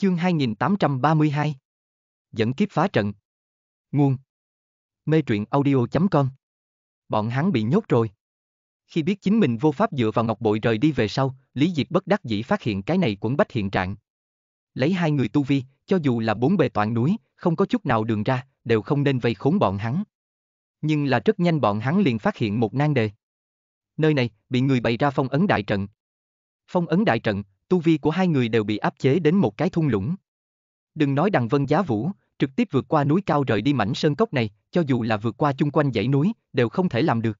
Chương 2832 Dẫn kiếp phá trận Nguồn Mê truyện audio.com Bọn hắn bị nhốt rồi. Khi biết chính mình vô pháp dựa vào ngọc bội rời đi về sau, Lý Diệp bất đắc dĩ phát hiện cái này quẩn bách hiện trạng. Lấy hai người tu vi, cho dù là bốn bề toàn núi, không có chút nào đường ra, đều không nên vây khốn bọn hắn. Nhưng là rất nhanh bọn hắn liền phát hiện một nan đề. Nơi này, bị người bày ra phong ấn đại trận. Phong ấn đại trận, tu vi của hai người đều bị áp chế đến một cái thung lũng. Đừng nói đằng vân giá vũ, trực tiếp vượt qua núi cao rời đi mảnh sơn cốc này, cho dù là vượt qua chung quanh dãy núi, đều không thể làm được.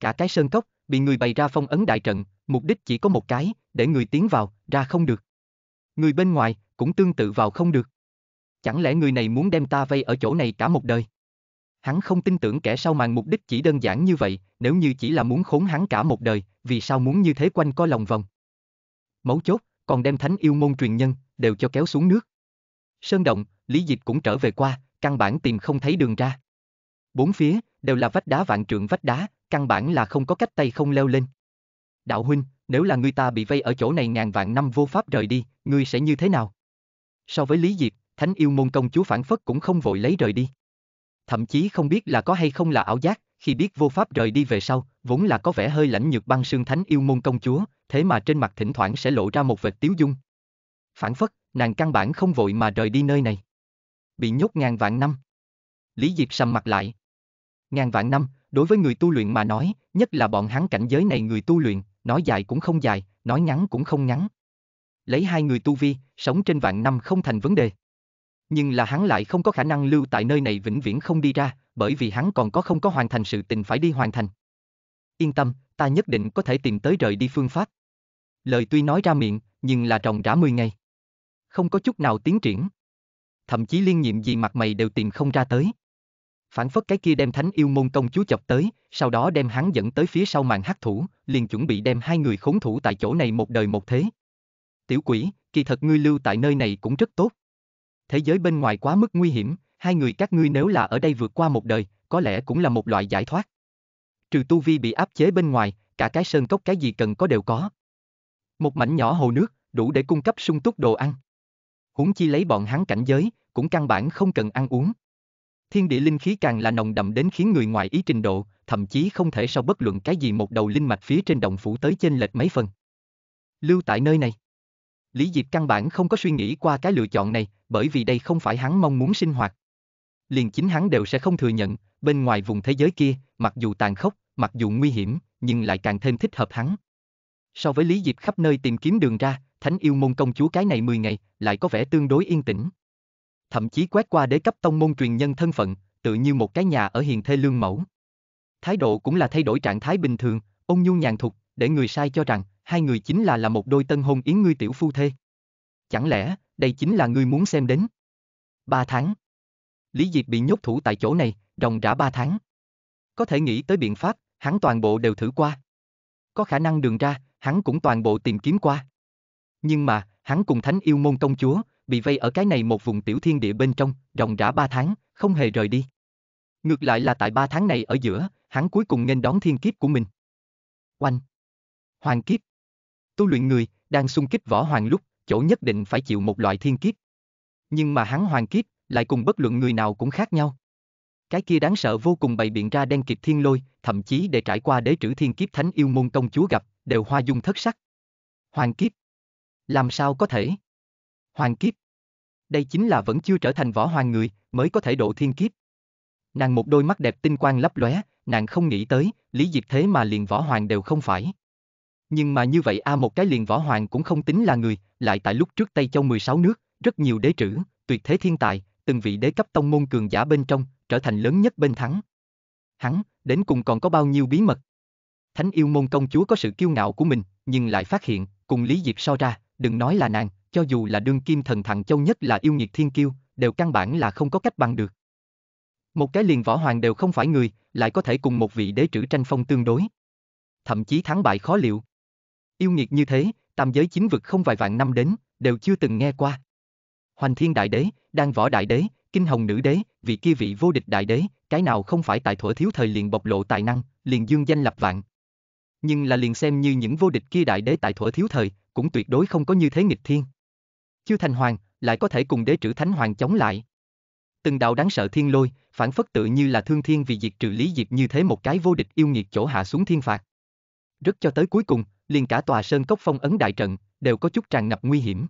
Cả cái sơn cốc, bị người bày ra phong ấn đại trận, mục đích chỉ có một cái, để người tiến vào, ra không được. Người bên ngoài, cũng tương tự vào không được. Chẳng lẽ người này muốn đem ta vây ở chỗ này cả một đời? Hắn không tin tưởng kẻ sau màn mục đích chỉ đơn giản như vậy, nếu như chỉ là muốn khốn hắn cả một đời, vì sao muốn như thế quanh co lòng vòng? mấu chốt, còn đem thánh yêu môn truyền nhân, đều cho kéo xuống nước. Sơn động, Lý Diệp cũng trở về qua, căn bản tìm không thấy đường ra. Bốn phía, đều là vách đá vạn trượng vách đá, căn bản là không có cách tay không leo lên. Đạo huynh, nếu là người ta bị vây ở chỗ này ngàn vạn năm vô pháp rời đi, ngươi sẽ như thế nào? So với Lý Diệp, thánh yêu môn công chúa phản phất cũng không vội lấy rời đi. Thậm chí không biết là có hay không là ảo giác, khi biết vô pháp rời đi về sau, vốn là có vẻ hơi lãnh nhược băng xương thánh yêu môn công chúa, thế mà trên mặt thỉnh thoảng sẽ lộ ra một vệt tiếu dung. Phản phất, nàng căn bản không vội mà rời đi nơi này. Bị nhốt ngàn vạn năm. Lý Diệp sầm mặt lại. Ngàn vạn năm, đối với người tu luyện mà nói, nhất là bọn hắn cảnh giới này người tu luyện, nói dài cũng không dài, nói ngắn cũng không ngắn. Lấy hai người tu vi, sống trên vạn năm không thành vấn đề. Nhưng là hắn lại không có khả năng lưu tại nơi này vĩnh viễn không đi ra, bởi vì hắn còn có không có hoàn thành sự tình phải đi hoàn thành. Yên tâm, ta nhất định có thể tìm tới rời đi phương pháp lời tuy nói ra miệng, nhưng là trồng rã mười ngày. Không có chút nào tiến triển. Thậm chí liên nhiệm gì mặt mày đều tìm không ra tới. Phản phất cái kia đem thánh yêu môn công chúa chọc tới, sau đó đem hắn dẫn tới phía sau màn hắc thủ, liền chuẩn bị đem hai người khốn thủ tại chỗ này một đời một thế. Tiểu quỷ, kỳ thật ngươi lưu tại nơi này cũng rất tốt. Thế giới bên ngoài quá mức nguy hiểm, hai người các ngươi nếu là ở đây vượt qua một đời, có lẽ cũng là một loại giải thoát. Trừ tu vi bị áp chế bên ngoài, cả cái sơn cốc cái gì cần có đều có. Một mảnh nhỏ hồ nước, đủ để cung cấp sung túc đồ ăn. Huống chi lấy bọn hắn cảnh giới, cũng căn bản không cần ăn uống. Thiên địa linh khí càng là nồng đậm đến khiến người ngoài ý trình độ, thậm chí không thể so bất luận cái gì một đầu linh mạch phía trên đồng phủ tới trên lệch mấy phần. Lưu tại nơi này. Lý Diệp căn bản không có suy nghĩ qua cái lựa chọn này, bởi vì đây không phải hắn mong muốn sinh hoạt. Liền chính hắn đều sẽ không thừa nhận, bên ngoài vùng thế giới kia, mặc dù tàn khốc, mặc dù nguy hiểm, nhưng lại càng thêm thích hợp hắn. So với Lý Diệp khắp nơi tìm kiếm đường ra, Thánh yêu môn công chúa cái này 10 ngày, lại có vẻ tương đối yên tĩnh. Thậm chí quét qua đế cấp tông môn truyền nhân thân phận, tự như một cái nhà ở hiền thê lương mẫu. Thái độ cũng là thay đổi trạng thái bình thường, ôn nhu nhàn thục, để người sai cho rằng hai người chính là là một đôi tân hôn yến ngươi tiểu phu thê. Chẳng lẽ, đây chính là ngươi muốn xem đến? Ba tháng. Lý Diệp bị nhốt thủ tại chỗ này, ròng rã ba tháng. Có thể nghĩ tới biện pháp, hắn toàn bộ đều thử qua. Có khả năng đường ra, hắn cũng toàn bộ tìm kiếm qua. Nhưng mà, hắn cùng thánh yêu môn công chúa, bị vây ở cái này một vùng tiểu thiên địa bên trong, ròng rã ba tháng, không hề rời đi. Ngược lại là tại ba tháng này ở giữa, hắn cuối cùng nên đón thiên kiếp của mình. Oanh! Hoàng kiếp! Tu luyện người, đang xung kích võ hoàng lúc, chỗ nhất định phải chịu một loại thiên kiếp. Nhưng mà hắn hoàng kiếp, lại cùng bất luận người nào cũng khác nhau. Cái kia đáng sợ vô cùng bày biện ra đen kịp thiên lôi, thậm chí để trải qua đế trữ thiên kiếp thánh yêu môn công chúa gặp, đều hoa dung thất sắc. Hoàng kiếp. Làm sao có thể? Hoàng kiếp. Đây chính là vẫn chưa trở thành võ hoàng người, mới có thể độ thiên kiếp. Nàng một đôi mắt đẹp tinh quang lấp lóe, nàng không nghĩ tới, lý diệp thế mà liền võ hoàng đều không phải. Nhưng mà như vậy a à một cái liền võ hoàng cũng không tính là người, lại tại lúc trước Tây Châu 16 nước, rất nhiều đế trữ, tuyệt thế thiên tài, từng vị đế cấp tông môn cường giả bên trong, trở thành lớn nhất bên thắng. Hắn, đến cùng còn có bao nhiêu bí mật? Thánh yêu môn công chúa có sự kiêu ngạo của mình, nhưng lại phát hiện, cùng Lý Diệp so ra, đừng nói là nàng, cho dù là đương kim thần thằng châu nhất là yêu nghiệt thiên kiêu, đều căn bản là không có cách bằng được. Một cái liền võ hoàng đều không phải người, lại có thể cùng một vị đế trữ tranh phong tương đối. Thậm chí thắng bại khó liệu. Yêu nghiệt như thế, tam giới chính vực không vài vạn năm đến, đều chưa từng nghe qua. Hoành thiên đại đế, đang võ đại đế, kinh hồng nữ đế, vị kia vị vô địch đại đế, cái nào không phải tại thuở thiếu thời liền bộc lộ tài năng, liền dương danh lập vạn, nhưng là liền xem như những vô địch kia đại đế tại thuở thiếu thời, cũng tuyệt đối không có như thế nghịch thiên. chưa Thành Hoàng lại có thể cùng đế trữ Thánh Hoàng chống lại. Từng đạo đáng sợ thiên lôi, phản phất tự như là thương thiên vì diệt trừ lý diệt như thế một cái vô địch yêu nghiệt chỗ hạ xuống thiên phạt. Rất cho tới cuối cùng, liền cả tòa sơn cốc phong ấn đại trận, đều có chút tràn ngập nguy hiểm.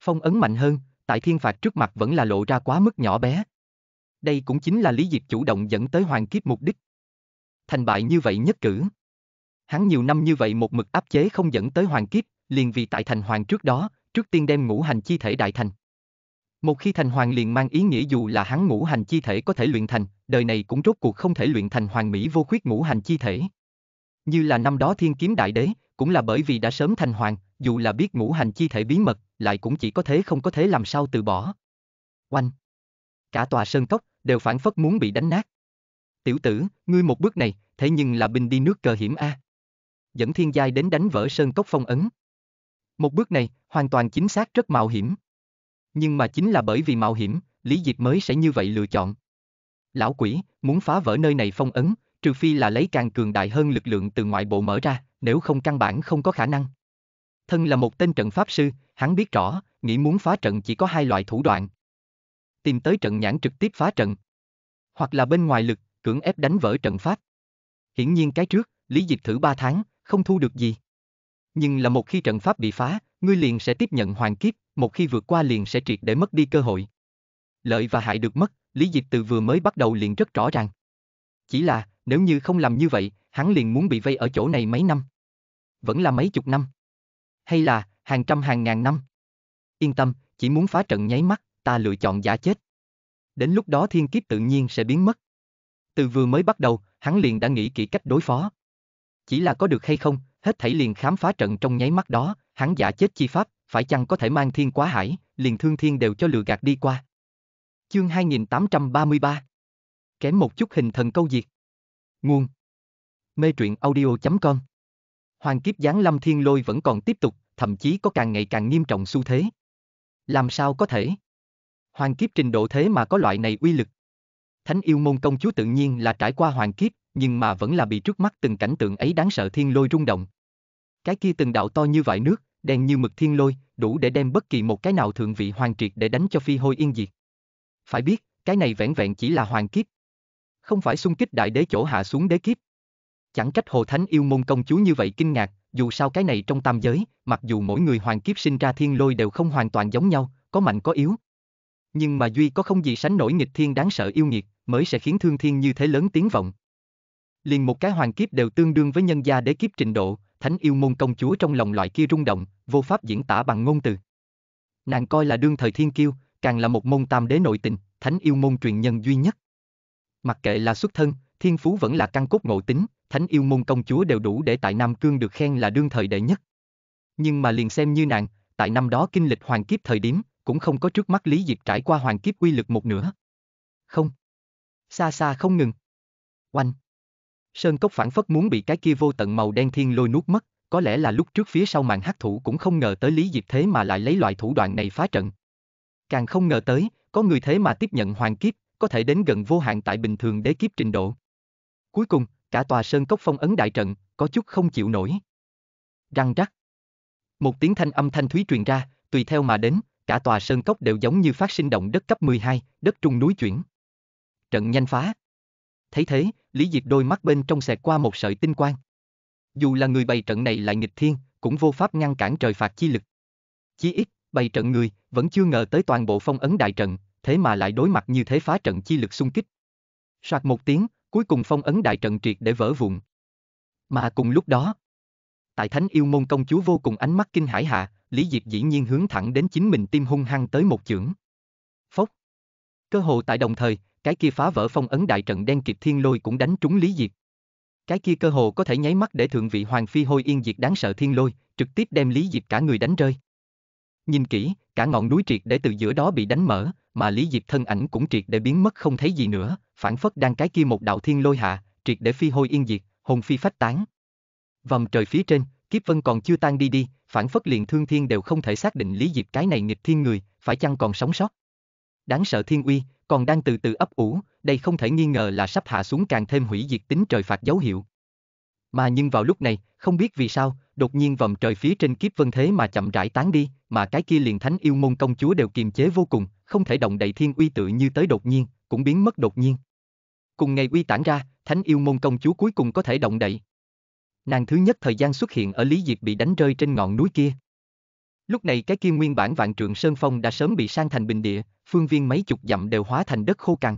Phong ấn mạnh hơn, tại thiên phạt trước mặt vẫn là lộ ra quá mức nhỏ bé. Đây cũng chính là lý diệt chủ động dẫn tới hoàng kiếp mục đích. Thành bại như vậy nhất cử hắn nhiều năm như vậy một mực áp chế không dẫn tới hoàng kiếp, liền vì tại thành hoàng trước đó, trước tiên đem ngũ hành chi thể đại thành. Một khi thành hoàng liền mang ý nghĩa dù là hắn ngũ hành chi thể có thể luyện thành, đời này cũng rốt cuộc không thể luyện thành hoàng mỹ vô khuyết ngũ hành chi thể. Như là năm đó thiên kiếm đại đế, cũng là bởi vì đã sớm thành hoàng, dù là biết ngũ hành chi thể bí mật, lại cũng chỉ có thế không có thế làm sao từ bỏ. Oanh! Cả tòa sơn cốc, đều phản phất muốn bị đánh nát. Tiểu tử, ngươi một bước này, thế nhưng là binh đi nước cờ hiểm A dẫn thiên giai đến đánh vỡ sơn cốc phong ấn. Một bước này, hoàn toàn chính xác rất mạo hiểm. Nhưng mà chính là bởi vì mạo hiểm, Lý Diệp mới sẽ như vậy lựa chọn. Lão quỷ, muốn phá vỡ nơi này phong ấn, trừ phi là lấy càng cường đại hơn lực lượng từ ngoại bộ mở ra, nếu không căn bản không có khả năng. Thân là một tên trận pháp sư, hắn biết rõ, nghĩ muốn phá trận chỉ có hai loại thủ đoạn. Tìm tới trận nhãn trực tiếp phá trận. Hoặc là bên ngoài lực, cưỡng ép đánh vỡ trận pháp. Hiển nhiên cái trước, Lý Diệp thử 3 tháng, không thu được gì. Nhưng là một khi trận pháp bị phá, ngươi liền sẽ tiếp nhận hoàng kiếp, một khi vượt qua liền sẽ triệt để mất đi cơ hội. Lợi và hại được mất, Lý Diệp từ vừa mới bắt đầu liền rất rõ ràng. Chỉ là, nếu như không làm như vậy, hắn liền muốn bị vây ở chỗ này mấy năm. Vẫn là mấy chục năm. Hay là, hàng trăm hàng ngàn năm. Yên tâm, chỉ muốn phá trận nháy mắt, ta lựa chọn giả chết. Đến lúc đó thiên kiếp tự nhiên sẽ biến mất. Từ vừa mới bắt đầu, hắn liền đã nghĩ kỹ cách đối phó. Chỉ là có được hay không, hết thảy liền khám phá trận trong nháy mắt đó, hắn giả chết chi pháp, phải chăng có thể mang thiên quá hải, liền thương thiên đều cho lừa gạt đi qua. Chương 2833 Kém một chút hình thần câu diệt. Nguồn Mê truyện audio.com Hoàng kiếp giáng lâm thiên lôi vẫn còn tiếp tục, thậm chí có càng ngày càng nghiêm trọng xu thế. Làm sao có thể? Hoàng kiếp trình độ thế mà có loại này uy lực. Thánh yêu môn công chúa tự nhiên là trải qua hoàng kiếp, nhưng mà vẫn là bị trước mắt từng cảnh tượng ấy đáng sợ thiên lôi rung động. Cái kia từng đạo to như vại nước, đen như mực thiên lôi, đủ để đem bất kỳ một cái nào thượng vị hoàng triệt để đánh cho phi hôi yên diệt. Phải biết, cái này vẹn vẹn chỉ là hoàng kiếp. Không phải xung kích đại đế chỗ hạ xuống đế kiếp. Chẳng trách Hồ Thánh yêu môn công chúa như vậy kinh ngạc, dù sao cái này trong tam giới, mặc dù mỗi người hoàng kiếp sinh ra thiên lôi đều không hoàn toàn giống nhau, có mạnh có yếu. Nhưng mà Duy có không gì sánh nổi nghịch thiên đáng sợ yêu nghiệt, mới sẽ khiến thương thiên như thế lớn tiếng vọng liền một cái hoàng kiếp đều tương đương với nhân gia đế kiếp trình độ, thánh yêu môn công chúa trong lòng loại kia rung động, vô pháp diễn tả bằng ngôn từ. Nàng coi là đương thời thiên kiêu, càng là một môn tam đế nội tình, thánh yêu môn truyền nhân duy nhất. Mặc kệ là xuất thân, thiên phú vẫn là căn cốt ngộ tính, thánh yêu môn công chúa đều đủ để tại Nam Cương được khen là đương thời đệ nhất. Nhưng mà liền xem như nàng, tại năm đó kinh lịch hoàng kiếp thời điểm, cũng không có trước mắt Lý Diệp trải qua hoàng kiếp uy lực một nửa. Không. Xa xa không ngừng. Oanh. Sơn Cốc phản phất muốn bị cái kia vô tận màu đen thiên lôi nuốt mất, có lẽ là lúc trước phía sau màn hắc thủ cũng không ngờ tới Lý Diệp thế mà lại lấy loại thủ đoạn này phá trận. Càng không ngờ tới, có người thế mà tiếp nhận hoàng kiếp, có thể đến gần vô hạn tại bình thường đế kiếp trình độ. Cuối cùng, cả tòa Sơn Cốc phong ấn đại trận, có chút không chịu nổi. Răng rắc. Một tiếng thanh âm thanh thúy truyền ra, tùy theo mà đến, cả tòa Sơn Cốc đều giống như phát sinh động đất cấp 12, đất trung núi chuyển. Trận nhanh phá thấy thế, Lý Diệp đôi mắt bên trong xẹt qua một sợi tinh quang. Dù là người bày trận này lại nghịch thiên, cũng vô pháp ngăn cản trời phạt chi lực. Chí ít, bày trận người, vẫn chưa ngờ tới toàn bộ phong ấn đại trận, thế mà lại đối mặt như thế phá trận chi lực xung kích. Soạt một tiếng, cuối cùng phong ấn đại trận triệt để vỡ vụn. Mà cùng lúc đó, tại thánh yêu môn công chúa vô cùng ánh mắt kinh hải hạ, Lý Diệp dĩ nhiên hướng thẳng đến chính mình tim hung hăng tới một chưởng. Phốc. Cơ hồ tại đồng thời, cái kia phá vỡ phong ấn đại trận đen kịp thiên lôi cũng đánh trúng Lý diệt Cái kia cơ hồ có thể nháy mắt để thượng vị Hoàng Phi Hôi Yên Diệt đáng sợ thiên lôi, trực tiếp đem Lý diệt cả người đánh rơi. Nhìn kỹ, cả ngọn núi triệt để từ giữa đó bị đánh mở, mà Lý diệt thân ảnh cũng triệt để biến mất không thấy gì nữa, phản phất đang cái kia một đạo thiên lôi hạ, triệt để Phi Hôi Yên Diệt, hồn phi phách tán. Vòng trời phía trên, kiếp vân còn chưa tan đi đi, phản phất liền thương thiên đều không thể xác định Lý diệt cái này nghịch thiên người, phải chăng còn sống sót. Đáng sợ thiên uy, còn đang từ từ ấp ủ, đây không thể nghi ngờ là sắp hạ xuống càng thêm hủy diệt tính trời phạt dấu hiệu. Mà nhưng vào lúc này, không biết vì sao, đột nhiên vòng trời phía trên kiếp vân thế mà chậm rãi tán đi, mà cái kia liền thánh yêu môn công chúa đều kiềm chế vô cùng, không thể động đậy thiên uy tự như tới đột nhiên, cũng biến mất đột nhiên. Cùng ngày uy tản ra, thánh yêu môn công chúa cuối cùng có thể động đậy. Nàng thứ nhất thời gian xuất hiện ở Lý Diệp bị đánh rơi trên ngọn núi kia. Lúc này cái kia nguyên bản vạn trượng sơn phong đã sớm bị sang thành bình địa, phương viên mấy chục dặm đều hóa thành đất khô cằn.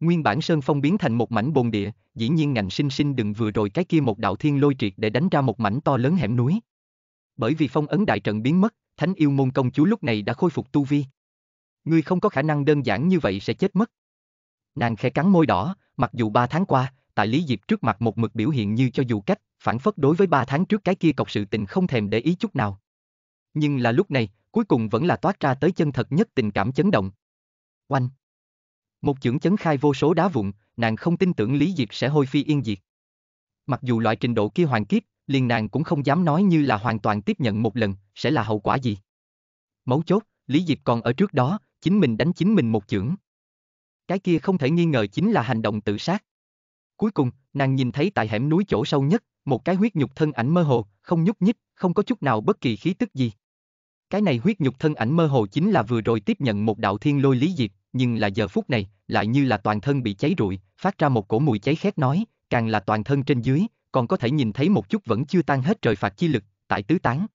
Nguyên bản sơn phong biến thành một mảnh bồn địa, dĩ nhiên ngành sinh sinh đừng vừa rồi cái kia một đạo thiên lôi triệt để đánh ra một mảnh to lớn hẻm núi. Bởi vì phong ấn đại trận biến mất, thánh yêu môn công chúa lúc này đã khôi phục tu vi. Ngươi không có khả năng đơn giản như vậy sẽ chết mất. Nàng khẽ cắn môi đỏ, mặc dù ba tháng qua, tại Lý Diệp trước mặt một mực biểu hiện như cho dù cách, phản phất đối với ba tháng trước cái kia cọc sự tình không thèm để ý chút nào. Nhưng là lúc này, cuối cùng vẫn là toát ra tới chân thật nhất tình cảm chấn động. Oanh! Một chưởng chấn khai vô số đá vụn, nàng không tin tưởng Lý Diệp sẽ hôi phi yên diệt. Mặc dù loại trình độ kia hoàn kiếp, liền nàng cũng không dám nói như là hoàn toàn tiếp nhận một lần, sẽ là hậu quả gì. Mấu chốt, Lý Diệp còn ở trước đó, chính mình đánh chính mình một chưởng. Cái kia không thể nghi ngờ chính là hành động tự sát. Cuối cùng, nàng nhìn thấy tại hẻm núi chỗ sâu nhất, một cái huyết nhục thân ảnh mơ hồ, không nhúc nhích, không có chút nào bất kỳ khí tức gì. Cái này huyết nhục thân ảnh mơ hồ chính là vừa rồi tiếp nhận một đạo thiên lôi lý diệt, nhưng là giờ phút này, lại như là toàn thân bị cháy rụi, phát ra một cổ mùi cháy khét nói, càng là toàn thân trên dưới, còn có thể nhìn thấy một chút vẫn chưa tan hết trời phạt chi lực, tại tứ tán.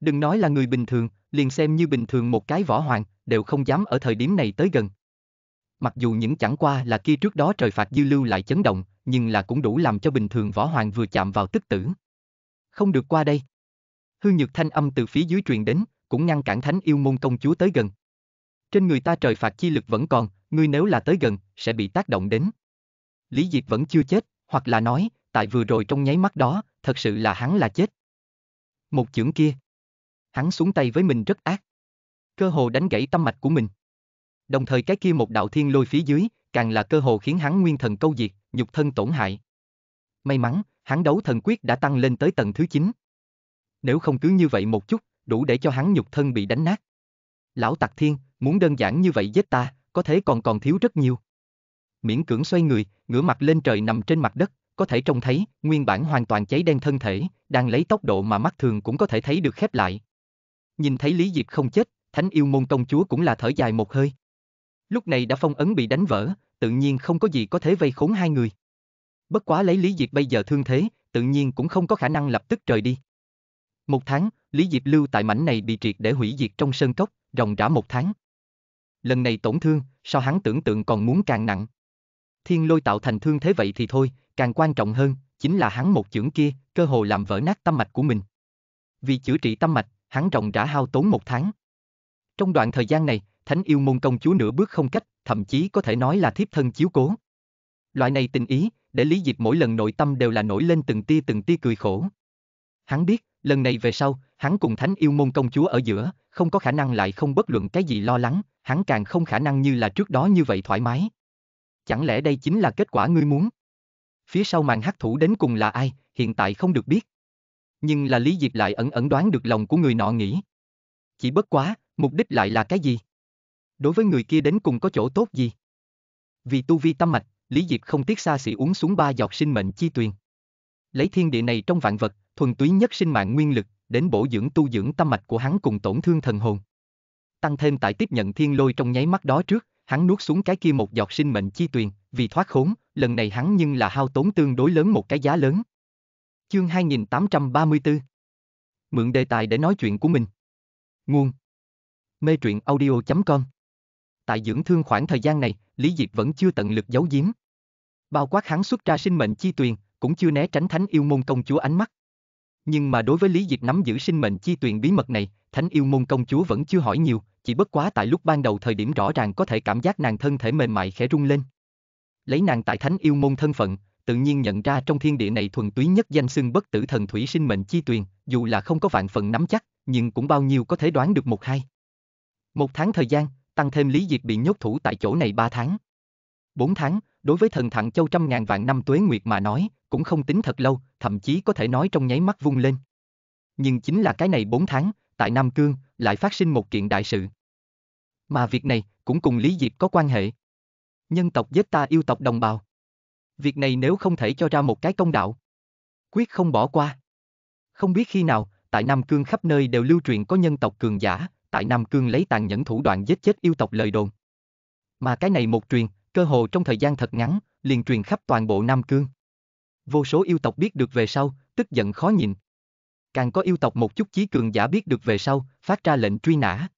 Đừng nói là người bình thường, liền xem như bình thường một cái võ hoàng, đều không dám ở thời điểm này tới gần. Mặc dù những chẳng qua là kia trước đó trời phạt dư lưu lại chấn động, nhưng là cũng đủ làm cho bình thường võ hoàng vừa chạm vào tức tử. Không được qua đây. Hư nhược thanh âm từ phía dưới truyền đến, cũng ngăn cản thánh yêu môn công chúa tới gần. Trên người ta trời phạt chi lực vẫn còn, ngươi nếu là tới gần, sẽ bị tác động đến. Lý Diệp vẫn chưa chết, hoặc là nói, tại vừa rồi trong nháy mắt đó, thật sự là hắn là chết. Một chưởng kia. Hắn xuống tay với mình rất ác. Cơ hồ đánh gãy tâm mạch của mình. Đồng thời cái kia một đạo thiên lôi phía dưới, càng là cơ hồ khiến hắn nguyên thần câu diệt, nhục thân tổn hại. May mắn, hắn đấu thần quyết đã tăng lên tới tầng thứ 9. Nếu không cứ như vậy một chút, đủ để cho hắn nhục thân bị đánh nát. Lão Tặc Thiên, muốn đơn giản như vậy giết ta, có thể còn còn thiếu rất nhiều. Miễn cưỡng xoay người, ngửa mặt lên trời nằm trên mặt đất, có thể trông thấy, nguyên bản hoàn toàn cháy đen thân thể, đang lấy tốc độ mà mắt thường cũng có thể thấy được khép lại. Nhìn thấy Lý Diệp không chết, thánh yêu môn công chúa cũng là thở dài một hơi. Lúc này đã phong ấn bị đánh vỡ, tự nhiên không có gì có thể vây khốn hai người. Bất quá lấy Lý Diệp bây giờ thương thế, tự nhiên cũng không có khả năng lập tức rời đi. Một tháng, Lý Diệp lưu tại mảnh này bị triệt để hủy diệt trong sơn cốc, ròng rã một tháng. Lần này tổn thương, so hắn tưởng tượng còn muốn càng nặng. Thiên lôi tạo thành thương thế vậy thì thôi, càng quan trọng hơn, chính là hắn một chưởng kia, cơ hồ làm vỡ nát tâm mạch của mình. Vì chữa trị tâm mạch, hắn ròng rã hao tốn một tháng. Trong đoạn thời gian này, thánh yêu môn công chúa nửa bước không cách, thậm chí có thể nói là thiếp thân chiếu cố. Loại này tình ý, để Lý Diệp mỗi lần nội tâm đều là nổi lên từng tia từng tia cười khổ. Hắn biết, lần này về sau, hắn cùng thánh yêu môn công chúa ở giữa, không có khả năng lại không bất luận cái gì lo lắng, hắn càng không khả năng như là trước đó như vậy thoải mái. Chẳng lẽ đây chính là kết quả ngươi muốn? Phía sau màn hắc thủ đến cùng là ai, hiện tại không được biết. Nhưng là Lý Diệp lại ẩn ẩn đoán được lòng của người nọ nghĩ. Chỉ bất quá, mục đích lại là cái gì? Đối với người kia đến cùng có chỗ tốt gì? Vì tu vi tâm mạch, Lý Diệp không tiếc xa xỉ uống xuống ba giọt sinh mệnh chi tuyền. Lấy thiên địa này trong vạn vật, thuần túy nhất sinh mạng nguyên lực, đến bổ dưỡng tu dưỡng tâm mạch của hắn cùng tổn thương thần hồn. Tăng thêm tại tiếp nhận thiên lôi trong nháy mắt đó trước, hắn nuốt xuống cái kia một giọt sinh mệnh chi tuyền, vì thoát khốn, lần này hắn nhưng là hao tốn tương đối lớn một cái giá lớn. Chương 2834 Mượn đề tài để nói chuyện của mình. Nguồn Mê truyện audio.com Tại dưỡng thương khoảng thời gian này, Lý Diệp vẫn chưa tận lực giấu giếm. Bao quát hắn xuất ra sinh mệnh chi tuyền, cũng chưa né tránh thánh yêu môn công chúa ánh mắt. Nhưng mà đối với Lý Diệp nắm giữ sinh mệnh chi tuyền bí mật này, Thánh yêu môn công chúa vẫn chưa hỏi nhiều, chỉ bất quá tại lúc ban đầu thời điểm rõ ràng có thể cảm giác nàng thân thể mềm mại khẽ rung lên. Lấy nàng tại Thánh yêu môn thân phận, tự nhiên nhận ra trong thiên địa này thuần túy nhất danh xưng bất tử thần thủy sinh mệnh chi tuyền, dù là không có vạn phần nắm chắc, nhưng cũng bao nhiêu có thể đoán được một hai. Một tháng thời gian, tăng thêm Lý Diệp bị nhốt thủ tại chỗ này ba tháng. 4 tháng, đối với thần thẳng châu trăm ngàn vạn năm tuế nguyệt mà nói, cũng không tính thật lâu, thậm chí có thể nói trong nháy mắt vung lên. Nhưng chính là cái này 4 tháng, tại Nam Cương, lại phát sinh một kiện đại sự. Mà việc này, cũng cùng Lý Diệp có quan hệ. Nhân tộc giết ta yêu tộc đồng bào. Việc này nếu không thể cho ra một cái công đạo. Quyết không bỏ qua. Không biết khi nào, tại Nam Cương khắp nơi đều lưu truyền có nhân tộc cường giả, tại Nam Cương lấy tàn nhẫn thủ đoạn giết chết yêu tộc lời đồn. Mà cái này một truyền, cơ hồ trong thời gian thật ngắn, liền truyền khắp toàn bộ Nam Cương. Vô số yêu tộc biết được về sau, tức giận khó nhịn. Càng có yêu tộc một chút chí cường giả biết được về sau, phát ra lệnh truy nã.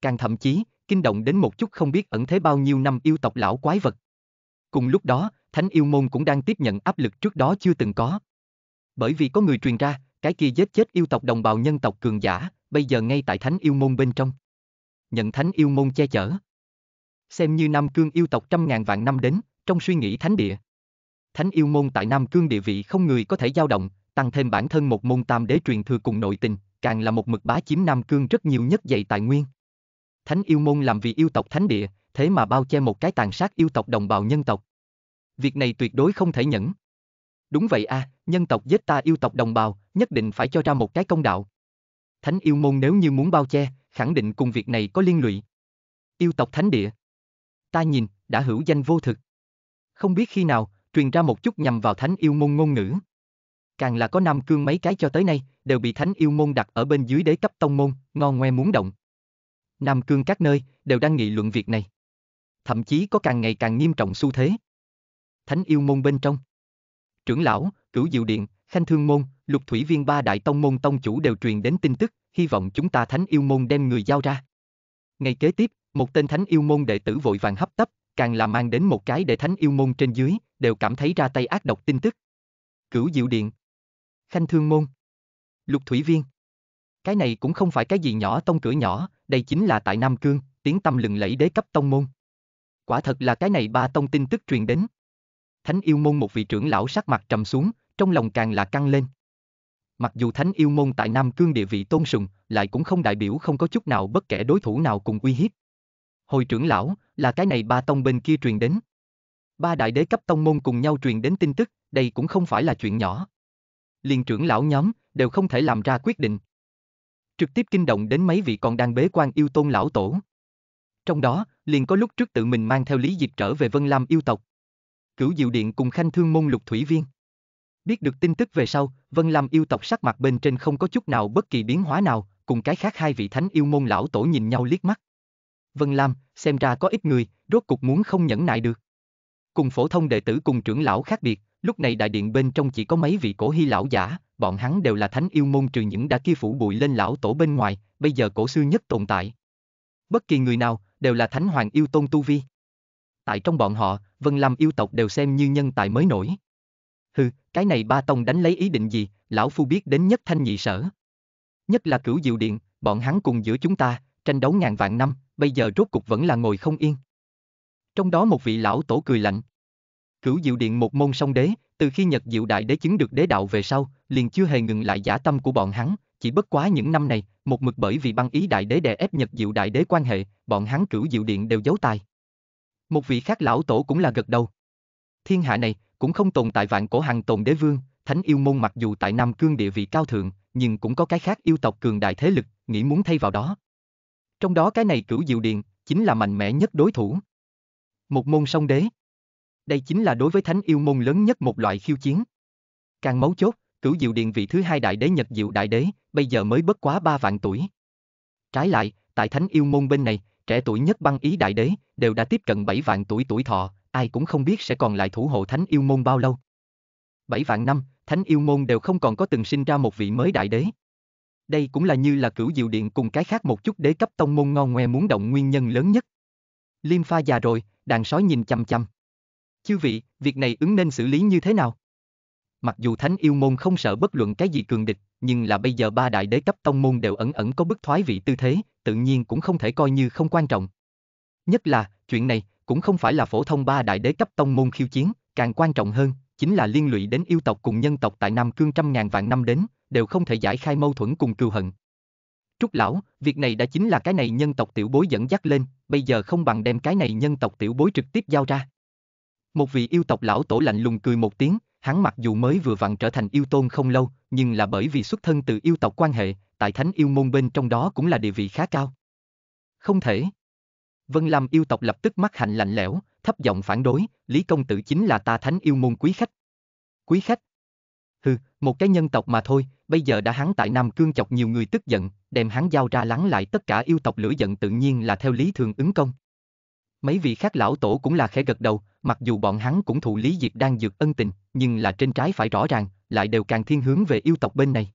Càng thậm chí, kinh động đến một chút không biết ẩn thế bao nhiêu năm yêu tộc lão quái vật. Cùng lúc đó, Thánh yêu môn cũng đang tiếp nhận áp lực trước đó chưa từng có. Bởi vì có người truyền ra, cái kia giết chết yêu tộc đồng bào nhân tộc cường giả, bây giờ ngay tại Thánh yêu môn bên trong. Nhận Thánh yêu môn che chở xem như Nam Cương yêu tộc trăm ngàn vạn năm đến, trong suy nghĩ thánh địa. Thánh yêu môn tại Nam Cương địa vị không người có thể dao động, tăng thêm bản thân một môn tam đế truyền thừa cùng nội tình, càng là một mực bá chiếm Nam Cương rất nhiều nhất dạy tài nguyên. Thánh yêu môn làm vì yêu tộc thánh địa, thế mà bao che một cái tàn sát yêu tộc đồng bào nhân tộc. Việc này tuyệt đối không thể nhẫn. Đúng vậy a, à, nhân tộc giết ta yêu tộc đồng bào, nhất định phải cho ra một cái công đạo. Thánh yêu môn nếu như muốn bao che, khẳng định cùng việc này có liên lụy. Yêu tộc thánh địa ta nhìn, đã hữu danh vô thực. Không biết khi nào, truyền ra một chút nhằm vào thánh yêu môn ngôn ngữ. Càng là có Nam Cương mấy cái cho tới nay, đều bị thánh yêu môn đặt ở bên dưới đế cấp tông môn, ngon ngoe muốn động. Nam Cương các nơi, đều đang nghị luận việc này. Thậm chí có càng ngày càng nghiêm trọng xu thế. Thánh yêu môn bên trong. Trưởng lão, cửu diệu điện, khanh thương môn, lục thủy viên ba đại tông môn tông chủ đều truyền đến tin tức, hy vọng chúng ta thánh yêu môn đem người giao ra. Ngày kế tiếp, một tên thánh yêu môn đệ tử vội vàng hấp tấp, càng là mang đến một cái để thánh yêu môn trên dưới, đều cảm thấy ra tay ác độc tin tức. Cửu Diệu Điện Khanh Thương Môn Lục Thủy Viên Cái này cũng không phải cái gì nhỏ tông cửa nhỏ, đây chính là tại Nam Cương, tiếng tâm lừng lẫy đế cấp tông môn. Quả thật là cái này ba tông tin tức truyền đến. Thánh yêu môn một vị trưởng lão sắc mặt trầm xuống, trong lòng càng là căng lên. Mặc dù thánh yêu môn tại Nam Cương địa vị tôn sùng, lại cũng không đại biểu không có chút nào bất kể đối thủ nào cùng uy hiếp, hồi trưởng lão, là cái này ba tông bên kia truyền đến. Ba đại đế cấp tông môn cùng nhau truyền đến tin tức, đây cũng không phải là chuyện nhỏ. Liên trưởng lão nhóm, đều không thể làm ra quyết định. Trực tiếp kinh động đến mấy vị còn đang bế quan yêu tôn lão tổ. Trong đó, liền có lúc trước tự mình mang theo Lý Diệp trở về Vân Lam yêu tộc. Cửu Diệu Điện cùng Khanh Thương Môn Lục Thủy Viên. Biết được tin tức về sau, Vân Lam yêu tộc sắc mặt bên trên không có chút nào bất kỳ biến hóa nào, cùng cái khác hai vị thánh yêu môn lão tổ nhìn nhau liếc mắt. Vân Lam, xem ra có ít người, rốt cục muốn không nhẫn nại được. Cùng phổ thông đệ tử cùng trưởng lão khác biệt, lúc này đại điện bên trong chỉ có mấy vị cổ hy lão giả, bọn hắn đều là thánh yêu môn trừ những đã kia phủ bụi lên lão tổ bên ngoài, bây giờ cổ xưa nhất tồn tại. Bất kỳ người nào, đều là thánh hoàng yêu tôn tu vi. Tại trong bọn họ, Vân Lam yêu tộc đều xem như nhân tài mới nổi. Hừ, cái này ba tông đánh lấy ý định gì, lão phu biết đến nhất thanh nhị sở. Nhất là cửu diệu điện, bọn hắn cùng giữa chúng ta, tranh đấu ngàn vạn năm, bây giờ rốt cục vẫn là ngồi không yên. Trong đó một vị lão tổ cười lạnh. Cửu Diệu Điện một môn song đế, từ khi Nhật Diệu Đại Đế chứng được đế đạo về sau, liền chưa hề ngừng lại giả tâm của bọn hắn, chỉ bất quá những năm này, một mực bởi vì băng ý đại đế đè ép Nhật Diệu Đại Đế quan hệ, bọn hắn Cửu Diệu Điện đều giấu tài. Một vị khác lão tổ cũng là gật đầu. Thiên hạ này cũng không tồn tại vạn cổ hằng tồn đế vương, Thánh yêu môn mặc dù tại Nam Cương địa vị cao thượng, nhưng cũng có cái khác yêu tộc cường đại thế lực, nghĩ muốn thay vào đó, trong đó cái này cửu diệu điện, chính là mạnh mẽ nhất đối thủ. Một môn song đế. Đây chính là đối với thánh yêu môn lớn nhất một loại khiêu chiến. Càng mấu chốt, cửu diệu điện vị thứ hai đại đế Nhật Diệu Đại Đế, bây giờ mới bất quá ba vạn tuổi. Trái lại, tại thánh yêu môn bên này, trẻ tuổi nhất băng ý đại đế, đều đã tiếp cận bảy vạn tuổi tuổi thọ, ai cũng không biết sẽ còn lại thủ hộ thánh yêu môn bao lâu. bảy vạn năm, thánh yêu môn đều không còn có từng sinh ra một vị mới đại đế đây cũng là như là cửu diệu điện cùng cái khác một chút đế cấp tông môn ngon ngoe muốn động nguyên nhân lớn nhất. Liêm pha già rồi, đàn sói nhìn chăm chăm. Chư vị, việc này ứng nên xử lý như thế nào? Mặc dù thánh yêu môn không sợ bất luận cái gì cường địch, nhưng là bây giờ ba đại đế cấp tông môn đều ẩn ẩn có bức thoái vị tư thế, tự nhiên cũng không thể coi như không quan trọng. Nhất là, chuyện này, cũng không phải là phổ thông ba đại đế cấp tông môn khiêu chiến, càng quan trọng hơn, chính là liên lụy đến yêu tộc cùng nhân tộc tại Nam Cương trăm ngàn vạn năm đến, đều không thể giải khai mâu thuẫn cùng cừu hận. Trúc lão, việc này đã chính là cái này nhân tộc tiểu bối dẫn dắt lên, bây giờ không bằng đem cái này nhân tộc tiểu bối trực tiếp giao ra. Một vị yêu tộc lão tổ lạnh lùng cười một tiếng, hắn mặc dù mới vừa vặn trở thành yêu tôn không lâu, nhưng là bởi vì xuất thân từ yêu tộc quan hệ, tại thánh yêu môn bên trong đó cũng là địa vị khá cao. Không thể. Vân Lam yêu tộc lập tức mắt hạnh lạnh lẽo, thấp giọng phản đối, Lý Công Tử chính là ta thánh yêu môn quý khách. Quý khách? Hừ, một cái nhân tộc mà thôi, bây giờ đã hắn tại Nam Cương chọc nhiều người tức giận, đem hắn giao ra lắng lại tất cả yêu tộc lửa giận tự nhiên là theo lý thường ứng công. Mấy vị khác lão tổ cũng là khẽ gật đầu, mặc dù bọn hắn cũng thụ Lý Diệt đang dược ân tình, nhưng là trên trái phải rõ ràng, lại đều càng thiên hướng về yêu tộc bên này.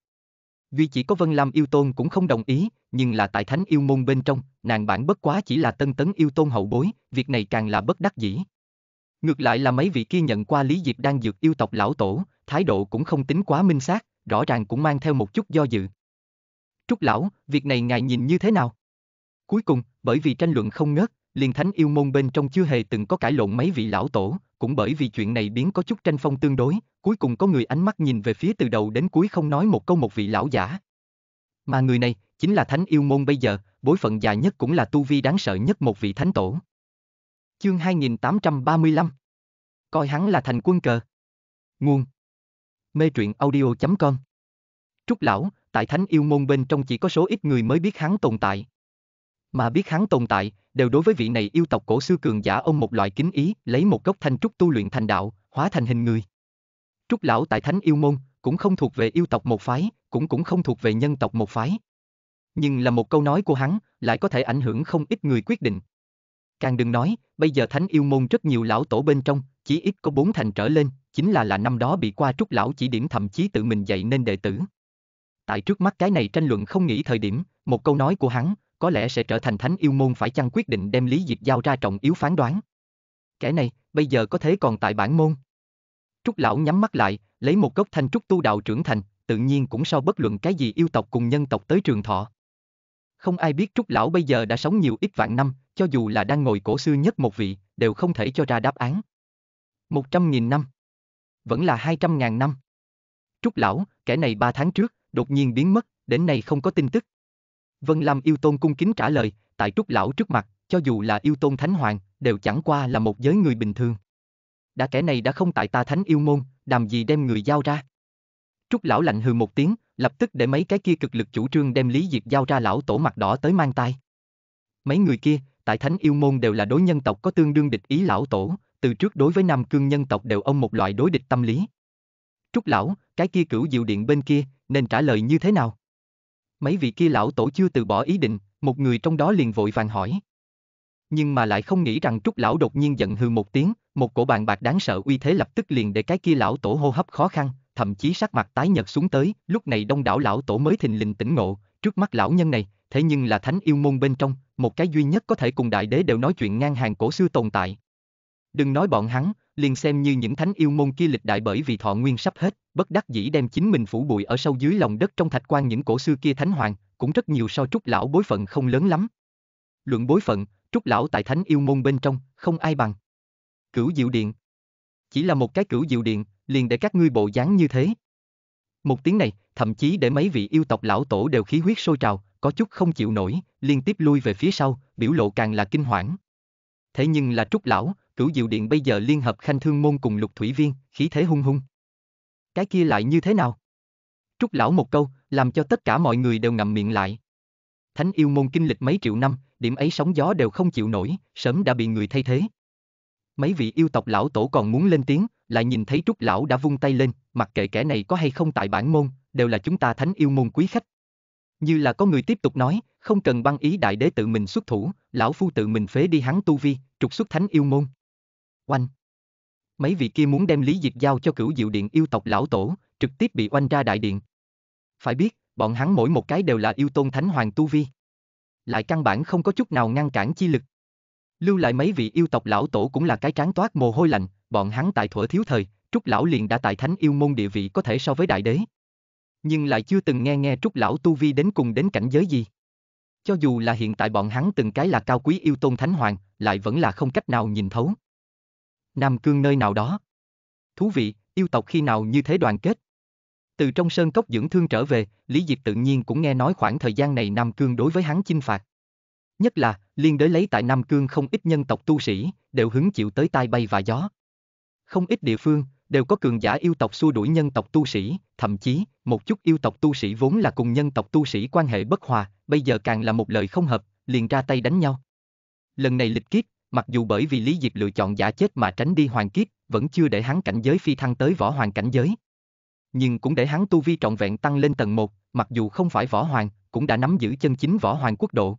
Duy chỉ có Vân Lam yêu tôn cũng không đồng ý, nhưng là tại thánh yêu môn bên trong, nàng bản bất quá chỉ là tân tấn yêu tôn hậu bối, việc này càng là bất đắc dĩ. Ngược lại là mấy vị kia nhận qua Lý Diệt đang dược yêu tộc lão tổ, thái độ cũng không tính quá minh xác, rõ ràng cũng mang theo một chút do dự. Trúc lão, việc này ngài nhìn như thế nào? Cuối cùng, bởi vì tranh luận không ngớt, liền thánh yêu môn bên trong chưa hề từng có cãi lộn mấy vị lão tổ, cũng bởi vì chuyện này biến có chút tranh phong tương đối, cuối cùng có người ánh mắt nhìn về phía từ đầu đến cuối không nói một câu một vị lão giả. Mà người này, chính là thánh yêu môn bây giờ, bối phận già nhất cũng là tu vi đáng sợ nhất một vị thánh tổ. Chương 2835 Coi hắn là thành quân cờ. Nguồn mê truyện audio.com. Trúc Lão, tại Thánh Yêu Môn bên trong chỉ có số ít người mới biết hắn tồn tại. Mà biết hắn tồn tại, đều đối với vị này yêu tộc cổ xưa cường giả ông một loại kính ý, lấy một gốc thanh trúc tu luyện thành đạo, hóa thành hình người. Trúc Lão tại Thánh Yêu Môn, cũng không thuộc về yêu tộc một phái, cũng cũng không thuộc về nhân tộc một phái. Nhưng là một câu nói của hắn, lại có thể ảnh hưởng không ít người quyết định. Càng đừng nói, bây giờ Thánh Yêu Môn rất nhiều lão tổ bên trong, chỉ ít có bốn thành trở lên, chính là là năm đó bị qua trúc lão chỉ điểm thậm chí tự mình dạy nên đệ tử. Tại trước mắt cái này tranh luận không nghĩ thời điểm, một câu nói của hắn, có lẽ sẽ trở thành thánh yêu môn phải chăng quyết định đem lý diệp giao ra trọng yếu phán đoán. Kẻ này, bây giờ có thế còn tại bản môn. Trúc lão nhắm mắt lại, lấy một gốc thanh trúc tu đạo trưởng thành, tự nhiên cũng sau bất luận cái gì yêu tộc cùng nhân tộc tới trường thọ. Không ai biết Trúc lão bây giờ đã sống nhiều ít vạn năm, cho dù là đang ngồi cổ xưa nhất một vị, đều không thể cho ra đáp án. Một trăm nghìn năm vẫn là 200.000 năm. Trúc lão, kẻ này 3 tháng trước, đột nhiên biến mất, đến nay không có tin tức. Vân Lam yêu tôn cung kính trả lời, tại Trúc lão trước mặt, cho dù là yêu tôn thánh hoàng, đều chẳng qua là một giới người bình thường. Đã kẻ này đã không tại ta thánh yêu môn, đàm gì đem người giao ra. Trúc lão lạnh hừ một tiếng, lập tức để mấy cái kia cực lực chủ trương đem Lý Diệp giao ra lão tổ mặt đỏ tới mang tay. Mấy người kia, tại thánh yêu môn đều là đối nhân tộc có tương đương địch ý lão tổ, từ trước đối với Nam Cương nhân tộc đều ông một loại đối địch tâm lý. Trúc lão, cái kia cửu diệu điện bên kia, nên trả lời như thế nào? Mấy vị kia lão tổ chưa từ bỏ ý định, một người trong đó liền vội vàng hỏi. Nhưng mà lại không nghĩ rằng Trúc lão đột nhiên giận hư một tiếng, một cổ bàn bạc đáng sợ uy thế lập tức liền để cái kia lão tổ hô hấp khó khăn, thậm chí sắc mặt tái nhợt xuống tới, lúc này đông đảo lão tổ mới thình lình tỉnh ngộ, trước mắt lão nhân này, thế nhưng là thánh yêu môn bên trong, một cái duy nhất có thể cùng đại đế đều nói chuyện ngang hàng cổ xưa tồn tại, Đừng nói bọn hắn, liền xem như những thánh yêu môn kia lịch đại bởi vì thọ nguyên sắp hết, bất đắc dĩ đem chính mình phủ bụi ở sâu dưới lòng đất trong thạch quan những cổ xưa kia thánh hoàng, cũng rất nhiều so trúc lão bối phận không lớn lắm. Luận bối phận, trúc lão tại thánh yêu môn bên trong, không ai bằng. Cửu diệu điện. Chỉ là một cái cửu diệu điện, liền để các ngươi bộ dáng như thế. Một tiếng này, thậm chí để mấy vị yêu tộc lão tổ đều khí huyết sôi trào, có chút không chịu nổi, liên tiếp lui về phía sau, biểu lộ càng là kinh hoảng. Thế nhưng là trúc lão, cửu diệu điện bây giờ liên hợp khanh thương môn cùng lục thủy viên, khí thế hung hung. Cái kia lại như thế nào? Trúc lão một câu, làm cho tất cả mọi người đều ngậm miệng lại. Thánh yêu môn kinh lịch mấy triệu năm, điểm ấy sóng gió đều không chịu nổi, sớm đã bị người thay thế. Mấy vị yêu tộc lão tổ còn muốn lên tiếng, lại nhìn thấy Trúc lão đã vung tay lên, mặc kệ kẻ này có hay không tại bản môn, đều là chúng ta thánh yêu môn quý khách. Như là có người tiếp tục nói, không cần băng ý đại đế tự mình xuất thủ, lão phu tự mình phế đi hắn tu vi, trục xuất thánh yêu môn oanh. Mấy vị kia muốn đem Lý Diệp giao cho cửu diệu điện yêu tộc lão tổ, trực tiếp bị oanh ra đại điện. Phải biết, bọn hắn mỗi một cái đều là yêu tôn thánh hoàng tu vi. Lại căn bản không có chút nào ngăn cản chi lực. Lưu lại mấy vị yêu tộc lão tổ cũng là cái tráng toát mồ hôi lạnh, bọn hắn tại thuở thiếu thời, Trúc lão liền đã tại thánh yêu môn địa vị có thể so với đại đế. Nhưng lại chưa từng nghe nghe Trúc lão tu vi đến cùng đến cảnh giới gì. Cho dù là hiện tại bọn hắn từng cái là cao quý yêu tôn thánh hoàng, lại vẫn là không cách nào nhìn thấu. Nam Cương nơi nào đó. Thú vị, yêu tộc khi nào như thế đoàn kết? Từ trong sơn cốc dưỡng thương trở về, Lý Diệp tự nhiên cũng nghe nói khoảng thời gian này Nam Cương đối với hắn chinh phạt. Nhất là, liên đới lấy tại Nam Cương không ít nhân tộc tu sĩ, đều hứng chịu tới tai bay và gió. Không ít địa phương, đều có cường giả yêu tộc xua đuổi nhân tộc tu sĩ, thậm chí, một chút yêu tộc tu sĩ vốn là cùng nhân tộc tu sĩ quan hệ bất hòa, bây giờ càng là một lời không hợp, liền ra tay đánh nhau. Lần này lịch kiếp, mặc dù bởi vì Lý Diệp lựa chọn giả chết mà tránh đi hoàng kiếp, vẫn chưa để hắn cảnh giới phi thăng tới võ hoàng cảnh giới. Nhưng cũng để hắn tu vi trọn vẹn tăng lên tầng 1, mặc dù không phải võ hoàng, cũng đã nắm giữ chân chính võ hoàng quốc độ.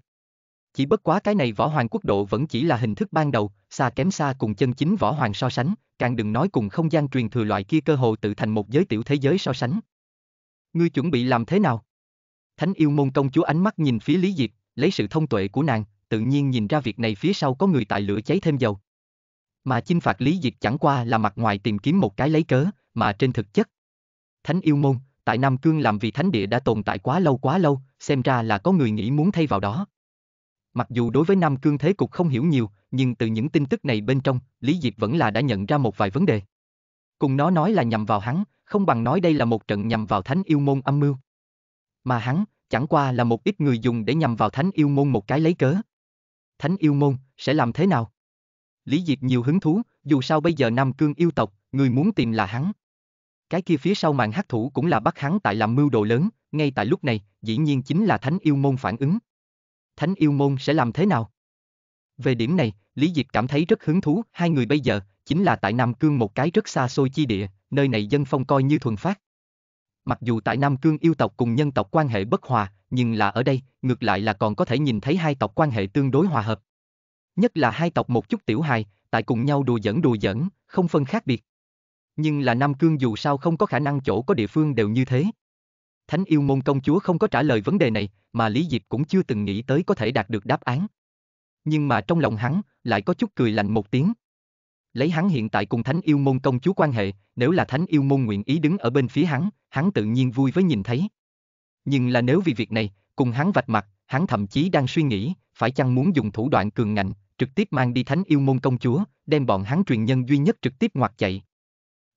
Chỉ bất quá cái này võ hoàng quốc độ vẫn chỉ là hình thức ban đầu, xa kém xa cùng chân chính võ hoàng so sánh, càng đừng nói cùng không gian truyền thừa loại kia cơ hồ tự thành một giới tiểu thế giới so sánh. Ngươi chuẩn bị làm thế nào? Thánh yêu môn công chúa ánh mắt nhìn phía Lý Diệp, lấy sự thông tuệ của nàng, tự nhiên nhìn ra việc này phía sau có người tại lửa cháy thêm dầu. Mà chinh phạt Lý Diệp chẳng qua là mặt ngoài tìm kiếm một cái lấy cớ, mà trên thực chất. Thánh yêu môn, tại Nam Cương làm vì thánh địa đã tồn tại quá lâu quá lâu, xem ra là có người nghĩ muốn thay vào đó. Mặc dù đối với Nam Cương thế cục không hiểu nhiều, nhưng từ những tin tức này bên trong, Lý Diệp vẫn là đã nhận ra một vài vấn đề. Cùng nó nói là nhằm vào hắn, không bằng nói đây là một trận nhằm vào thánh yêu môn âm mưu. Mà hắn, chẳng qua là một ít người dùng để nhằm vào thánh yêu môn một cái lấy cớ. Thánh yêu môn, sẽ làm thế nào? Lý Diệp nhiều hứng thú, dù sao bây giờ Nam Cương yêu tộc, người muốn tìm là hắn. Cái kia phía sau màn hắc thủ cũng là bắt hắn tại làm mưu đồ lớn, ngay tại lúc này, dĩ nhiên chính là Thánh yêu môn phản ứng. Thánh yêu môn sẽ làm thế nào? Về điểm này, Lý Diệp cảm thấy rất hứng thú, hai người bây giờ, chính là tại Nam Cương một cái rất xa xôi chi địa, nơi này dân phong coi như thuần phát. Mặc dù tại Nam Cương yêu tộc cùng nhân tộc quan hệ bất hòa, nhưng là ở đây, ngược lại là còn có thể nhìn thấy hai tộc quan hệ tương đối hòa hợp. Nhất là hai tộc một chút tiểu hài, tại cùng nhau đùa giỡn đùa giỡn, không phân khác biệt. Nhưng là Nam Cương dù sao không có khả năng chỗ có địa phương đều như thế. Thánh yêu môn công chúa không có trả lời vấn đề này, mà Lý Diệp cũng chưa từng nghĩ tới có thể đạt được đáp án. Nhưng mà trong lòng hắn, lại có chút cười lạnh một tiếng lấy hắn hiện tại cùng thánh yêu môn công chúa quan hệ, nếu là thánh yêu môn nguyện ý đứng ở bên phía hắn, hắn tự nhiên vui với nhìn thấy. Nhưng là nếu vì việc này, cùng hắn vạch mặt, hắn thậm chí đang suy nghĩ, phải chăng muốn dùng thủ đoạn cường ngạnh, trực tiếp mang đi thánh yêu môn công chúa, đem bọn hắn truyền nhân duy nhất trực tiếp ngoặt chạy.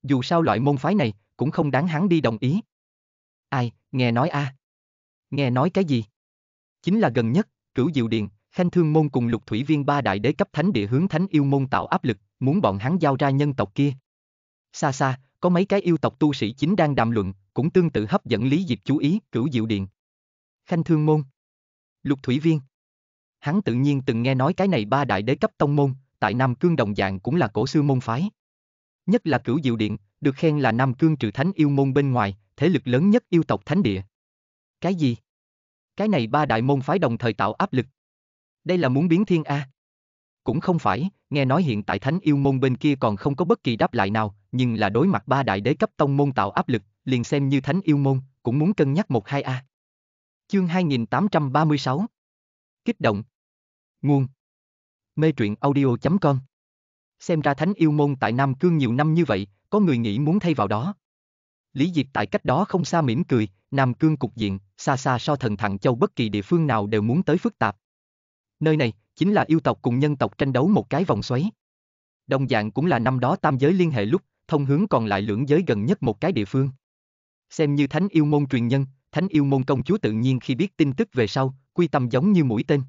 Dù sao loại môn phái này, cũng không đáng hắn đi đồng ý. Ai, nghe nói a à? Nghe nói cái gì? Chính là gần nhất, cửu diệu điện, khanh thương môn cùng lục thủy viên ba đại đế cấp thánh địa hướng thánh yêu môn tạo áp lực, muốn bọn hắn giao ra nhân tộc kia. Xa xa, có mấy cái yêu tộc tu sĩ chính đang đàm luận, cũng tương tự hấp dẫn Lý Diệp chú ý, cửu diệu điện. Khanh thương môn. Lục thủy viên. Hắn tự nhiên từng nghe nói cái này ba đại đế cấp tông môn, tại Nam Cương đồng dạng cũng là cổ sư môn phái. Nhất là cửu diệu điện, được khen là Nam Cương trừ thánh yêu môn bên ngoài, thế lực lớn nhất yêu tộc thánh địa. Cái gì? Cái này ba đại môn phái đồng thời tạo áp lực. Đây là muốn biến thiên A. Cũng không phải, nghe nói hiện tại thánh yêu môn bên kia còn không có bất kỳ đáp lại nào, nhưng là đối mặt ba đại đế cấp tông môn tạo áp lực, liền xem như thánh yêu môn, cũng muốn cân nhắc một hai a. Chương 2836 Kích động Nguồn Mê truyện audio.com Xem ra thánh yêu môn tại Nam Cương nhiều năm như vậy, có người nghĩ muốn thay vào đó. Lý Diệp tại cách đó không xa mỉm cười, Nam Cương cục diện, xa xa so thần thằng châu bất kỳ địa phương nào đều muốn tới phức tạp. Nơi này, chính là yêu tộc cùng nhân tộc tranh đấu một cái vòng xoáy. Đồng dạng cũng là năm đó tam giới liên hệ lúc, thông hướng còn lại lưỡng giới gần nhất một cái địa phương. Xem như thánh yêu môn truyền nhân, thánh yêu môn công chúa tự nhiên khi biết tin tức về sau, quy tâm giống như mũi tên.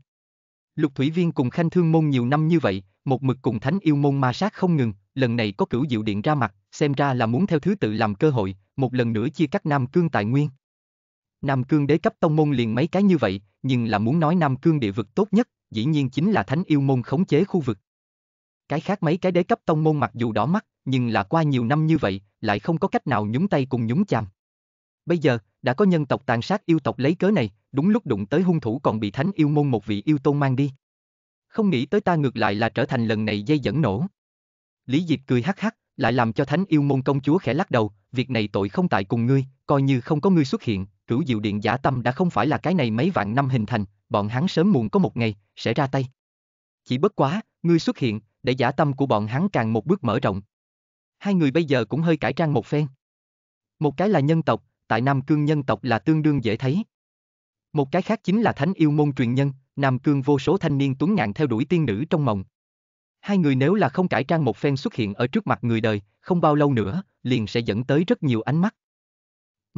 Lục Thủy Viên cùng Khanh Thương Môn nhiều năm như vậy, một mực cùng thánh yêu môn ma sát không ngừng, lần này có cửu diệu điện ra mặt, xem ra là muốn theo thứ tự làm cơ hội, một lần nữa chia cắt Nam Cương tài nguyên. Nam Cương đế cấp tông môn liền mấy cái như vậy, nhưng là muốn nói Nam Cương địa vực tốt nhất, dĩ nhiên chính là thánh yêu môn khống chế khu vực. Cái khác mấy cái đế cấp tông môn mặc dù đỏ mắt, nhưng là qua nhiều năm như vậy, lại không có cách nào nhúng tay cùng nhúng chàm. Bây giờ, đã có nhân tộc tàn sát yêu tộc lấy cớ này, đúng lúc đụng tới hung thủ còn bị thánh yêu môn một vị yêu tôn mang đi. Không nghĩ tới ta ngược lại là trở thành lần này dây dẫn nổ. Lý Diệp cười hắc hắc, lại làm cho thánh yêu môn công chúa khẽ lắc đầu, việc này tội không tại cùng ngươi, coi như không có ngươi xuất hiện, cửu diệu điện giả tâm đã không phải là cái này mấy vạn năm hình thành, bọn hắn sớm muộn có một ngày, sẽ ra tay. Chỉ bất quá, ngươi xuất hiện, để giả tâm của bọn hắn càng một bước mở rộng. Hai người bây giờ cũng hơi cải trang một phen. Một cái là nhân tộc, tại Nam Cương nhân tộc là tương đương dễ thấy. Một cái khác chính là thánh yêu môn truyền nhân, Nam Cương vô số thanh niên tuấn ngạn theo đuổi tiên nữ trong mộng. Hai người nếu là không cải trang một phen xuất hiện ở trước mặt người đời, không bao lâu nữa, liền sẽ dẫn tới rất nhiều ánh mắt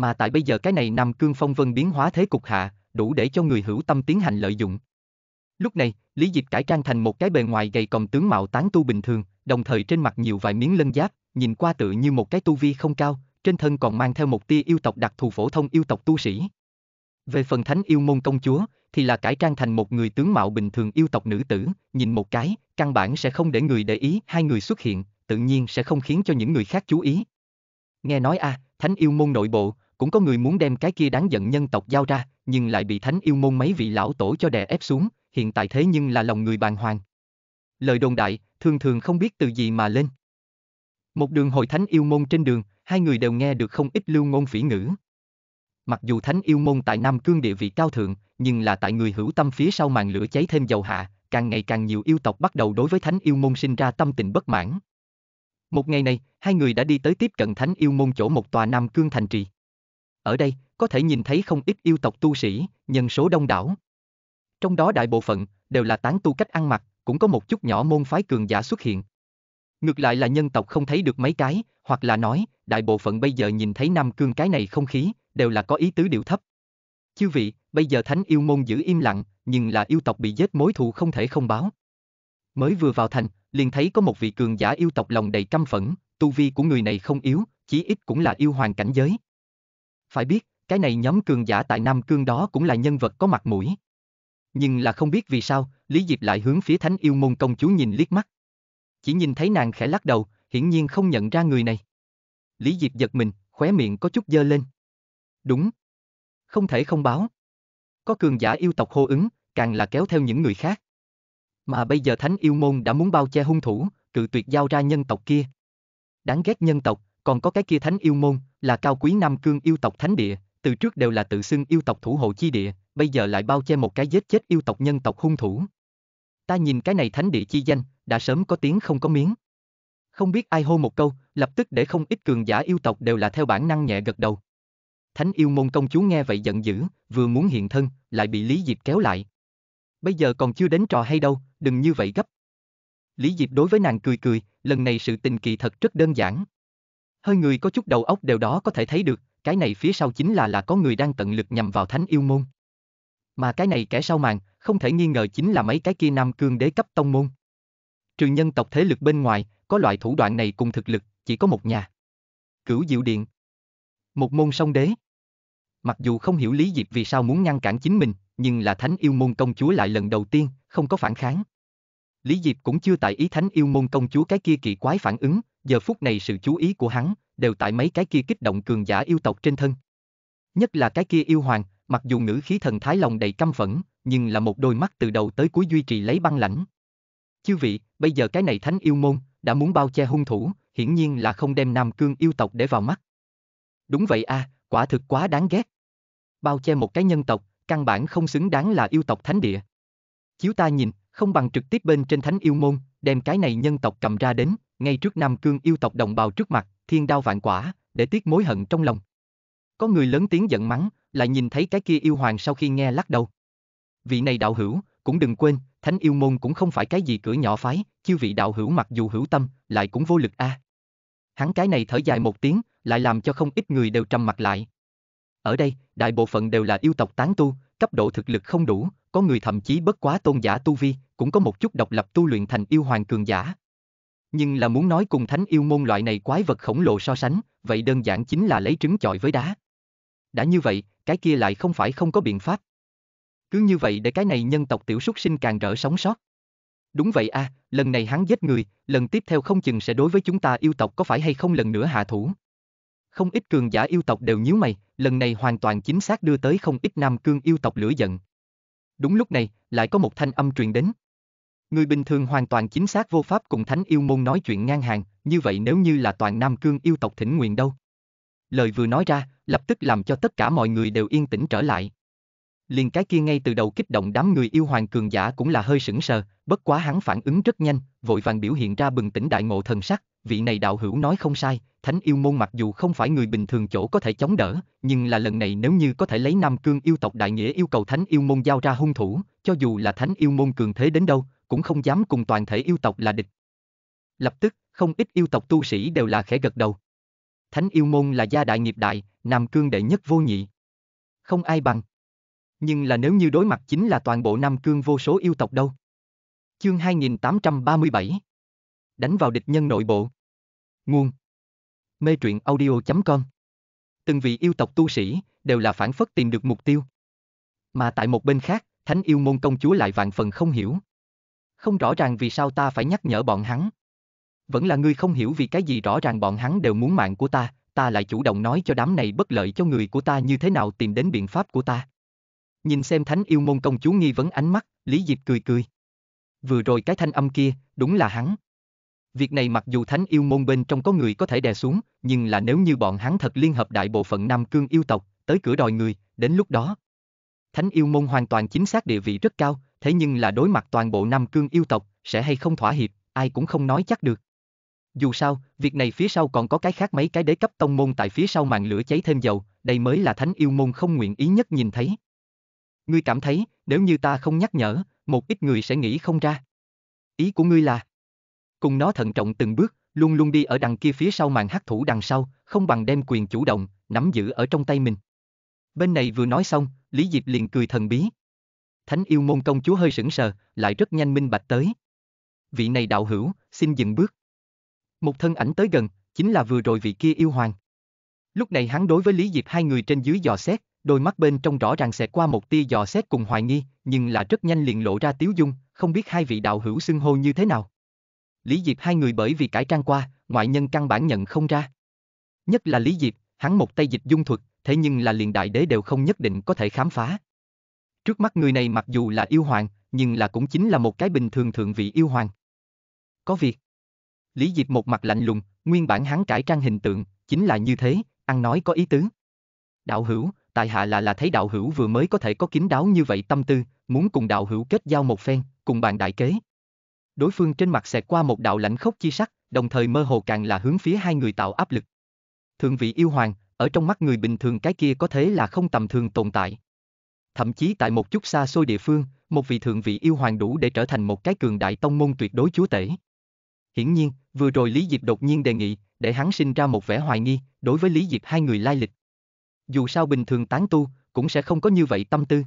mà tại bây giờ cái này nằm cương phong vân biến hóa thế cục hạ, đủ để cho người hữu tâm tiến hành lợi dụng. Lúc này, Lý Dịch cải trang thành một cái bề ngoài gầy còng tướng mạo tán tu bình thường, đồng thời trên mặt nhiều vài miếng lân giáp, nhìn qua tự như một cái tu vi không cao, trên thân còn mang theo một tia yêu tộc đặc thù phổ thông yêu tộc tu sĩ. Về phần thánh yêu môn công chúa, thì là cải trang thành một người tướng mạo bình thường yêu tộc nữ tử, nhìn một cái, căn bản sẽ không để người để ý hai người xuất hiện, tự nhiên sẽ không khiến cho những người khác chú ý. Nghe nói a, à, thánh yêu môn nội bộ, cũng có người muốn đem cái kia đáng giận nhân tộc giao ra, nhưng lại bị thánh yêu môn mấy vị lão tổ cho đè ép xuống, hiện tại thế nhưng là lòng người bàn hoàng. Lời đồn đại, thường thường không biết từ gì mà lên. Một đường hồi thánh yêu môn trên đường, hai người đều nghe được không ít lưu ngôn phỉ ngữ. Mặc dù thánh yêu môn tại Nam Cương địa vị cao thượng, nhưng là tại người hữu tâm phía sau màn lửa cháy thêm dầu hạ, càng ngày càng nhiều yêu tộc bắt đầu đối với thánh yêu môn sinh ra tâm tình bất mãn. Một ngày này, hai người đã đi tới tiếp cận thánh yêu môn chỗ một tòa Nam Cương thành trì ở đây có thể nhìn thấy không ít yêu tộc tu sĩ, nhân số đông đảo. Trong đó đại bộ phận đều là tán tu cách ăn mặc, cũng có một chút nhỏ môn phái cường giả xuất hiện. Ngược lại là nhân tộc không thấy được mấy cái, hoặc là nói, đại bộ phận bây giờ nhìn thấy Nam Cương cái này không khí, đều là có ý tứ điệu thấp. Chư vị, bây giờ thánh yêu môn giữ im lặng, nhưng là yêu tộc bị giết mối thù không thể không báo. Mới vừa vào thành, liền thấy có một vị cường giả yêu tộc lòng đầy căm phẫn, tu vi của người này không yếu, chí ít cũng là yêu hoàng cảnh giới. Phải biết, cái này nhóm cường giả tại Nam Cương đó cũng là nhân vật có mặt mũi. Nhưng là không biết vì sao, Lý Diệp lại hướng phía Thánh Yêu Môn công chúa nhìn liếc mắt. Chỉ nhìn thấy nàng khẽ lắc đầu, hiển nhiên không nhận ra người này. Lý Diệp giật mình, khóe miệng có chút dơ lên. Đúng. Không thể không báo. Có cường giả yêu tộc hô ứng, càng là kéo theo những người khác. Mà bây giờ Thánh Yêu Môn đã muốn bao che hung thủ, cự tuyệt giao ra nhân tộc kia. Đáng ghét nhân tộc, còn có cái kia Thánh Yêu Môn, là cao quý Nam Cương yêu tộc thánh địa, từ trước đều là tự xưng yêu tộc thủ hộ chi địa, bây giờ lại bao che một cái giết chết yêu tộc nhân tộc hung thủ. Ta nhìn cái này thánh địa chi danh, đã sớm có tiếng không có miếng. Không biết ai hô một câu, lập tức để không ít cường giả yêu tộc đều là theo bản năng nhẹ gật đầu. Thánh yêu môn công chúa nghe vậy giận dữ, vừa muốn hiện thân, lại bị Lý Diệp kéo lại. Bây giờ còn chưa đến trò hay đâu, đừng như vậy gấp. Lý Diệp đối với nàng cười cười, lần này sự tình kỳ thật rất đơn giản. Hơi người có chút đầu óc đều đó có thể thấy được, cái này phía sau chính là là có người đang tận lực nhằm vào thánh yêu môn. Mà cái này kẻ sau màn, không thể nghi ngờ chính là mấy cái kia nam cương đế cấp tông môn. Trừ nhân tộc thế lực bên ngoài, có loại thủ đoạn này cùng thực lực, chỉ có một nhà. Cửu Diệu Điện Một môn song đế Mặc dù không hiểu lý dịp vì sao muốn ngăn cản chính mình, nhưng là thánh yêu môn công chúa lại lần đầu tiên, không có phản kháng. Lý Diệp cũng chưa tại ý thánh yêu môn công chúa cái kia kỳ quái phản ứng, giờ phút này sự chú ý của hắn đều tại mấy cái kia kích động cường giả yêu tộc trên thân. Nhất là cái kia yêu hoàng, mặc dù ngữ khí thần thái lòng đầy căm phẫn, nhưng là một đôi mắt từ đầu tới cuối duy trì lấy băng lãnh. Chư vị, bây giờ cái này thánh yêu môn, đã muốn bao che hung thủ, hiển nhiên là không đem Nam Cương yêu tộc để vào mắt. Đúng vậy a, à, quả thực quá đáng ghét. Bao che một cái nhân tộc, căn bản không xứng đáng là yêu tộc thánh địa. Chiếu ta nhìn, không bằng trực tiếp bên trên thánh yêu môn, đem cái này nhân tộc cầm ra đến, ngay trước Nam Cương yêu tộc đồng bào trước mặt, thiên đao vạn quả, để tiếc mối hận trong lòng. Có người lớn tiếng giận mắng, lại nhìn thấy cái kia yêu hoàng sau khi nghe lắc đầu. Vị này đạo hữu, cũng đừng quên, thánh yêu môn cũng không phải cái gì cửa nhỏ phái, chiêu vị đạo hữu mặc dù hữu tâm, lại cũng vô lực a. À. Hắn cái này thở dài một tiếng, lại làm cho không ít người đều trầm mặt lại. Ở đây, đại bộ phận đều là yêu tộc tán tu, cấp độ thực lực không đủ, có người thậm chí bất quá tôn giả tu vi, cũng có một chút độc lập tu luyện thành yêu hoàng cường giả, nhưng là muốn nói cùng thánh yêu môn loại này quái vật khổng lồ so sánh, vậy đơn giản chính là lấy trứng chọi với đá. Đã như vậy, cái kia lại không phải không có biện pháp. Cứ như vậy để cái này nhân tộc tiểu súc sinh càng rỡ sống sót. Đúng vậy a, à, lần này hắn giết người, lần tiếp theo không chừng sẽ đối với chúng ta yêu tộc có phải hay không lần nữa hạ thủ. Không ít cường giả yêu tộc đều nhíu mày, lần này hoàn toàn chính xác đưa tới không ít nam cương yêu tộc lửa giận. Đúng lúc này, lại có một thanh âm truyền đến. Người bình thường hoàn toàn chính xác vô pháp cùng thánh yêu môn nói chuyện ngang hàng, như vậy nếu như là toàn Nam Cương yêu tộc thỉnh nguyện đâu? Lời vừa nói ra, lập tức làm cho tất cả mọi người đều yên tĩnh trở lại. Liền cái kia ngay từ đầu kích động đám người yêu hoàng cường giả cũng là hơi sững sờ, bất quá hắn phản ứng rất nhanh, vội vàng biểu hiện ra bừng tỉnh đại ngộ thần sắc, vị này đạo hữu nói không sai, thánh yêu môn mặc dù không phải người bình thường chỗ có thể chống đỡ, nhưng là lần này nếu như có thể lấy Nam Cương yêu tộc đại nghĩa yêu cầu thánh yêu môn giao ra hung thủ, cho dù là thánh yêu môn cường thế đến đâu, cũng không dám cùng toàn thể yêu tộc là địch. Lập tức, không ít yêu tộc tu sĩ đều là khẽ gật đầu. Thánh yêu môn là gia đại nghiệp đại, Nam Cương đệ nhất vô nhị. Không ai bằng. Nhưng là nếu như đối mặt chính là toàn bộ Nam Cương vô số yêu tộc đâu. Chương 2837 Đánh vào địch nhân nội bộ. Nguồn Mê truyện audio.com Từng vị yêu tộc tu sĩ đều là phản phất tìm được mục tiêu. Mà tại một bên khác, Thánh yêu môn công chúa lại vạn phần không hiểu. Không rõ ràng vì sao ta phải nhắc nhở bọn hắn. Vẫn là ngươi không hiểu vì cái gì rõ ràng bọn hắn đều muốn mạng của ta, ta lại chủ động nói cho đám này bất lợi cho người của ta như thế nào tìm đến biện pháp của ta. Nhìn xem thánh yêu môn công chúa nghi vấn ánh mắt, Lý Diệp cười cười. Vừa rồi cái thanh âm kia, đúng là hắn. Việc này mặc dù thánh yêu môn bên trong có người có thể đè xuống, nhưng là nếu như bọn hắn thật liên hợp đại bộ phận Nam Cương yêu tộc, tới cửa đòi người, đến lúc đó. Thánh yêu môn hoàn toàn chính xác địa vị rất cao, thế nhưng là đối mặt toàn bộ Nam Cương yêu tộc, sẽ hay không thỏa hiệp, ai cũng không nói chắc được. Dù sao, việc này phía sau còn có cái khác mấy cái đế cấp tông môn tại phía sau màn lửa cháy thêm dầu, đây mới là thánh yêu môn không nguyện ý nhất nhìn thấy. Ngươi cảm thấy, nếu như ta không nhắc nhở, một ít người sẽ nghĩ không ra. Ý của ngươi là, cùng nó thận trọng từng bước, luôn luôn đi ở đằng kia phía sau màn hắc thủ đằng sau, không bằng đem quyền chủ động, nắm giữ ở trong tay mình. Bên này vừa nói xong, Lý Diệp liền cười thần bí. Thánh yêu môn công chúa hơi sững sờ, lại rất nhanh minh bạch tới. Vị này đạo hữu, xin dừng bước. Một thân ảnh tới gần, chính là vừa rồi vị kia yêu hoàng. Lúc này hắn đối với Lý Diệp hai người trên dưới dò xét, đôi mắt bên trong rõ ràng sẽ qua một tia dò xét cùng hoài nghi, nhưng là rất nhanh liền lộ ra tiếu dung, không biết hai vị đạo hữu xưng hô như thế nào. Lý Diệp hai người bởi vì cải trang qua, ngoại nhân căn bản nhận không ra. Nhất là Lý Diệp, hắn một tay dịch dung thuật, thế nhưng là liền đại đế đều không nhất định có thể khám phá. Trước mắt người này mặc dù là yêu hoàng, nhưng là cũng chính là một cái bình thường thượng vị yêu hoàng. Có việc. Lý Diệp một mặt lạnh lùng, nguyên bản hắn cải trang hình tượng, chính là như thế, ăn nói có ý tứ. Đạo hữu, tại hạ là là thấy đạo hữu vừa mới có thể có kín đáo như vậy tâm tư, muốn cùng đạo hữu kết giao một phen, cùng bàn đại kế. Đối phương trên mặt xẹt qua một đạo lãnh khốc chi sắc, đồng thời mơ hồ càng là hướng phía hai người tạo áp lực. Thượng vị yêu hoàng, ở trong mắt người bình thường cái kia có thế là không tầm thường tồn tại thậm chí tại một chút xa xôi địa phương, một vị thượng vị yêu hoàng đủ để trở thành một cái cường đại tông môn tuyệt đối chúa tể. Hiển nhiên, vừa rồi Lý Diệp đột nhiên đề nghị, để hắn sinh ra một vẻ hoài nghi, đối với Lý Diệp hai người lai lịch. Dù sao bình thường tán tu, cũng sẽ không có như vậy tâm tư.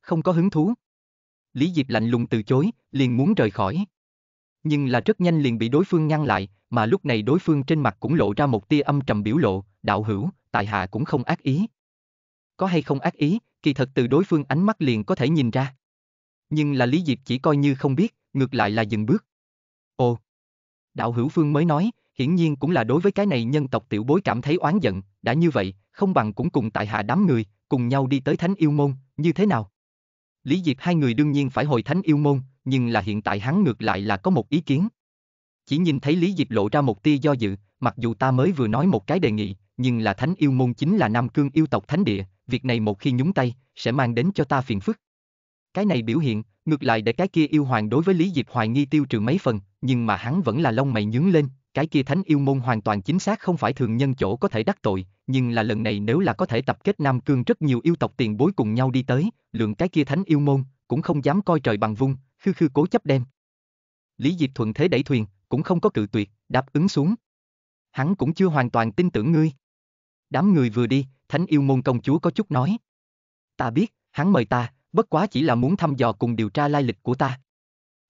Không có hứng thú. Lý Diệp lạnh lùng từ chối, liền muốn rời khỏi. Nhưng là rất nhanh liền bị đối phương ngăn lại, mà lúc này đối phương trên mặt cũng lộ ra một tia âm trầm biểu lộ, đạo hữu, tại hạ cũng không ác ý có hay không ác ý, kỳ thật từ đối phương ánh mắt liền có thể nhìn ra. Nhưng là Lý Diệp chỉ coi như không biết, ngược lại là dừng bước. Ồ! Đạo hữu phương mới nói, hiển nhiên cũng là đối với cái này nhân tộc tiểu bối cảm thấy oán giận, đã như vậy, không bằng cũng cùng tại hạ đám người, cùng nhau đi tới thánh yêu môn, như thế nào? Lý Diệp hai người đương nhiên phải hồi thánh yêu môn, nhưng là hiện tại hắn ngược lại là có một ý kiến. Chỉ nhìn thấy Lý Diệp lộ ra một tia do dự, mặc dù ta mới vừa nói một cái đề nghị, nhưng là thánh yêu môn chính là Nam Cương yêu tộc thánh địa, việc này một khi nhúng tay, sẽ mang đến cho ta phiền phức. Cái này biểu hiện, ngược lại để cái kia yêu hoàng đối với Lý Diệp hoài nghi tiêu trừ mấy phần, nhưng mà hắn vẫn là lông mày nhướng lên, cái kia thánh yêu môn hoàn toàn chính xác không phải thường nhân chỗ có thể đắc tội, nhưng là lần này nếu là có thể tập kết Nam Cương rất nhiều yêu tộc tiền bối cùng nhau đi tới, lượng cái kia thánh yêu môn, cũng không dám coi trời bằng vung, khư khư cố chấp đem. Lý Diệp thuận thế đẩy thuyền, cũng không có cự tuyệt, đáp ứng xuống. Hắn cũng chưa hoàn toàn tin tưởng ngươi. Đám người vừa đi, Thánh yêu môn công chúa có chút nói. Ta biết, hắn mời ta, bất quá chỉ là muốn thăm dò cùng điều tra lai lịch của ta.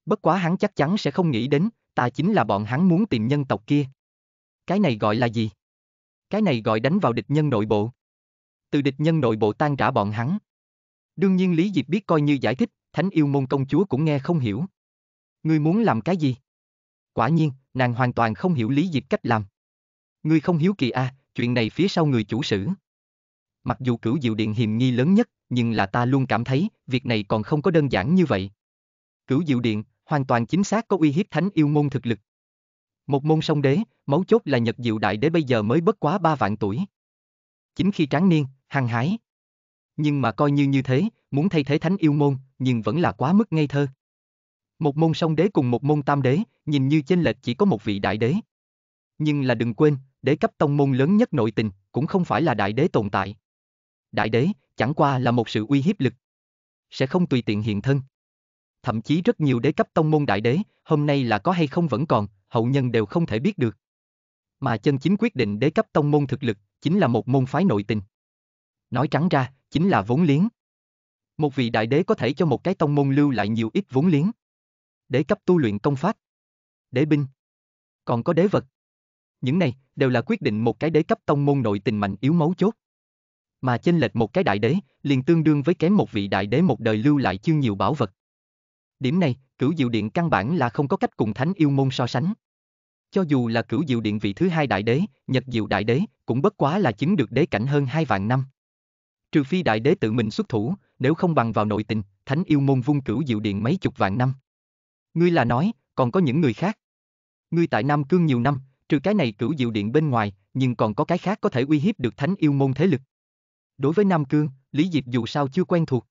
Bất quá hắn chắc chắn sẽ không nghĩ đến, ta chính là bọn hắn muốn tìm nhân tộc kia. Cái này gọi là gì? Cái này gọi đánh vào địch nhân nội bộ. Từ địch nhân nội bộ tan rã bọn hắn. Đương nhiên Lý Diệp biết coi như giải thích, thánh yêu môn công chúa cũng nghe không hiểu. Ngươi muốn làm cái gì? Quả nhiên, nàng hoàn toàn không hiểu Lý Diệp cách làm. Ngươi không hiếu kỳ à, chuyện này phía sau người chủ sử mặc dù cửu diệu điện hiềm nghi lớn nhất, nhưng là ta luôn cảm thấy, việc này còn không có đơn giản như vậy. Cửu diệu điện, hoàn toàn chính xác có uy hiếp thánh yêu môn thực lực. Một môn song đế, mấu chốt là Nhật Diệu Đại Đế bây giờ mới bất quá ba vạn tuổi. Chính khi tráng niên, hăng hái. Nhưng mà coi như như thế, muốn thay thế thánh yêu môn, nhưng vẫn là quá mức ngây thơ. Một môn song đế cùng một môn tam đế, nhìn như chênh lệch chỉ có một vị đại đế. Nhưng là đừng quên, đế cấp tông môn lớn nhất nội tình, cũng không phải là đại đế tồn tại đại đế, chẳng qua là một sự uy hiếp lực. Sẽ không tùy tiện hiện thân. Thậm chí rất nhiều đế cấp tông môn đại đế, hôm nay là có hay không vẫn còn, hậu nhân đều không thể biết được. Mà chân chính quyết định đế cấp tông môn thực lực, chính là một môn phái nội tình. Nói trắng ra, chính là vốn liếng. Một vị đại đế có thể cho một cái tông môn lưu lại nhiều ít vốn liếng. Đế cấp tu luyện công pháp. Đế binh. Còn có đế vật. Những này, đều là quyết định một cái đế cấp tông môn nội tình mạnh yếu mấu chốt mà chênh lệch một cái đại đế, liền tương đương với kém một vị đại đế một đời lưu lại chưa nhiều bảo vật. Điểm này, cửu diệu điện căn bản là không có cách cùng thánh yêu môn so sánh. Cho dù là cửu diệu điện vị thứ hai đại đế, nhật diệu đại đế, cũng bất quá là chứng được đế cảnh hơn hai vạn năm. Trừ phi đại đế tự mình xuất thủ, nếu không bằng vào nội tình, thánh yêu môn vung cửu diệu điện mấy chục vạn năm. Ngươi là nói, còn có những người khác. Ngươi tại Nam Cương nhiều năm, trừ cái này cửu diệu điện bên ngoài, nhưng còn có cái khác có thể uy hiếp được thánh yêu môn thế lực. Đối với Nam Cương, Lý Diệp dù sao chưa quen thuộc.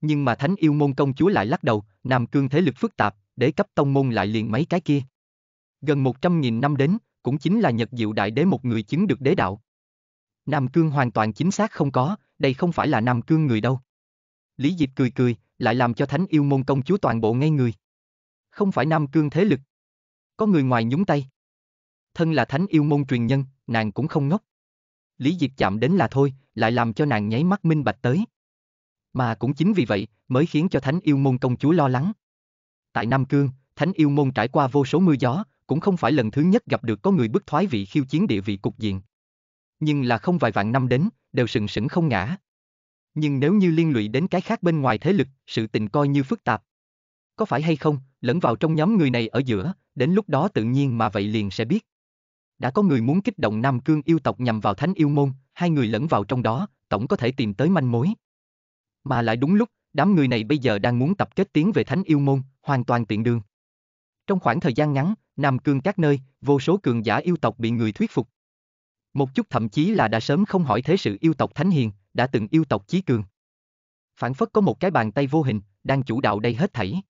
Nhưng mà Thánh Yêu Môn công chúa lại lắc đầu, Nam Cương thế lực phức tạp, để cấp tông môn lại liền mấy cái kia. Gần 100.000 năm đến, cũng chính là Nhật Diệu Đại Đế một người chứng được đế đạo. Nam Cương hoàn toàn chính xác không có, đây không phải là Nam Cương người đâu. Lý Diệp cười cười, lại làm cho Thánh Yêu Môn công chúa toàn bộ ngay người. Không phải Nam Cương thế lực. Có người ngoài nhúng tay. Thân là Thánh Yêu Môn truyền nhân, nàng cũng không ngốc. Lý Diệp chạm đến là thôi, lại làm cho nàng nháy mắt minh bạch tới. Mà cũng chính vì vậy, mới khiến cho Thánh Yêu Môn công chúa lo lắng. Tại Nam Cương, Thánh Yêu Môn trải qua vô số mưa gió, cũng không phải lần thứ nhất gặp được có người bức thoái vị khiêu chiến địa vị cục diện. Nhưng là không vài vạn năm đến, đều sừng sững không ngã. Nhưng nếu như liên lụy đến cái khác bên ngoài thế lực, sự tình coi như phức tạp. Có phải hay không, lẫn vào trong nhóm người này ở giữa, đến lúc đó tự nhiên mà vậy liền sẽ biết đã có người muốn kích động Nam Cương yêu tộc nhằm vào Thánh Yêu Môn, hai người lẫn vào trong đó, tổng có thể tìm tới manh mối. Mà lại đúng lúc, đám người này bây giờ đang muốn tập kết tiến về Thánh Yêu Môn, hoàn toàn tiện đường. Trong khoảng thời gian ngắn, Nam Cương các nơi, vô số cường giả yêu tộc bị người thuyết phục. Một chút thậm chí là đã sớm không hỏi thế sự yêu tộc Thánh Hiền, đã từng yêu tộc Chí Cường. Phản phất có một cái bàn tay vô hình, đang chủ đạo đây hết thảy.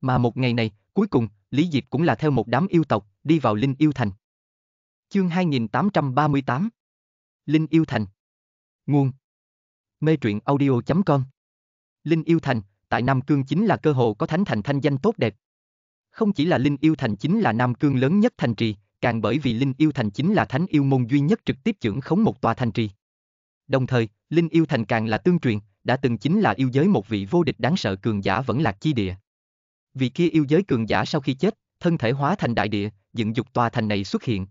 Mà một ngày này, cuối cùng, Lý Diệp cũng là theo một đám yêu tộc, đi vào Linh Yêu Thành. Chương 2838 Linh Yêu Thành Nguồn Mê truyện audio.com Linh Yêu Thành, tại Nam Cương chính là cơ hội có thánh thành thanh danh tốt đẹp. Không chỉ là Linh Yêu Thành chính là Nam Cương lớn nhất thành trì, càng bởi vì Linh Yêu Thành chính là thánh yêu môn duy nhất trực tiếp trưởng khống một tòa thành trì. Đồng thời, Linh Yêu Thành càng là tương truyền, đã từng chính là yêu giới một vị vô địch đáng sợ cường giả vẫn là chi địa. Vị kia yêu giới cường giả sau khi chết, thân thể hóa thành đại địa, dựng dục tòa thành này xuất hiện,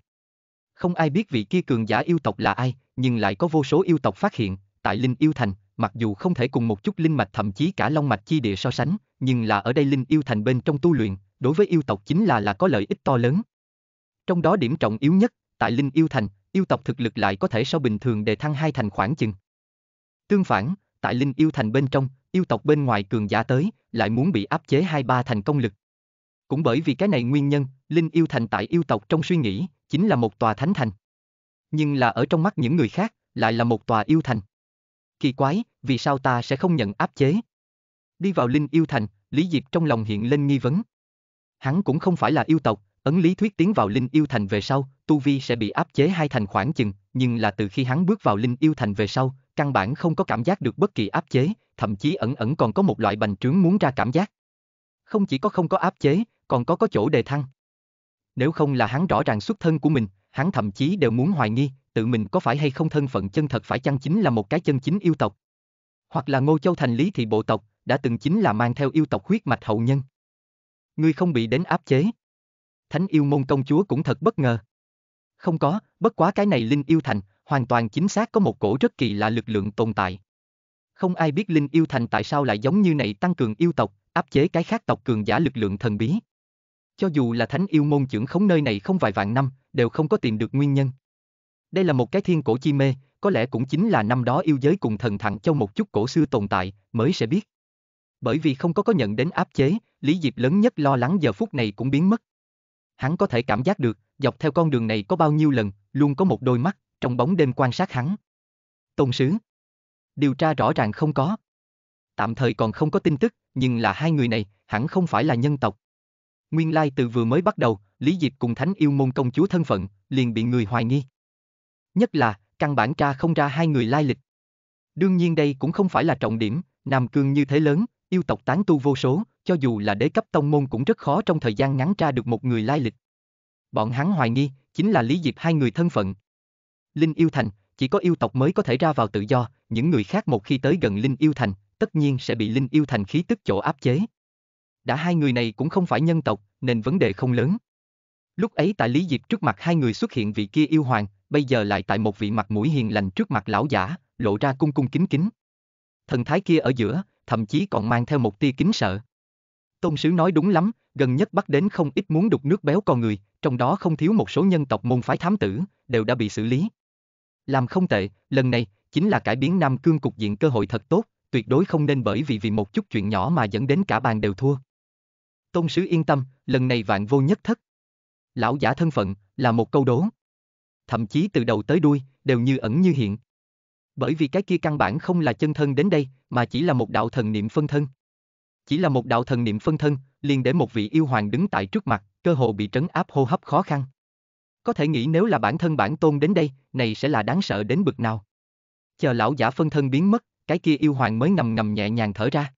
không ai biết vị kia cường giả yêu tộc là ai, nhưng lại có vô số yêu tộc phát hiện, tại Linh Yêu Thành, mặc dù không thể cùng một chút linh mạch thậm chí cả long mạch chi địa so sánh, nhưng là ở đây Linh Yêu Thành bên trong tu luyện, đối với yêu tộc chính là là có lợi ích to lớn. Trong đó điểm trọng yếu nhất, tại Linh Yêu Thành, yêu tộc thực lực lại có thể so bình thường đề thăng hai thành khoảng chừng. Tương phản, tại Linh Yêu Thành bên trong, yêu tộc bên ngoài cường giả tới, lại muốn bị áp chế hai ba thành công lực. Cũng bởi vì cái này nguyên nhân, Linh Yêu Thành tại yêu tộc trong suy nghĩ, chính là một tòa thánh thành. Nhưng là ở trong mắt những người khác, lại là một tòa yêu thành. Kỳ quái, vì sao ta sẽ không nhận áp chế? Đi vào linh yêu thành, Lý Diệp trong lòng hiện lên nghi vấn. Hắn cũng không phải là yêu tộc, ấn lý thuyết tiến vào linh yêu thành về sau, tu vi sẽ bị áp chế hai thành khoảng chừng, nhưng là từ khi hắn bước vào linh yêu thành về sau, căn bản không có cảm giác được bất kỳ áp chế, thậm chí ẩn ẩn còn có một loại bành trướng muốn ra cảm giác. Không chỉ có không có áp chế, còn có có chỗ đề thăng nếu không là hắn rõ ràng xuất thân của mình, hắn thậm chí đều muốn hoài nghi, tự mình có phải hay không thân phận chân thật phải chăng chính là một cái chân chính yêu tộc. Hoặc là Ngô Châu thành lý thị bộ tộc, đã từng chính là mang theo yêu tộc huyết mạch hậu nhân. Ngươi không bị đến áp chế. Thánh yêu môn công chúa cũng thật bất ngờ. Không có, bất quá cái này Linh yêu thành, hoàn toàn chính xác có một cổ rất kỳ lạ lực lượng tồn tại. Không ai biết Linh yêu thành tại sao lại giống như này tăng cường yêu tộc, áp chế cái khác tộc cường giả lực lượng thần bí cho dù là thánh yêu môn trưởng khống nơi này không vài vạn năm, đều không có tìm được nguyên nhân. Đây là một cái thiên cổ chi mê, có lẽ cũng chính là năm đó yêu giới cùng thần thẳng châu một chút cổ xưa tồn tại, mới sẽ biết. Bởi vì không có có nhận đến áp chế, Lý Dịp lớn nhất lo lắng giờ phút này cũng biến mất. Hắn có thể cảm giác được, dọc theo con đường này có bao nhiêu lần, luôn có một đôi mắt, trong bóng đêm quan sát hắn. Tôn sứ. Điều tra rõ ràng không có. Tạm thời còn không có tin tức, nhưng là hai người này, hẳn không phải là nhân tộc nguyên lai từ vừa mới bắt đầu, Lý Diệp cùng Thánh Yêu Môn công chúa thân phận, liền bị người hoài nghi. Nhất là, căn bản tra không ra hai người lai lịch. Đương nhiên đây cũng không phải là trọng điểm, Nam Cương như thế lớn, yêu tộc tán tu vô số, cho dù là đế cấp tông môn cũng rất khó trong thời gian ngắn tra được một người lai lịch. Bọn hắn hoài nghi, chính là Lý Diệp hai người thân phận. Linh Yêu Thành, chỉ có yêu tộc mới có thể ra vào tự do, những người khác một khi tới gần Linh Yêu Thành, tất nhiên sẽ bị Linh Yêu Thành khí tức chỗ áp chế đã hai người này cũng không phải nhân tộc, nên vấn đề không lớn. Lúc ấy tại Lý Diệp trước mặt hai người xuất hiện vị kia yêu hoàng, bây giờ lại tại một vị mặt mũi hiền lành trước mặt lão giả, lộ ra cung cung kính kính. Thần thái kia ở giữa, thậm chí còn mang theo một tia kính sợ. Tôn Sứ nói đúng lắm, gần nhất bắt đến không ít muốn đục nước béo con người, trong đó không thiếu một số nhân tộc môn phái thám tử, đều đã bị xử lý. Làm không tệ, lần này, chính là cải biến Nam Cương cục diện cơ hội thật tốt, tuyệt đối không nên bởi vì vì một chút chuyện nhỏ mà dẫn đến cả bàn đều thua. Tôn sứ yên tâm, lần này vạn vô nhất thất. Lão giả thân phận, là một câu đố. Thậm chí từ đầu tới đuôi, đều như ẩn như hiện. Bởi vì cái kia căn bản không là chân thân đến đây, mà chỉ là một đạo thần niệm phân thân. Chỉ là một đạo thần niệm phân thân, liền để một vị yêu hoàng đứng tại trước mặt, cơ hồ bị trấn áp hô hấp khó khăn. Có thể nghĩ nếu là bản thân bản tôn đến đây, này sẽ là đáng sợ đến bực nào. Chờ lão giả phân thân biến mất, cái kia yêu hoàng mới nằm nằm nhẹ nhàng thở ra.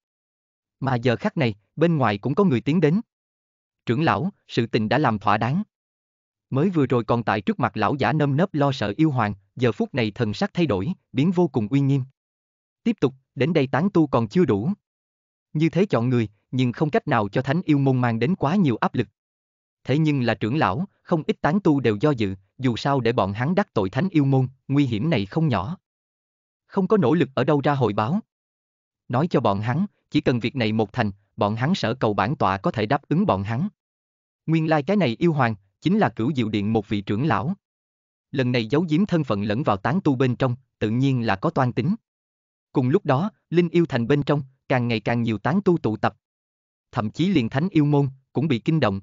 Mà giờ khắc này, bên ngoài cũng có người tiến đến. Trưởng lão, sự tình đã làm thỏa đáng. Mới vừa rồi còn tại trước mặt lão giả nâm nấp lo sợ yêu hoàng, giờ phút này thần sắc thay đổi, biến vô cùng uy nghiêm. Tiếp tục, đến đây tán tu còn chưa đủ. Như thế chọn người, nhưng không cách nào cho thánh yêu môn mang đến quá nhiều áp lực. Thế nhưng là trưởng lão, không ít tán tu đều do dự, dù sao để bọn hắn đắc tội thánh yêu môn, nguy hiểm này không nhỏ. Không có nỗ lực ở đâu ra hội báo. Nói cho bọn hắn, chỉ cần việc này một thành, bọn hắn sở cầu bản tọa có thể đáp ứng bọn hắn. Nguyên lai like cái này yêu hoàng, chính là cửu diệu điện một vị trưởng lão. Lần này giấu giếm thân phận lẫn vào tán tu bên trong, tự nhiên là có toan tính. Cùng lúc đó, Linh yêu thành bên trong, càng ngày càng nhiều tán tu tụ tập. Thậm chí liền thánh yêu môn, cũng bị kinh động.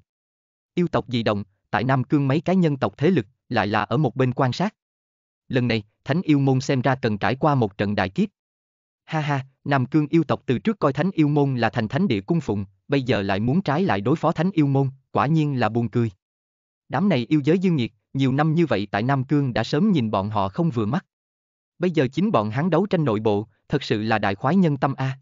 Yêu tộc dị động, tại Nam Cương mấy cái nhân tộc thế lực, lại là ở một bên quan sát. Lần này, thánh yêu môn xem ra cần trải qua một trận đại kiếp ha ha, Nam Cương yêu tộc từ trước coi thánh yêu môn là thành thánh địa cung phụng, bây giờ lại muốn trái lại đối phó thánh yêu môn, quả nhiên là buồn cười. Đám này yêu giới dương nhiệt, nhiều năm như vậy tại Nam Cương đã sớm nhìn bọn họ không vừa mắt. Bây giờ chính bọn hắn đấu tranh nội bộ, thật sự là đại khoái nhân tâm a.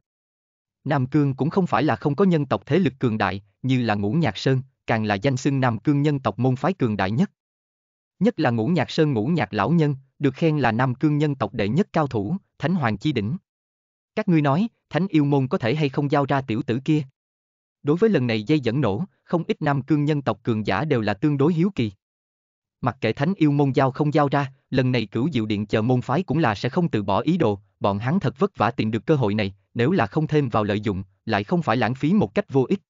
Nam Cương cũng không phải là không có nhân tộc thế lực cường đại, như là Ngũ Nhạc Sơn, càng là danh xưng Nam Cương nhân tộc môn phái cường đại nhất. Nhất là Ngũ Nhạc Sơn Ngũ Nhạc lão nhân, được khen là Nam Cương nhân tộc đệ nhất cao thủ, Thánh Hoàng chi đỉnh. Các ngươi nói, thánh yêu môn có thể hay không giao ra tiểu tử kia? Đối với lần này dây dẫn nổ, không ít nam cương nhân tộc cường giả đều là tương đối hiếu kỳ. Mặc kệ thánh yêu môn giao không giao ra, lần này cửu diệu điện chờ môn phái cũng là sẽ không từ bỏ ý đồ, bọn hắn thật vất vả tìm được cơ hội này, nếu là không thêm vào lợi dụng, lại không phải lãng phí một cách vô ích.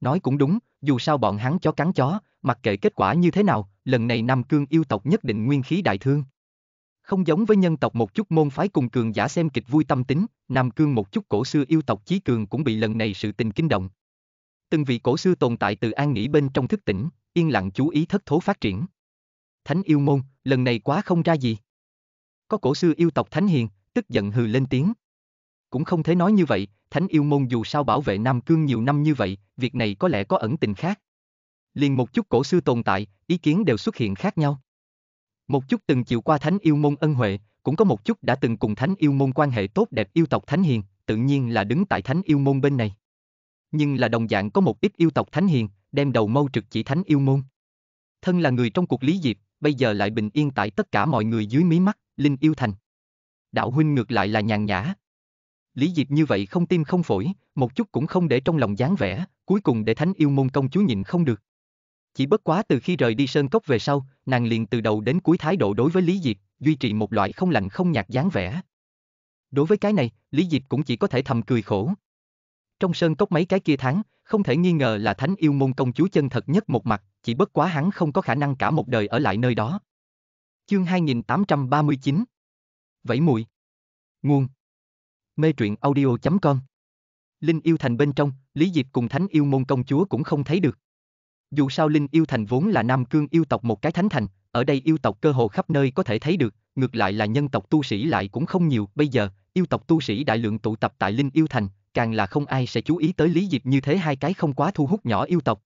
Nói cũng đúng, dù sao bọn hắn chó cắn chó, mặc kệ kết quả như thế nào, lần này Nam Cương yêu tộc nhất định nguyên khí đại thương. Không giống với nhân tộc một chút môn phái cùng cường giả xem kịch vui tâm tính, Nam Cương một chút cổ xưa yêu tộc chí cường cũng bị lần này sự tình kinh động. Từng vị cổ xưa tồn tại từ an nghỉ bên trong thức tỉnh, yên lặng chú ý thất thố phát triển. Thánh yêu môn, lần này quá không ra gì. Có cổ xưa yêu tộc thánh hiền, tức giận hừ lên tiếng. Cũng không thể nói như vậy, thánh yêu môn dù sao bảo vệ Nam Cương nhiều năm như vậy, việc này có lẽ có ẩn tình khác. Liền một chút cổ xưa tồn tại, ý kiến đều xuất hiện khác nhau. Một chút từng chịu qua thánh yêu môn ân huệ, cũng có một chút đã từng cùng thánh yêu môn quan hệ tốt đẹp yêu tộc thánh hiền, tự nhiên là đứng tại thánh yêu môn bên này. Nhưng là đồng dạng có một ít yêu tộc thánh hiền, đem đầu mâu trực chỉ thánh yêu môn. Thân là người trong cuộc lý diệp, bây giờ lại bình yên tại tất cả mọi người dưới mí mắt, linh yêu thành. Đạo huynh ngược lại là nhàn nhã. Lý diệp như vậy không tim không phổi, một chút cũng không để trong lòng dáng vẻ, cuối cùng để thánh yêu môn công chúa nhìn không được. Chỉ bất quá từ khi rời đi sơn cốc về sau, nàng liền từ đầu đến cuối thái độ đối với Lý Diệp, duy trì một loại không lạnh không nhạt dáng vẻ. Đối với cái này, Lý Diệp cũng chỉ có thể thầm cười khổ. Trong sơn cốc mấy cái kia tháng, không thể nghi ngờ là thánh yêu môn công chúa chân thật nhất một mặt, chỉ bất quá hắn không có khả năng cả một đời ở lại nơi đó. Chương 2839 Vẫy mùi Nguồn Mê truyện audio.com Linh yêu thành bên trong, Lý Diệp cùng thánh yêu môn công chúa cũng không thấy được. Dù sao Linh Yêu Thành vốn là Nam Cương yêu tộc một cái thánh thành, ở đây yêu tộc cơ hồ khắp nơi có thể thấy được, ngược lại là nhân tộc tu sĩ lại cũng không nhiều, bây giờ, yêu tộc tu sĩ đại lượng tụ tập tại Linh Yêu Thành, càng là không ai sẽ chú ý tới Lý Diệp như thế hai cái không quá thu hút nhỏ yêu tộc.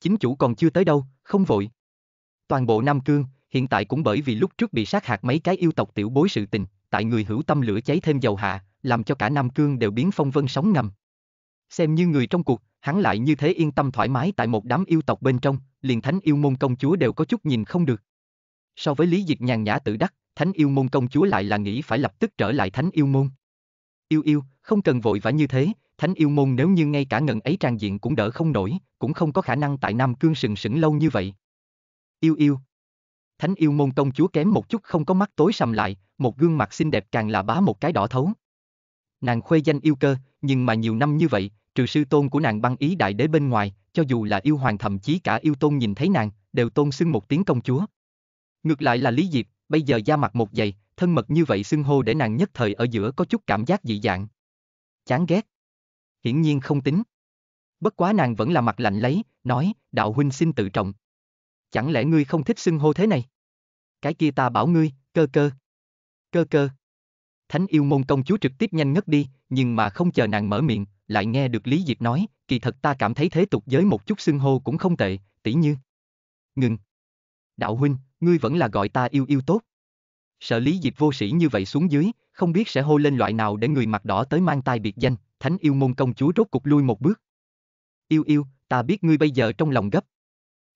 Chính chủ còn chưa tới đâu, không vội. Toàn bộ Nam Cương, hiện tại cũng bởi vì lúc trước bị sát hạt mấy cái yêu tộc tiểu bối sự tình, tại người hữu tâm lửa cháy thêm dầu hạ, làm cho cả Nam Cương đều biến phong vân sóng ngầm. Xem như người trong cuộc, hắn lại như thế yên tâm thoải mái tại một đám yêu tộc bên trong, liền thánh yêu môn công chúa đều có chút nhìn không được. So với Lý Diệp nhàn nhã tự đắc, thánh yêu môn công chúa lại là nghĩ phải lập tức trở lại thánh yêu môn. Yêu yêu, không cần vội vã như thế, thánh yêu môn nếu như ngay cả ngần ấy trang diện cũng đỡ không nổi, cũng không có khả năng tại Nam Cương sừng sững lâu như vậy. Yêu yêu. Thánh yêu môn công chúa kém một chút không có mắt tối sầm lại, một gương mặt xinh đẹp càng là bá một cái đỏ thấu. Nàng khuê danh yêu cơ, nhưng mà nhiều năm như vậy, trừ sư tôn của nàng băng ý đại đế bên ngoài, cho dù là yêu hoàng thậm chí cả yêu tôn nhìn thấy nàng, đều tôn xưng một tiếng công chúa. Ngược lại là Lý Diệp, bây giờ da mặt một dày, thân mật như vậy xưng hô để nàng nhất thời ở giữa có chút cảm giác dị dạng. Chán ghét. Hiển nhiên không tính. Bất quá nàng vẫn là mặt lạnh lấy, nói, đạo huynh xin tự trọng. Chẳng lẽ ngươi không thích xưng hô thế này? Cái kia ta bảo ngươi, cơ cơ. Cơ cơ. Thánh yêu môn công chúa trực tiếp nhanh ngất đi, nhưng mà không chờ nàng mở miệng, lại nghe được Lý Diệp nói, kỳ thật ta cảm thấy thế tục giới một chút xưng hô cũng không tệ, tỉ như. Ngừng. Đạo huynh, ngươi vẫn là gọi ta yêu yêu tốt. Sợ Lý Diệp vô sĩ như vậy xuống dưới, không biết sẽ hô lên loại nào để người mặt đỏ tới mang tai biệt danh, thánh yêu môn công chúa rốt cục lui một bước. Yêu yêu, ta biết ngươi bây giờ trong lòng gấp.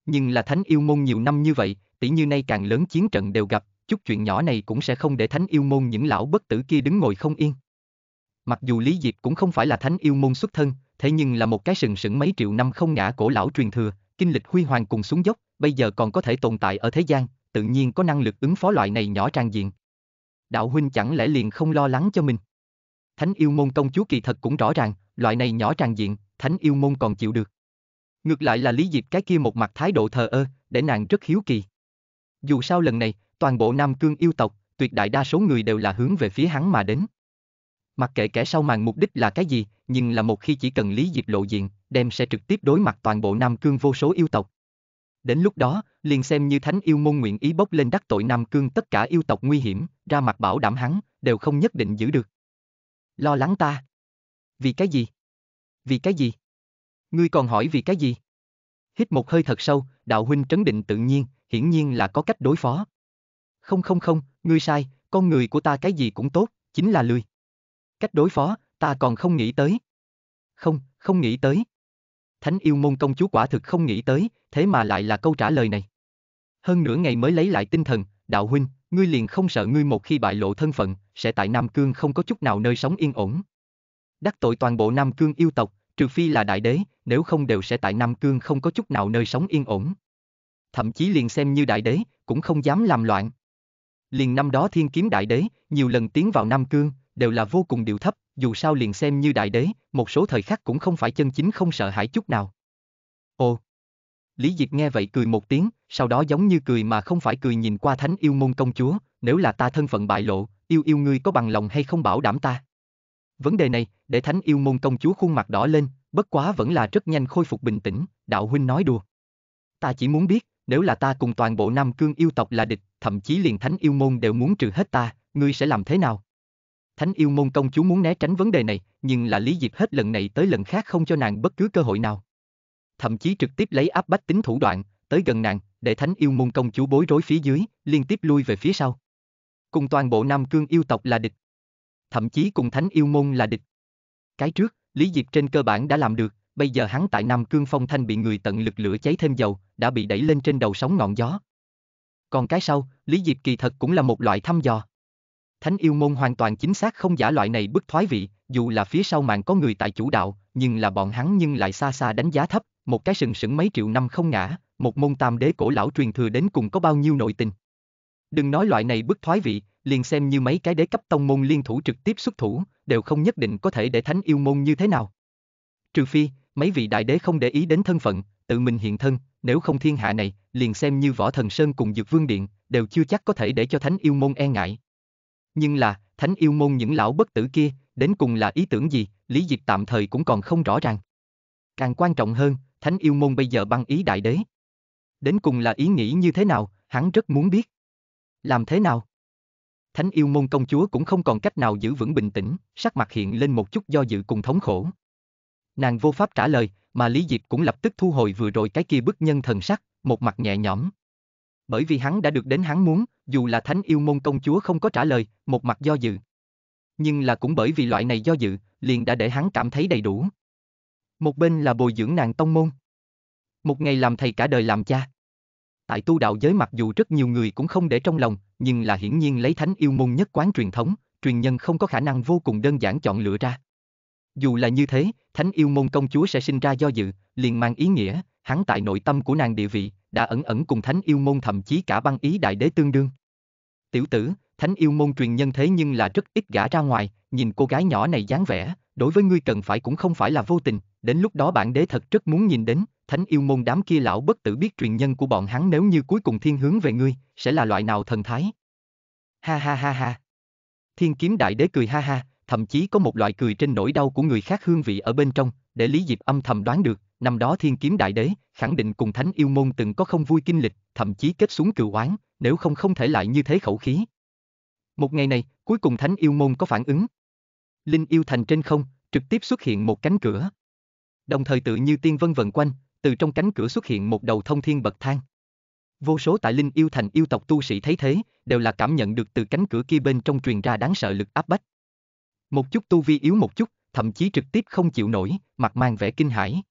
Nhưng là thánh yêu môn nhiều năm như vậy, tỉ như nay càng lớn chiến trận đều gặp, chút chuyện nhỏ này cũng sẽ không để thánh yêu môn những lão bất tử kia đứng ngồi không yên. Mặc dù Lý Diệp cũng không phải là thánh yêu môn xuất thân, thế nhưng là một cái sừng sững mấy triệu năm không ngã cổ lão truyền thừa, kinh lịch huy hoàng cùng xuống dốc, bây giờ còn có thể tồn tại ở thế gian, tự nhiên có năng lực ứng phó loại này nhỏ trang diện. Đạo huynh chẳng lẽ liền không lo lắng cho mình? Thánh yêu môn công chúa kỳ thật cũng rõ ràng, loại này nhỏ trang diện, thánh yêu môn còn chịu được. Ngược lại là Lý Diệp cái kia một mặt thái độ thờ ơ, để nàng rất hiếu kỳ. Dù sao lần này, toàn bộ Nam Cương yêu tộc, tuyệt đại đa số người đều là hướng về phía hắn mà đến. Mặc kệ kẻ sau màn mục đích là cái gì, nhưng là một khi chỉ cần Lý Diệp lộ diện, đem sẽ trực tiếp đối mặt toàn bộ Nam Cương vô số yêu tộc. Đến lúc đó, liền xem như thánh yêu môn nguyện ý bốc lên đắc tội Nam Cương tất cả yêu tộc nguy hiểm, ra mặt bảo đảm hắn, đều không nhất định giữ được. Lo lắng ta. Vì cái gì? Vì cái gì? Ngươi còn hỏi vì cái gì? Hít một hơi thật sâu, đạo huynh trấn định tự nhiên, hiển nhiên là có cách đối phó. Không không không, ngươi sai, con người của ta cái gì cũng tốt, chính là lười. Cách đối phó, ta còn không nghĩ tới. Không, không nghĩ tới. Thánh yêu môn công chúa quả thực không nghĩ tới, thế mà lại là câu trả lời này. Hơn nửa ngày mới lấy lại tinh thần, đạo huynh, ngươi liền không sợ ngươi một khi bại lộ thân phận, sẽ tại Nam Cương không có chút nào nơi sống yên ổn. Đắc tội toàn bộ Nam Cương yêu tộc, trừ phi là đại đế, nếu không đều sẽ tại Nam Cương không có chút nào nơi sống yên ổn. Thậm chí liền xem như đại đế, cũng không dám làm loạn. Liền năm đó thiên kiếm đại đế, nhiều lần tiến vào Nam Cương, đều là vô cùng điều thấp, dù sao liền xem như đại đế, một số thời khắc cũng không phải chân chính không sợ hãi chút nào. Ồ! Lý Diệp nghe vậy cười một tiếng, sau đó giống như cười mà không phải cười nhìn qua thánh yêu môn công chúa, nếu là ta thân phận bại lộ, yêu yêu ngươi có bằng lòng hay không bảo đảm ta? Vấn đề này, để thánh yêu môn công chúa khuôn mặt đỏ lên, bất quá vẫn là rất nhanh khôi phục bình tĩnh, đạo huynh nói đùa. Ta chỉ muốn biết, nếu là ta cùng toàn bộ Nam Cương yêu tộc là địch, thậm chí liền thánh yêu môn đều muốn trừ hết ta, ngươi sẽ làm thế nào? Thánh yêu môn công chúa muốn né tránh vấn đề này, nhưng là Lý Diệp hết lần này tới lần khác không cho nàng bất cứ cơ hội nào. Thậm chí trực tiếp lấy áp bách tính thủ đoạn, tới gần nàng, để thánh yêu môn công chúa bối rối phía dưới, liên tiếp lui về phía sau. Cùng toàn bộ Nam Cương yêu tộc là địch. Thậm chí cùng thánh yêu môn là địch. Cái trước, Lý Diệp trên cơ bản đã làm được, bây giờ hắn tại Nam Cương Phong Thanh bị người tận lực lửa cháy thêm dầu, đã bị đẩy lên trên đầu sóng ngọn gió. Còn cái sau, Lý Diệp kỳ thật cũng là một loại thăm dò. Thánh yêu môn hoàn toàn chính xác không giả loại này bức thoái vị, dù là phía sau màn có người tại chủ đạo, nhưng là bọn hắn nhưng lại xa xa đánh giá thấp, một cái sừng sững mấy triệu năm không ngã, một môn tam đế cổ lão truyền thừa đến cùng có bao nhiêu nội tình. Đừng nói loại này bức thoái vị, liền xem như mấy cái đế cấp tông môn liên thủ trực tiếp xuất thủ, đều không nhất định có thể để thánh yêu môn như thế nào. Trừ phi, mấy vị đại đế không để ý đến thân phận, tự mình hiện thân, nếu không thiên hạ này, liền xem như võ thần sơn cùng dược vương điện, đều chưa chắc có thể để cho thánh yêu môn e ngại. Nhưng là, thánh yêu môn những lão bất tử kia, đến cùng là ý tưởng gì, Lý Diệp tạm thời cũng còn không rõ ràng. Càng quan trọng hơn, thánh yêu môn bây giờ băng ý đại đế. Đến cùng là ý nghĩ như thế nào, hắn rất muốn biết. Làm thế nào? Thánh yêu môn công chúa cũng không còn cách nào giữ vững bình tĩnh, sắc mặt hiện lên một chút do dự cùng thống khổ. Nàng vô pháp trả lời, mà Lý Diệp cũng lập tức thu hồi vừa rồi cái kia bức nhân thần sắc, một mặt nhẹ nhõm bởi vì hắn đã được đến hắn muốn, dù là thánh yêu môn công chúa không có trả lời, một mặt do dự. Nhưng là cũng bởi vì loại này do dự, liền đã để hắn cảm thấy đầy đủ. Một bên là bồi dưỡng nàng tông môn. Một ngày làm thầy cả đời làm cha. Tại tu đạo giới mặc dù rất nhiều người cũng không để trong lòng, nhưng là hiển nhiên lấy thánh yêu môn nhất quán truyền thống, truyền nhân không có khả năng vô cùng đơn giản chọn lựa ra. Dù là như thế, thánh yêu môn công chúa sẽ sinh ra do dự, liền mang ý nghĩa, hắn tại nội tâm của nàng địa vị, đã ẩn ẩn cùng thánh yêu môn thậm chí cả băng ý đại đế tương đương. Tiểu tử, thánh yêu môn truyền nhân thế nhưng là rất ít gã ra ngoài, nhìn cô gái nhỏ này dáng vẻ, đối với ngươi cần phải cũng không phải là vô tình, đến lúc đó bản đế thật rất muốn nhìn đến, thánh yêu môn đám kia lão bất tử biết truyền nhân của bọn hắn nếu như cuối cùng thiên hướng về ngươi, sẽ là loại nào thần thái. Ha ha ha ha. Thiên kiếm đại đế cười ha ha, thậm chí có một loại cười trên nỗi đau của người khác hương vị ở bên trong, để Lý Diệp âm thầm đoán được, năm đó thiên kiếm đại đế, khẳng định cùng thánh yêu môn từng có không vui kinh lịch, thậm chí kết xuống cựu oán, nếu không không thể lại như thế khẩu khí. Một ngày này, cuối cùng thánh yêu môn có phản ứng. Linh yêu thành trên không, trực tiếp xuất hiện một cánh cửa. Đồng thời tự như tiên vân vần quanh, từ trong cánh cửa xuất hiện một đầu thông thiên bậc thang. Vô số tại linh yêu thành yêu tộc tu sĩ thấy thế, đều là cảm nhận được từ cánh cửa kia bên trong truyền ra đáng sợ lực áp bách. Một chút tu vi yếu một chút, thậm chí trực tiếp không chịu nổi, mặt mang vẻ kinh hãi.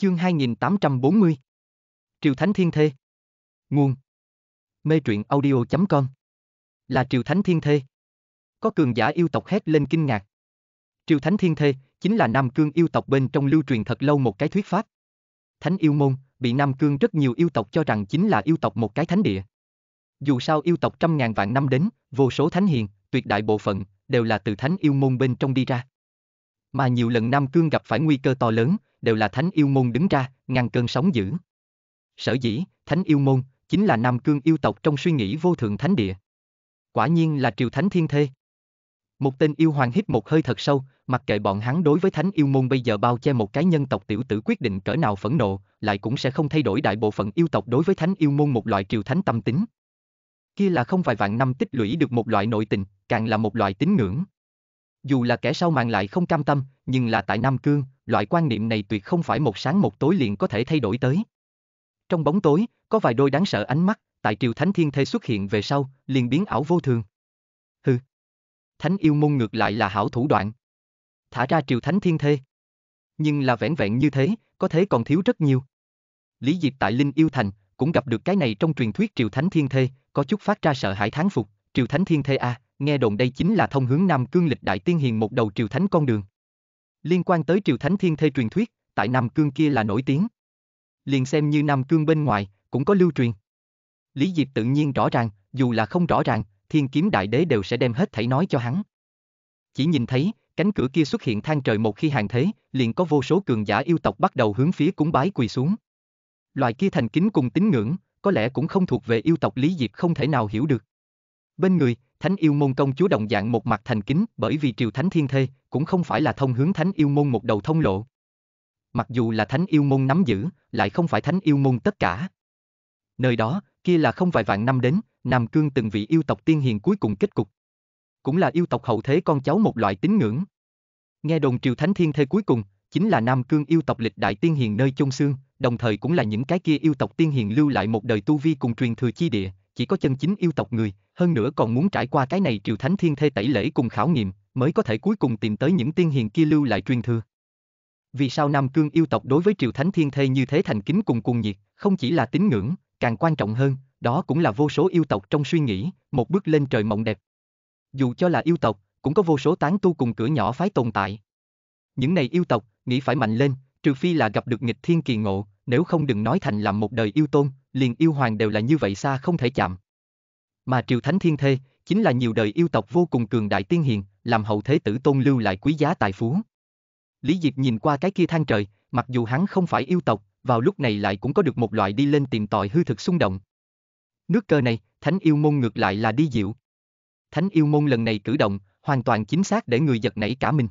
Chương 2840 Triều Thánh Thiên Thê Nguồn Mê truyện audio.com Là Triều Thánh Thiên Thê Có cường giả yêu tộc hét lên kinh ngạc Triều Thánh Thiên Thê chính là Nam Cương yêu tộc bên trong lưu truyền thật lâu một cái thuyết pháp Thánh yêu môn bị Nam Cương rất nhiều yêu tộc cho rằng chính là yêu tộc một cái thánh địa Dù sao yêu tộc trăm ngàn vạn năm đến, vô số thánh hiền, tuyệt đại bộ phận, đều là từ thánh yêu môn bên trong đi ra mà nhiều lần Nam Cương gặp phải nguy cơ to lớn, đều là Thánh Yêu Môn đứng ra, ngăn cơn sóng dữ. Sở dĩ, Thánh Yêu Môn, chính là Nam Cương yêu tộc trong suy nghĩ vô thượng thánh địa. Quả nhiên là triều thánh thiên thê. Một tên yêu hoàng hít một hơi thật sâu, mặc kệ bọn hắn đối với thánh yêu môn bây giờ bao che một cái nhân tộc tiểu tử quyết định cỡ nào phẫn nộ, lại cũng sẽ không thay đổi đại bộ phận yêu tộc đối với thánh yêu môn một loại triều thánh tâm tính. Kia là không vài vạn năm tích lũy được một loại nội tình, càng là một loại tín ngưỡng. Dù là kẻ sau màn lại không cam tâm, nhưng là tại Nam Cương, loại quan niệm này tuyệt không phải một sáng một tối liền có thể thay đổi tới. Trong bóng tối, có vài đôi đáng sợ ánh mắt, tại triều thánh thiên thê xuất hiện về sau, liền biến ảo vô thường. Hừ. Thánh yêu môn ngược lại là hảo thủ đoạn. Thả ra triều thánh thiên thê. Nhưng là vẹn vẹn như thế, có thế còn thiếu rất nhiều. Lý Diệp tại Linh Yêu Thành, cũng gặp được cái này trong truyền thuyết triều thánh thiên thê, có chút phát ra sợ hãi thán phục, triều thánh thiên thê a, à, nghe đồn đây chính là thông hướng Nam Cương lịch đại tiên hiền một đầu triều thánh con đường. Liên quan tới triều thánh thiên thê truyền thuyết, tại Nam Cương kia là nổi tiếng. Liền xem như Nam Cương bên ngoài, cũng có lưu truyền. Lý Diệp tự nhiên rõ ràng, dù là không rõ ràng, thiên kiếm đại đế đều sẽ đem hết thảy nói cho hắn. Chỉ nhìn thấy, cánh cửa kia xuất hiện than trời một khi hàng thế, liền có vô số cường giả yêu tộc bắt đầu hướng phía cúng bái quỳ xuống. Loại kia thành kính cùng tín ngưỡng, có lẽ cũng không thuộc về yêu tộc Lý Diệp không thể nào hiểu được. Bên người, Thánh yêu môn công chúa đồng dạng một mặt thành kính bởi vì triều thánh thiên thê, cũng không phải là thông hướng thánh yêu môn một đầu thông lộ. Mặc dù là thánh yêu môn nắm giữ, lại không phải thánh yêu môn tất cả. Nơi đó, kia là không vài vạn năm đến, Nam Cương từng vị yêu tộc tiên hiền cuối cùng kết cục. Cũng là yêu tộc hậu thế con cháu một loại tín ngưỡng. Nghe đồn triều thánh thiên thê cuối cùng, chính là Nam Cương yêu tộc lịch đại tiên hiền nơi chôn xương, đồng thời cũng là những cái kia yêu tộc tiên hiền lưu lại một đời tu vi cùng truyền thừa chi địa, chỉ có chân chính yêu tộc người, hơn nữa còn muốn trải qua cái này triều thánh thiên thê tẩy lễ cùng khảo nghiệm, mới có thể cuối cùng tìm tới những tiên hiền kia lưu lại truyền thừa. Vì sao Nam Cương yêu tộc đối với triều thánh thiên thê như thế thành kính cùng cuồng nhiệt, không chỉ là tín ngưỡng, càng quan trọng hơn, đó cũng là vô số yêu tộc trong suy nghĩ, một bước lên trời mộng đẹp. Dù cho là yêu tộc, cũng có vô số tán tu cùng cửa nhỏ phái tồn tại. Những này yêu tộc, nghĩ phải mạnh lên, trừ phi là gặp được nghịch thiên kỳ ngộ, nếu không đừng nói thành làm một đời yêu tôn, liền yêu hoàng đều là như vậy xa không thể chạm. Mà triều thánh thiên thê, chính là nhiều đời yêu tộc vô cùng cường đại tiên hiền, làm hậu thế tử tôn lưu lại quý giá tài phú. Lý Diệp nhìn qua cái kia than trời, mặc dù hắn không phải yêu tộc, vào lúc này lại cũng có được một loại đi lên tìm tòi hư thực xung động. Nước cơ này, thánh yêu môn ngược lại là đi diệu. Thánh yêu môn lần này cử động, hoàn toàn chính xác để người giật nảy cả mình.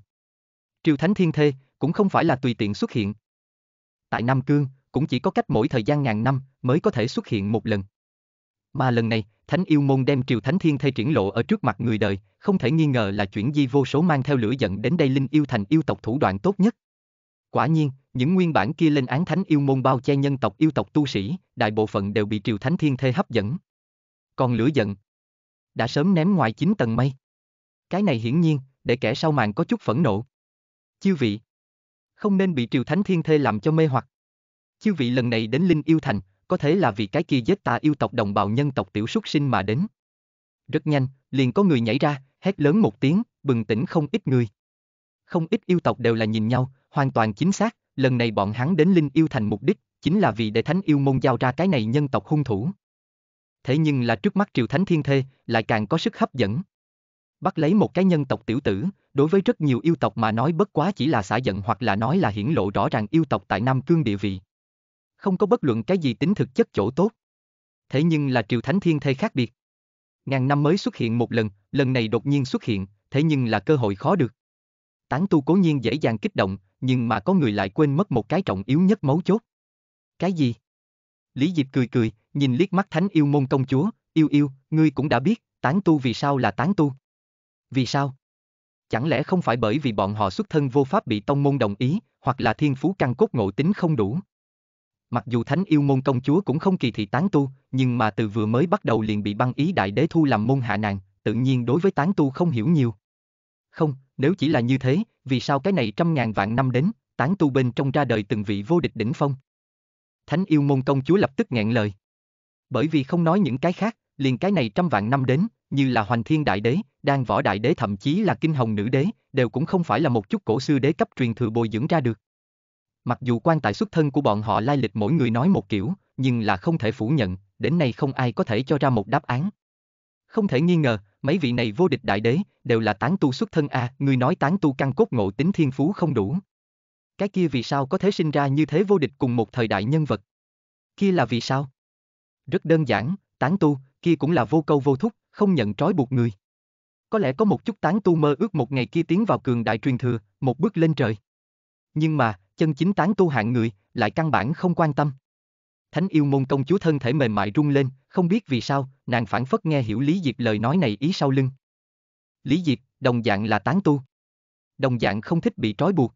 Triều thánh thiên thê, cũng không phải là tùy tiện xuất hiện. Tại Nam Cương, cũng chỉ có cách mỗi thời gian ngàn năm mới có thể xuất hiện một lần. Mà lần này, Thánh yêu môn đem triều thánh thiên thê triển lộ ở trước mặt người đời, không thể nghi ngờ là chuyển di vô số mang theo lửa giận đến đây linh yêu thành yêu tộc thủ đoạn tốt nhất. Quả nhiên, những nguyên bản kia lên án thánh yêu môn bao che nhân tộc yêu tộc tu sĩ, đại bộ phận đều bị triều thánh thiên thê hấp dẫn. Còn lửa giận, đã sớm ném ngoài chín tầng mây. Cái này hiển nhiên, để kẻ sau màn có chút phẫn nộ. Chư vị, không nên bị triều thánh thiên thê làm cho mê hoặc. Chư vị lần này đến Linh Yêu Thành, có thể là vì cái kia giết ta yêu tộc đồng bào nhân tộc tiểu súc sinh mà đến. Rất nhanh, liền có người nhảy ra, hét lớn một tiếng, bừng tỉnh không ít người. Không ít yêu tộc đều là nhìn nhau, hoàn toàn chính xác, lần này bọn hắn đến Linh Yêu Thành mục đích, chính là vì để Thánh Yêu Môn giao ra cái này nhân tộc hung thủ. Thế nhưng là trước mắt Triều Thánh Thiên Thê, lại càng có sức hấp dẫn. Bắt lấy một cái nhân tộc tiểu tử, đối với rất nhiều yêu tộc mà nói bất quá chỉ là xả giận hoặc là nói là hiển lộ rõ ràng yêu tộc tại Nam Cương địa vị không có bất luận cái gì tính thực chất chỗ tốt. Thế nhưng là triều thánh thiên thê khác biệt. Ngàn năm mới xuất hiện một lần, lần này đột nhiên xuất hiện, thế nhưng là cơ hội khó được. Tán tu cố nhiên dễ dàng kích động, nhưng mà có người lại quên mất một cái trọng yếu nhất mấu chốt. Cái gì? Lý Diệp cười cười, nhìn liếc mắt thánh yêu môn công chúa, yêu yêu, ngươi cũng đã biết, tán tu vì sao là tán tu. Vì sao? Chẳng lẽ không phải bởi vì bọn họ xuất thân vô pháp bị tông môn đồng ý, hoặc là thiên phú căn cốt ngộ tính không đủ? Mặc dù thánh yêu môn công chúa cũng không kỳ thị tán tu, nhưng mà từ vừa mới bắt đầu liền bị băng ý đại đế thu làm môn hạ nàng, tự nhiên đối với tán tu không hiểu nhiều. Không, nếu chỉ là như thế, vì sao cái này trăm ngàn vạn năm đến, tán tu bên trong ra đời từng vị vô địch đỉnh phong? Thánh yêu môn công chúa lập tức nghẹn lời. Bởi vì không nói những cái khác, liền cái này trăm vạn năm đến, như là hoành thiên đại đế, đang võ đại đế thậm chí là kinh hồng nữ đế, đều cũng không phải là một chút cổ xưa đế cấp truyền thừa bồi dưỡng ra được. Mặc dù quan tài xuất thân của bọn họ lai lịch mỗi người nói một kiểu, nhưng là không thể phủ nhận, đến nay không ai có thể cho ra một đáp án. Không thể nghi ngờ, mấy vị này vô địch đại đế, đều là tán tu xuất thân a, à, người nói tán tu căn cốt ngộ tính thiên phú không đủ. Cái kia vì sao có thể sinh ra như thế vô địch cùng một thời đại nhân vật? Kia là vì sao? Rất đơn giản, tán tu, kia cũng là vô câu vô thúc, không nhận trói buộc người. Có lẽ có một chút tán tu mơ ước một ngày kia tiến vào cường đại truyền thừa, một bước lên trời. Nhưng mà, chân chính tán tu hạng người, lại căn bản không quan tâm. Thánh yêu môn công chúa thân thể mềm mại rung lên, không biết vì sao, nàng phản phất nghe hiểu Lý Diệp lời nói này ý sau lưng. Lý Diệp, đồng dạng là tán tu. Đồng dạng không thích bị trói buộc.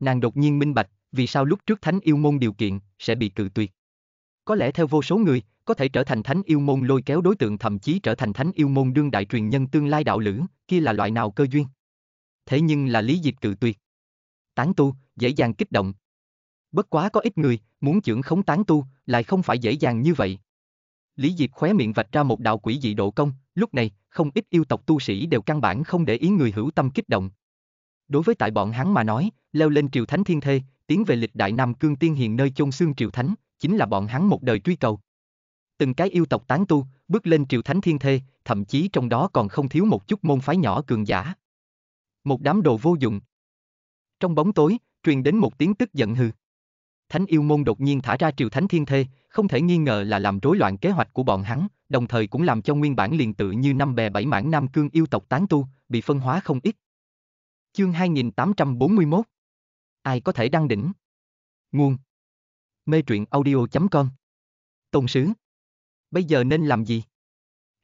Nàng đột nhiên minh bạch, vì sao lúc trước thánh yêu môn điều kiện, sẽ bị cự tuyệt. Có lẽ theo vô số người, có thể trở thành thánh yêu môn lôi kéo đối tượng thậm chí trở thành thánh yêu môn đương đại truyền nhân tương lai đạo lữ, kia là loại nào cơ duyên. Thế nhưng là Lý Diệp cự tuyệt. Tán tu, dễ dàng kích động. Bất quá có ít người, muốn trưởng khống tán tu, lại không phải dễ dàng như vậy. Lý Diệp khóe miệng vạch ra một đạo quỷ dị độ công, lúc này, không ít yêu tộc tu sĩ đều căn bản không để ý người hữu tâm kích động. Đối với tại bọn hắn mà nói, leo lên triều thánh thiên thê, tiến về lịch đại Nam Cương Tiên Hiền nơi chôn xương triều thánh, chính là bọn hắn một đời truy cầu. Từng cái yêu tộc tán tu, bước lên triều thánh thiên thê, thậm chí trong đó còn không thiếu một chút môn phái nhỏ cường giả. Một đám đồ vô dụng. Trong bóng tối, truyền đến một tiếng tức giận hư. Thánh yêu môn đột nhiên thả ra triều thánh thiên thê, không thể nghi ngờ là làm rối loạn kế hoạch của bọn hắn, đồng thời cũng làm cho nguyên bản liền tự như năm bè bảy mảng Nam Cương yêu tộc tán tu, bị phân hóa không ít. Chương 2841 Ai có thể đăng đỉnh? Nguồn Mê truyện audio.com Tôn sứ Bây giờ nên làm gì?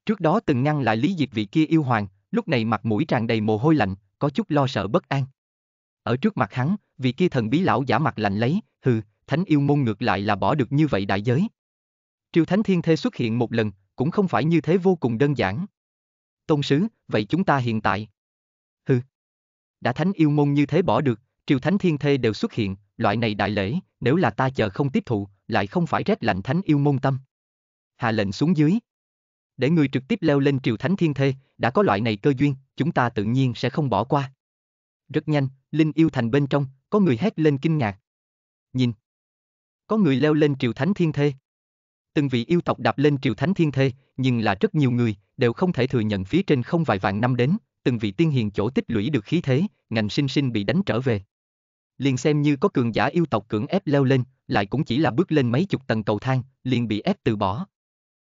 Trước đó từng ngăn lại lý diệp vị kia yêu hoàng, lúc này mặt mũi tràn đầy mồ hôi lạnh, có chút lo sợ bất an. Ở trước mặt hắn, vì kia thần bí lão giả mặt lạnh lấy, hừ, thánh yêu môn ngược lại là bỏ được như vậy đại giới. Triều Thánh Thiên Thê xuất hiện một lần, cũng không phải như thế vô cùng đơn giản. Tôn sứ, vậy chúng ta hiện tại. Hừ. Đã thánh yêu môn như thế bỏ được, triều thánh thiên thê đều xuất hiện, loại này đại lễ, nếu là ta chờ không tiếp thụ, lại không phải rét lạnh thánh yêu môn tâm. Hạ lệnh xuống dưới. Để người trực tiếp leo lên triều thánh thiên thê, đã có loại này cơ duyên, chúng ta tự nhiên sẽ không bỏ qua. Rất nhanh, Linh yêu thành bên trong, có người hét lên kinh ngạc. Nhìn. Có người leo lên triều thánh thiên thê. Từng vị yêu tộc đạp lên triều thánh thiên thê, nhưng là rất nhiều người, đều không thể thừa nhận phía trên không vài vạn năm đến, từng vị tiên hiền chỗ tích lũy được khí thế, ngành sinh sinh bị đánh trở về. Liền xem như có cường giả yêu tộc cưỡng ép leo lên, lại cũng chỉ là bước lên mấy chục tầng cầu thang, liền bị ép từ bỏ.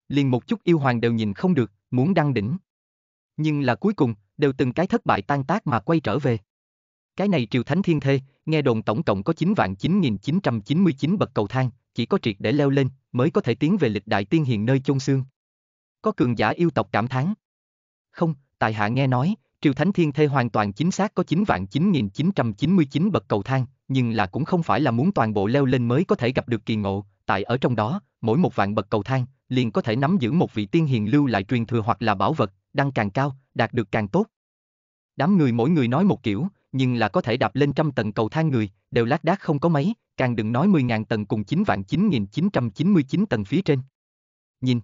Liền một chút yêu hoàng đều nhìn không được, muốn đăng đỉnh. Nhưng là cuối cùng, đều từng cái thất bại tan tác mà quay trở về. Cái này triều thánh thiên thê, nghe đồn tổng cộng có 9 vạn 9.999 bậc cầu thang, chỉ có triệt để leo lên, mới có thể tiến về lịch đại tiên hiền nơi chôn xương. Có cường giả yêu tộc cảm thán. Không, tại hạ nghe nói, triều thánh thiên thê hoàn toàn chính xác có 9 vạn 9.999 bậc cầu thang, nhưng là cũng không phải là muốn toàn bộ leo lên mới có thể gặp được kỳ ngộ, tại ở trong đó, mỗi một vạn bậc cầu thang, liền có thể nắm giữ một vị tiên hiền lưu lại truyền thừa hoặc là bảo vật, đăng càng cao, đạt được càng tốt. Đám người mỗi người nói một kiểu, nhưng là có thể đạp lên trăm tầng cầu thang người, đều lác đác không có mấy, càng đừng nói 10.000 tầng cùng 9 vạn 9.999 tầng phía trên. Nhìn,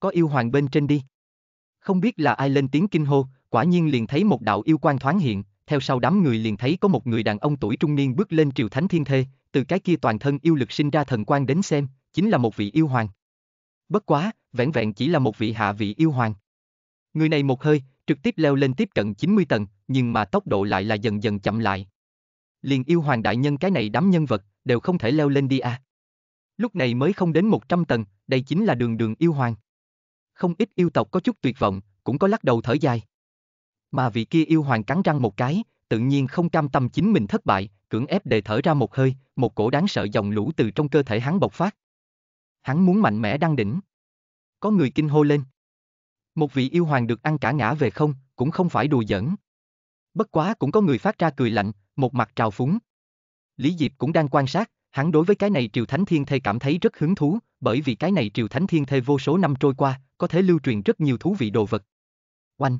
có yêu hoàng bên trên đi. Không biết là ai lên tiếng kinh hô, quả nhiên liền thấy một đạo yêu quan thoáng hiện, theo sau đám người liền thấy có một người đàn ông tuổi trung niên bước lên triều thánh thiên thê, từ cái kia toàn thân yêu lực sinh ra thần quan đến xem, chính là một vị yêu hoàng. Bất quá, vẹn vẹn chỉ là một vị hạ vị yêu hoàng. Người này một hơi, trực tiếp leo lên tiếp cận 90 tầng, nhưng mà tốc độ lại là dần dần chậm lại. Liền yêu hoàng đại nhân cái này đám nhân vật, đều không thể leo lên đi à. Lúc này mới không đến 100 tầng, đây chính là đường đường yêu hoàng. Không ít yêu tộc có chút tuyệt vọng, cũng có lắc đầu thở dài. Mà vị kia yêu hoàng cắn răng một cái, tự nhiên không cam tâm chính mình thất bại, cưỡng ép để thở ra một hơi, một cổ đáng sợ dòng lũ từ trong cơ thể hắn bộc phát. Hắn muốn mạnh mẽ đăng đỉnh. Có người kinh hô lên. Một vị yêu hoàng được ăn cả ngã về không, cũng không phải đùa giỡn. Bất quá cũng có người phát ra cười lạnh, một mặt trào phúng. Lý Diệp cũng đang quan sát, hắn đối với cái này triều thánh thiên thê cảm thấy rất hứng thú, bởi vì cái này triều thánh thiên thê vô số năm trôi qua, có thể lưu truyền rất nhiều thú vị đồ vật. Oanh!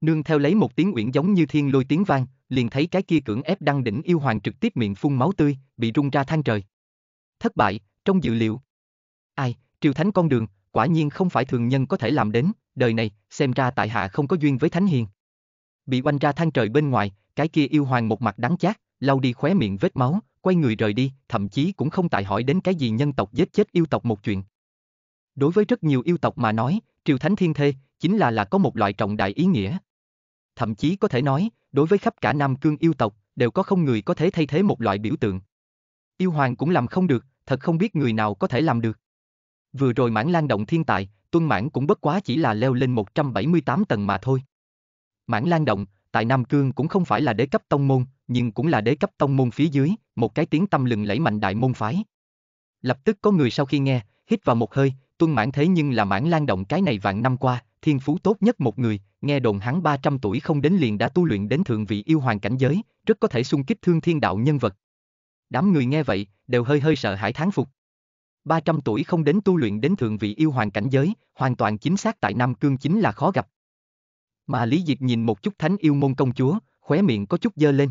Nương theo lấy một tiếng uyển giống như thiên lôi tiếng vang, liền thấy cái kia cưỡng ép đăng đỉnh yêu hoàng trực tiếp miệng phun máu tươi, bị rung ra than trời. Thất bại, trong dự liệu. Ai, triều thánh con đường, quả nhiên không phải thường nhân có thể làm đến, đời này, xem ra tại hạ không có duyên với thánh hiền. Bị oanh ra than trời bên ngoài, cái kia yêu hoàng một mặt đắng chát, lau đi khóe miệng vết máu, quay người rời đi, thậm chí cũng không tại hỏi đến cái gì nhân tộc giết chết yêu tộc một chuyện. Đối với rất nhiều yêu tộc mà nói, triều thánh thiên thê, chính là là có một loại trọng đại ý nghĩa. Thậm chí có thể nói, đối với khắp cả Nam Cương yêu tộc, đều có không người có thể thay thế một loại biểu tượng. Yêu hoàng cũng làm không được, thật không biết người nào có thể làm được. Vừa rồi mãn lan động thiên tài, tuân mãn cũng bất quá chỉ là leo lên 178 tầng mà thôi. Mãn lan động, tại Nam Cương cũng không phải là đế cấp tông môn, nhưng cũng là đế cấp tông môn phía dưới, một cái tiếng tâm lừng lẫy mạnh đại môn phái. Lập tức có người sau khi nghe, hít vào một hơi, tuân mãn thế nhưng là mãn lan động cái này vạn năm qua, thiên phú tốt nhất một người, nghe đồn hắn 300 tuổi không đến liền đã tu luyện đến thượng vị yêu hoàng cảnh giới, rất có thể xung kích thương thiên đạo nhân vật. Đám người nghe vậy, đều hơi hơi sợ hãi thán phục, 300 tuổi không đến tu luyện đến thượng vị yêu hoàng cảnh giới, hoàn toàn chính xác tại Nam Cương chính là khó gặp. Mà Lý Diệp nhìn một chút thánh yêu môn công chúa, khóe miệng có chút dơ lên.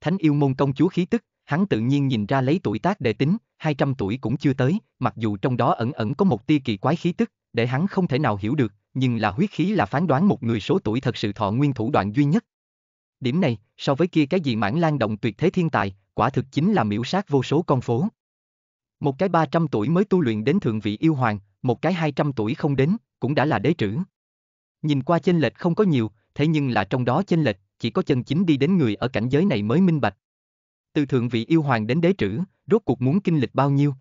Thánh yêu môn công chúa khí tức, hắn tự nhiên nhìn ra lấy tuổi tác để tính, 200 tuổi cũng chưa tới, mặc dù trong đó ẩn ẩn có một tia kỳ quái khí tức, để hắn không thể nào hiểu được, nhưng là huyết khí là phán đoán một người số tuổi thật sự thọ nguyên thủ đoạn duy nhất. Điểm này, so với kia cái gì mãn lan động tuyệt thế thiên tài, quả thực chính là miễu sát vô số con phố. Một cái 300 tuổi mới tu luyện đến thượng vị yêu hoàng, một cái 200 tuổi không đến, cũng đã là đế trữ. Nhìn qua chênh lệch không có nhiều, thế nhưng là trong đó chênh lệch, chỉ có chân chính đi đến người ở cảnh giới này mới minh bạch. Từ thượng vị yêu hoàng đến đế trữ, rốt cuộc muốn kinh lịch bao nhiêu?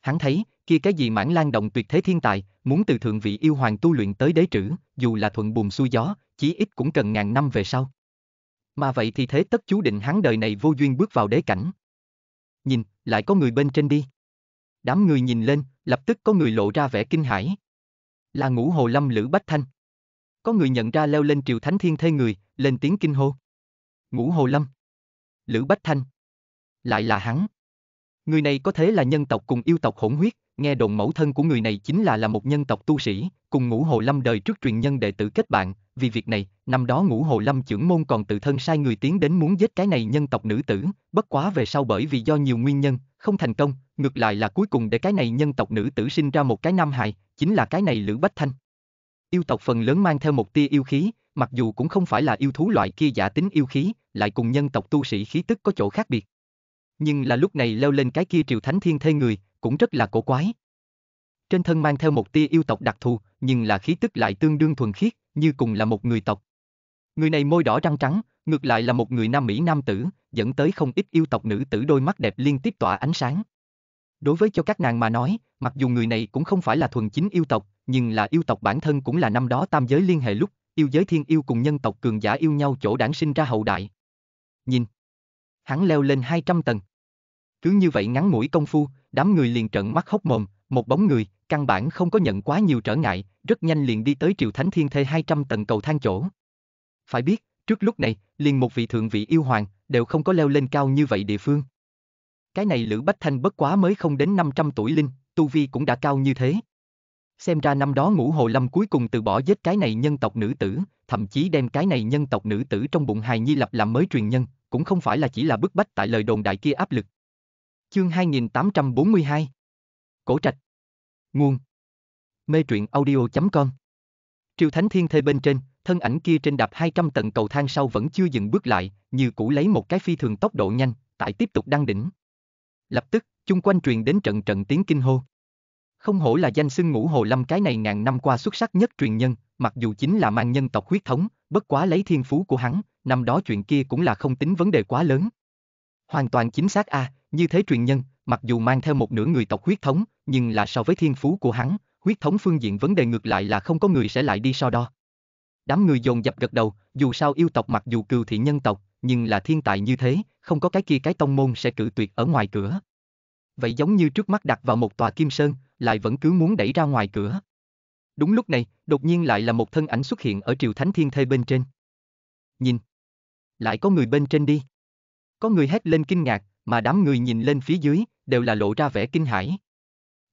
Hắn thấy, kia cái gì mãn lan động tuyệt thế thiên tài, muốn từ thượng vị yêu hoàng tu luyện tới đế trữ, dù là thuận buồm xuôi gió, chí ít cũng cần ngàn năm về sau. Mà vậy thì thế tất chú định hắn đời này vô duyên bước vào đế cảnh. Nhìn, lại có người bên trên đi. Đám người nhìn lên, lập tức có người lộ ra vẻ kinh hãi. Là ngũ hồ lâm Lữ Bách Thanh. Có người nhận ra leo lên triều thánh thiên thê người, lên tiếng kinh hô. Ngũ hồ lâm. Lữ Bách Thanh. Lại là hắn. Người này có thể là nhân tộc cùng yêu tộc hỗn huyết, nghe đồn mẫu thân của người này chính là là một nhân tộc tu sĩ, cùng ngũ hồ lâm đời trước truyền nhân đệ tử kết bạn, vì việc này, năm đó ngũ hồ lâm trưởng môn còn tự thân sai người tiến đến muốn giết cái này nhân tộc nữ tử, bất quá về sau bởi vì do nhiều nguyên nhân, không thành công, ngược lại là cuối cùng để cái này nhân tộc nữ tử sinh ra một cái nam hài, chính là cái này Lữ Bách Thanh. Yêu tộc phần lớn mang theo một tia yêu khí, mặc dù cũng không phải là yêu thú loại kia giả tính yêu khí, lại cùng nhân tộc tu sĩ khí tức có chỗ khác biệt. Nhưng là lúc này leo lên cái kia triều thánh thiên thê người, cũng rất là cổ quái. Trên thân mang theo một tia yêu tộc đặc thù, nhưng là khí tức lại tương đương thuần khiết, như cùng là một người tộc. Người này môi đỏ răng trắng, ngược lại là một người Nam Mỹ nam tử, dẫn tới không ít yêu tộc nữ tử đôi mắt đẹp liên tiếp tỏa ánh sáng. Đối với cho các nàng mà nói, mặc dù người này cũng không phải là thuần chính yêu tộc, nhưng là yêu tộc bản thân cũng là năm đó tam giới liên hệ lúc, yêu giới thiên yêu cùng nhân tộc cường giả yêu nhau chỗ đản sinh ra hậu đại. Nhìn. Hắn leo lên 200 tầng. Cứ như vậy ngắn mũi công phu, đám người liền trận mắt hốc mồm, một bóng người, căn bản không có nhận quá nhiều trở ngại, rất nhanh liền đi tới triều thánh thiên thê 200 tầng cầu thang chỗ. Phải biết, trước lúc này, liền một vị thượng vị yêu hoàng, đều không có leo lên cao như vậy địa phương. Cái này Lữ Bách Thanh bất quá mới không đến 500 tuổi linh, tu vi cũng đã cao như thế. Xem ra năm đó ngũ hồ lâm cuối cùng từ bỏ giết cái này nhân tộc nữ tử, thậm chí đem cái này nhân tộc nữ tử trong bụng hài nhi lập làm mới truyền nhân, cũng không phải là chỉ là bức bách tại lời đồn đại kia áp lực. Chương 2842 Cổ trạch Nguồn Mê truyện audio.com Triều Thánh Thiên Thê bên trên, thân ảnh kia trên đạp 200 tầng cầu thang sau vẫn chưa dừng bước lại, như cũ lấy một cái phi thường tốc độ nhanh, tại tiếp tục đăng đỉnh. Lập tức, chung quanh truyền đến trận trận tiếng kinh hô. Không hổ là danh xưng ngũ hồ lâm cái này ngàn năm qua xuất sắc nhất truyền nhân, mặc dù chính là mang nhân tộc huyết thống, bất quá lấy thiên phú của hắn, năm đó chuyện kia cũng là không tính vấn đề quá lớn. Hoàn toàn chính xác a, à, như thế truyền nhân, mặc dù mang theo một nửa người tộc huyết thống, nhưng là so với thiên phú của hắn, huyết thống phương diện vấn đề ngược lại là không có người sẽ lại đi so đo. Đám người dồn dập gật đầu, dù sao yêu tộc mặc dù cừu thị nhân tộc, nhưng là thiên tài như thế, không có cái kia cái tông môn sẽ cử tuyệt ở ngoài cửa. Vậy giống như trước mắt đặt vào một tòa kim sơn, lại vẫn cứ muốn đẩy ra ngoài cửa. Đúng lúc này, đột nhiên lại là một thân ảnh xuất hiện ở triều thánh thiên thê bên trên. Nhìn. Lại có người bên trên đi. Có người hét lên kinh ngạc, mà đám người nhìn lên phía dưới, đều là lộ ra vẻ kinh hãi.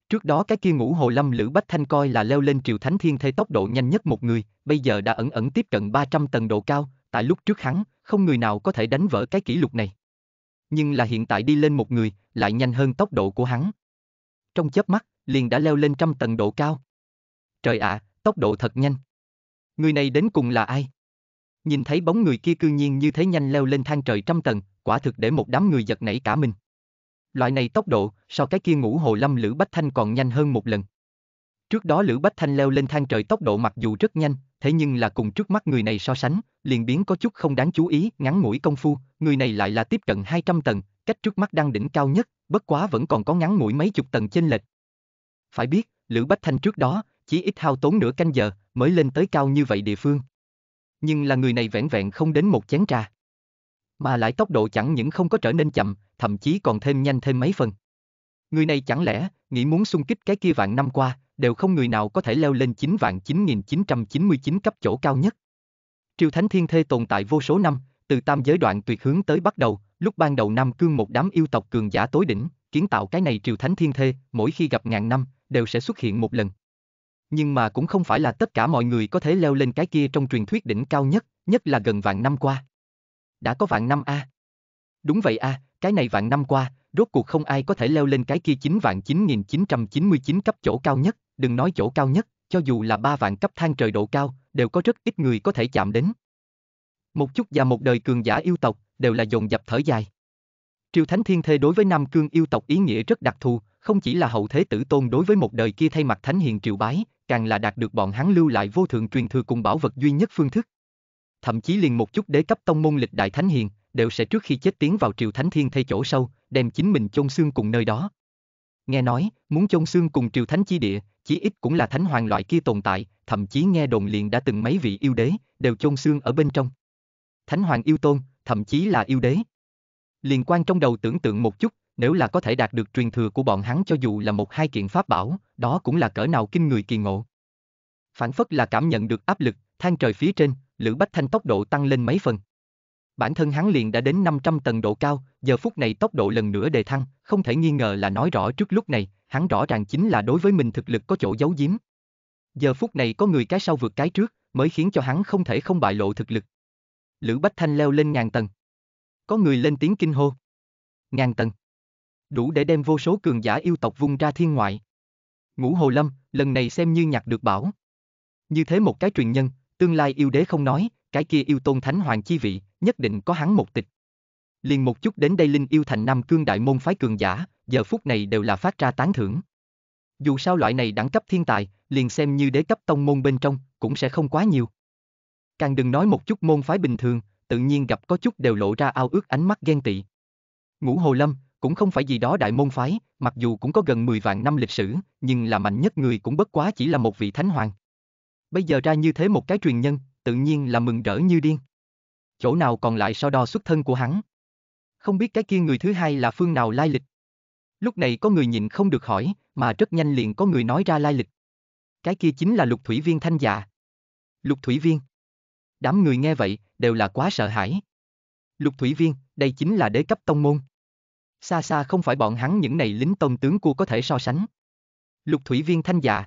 Trước đó cái kia ngũ hồ lâm Lữ Bách Thanh coi là leo lên triều thánh thiên thê tốc độ nhanh nhất một người, bây giờ đã ẩn ẩn tiếp cận 300 tầng độ cao, tại lúc trước hắn, không người nào có thể đánh vỡ cái kỷ lục này. Nhưng là hiện tại đi lên một người, lại nhanh hơn tốc độ của hắn. Trong chớp mắt, liền đã leo lên trăm tầng độ cao. Trời ạ, à, tốc độ thật nhanh. Người này đến cùng là ai? Nhìn thấy bóng người kia cư nhiên như thế nhanh leo lên thang trời trăm tầng, quả thực để một đám người giật nảy cả mình. Loại này tốc độ, so cái kia ngũ hồ lâm Lữ Bách Thanh còn nhanh hơn một lần. Trước đó Lữ Bách Thanh leo lên thang trời tốc độ mặc dù rất nhanh, thế nhưng là cùng trước mắt người này so sánh, liền biến có chút không đáng chú ý, ngắn mũi công phu, người này lại là tiếp cận 200 tầng, cách trước mắt đang đỉnh cao nhất, bất quá vẫn còn có ngắn mũi mấy chục tầng chênh lệch. Phải biết, Lữ Bách Thanh trước đó, chỉ ít hao tốn nửa canh giờ, mới lên tới cao như vậy địa phương. Nhưng là người này vẹn vẹn không đến một chén trà. Mà lại tốc độ chẳng những không có trở nên chậm, thậm chí còn thêm nhanh thêm mấy phần. Người này chẳng lẽ, nghĩ muốn xung kích cái kia vạn năm qua, đều không người nào có thể leo lên 9 vạn 9999 cấp chỗ cao nhất. Triều Thánh Thiên Thê tồn tại vô số năm, từ tam giới đoạn tuyệt hướng tới bắt đầu, lúc ban đầu Nam Cương một đám yêu tộc cường giả tối đỉnh, kiến tạo cái này Triều Thánh Thiên Thê, mỗi khi gặp ngàn năm, đều sẽ xuất hiện một lần. Nhưng mà cũng không phải là tất cả mọi người có thể leo lên cái kia trong truyền thuyết đỉnh cao nhất, nhất là gần vạn năm qua. Đã có vạn năm A. Đúng vậy a, à, cái này vạn năm qua, rốt cuộc không ai có thể leo lên cái kia 9 vạn 9999 cấp chỗ cao nhất, đừng nói chỗ cao nhất, cho dù là 3 vạn cấp thang trời độ cao, đều có rất ít người có thể chạm đến. Một chút và một đời cường giả yêu tộc, đều là dồn dập thở dài. Triều Thánh Thiên Thê đối với Nam Cương yêu tộc ý nghĩa rất đặc thù, không chỉ là hậu thế tử tôn đối với một đời kia thay mặt thánh hiền triều bái, càng là đạt được bọn hắn lưu lại vô thượng truyền thừa cùng bảo vật duy nhất phương thức. Thậm chí liền một chút đế cấp tông môn lịch đại thánh hiền, đều sẽ trước khi chết tiến vào triều thánh thiên thay chỗ sâu, đem chính mình chôn xương cùng nơi đó. Nghe nói, muốn chôn xương cùng triều thánh chi địa, chí ít cũng là thánh hoàng loại kia tồn tại, thậm chí nghe đồn liền đã từng mấy vị yêu đế, đều chôn xương ở bên trong. Thánh hoàng yêu tôn, thậm chí là yêu đế. Liên quan trong đầu tưởng tượng một chút, nếu là có thể đạt được truyền thừa của bọn hắn cho dù là một hai kiện pháp bảo, đó cũng là cỡ nào kinh người kỳ ngộ. Phản phất là cảm nhận được áp lực, than trời phía trên, Lữ Bách Thanh tốc độ tăng lên mấy phần bản thân hắn liền đã đến 500 tầng độ cao, giờ phút này tốc độ lần nữa đề thăng, không thể nghi ngờ là nói rõ trước lúc này, hắn rõ ràng chính là đối với mình thực lực có chỗ giấu giếm. Giờ phút này có người cái sau vượt cái trước, mới khiến cho hắn không thể không bại lộ thực lực. Lữ Bách Thanh leo lên ngàn tầng. Có người lên tiếng kinh hô. Ngàn tầng. Đủ để đem vô số cường giả yêu tộc vung ra thiên ngoại. Ngũ Hồ Lâm, lần này xem như nhặt được bảo. Như thế một cái truyền nhân, tương lai yêu đế không nói, cái kia yêu tôn thánh hoàng chi vị, nhất định có hắn một tịch. Liền một chút đến đây Linh yêu thành Nam Cương Đại Môn Phái Cường Giả, giờ phút này đều là phát ra tán thưởng. Dù sao loại này đẳng cấp thiên tài, liền xem như đế cấp tông môn bên trong, cũng sẽ không quá nhiều. Càng đừng nói một chút môn phái bình thường, tự nhiên gặp có chút đều lộ ra ao ước ánh mắt ghen tị. Ngũ Hồ Lâm, cũng không phải gì đó đại môn phái, mặc dù cũng có gần 10 vạn năm lịch sử, nhưng là mạnh nhất người cũng bất quá chỉ là một vị thánh hoàng. Bây giờ ra như thế một cái truyền nhân, tự nhiên là mừng rỡ như điên chỗ nào còn lại so đo xuất thân của hắn. Không biết cái kia người thứ hai là phương nào lai lịch. Lúc này có người nhìn không được hỏi, mà rất nhanh liền có người nói ra lai lịch. Cái kia chính là lục thủy viên thanh dạ. Lục thủy viên. Đám người nghe vậy, đều là quá sợ hãi. Lục thủy viên, đây chính là đế cấp tông môn. Xa xa không phải bọn hắn những này lính tông tướng cua có thể so sánh. Lục thủy viên thanh dạ,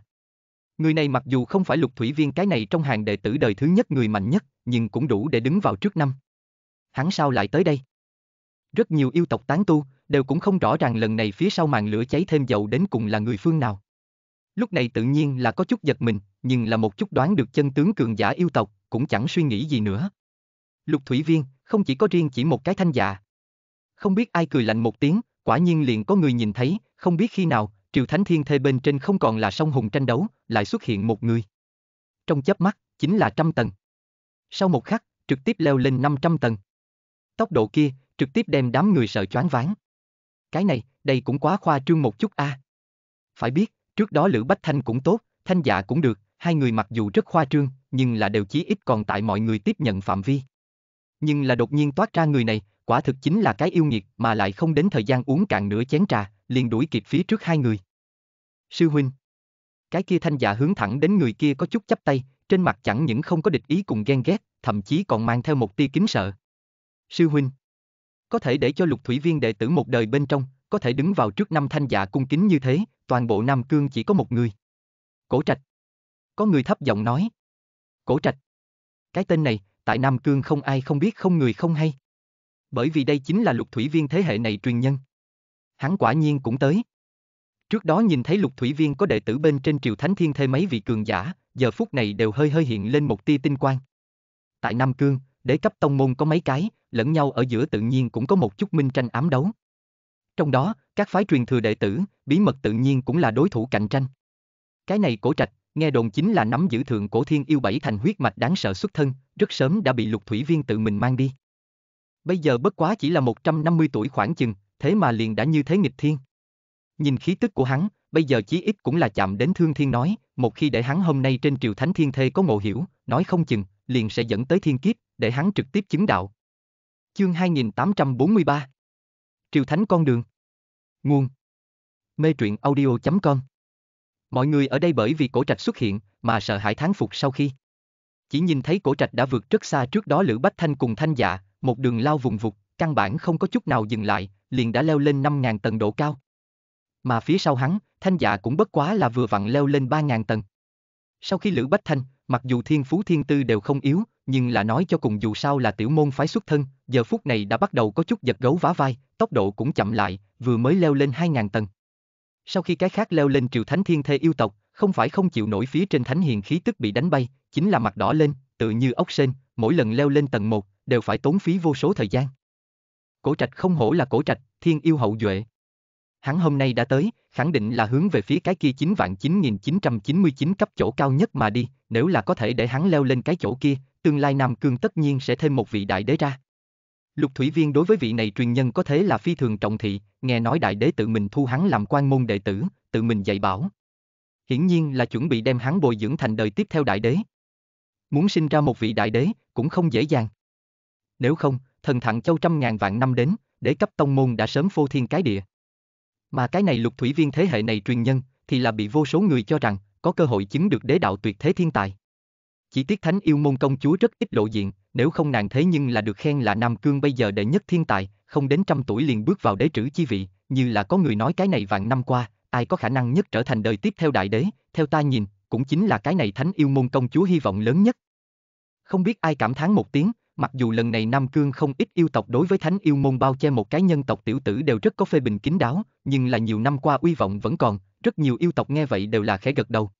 Người này mặc dù không phải lục thủy viên cái này trong hàng đệ tử đời thứ nhất người mạnh nhất, nhưng cũng đủ để đứng vào trước năm. Hắn sao lại tới đây? Rất nhiều yêu tộc tán tu, đều cũng không rõ ràng lần này phía sau màn lửa cháy thêm dầu đến cùng là người phương nào. Lúc này tự nhiên là có chút giật mình, nhưng là một chút đoán được chân tướng cường giả yêu tộc, cũng chẳng suy nghĩ gì nữa. Lục thủy viên, không chỉ có riêng chỉ một cái thanh dạ. Không biết ai cười lạnh một tiếng, quả nhiên liền có người nhìn thấy, không biết khi nào, Triều Thánh Thiên Thê bên trên không còn là sông hùng tranh đấu, lại xuất hiện một người. Trong chớp mắt, chính là trăm tầng. Sau một khắc, trực tiếp leo lên 500 tầng. Tốc độ kia, trực tiếp đem đám người sợ choáng váng. Cái này, đây cũng quá khoa trương một chút a. À. Phải biết, trước đó Lữ Bách Thanh cũng tốt, Thanh Dạ cũng được, hai người mặc dù rất khoa trương, nhưng là đều chí ít còn tại mọi người tiếp nhận phạm vi. Nhưng là đột nhiên toát ra người này, quả thực chính là cái yêu nghiệt mà lại không đến thời gian uống cạn nửa chén trà, liền đuổi kịp phía trước hai người. Sư huynh. Cái kia thanh giả hướng thẳng đến người kia có chút chắp tay, trên mặt chẳng những không có địch ý cùng ghen ghét, thậm chí còn mang theo một tia kính sợ. Sư huynh. Có thể để cho lục thủy viên đệ tử một đời bên trong, có thể đứng vào trước năm thanh giả cung kính như thế, toàn bộ Nam Cương chỉ có một người. Cổ trạch. Có người thấp giọng nói. Cổ trạch. Cái tên này, tại Nam Cương không ai không biết không người không hay. Bởi vì đây chính là lục thủy viên thế hệ này truyền nhân hắn quả nhiên cũng tới. Trước đó nhìn thấy lục thủy viên có đệ tử bên trên triều thánh thiên thê mấy vị cường giả, giờ phút này đều hơi hơi hiện lên một tia tinh quang. Tại Nam Cương, đế cấp tông môn có mấy cái, lẫn nhau ở giữa tự nhiên cũng có một chút minh tranh ám đấu. Trong đó, các phái truyền thừa đệ tử, bí mật tự nhiên cũng là đối thủ cạnh tranh. Cái này cổ trạch, nghe đồn chính là nắm giữ thượng cổ thiên yêu bảy thành huyết mạch đáng sợ xuất thân, rất sớm đã bị lục thủy viên tự mình mang đi. Bây giờ bất quá chỉ là 150 tuổi khoảng chừng, thế mà liền đã như thế nghịch thiên. Nhìn khí tức của hắn, bây giờ chí ít cũng là chạm đến thương thiên nói, một khi để hắn hôm nay trên triều thánh thiên thê có ngộ hiểu, nói không chừng, liền sẽ dẫn tới thiên kiếp, để hắn trực tiếp chứng đạo. Chương 2843 Triều thánh con đường Nguồn Mê truyện audio.com Mọi người ở đây bởi vì cổ trạch xuất hiện, mà sợ hãi thán phục sau khi. Chỉ nhìn thấy cổ trạch đã vượt rất xa trước đó Lữ Bách Thanh cùng Thanh Dạ, một đường lao vùng vụt, căn bản không có chút nào dừng lại, liền đã leo lên 5.000 tầng độ cao. Mà phía sau hắn, thanh dạ cũng bất quá là vừa vặn leo lên 3.000 tầng. Sau khi Lữ Bách Thanh, mặc dù thiên phú thiên tư đều không yếu, nhưng là nói cho cùng dù sao là tiểu môn phái xuất thân, giờ phút này đã bắt đầu có chút giật gấu vá vai, tốc độ cũng chậm lại, vừa mới leo lên 2.000 tầng. Sau khi cái khác leo lên triều thánh thiên thê yêu tộc, không phải không chịu nổi phía trên thánh hiền khí tức bị đánh bay, chính là mặt đỏ lên, tự như ốc sên, mỗi lần leo lên tầng 1, đều phải tốn phí vô số thời gian cổ trạch không hổ là cổ trạch, thiên yêu hậu duệ. Hắn hôm nay đã tới, khẳng định là hướng về phía cái kia 9 vạn 9999 cấp chỗ cao nhất mà đi, nếu là có thể để hắn leo lên cái chỗ kia, tương lai Nam Cương tất nhiên sẽ thêm một vị đại đế ra. Lục Thủy Viên đối với vị này truyền nhân có thế là phi thường trọng thị, nghe nói đại đế tự mình thu hắn làm quan môn đệ tử, tự mình dạy bảo. Hiển nhiên là chuẩn bị đem hắn bồi dưỡng thành đời tiếp theo đại đế. Muốn sinh ra một vị đại đế, cũng không dễ dàng. Nếu không, thần thẳng châu trăm ngàn vạn năm đến, để cấp tông môn đã sớm phô thiên cái địa. Mà cái này lục thủy viên thế hệ này truyền nhân, thì là bị vô số người cho rằng, có cơ hội chứng được đế đạo tuyệt thế thiên tài. Chỉ tiếc thánh yêu môn công chúa rất ít lộ diện, nếu không nàng thế nhưng là được khen là Nam Cương bây giờ đệ nhất thiên tài, không đến trăm tuổi liền bước vào đế trữ chi vị, như là có người nói cái này vạn năm qua, ai có khả năng nhất trở thành đời tiếp theo đại đế, theo ta nhìn, cũng chính là cái này thánh yêu môn công chúa hy vọng lớn nhất. Không biết ai cảm thán một tiếng, Mặc dù lần này Nam Cương không ít yêu tộc đối với thánh yêu môn bao che một cái nhân tộc tiểu tử đều rất có phê bình kín đáo, nhưng là nhiều năm qua uy vọng vẫn còn, rất nhiều yêu tộc nghe vậy đều là khẽ gật đầu.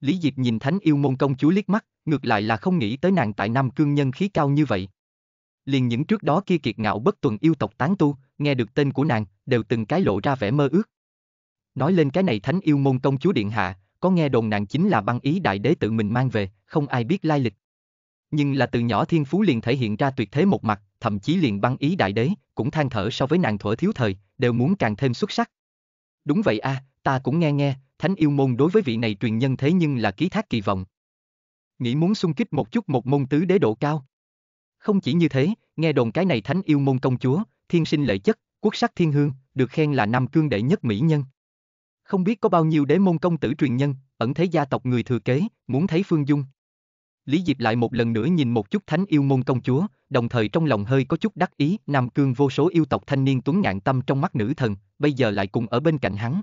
Lý Diệp nhìn thánh yêu môn công chúa liếc mắt, ngược lại là không nghĩ tới nàng tại Nam Cương nhân khí cao như vậy. Liền những trước đó kia kiệt ngạo bất tuần yêu tộc tán tu, nghe được tên của nàng, đều từng cái lộ ra vẻ mơ ước. Nói lên cái này thánh yêu môn công chúa điện hạ, có nghe đồn nàng chính là băng ý đại đế tự mình mang về, không ai biết lai lịch nhưng là từ nhỏ thiên phú liền thể hiện ra tuyệt thế một mặt, thậm chí liền băng ý đại đế, cũng than thở so với nàng thuở thiếu thời, đều muốn càng thêm xuất sắc. Đúng vậy a, à, ta cũng nghe nghe, thánh yêu môn đối với vị này truyền nhân thế nhưng là ký thác kỳ vọng. Nghĩ muốn xung kích một chút một môn tứ đế độ cao. Không chỉ như thế, nghe đồn cái này thánh yêu môn công chúa, thiên sinh lợi chất, quốc sắc thiên hương, được khen là nam cương đệ nhất mỹ nhân. Không biết có bao nhiêu đế môn công tử truyền nhân, ẩn thế gia tộc người thừa kế, muốn thấy phương dung. Lý Diệp lại một lần nữa nhìn một chút thánh yêu môn công chúa, đồng thời trong lòng hơi có chút đắc ý, Nam Cương vô số yêu tộc thanh niên tuấn ngạn tâm trong mắt nữ thần, bây giờ lại cùng ở bên cạnh hắn.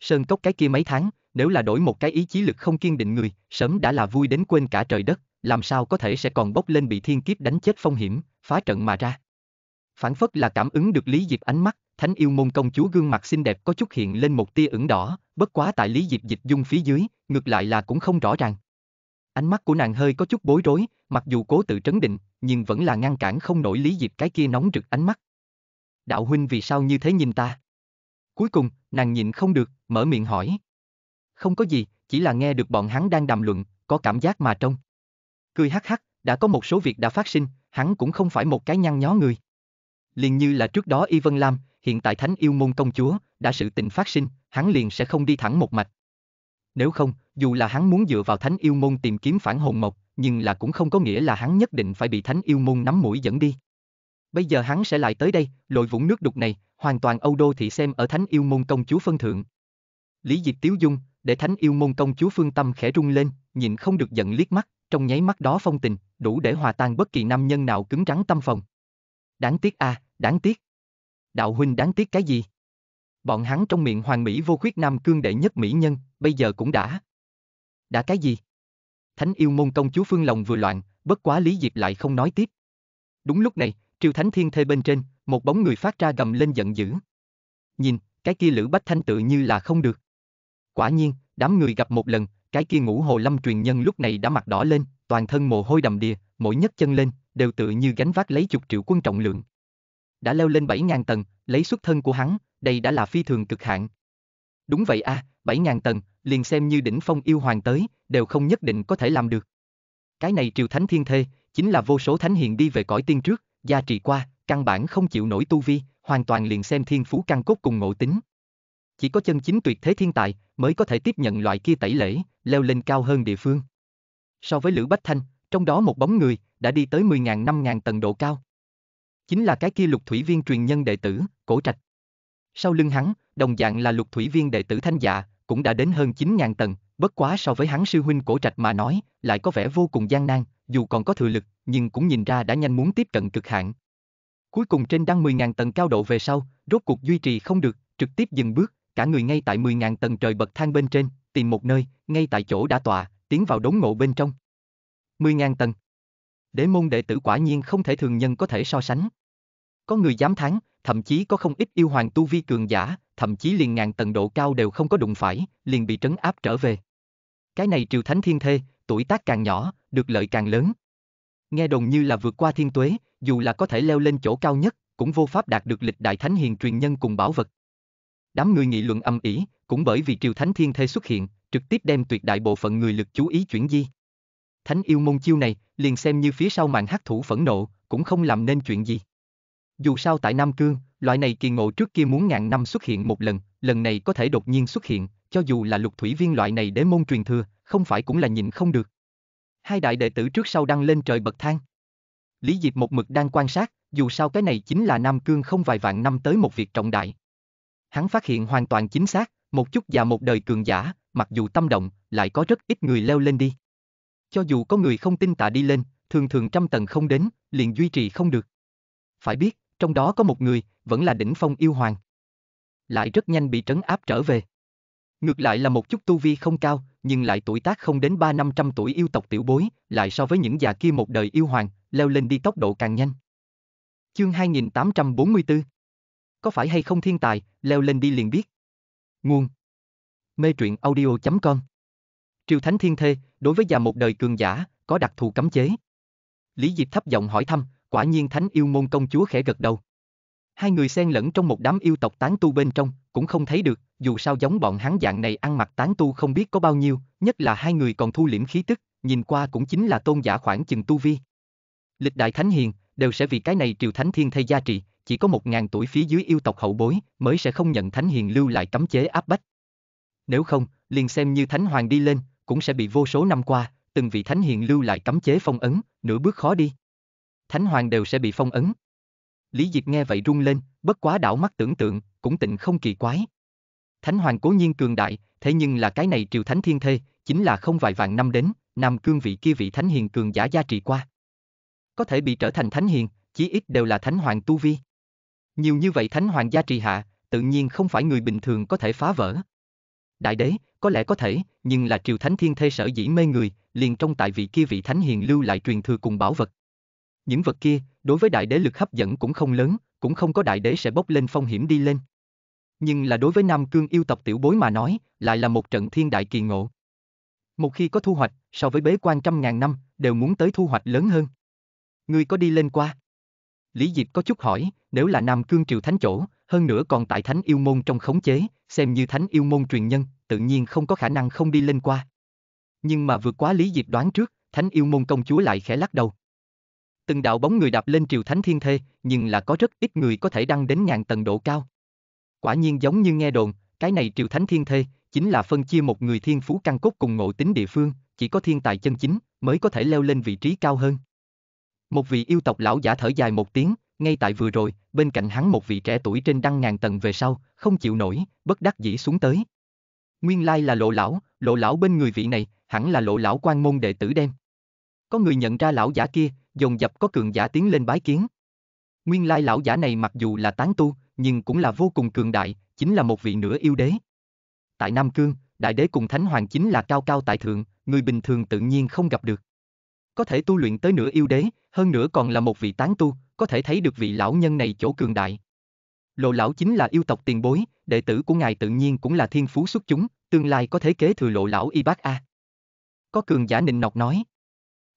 Sơn cốc cái kia mấy tháng, nếu là đổi một cái ý chí lực không kiên định người, sớm đã là vui đến quên cả trời đất, làm sao có thể sẽ còn bốc lên bị thiên kiếp đánh chết phong hiểm, phá trận mà ra. Phản phất là cảm ứng được Lý Diệp ánh mắt, thánh yêu môn công chúa gương mặt xinh đẹp có chút hiện lên một tia ửng đỏ, bất quá tại Lý Diệp dịch dung phía dưới, ngược lại là cũng không rõ ràng. Ánh mắt của nàng hơi có chút bối rối, mặc dù cố tự trấn định, nhưng vẫn là ngăn cản không nổi Lý Diệp cái kia nóng rực ánh mắt. Đạo huynh vì sao như thế nhìn ta? Cuối cùng, nàng nhịn không được, mở miệng hỏi. Không có gì, chỉ là nghe được bọn hắn đang đàm luận, có cảm giác mà trông. Cười hắc hắc, đã có một số việc đã phát sinh, hắn cũng không phải một cái nhăn nhó người. Liền như là trước đó Y Vân Lam, hiện tại Thánh Yêu Môn Công Chúa, đã sự tình phát sinh, hắn liền sẽ không đi thẳng một mạch, nếu không, dù là hắn muốn dựa vào thánh yêu môn tìm kiếm phản hồn mộc, nhưng là cũng không có nghĩa là hắn nhất định phải bị thánh yêu môn nắm mũi dẫn đi. Bây giờ hắn sẽ lại tới đây, lội vũng nước đục này, hoàn toàn Âu Đô thị xem ở thánh yêu môn công chúa phân thượng. Lý Diệp Tiếu Dung, để thánh yêu môn công chúa phương tâm khẽ rung lên, nhìn không được giận liếc mắt, trong nháy mắt đó phong tình, đủ để hòa tan bất kỳ nam nhân nào cứng rắn tâm phòng. Đáng tiếc a, à, đáng tiếc. Đạo huynh đáng tiếc cái gì? bọn hắn trong miệng hoàng mỹ vô khuyết nam cương đệ nhất mỹ nhân, bây giờ cũng đã. Đã cái gì? Thánh yêu môn công chúa Phương Lòng vừa loạn, bất quá Lý Diệp lại không nói tiếp. Đúng lúc này, triều thánh thiên thê bên trên, một bóng người phát ra gầm lên giận dữ. Nhìn, cái kia Lữ Bách Thanh tự như là không được. Quả nhiên, đám người gặp một lần, cái kia ngũ hồ lâm truyền nhân lúc này đã mặt đỏ lên, toàn thân mồ hôi đầm đìa, mỗi nhất chân lên, đều tự như gánh vác lấy chục triệu quân trọng lượng. Đã leo lên 7.000 tầng, lấy xuất thân của hắn, đây đã là phi thường cực hạn. Đúng vậy a, à, 7.000 tấn, liền xem như đỉnh phong yêu hoàng tới, đều không nhất định có thể làm được. Cái này triều thánh thiên thê, chính là vô số thánh hiền đi về cõi tiên trước, gia trì qua, căn bản không chịu nổi tu vi, hoàn toàn liền xem thiên phú căn cốt cùng ngộ tính. Chỉ có chân chính tuyệt thế thiên tài mới có thể tiếp nhận loại kia tẩy lễ, leo lên cao hơn địa phương. So với Lữ Bách Thanh, trong đó một bóng người đã đi tới 10.000 5.000 tầng độ cao. Chính là cái kia lục thủy viên truyền nhân đệ tử, cổ trạch. Sau lưng hắn, đồng dạng là lục thủy viên đệ tử thanh dạ, cũng đã đến hơn 9.000 tầng, bất quá so với hắn sư huynh cổ trạch mà nói, lại có vẻ vô cùng gian nan, dù còn có thừa lực, nhưng cũng nhìn ra đã nhanh muốn tiếp cận cực hạn. Cuối cùng trên đăng 10.000 tầng cao độ về sau, rốt cuộc duy trì không được, trực tiếp dừng bước, cả người ngay tại 10.000 tầng trời bậc thang bên trên, tìm một nơi, ngay tại chỗ đã tọa, tiến vào đống ngộ bên trong. 10.000 tầng. Đế môn đệ tử quả nhiên không thể thường nhân có thể so sánh có người dám thắng, thậm chí có không ít yêu hoàng tu vi cường giả, thậm chí liền ngàn tầng độ cao đều không có đụng phải, liền bị trấn áp trở về. Cái này triều thánh thiên thê, tuổi tác càng nhỏ, được lợi càng lớn. Nghe đồn như là vượt qua thiên tuế, dù là có thể leo lên chỗ cao nhất, cũng vô pháp đạt được lịch đại thánh hiền truyền nhân cùng bảo vật. Đám người nghị luận âm ỉ, cũng bởi vì triều thánh thiên thê xuất hiện, trực tiếp đem tuyệt đại bộ phận người lực chú ý chuyển di. Thánh yêu môn chiêu này, liền xem như phía sau màn hắc thủ phẫn nộ, cũng không làm nên chuyện gì. Dù sao tại Nam Cương, loại này kỳ ngộ trước kia muốn ngàn năm xuất hiện một lần, lần này có thể đột nhiên xuất hiện, cho dù là lục thủy viên loại này đế môn truyền thừa, không phải cũng là nhìn không được. Hai đại đệ tử trước sau đăng lên trời bậc thang. Lý Diệp một mực đang quan sát, dù sao cái này chính là Nam Cương không vài vạn năm tới một việc trọng đại. Hắn phát hiện hoàn toàn chính xác, một chút già một đời cường giả, mặc dù tâm động, lại có rất ít người leo lên đi. Cho dù có người không tin tạ đi lên, thường thường trăm tầng không đến, liền duy trì không được. Phải biết, trong đó có một người, vẫn là đỉnh phong yêu hoàng. Lại rất nhanh bị trấn áp trở về. Ngược lại là một chút tu vi không cao, nhưng lại tuổi tác không đến 3 trăm tuổi yêu tộc tiểu bối, lại so với những già kia một đời yêu hoàng, leo lên đi tốc độ càng nhanh. Chương 2844 Có phải hay không thiên tài, leo lên đi liền biết. Nguồn Mê truyện audio.com Triều Thánh Thiên Thê, đối với già một đời cường giả, có đặc thù cấm chế. Lý Diệp thấp giọng hỏi thăm, Quả nhiên thánh yêu môn công chúa khẽ gật đầu. Hai người xen lẫn trong một đám yêu tộc tán tu bên trong, cũng không thấy được, dù sao giống bọn hắn dạng này ăn mặc tán tu không biết có bao nhiêu, nhất là hai người còn thu liễm khí tức, nhìn qua cũng chính là tôn giả khoảng chừng tu vi. Lịch đại thánh hiền, đều sẽ vì cái này triều thánh thiên thay gia trị, chỉ có một ngàn tuổi phía dưới yêu tộc hậu bối mới sẽ không nhận thánh hiền lưu lại cấm chế áp bách. Nếu không, liền xem như thánh hoàng đi lên, cũng sẽ bị vô số năm qua, từng vị thánh hiền lưu lại cấm chế phong ấn, nửa bước khó đi thánh hoàng đều sẽ bị phong ấn. Lý Diệp nghe vậy rung lên, bất quá đảo mắt tưởng tượng, cũng tịnh không kỳ quái. Thánh hoàng cố nhiên cường đại, thế nhưng là cái này triều thánh thiên thê, chính là không vài vạn năm đến, nam cương vị kia vị thánh hiền cường giả gia trị qua. Có thể bị trở thành thánh hiền, chí ít đều là thánh hoàng tu vi. Nhiều như vậy thánh hoàng gia trì hạ, tự nhiên không phải người bình thường có thể phá vỡ. Đại đế, có lẽ có thể, nhưng là triều thánh thiên thê sở dĩ mê người, liền trong tại vị kia vị thánh hiền lưu lại truyền thừa cùng bảo vật những vật kia, đối với đại đế lực hấp dẫn cũng không lớn, cũng không có đại đế sẽ bốc lên phong hiểm đi lên. Nhưng là đối với Nam Cương yêu tộc tiểu bối mà nói, lại là một trận thiên đại kỳ ngộ. Một khi có thu hoạch, so với bế quan trăm ngàn năm, đều muốn tới thu hoạch lớn hơn. Ngươi có đi lên qua? Lý Diệp có chút hỏi, nếu là Nam Cương triều thánh chỗ, hơn nữa còn tại thánh yêu môn trong khống chế, xem như thánh yêu môn truyền nhân, tự nhiên không có khả năng không đi lên qua. Nhưng mà vượt quá Lý Diệp đoán trước, thánh yêu môn công chúa lại khẽ lắc đầu, từng đạo bóng người đạp lên triều thánh thiên thê, nhưng là có rất ít người có thể đăng đến ngàn tầng độ cao. Quả nhiên giống như nghe đồn, cái này triều thánh thiên thê, chính là phân chia một người thiên phú căn cốt cùng ngộ tính địa phương, chỉ có thiên tài chân chính, mới có thể leo lên vị trí cao hơn. Một vị yêu tộc lão giả thở dài một tiếng, ngay tại vừa rồi, bên cạnh hắn một vị trẻ tuổi trên đăng ngàn tầng về sau, không chịu nổi, bất đắc dĩ xuống tới. Nguyên lai là lộ lão, lộ lão bên người vị này, hẳn là lộ lão quan môn đệ tử đem. Có người nhận ra lão giả kia, dồn dập có cường giả tiến lên bái kiến. Nguyên lai lão giả này mặc dù là tán tu, nhưng cũng là vô cùng cường đại, chính là một vị nửa yêu đế. Tại Nam Cương, đại đế cùng thánh hoàng chính là cao cao tại thượng, người bình thường tự nhiên không gặp được. Có thể tu luyện tới nửa yêu đế, hơn nữa còn là một vị tán tu, có thể thấy được vị lão nhân này chỗ cường đại. Lộ lão chính là yêu tộc tiền bối, đệ tử của ngài tự nhiên cũng là thiên phú xuất chúng, tương lai có thể kế thừa lộ lão y bác A. Có cường giả nịnh nọc nói.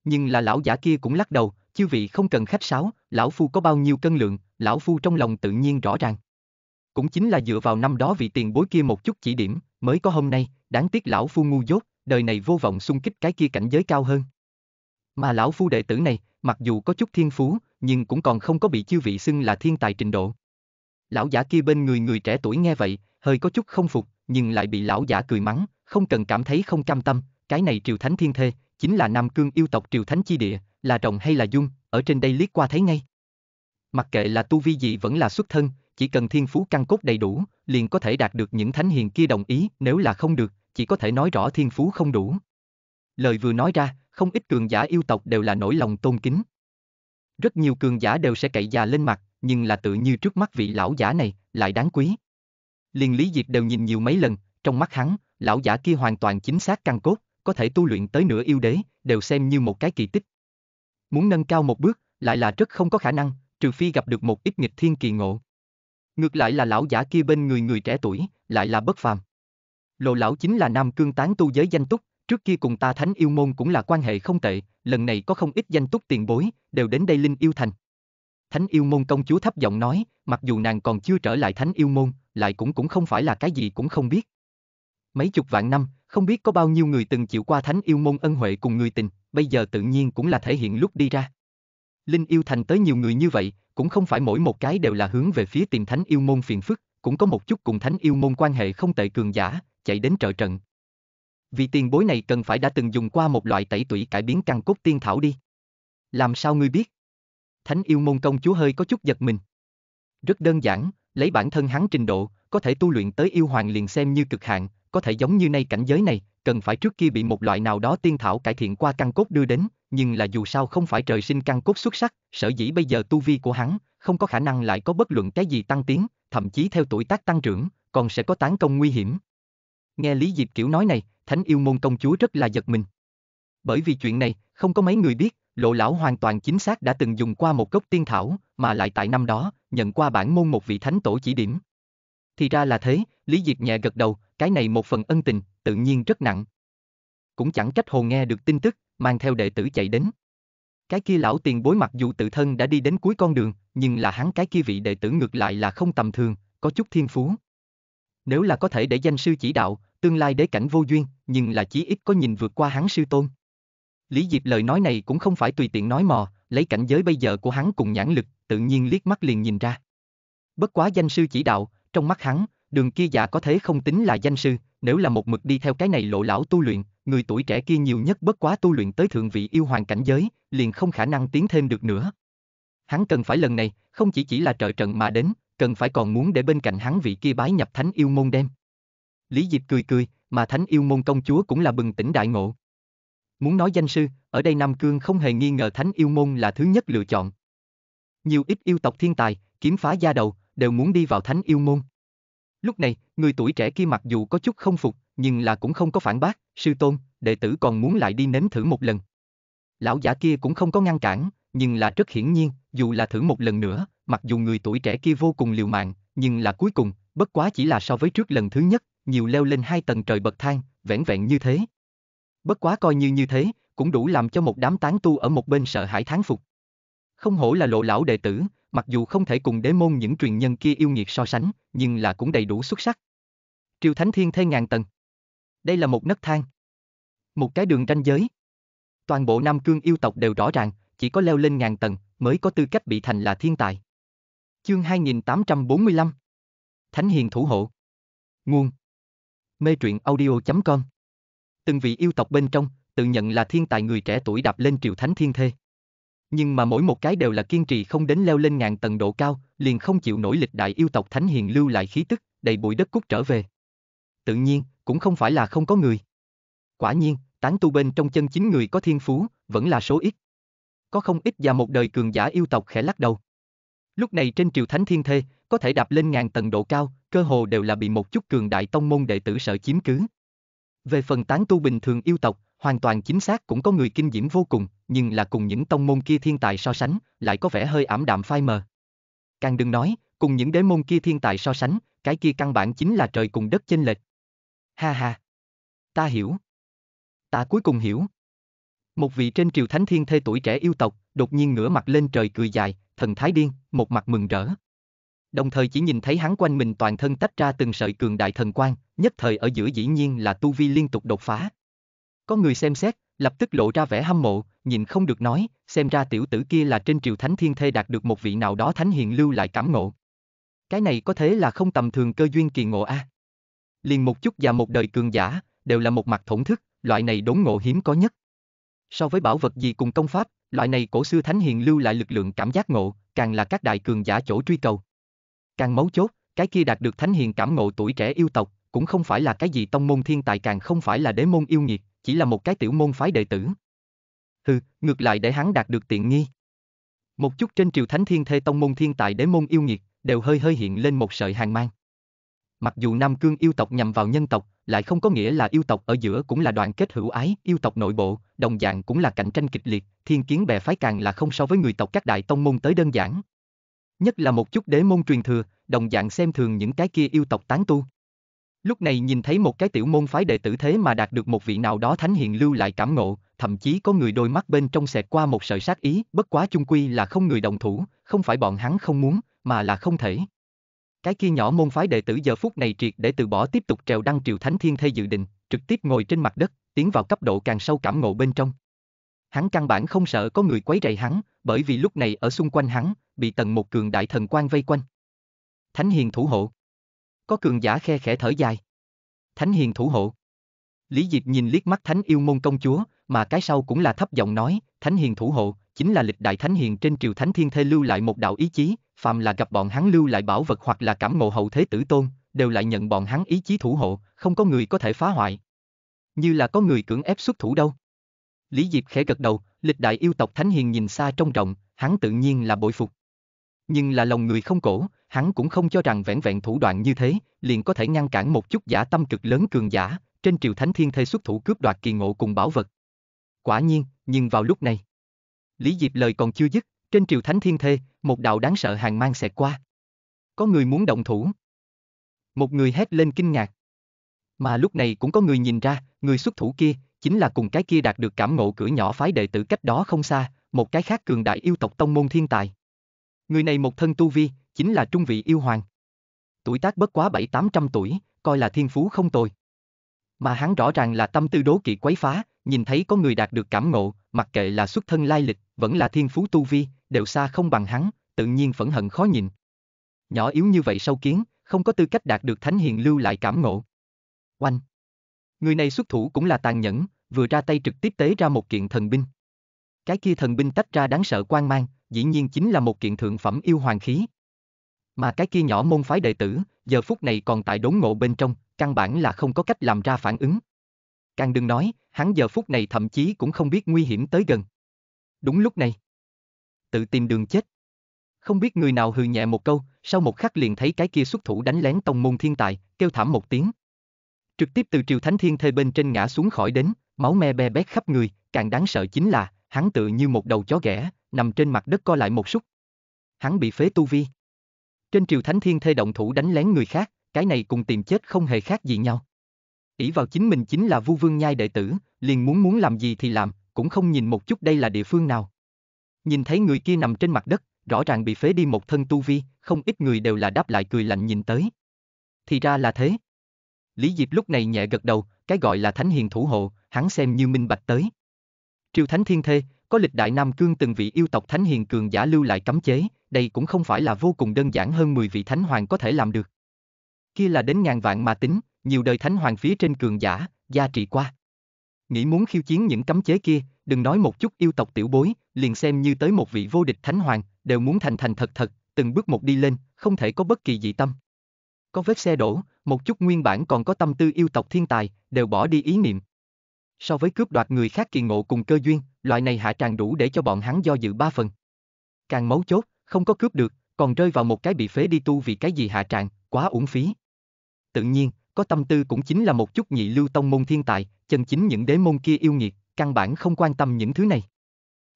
Nhưng là lão giả kia cũng lắc đầu, chư vị không cần khách sáo, lão phu có bao nhiêu cân lượng, lão phu trong lòng tự nhiên rõ ràng. Cũng chính là dựa vào năm đó vị tiền bối kia một chút chỉ điểm, mới có hôm nay, đáng tiếc lão phu ngu dốt, đời này vô vọng xung kích cái kia cảnh giới cao hơn. Mà lão phu đệ tử này, mặc dù có chút thiên phú, nhưng cũng còn không có bị chư vị xưng là thiên tài trình độ. Lão giả kia bên người người trẻ tuổi nghe vậy, hơi có chút không phục, nhưng lại bị lão giả cười mắng, không cần cảm thấy không cam tâm, cái này triều thánh thiên thê, chính là Nam Cương yêu tộc triều thánh chi địa, là rồng hay là dung, ở trên đây liếc qua thấy ngay. Mặc kệ là tu vi gì vẫn là xuất thân, chỉ cần thiên phú căn cốt đầy đủ, liền có thể đạt được những thánh hiền kia đồng ý, nếu là không được, chỉ có thể nói rõ thiên phú không đủ. Lời vừa nói ra, không ít cường giả yêu tộc đều là nỗi lòng tôn kính. Rất nhiều cường giả đều sẽ cậy già lên mặt, nhưng là tự như trước mắt vị lão giả này, lại đáng quý. Liền Lý Diệp đều nhìn nhiều mấy lần, trong mắt hắn, lão giả kia hoàn toàn chính xác căn cốt, có thể tu luyện tới nửa yêu đế, đều xem như một cái kỳ tích. Muốn nâng cao một bước, lại là rất không có khả năng, trừ phi gặp được một ít nghịch thiên kỳ ngộ. Ngược lại là lão giả kia bên người người trẻ tuổi, lại là bất phàm. Lộ lão chính là nam cương tán tu giới danh túc, trước kia cùng ta thánh yêu môn cũng là quan hệ không tệ, lần này có không ít danh túc tiền bối, đều đến đây linh yêu thành. Thánh yêu môn công chúa thấp giọng nói, mặc dù nàng còn chưa trở lại thánh yêu môn, lại cũng cũng không phải là cái gì cũng không biết. Mấy chục vạn năm, không biết có bao nhiêu người từng chịu qua thánh yêu môn ân huệ cùng người tình, bây giờ tự nhiên cũng là thể hiện lúc đi ra. Linh yêu thành tới nhiều người như vậy, cũng không phải mỗi một cái đều là hướng về phía tìm thánh yêu môn phiền phức, cũng có một chút cùng thánh yêu môn quan hệ không tệ cường giả, chạy đến trợ trận. Vì tiền bối này cần phải đã từng dùng qua một loại tẩy tủy cải biến căn cốt tiên thảo đi. Làm sao ngươi biết? Thánh yêu môn công chúa hơi có chút giật mình. Rất đơn giản, lấy bản thân hắn trình độ, có thể tu luyện tới yêu hoàng liền xem như cực hạn, có thể giống như nay cảnh giới này, cần phải trước kia bị một loại nào đó tiên thảo cải thiện qua căn cốt đưa đến, nhưng là dù sao không phải trời sinh căn cốt xuất sắc, sở dĩ bây giờ tu vi của hắn, không có khả năng lại có bất luận cái gì tăng tiến, thậm chí theo tuổi tác tăng trưởng, còn sẽ có tán công nguy hiểm. Nghe Lý Diệp kiểu nói này, Thánh yêu môn công chúa rất là giật mình. Bởi vì chuyện này, không có mấy người biết, lộ lão hoàn toàn chính xác đã từng dùng qua một gốc tiên thảo, mà lại tại năm đó, nhận qua bản môn một vị thánh tổ chỉ điểm. Thì ra là thế, Lý Diệp nhẹ gật đầu, cái này một phần ân tình, tự nhiên rất nặng. Cũng chẳng trách hồ nghe được tin tức, mang theo đệ tử chạy đến. Cái kia lão tiền bối mặc dù tự thân đã đi đến cuối con đường, nhưng là hắn cái kia vị đệ tử ngược lại là không tầm thường, có chút thiên phú. Nếu là có thể để danh sư chỉ đạo, tương lai đế cảnh vô duyên, nhưng là chí ít có nhìn vượt qua hắn sư tôn. Lý Diệp lời nói này cũng không phải tùy tiện nói mò, lấy cảnh giới bây giờ của hắn cùng nhãn lực, tự nhiên liếc mắt liền nhìn ra. Bất quá danh sư chỉ đạo, trong mắt hắn, Đường kia giả có thế không tính là danh sư, nếu là một mực đi theo cái này lộ lão tu luyện, người tuổi trẻ kia nhiều nhất bất quá tu luyện tới thượng vị yêu hoàng cảnh giới, liền không khả năng tiến thêm được nữa. Hắn cần phải lần này, không chỉ chỉ là trợ trận mà đến, cần phải còn muốn để bên cạnh hắn vị kia bái nhập thánh yêu môn đem. Lý Diệp cười cười, mà thánh yêu môn công chúa cũng là bừng tỉnh đại ngộ. Muốn nói danh sư, ở đây Nam Cương không hề nghi ngờ thánh yêu môn là thứ nhất lựa chọn. Nhiều ít yêu tộc thiên tài, kiếm phá gia đầu, đều muốn đi vào thánh yêu môn. Lúc này, người tuổi trẻ kia mặc dù có chút không phục, nhưng là cũng không có phản bác, sư tôn, đệ tử còn muốn lại đi nếm thử một lần. Lão giả kia cũng không có ngăn cản, nhưng là rất hiển nhiên, dù là thử một lần nữa, mặc dù người tuổi trẻ kia vô cùng liều mạng, nhưng là cuối cùng, bất quá chỉ là so với trước lần thứ nhất, nhiều leo lên hai tầng trời bậc thang, vẻn vẹn như thế. Bất quá coi như như thế, cũng đủ làm cho một đám tán tu ở một bên sợ hãi thán phục. Không hổ là lộ lão đệ tử, mặc dù không thể cùng đế môn những truyền nhân kia yêu nghiệt so sánh, nhưng là cũng đầy đủ xuất sắc. Triều Thánh Thiên thê ngàn tầng. Đây là một nấc thang. Một cái đường ranh giới. Toàn bộ Nam Cương yêu tộc đều rõ ràng, chỉ có leo lên ngàn tầng mới có tư cách bị thành là thiên tài. Chương 2845 Thánh Hiền Thủ Hộ Nguồn Mê truyện audio.com Từng vị yêu tộc bên trong, tự nhận là thiên tài người trẻ tuổi đạp lên triều thánh thiên thê nhưng mà mỗi một cái đều là kiên trì không đến leo lên ngàn tầng độ cao, liền không chịu nổi lịch đại yêu tộc thánh hiền lưu lại khí tức, đầy bụi đất cút trở về. Tự nhiên, cũng không phải là không có người. Quả nhiên, tán tu bên trong chân chính người có thiên phú, vẫn là số ít. Có không ít và một đời cường giả yêu tộc khẽ lắc đầu. Lúc này trên triều thánh thiên thê, có thể đạp lên ngàn tầng độ cao, cơ hồ đều là bị một chút cường đại tông môn đệ tử sợ chiếm cứ. Về phần tán tu bình thường yêu tộc, Hoàn toàn chính xác cũng có người kinh diễm vô cùng, nhưng là cùng những tông môn kia thiên tài so sánh, lại có vẻ hơi ảm đạm phai mờ. Càng đừng nói, cùng những đế môn kia thiên tài so sánh, cái kia căn bản chính là trời cùng đất chênh lệch. Ha ha. Ta hiểu. Ta cuối cùng hiểu. Một vị trên triều thánh thiên thê tuổi trẻ yêu tộc, đột nhiên ngửa mặt lên trời cười dài, thần thái điên, một mặt mừng rỡ. Đồng thời chỉ nhìn thấy hắn quanh mình toàn thân tách ra từng sợi cường đại thần quang, nhất thời ở giữa dĩ nhiên là tu vi liên tục đột phá. Có người xem xét, lập tức lộ ra vẻ hâm mộ, nhìn không được nói, xem ra tiểu tử kia là trên triều thánh thiên thê đạt được một vị nào đó thánh hiền lưu lại cảm ngộ. Cái này có thế là không tầm thường cơ duyên kỳ ngộ a. À? Liền một chút và một đời cường giả, đều là một mặt thổn thức, loại này đốn ngộ hiếm có nhất. So với bảo vật gì cùng công pháp, loại này cổ xưa thánh hiền lưu lại lực lượng cảm giác ngộ, càng là các đại cường giả chỗ truy cầu. Càng mấu chốt, cái kia đạt được thánh hiền cảm ngộ tuổi trẻ yêu tộc, cũng không phải là cái gì tông môn thiên tài càng không phải là đế môn yêu nghiệt, chỉ là một cái tiểu môn phái đệ tử. Hừ, ngược lại để hắn đạt được tiện nghi. Một chút trên triều thánh thiên thê tông môn thiên tài đế môn yêu nghiệt, đều hơi hơi hiện lên một sợi hàng mang. Mặc dù Nam Cương yêu tộc nhằm vào nhân tộc, lại không có nghĩa là yêu tộc ở giữa cũng là đoàn kết hữu ái, yêu tộc nội bộ, đồng dạng cũng là cạnh tranh kịch liệt, thiên kiến bè phái càng là không so với người tộc các đại tông môn tới đơn giản. Nhất là một chút đế môn truyền thừa, đồng dạng xem thường những cái kia yêu tộc tán tu. Lúc này nhìn thấy một cái tiểu môn phái đệ tử thế mà đạt được một vị nào đó thánh hiền lưu lại cảm ngộ, thậm chí có người đôi mắt bên trong xẹt qua một sợi sát ý, bất quá chung quy là không người đồng thủ, không phải bọn hắn không muốn, mà là không thể. Cái kia nhỏ môn phái đệ tử giờ phút này triệt để từ bỏ tiếp tục trèo đăng triều thánh thiên thê dự định, trực tiếp ngồi trên mặt đất, tiến vào cấp độ càng sâu cảm ngộ bên trong. Hắn căn bản không sợ có người quấy rầy hắn, bởi vì lúc này ở xung quanh hắn, bị tầng một cường đại thần quan vây quanh. Thánh hiền thủ hộ. Có cường giả khe khẽ thở dài. Thánh hiền thủ hộ. Lý Diệp nhìn liếc mắt thánh yêu môn công chúa, mà cái sau cũng là thấp giọng nói, thánh hiền thủ hộ, chính là lịch đại thánh hiền trên triều thánh thiên thê lưu lại một đạo ý chí, phàm là gặp bọn hắn lưu lại bảo vật hoặc là cảm ngộ hậu thế tử tôn, đều lại nhận bọn hắn ý chí thủ hộ, không có người có thể phá hoại. Như là có người cưỡng ép xuất thủ đâu. Lý Diệp khẽ gật đầu, lịch đại yêu tộc thánh hiền nhìn xa trong rộng, hắn tự nhiên là bội phục nhưng là lòng người không cổ, hắn cũng không cho rằng vẹn vẹn thủ đoạn như thế, liền có thể ngăn cản một chút giả tâm cực lớn cường giả, trên triều thánh thiên thê xuất thủ cướp đoạt kỳ ngộ cùng bảo vật. Quả nhiên, nhưng vào lúc này, Lý Diệp lời còn chưa dứt, trên triều thánh thiên thê, một đạo đáng sợ hàng mang xẹt qua. Có người muốn động thủ. Một người hét lên kinh ngạc. Mà lúc này cũng có người nhìn ra, người xuất thủ kia, chính là cùng cái kia đạt được cảm ngộ cửa nhỏ phái đệ tử cách đó không xa, một cái khác cường đại yêu tộc tông môn thiên tài. Người này một thân tu vi, chính là trung vị yêu hoàng. Tuổi tác bất quá bảy tám trăm tuổi, coi là thiên phú không tồi. Mà hắn rõ ràng là tâm tư đố kỵ quấy phá, nhìn thấy có người đạt được cảm ngộ, mặc kệ là xuất thân lai lịch, vẫn là thiên phú tu vi, đều xa không bằng hắn, tự nhiên phẫn hận khó nhìn. Nhỏ yếu như vậy sâu kiến, không có tư cách đạt được thánh hiền lưu lại cảm ngộ. Oanh! Người này xuất thủ cũng là tàn nhẫn, vừa ra tay trực tiếp tế ra một kiện thần binh. Cái kia thần binh tách ra đáng sợ quan mang, dĩ nhiên chính là một kiện thượng phẩm yêu hoàng khí. Mà cái kia nhỏ môn phái đệ tử, giờ phút này còn tại đốn ngộ bên trong, căn bản là không có cách làm ra phản ứng. Càng đừng nói, hắn giờ phút này thậm chí cũng không biết nguy hiểm tới gần. Đúng lúc này, tự tìm đường chết. Không biết người nào hừ nhẹ một câu, sau một khắc liền thấy cái kia xuất thủ đánh lén tông môn thiên tài, kêu thảm một tiếng. Trực tiếp từ triều thánh thiên thê bên trên ngã xuống khỏi đến, máu me be bét khắp người, càng đáng sợ chính là, hắn tự như một đầu chó ghẻ, nằm trên mặt đất co lại một súc. Hắn bị phế tu vi. Trên triều thánh thiên thê động thủ đánh lén người khác, cái này cùng tìm chết không hề khác gì nhau. ỷ vào chính mình chính là vu vương nhai đệ tử, liền muốn muốn làm gì thì làm, cũng không nhìn một chút đây là địa phương nào. Nhìn thấy người kia nằm trên mặt đất, rõ ràng bị phế đi một thân tu vi, không ít người đều là đáp lại cười lạnh nhìn tới. Thì ra là thế. Lý Diệp lúc này nhẹ gật đầu, cái gọi là thánh hiền thủ hộ, hắn xem như minh bạch tới. Triều Thánh Thiên Thê, có lịch đại Nam Cương từng vị yêu tộc thánh hiền cường giả lưu lại cấm chế, đây cũng không phải là vô cùng đơn giản hơn 10 vị thánh hoàng có thể làm được. Kia là đến ngàn vạn mà tính, nhiều đời thánh hoàng phía trên cường giả, gia trị qua. Nghĩ muốn khiêu chiến những cấm chế kia, đừng nói một chút yêu tộc tiểu bối, liền xem như tới một vị vô địch thánh hoàng, đều muốn thành thành thật thật, từng bước một đi lên, không thể có bất kỳ dị tâm. Có vết xe đổ, một chút nguyên bản còn có tâm tư yêu tộc thiên tài, đều bỏ đi ý niệm, So với cướp đoạt người khác kỳ ngộ cùng cơ duyên, loại này hạ tràng đủ để cho bọn hắn do dự ba phần. Càng máu chốt, không có cướp được, còn rơi vào một cái bị phế đi tu vì cái gì hạ tràng, quá uổng phí. Tự nhiên, có tâm tư cũng chính là một chút nhị lưu tông môn thiên tài, chân chính những đế môn kia yêu nghiệt, căn bản không quan tâm những thứ này.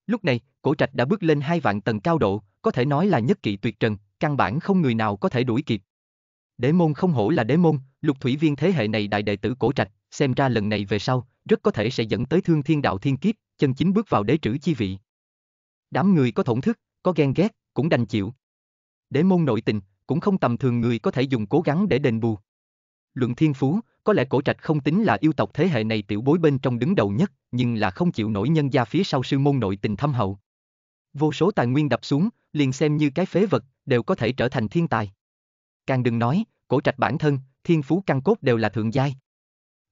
Lúc này, cổ trạch đã bước lên hai vạn tầng cao độ, có thể nói là nhất kỵ tuyệt trần, căn bản không người nào có thể đuổi kịp. Đế môn không hổ là đế môn, lục thủy viên thế hệ này đại đệ tử cổ trạch, xem ra lần này về sau, rất có thể sẽ dẫn tới thương thiên đạo thiên kiếp, chân chính bước vào đế trữ chi vị. Đám người có thổn thức, có ghen ghét, cũng đành chịu. Đế môn nội tình, cũng không tầm thường người có thể dùng cố gắng để đền bù. Luận thiên phú, có lẽ cổ trạch không tính là yêu tộc thế hệ này tiểu bối bên trong đứng đầu nhất, nhưng là không chịu nổi nhân gia phía sau sư môn nội tình thâm hậu. Vô số tài nguyên đập xuống, liền xem như cái phế vật, đều có thể trở thành thiên tài. Càng đừng nói, cổ trạch bản thân, thiên phú căn cốt đều là thượng giai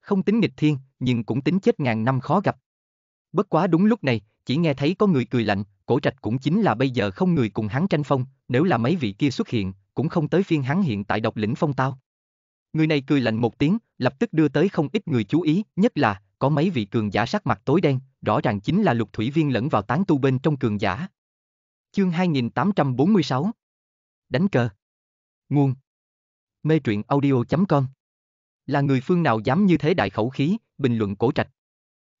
không tính nghịch thiên, nhưng cũng tính chết ngàn năm khó gặp. Bất quá đúng lúc này, chỉ nghe thấy có người cười lạnh, cổ trạch cũng chính là bây giờ không người cùng hắn tranh phong, nếu là mấy vị kia xuất hiện, cũng không tới phiên hắn hiện tại độc lĩnh phong tao. Người này cười lạnh một tiếng, lập tức đưa tới không ít người chú ý, nhất là, có mấy vị cường giả sắc mặt tối đen, rõ ràng chính là lục thủy viên lẫn vào tán tu bên trong cường giả. Chương 2846 Đánh cờ Nguồn Mê truyện audio.com là người phương nào dám như thế đại khẩu khí, bình luận cổ trạch.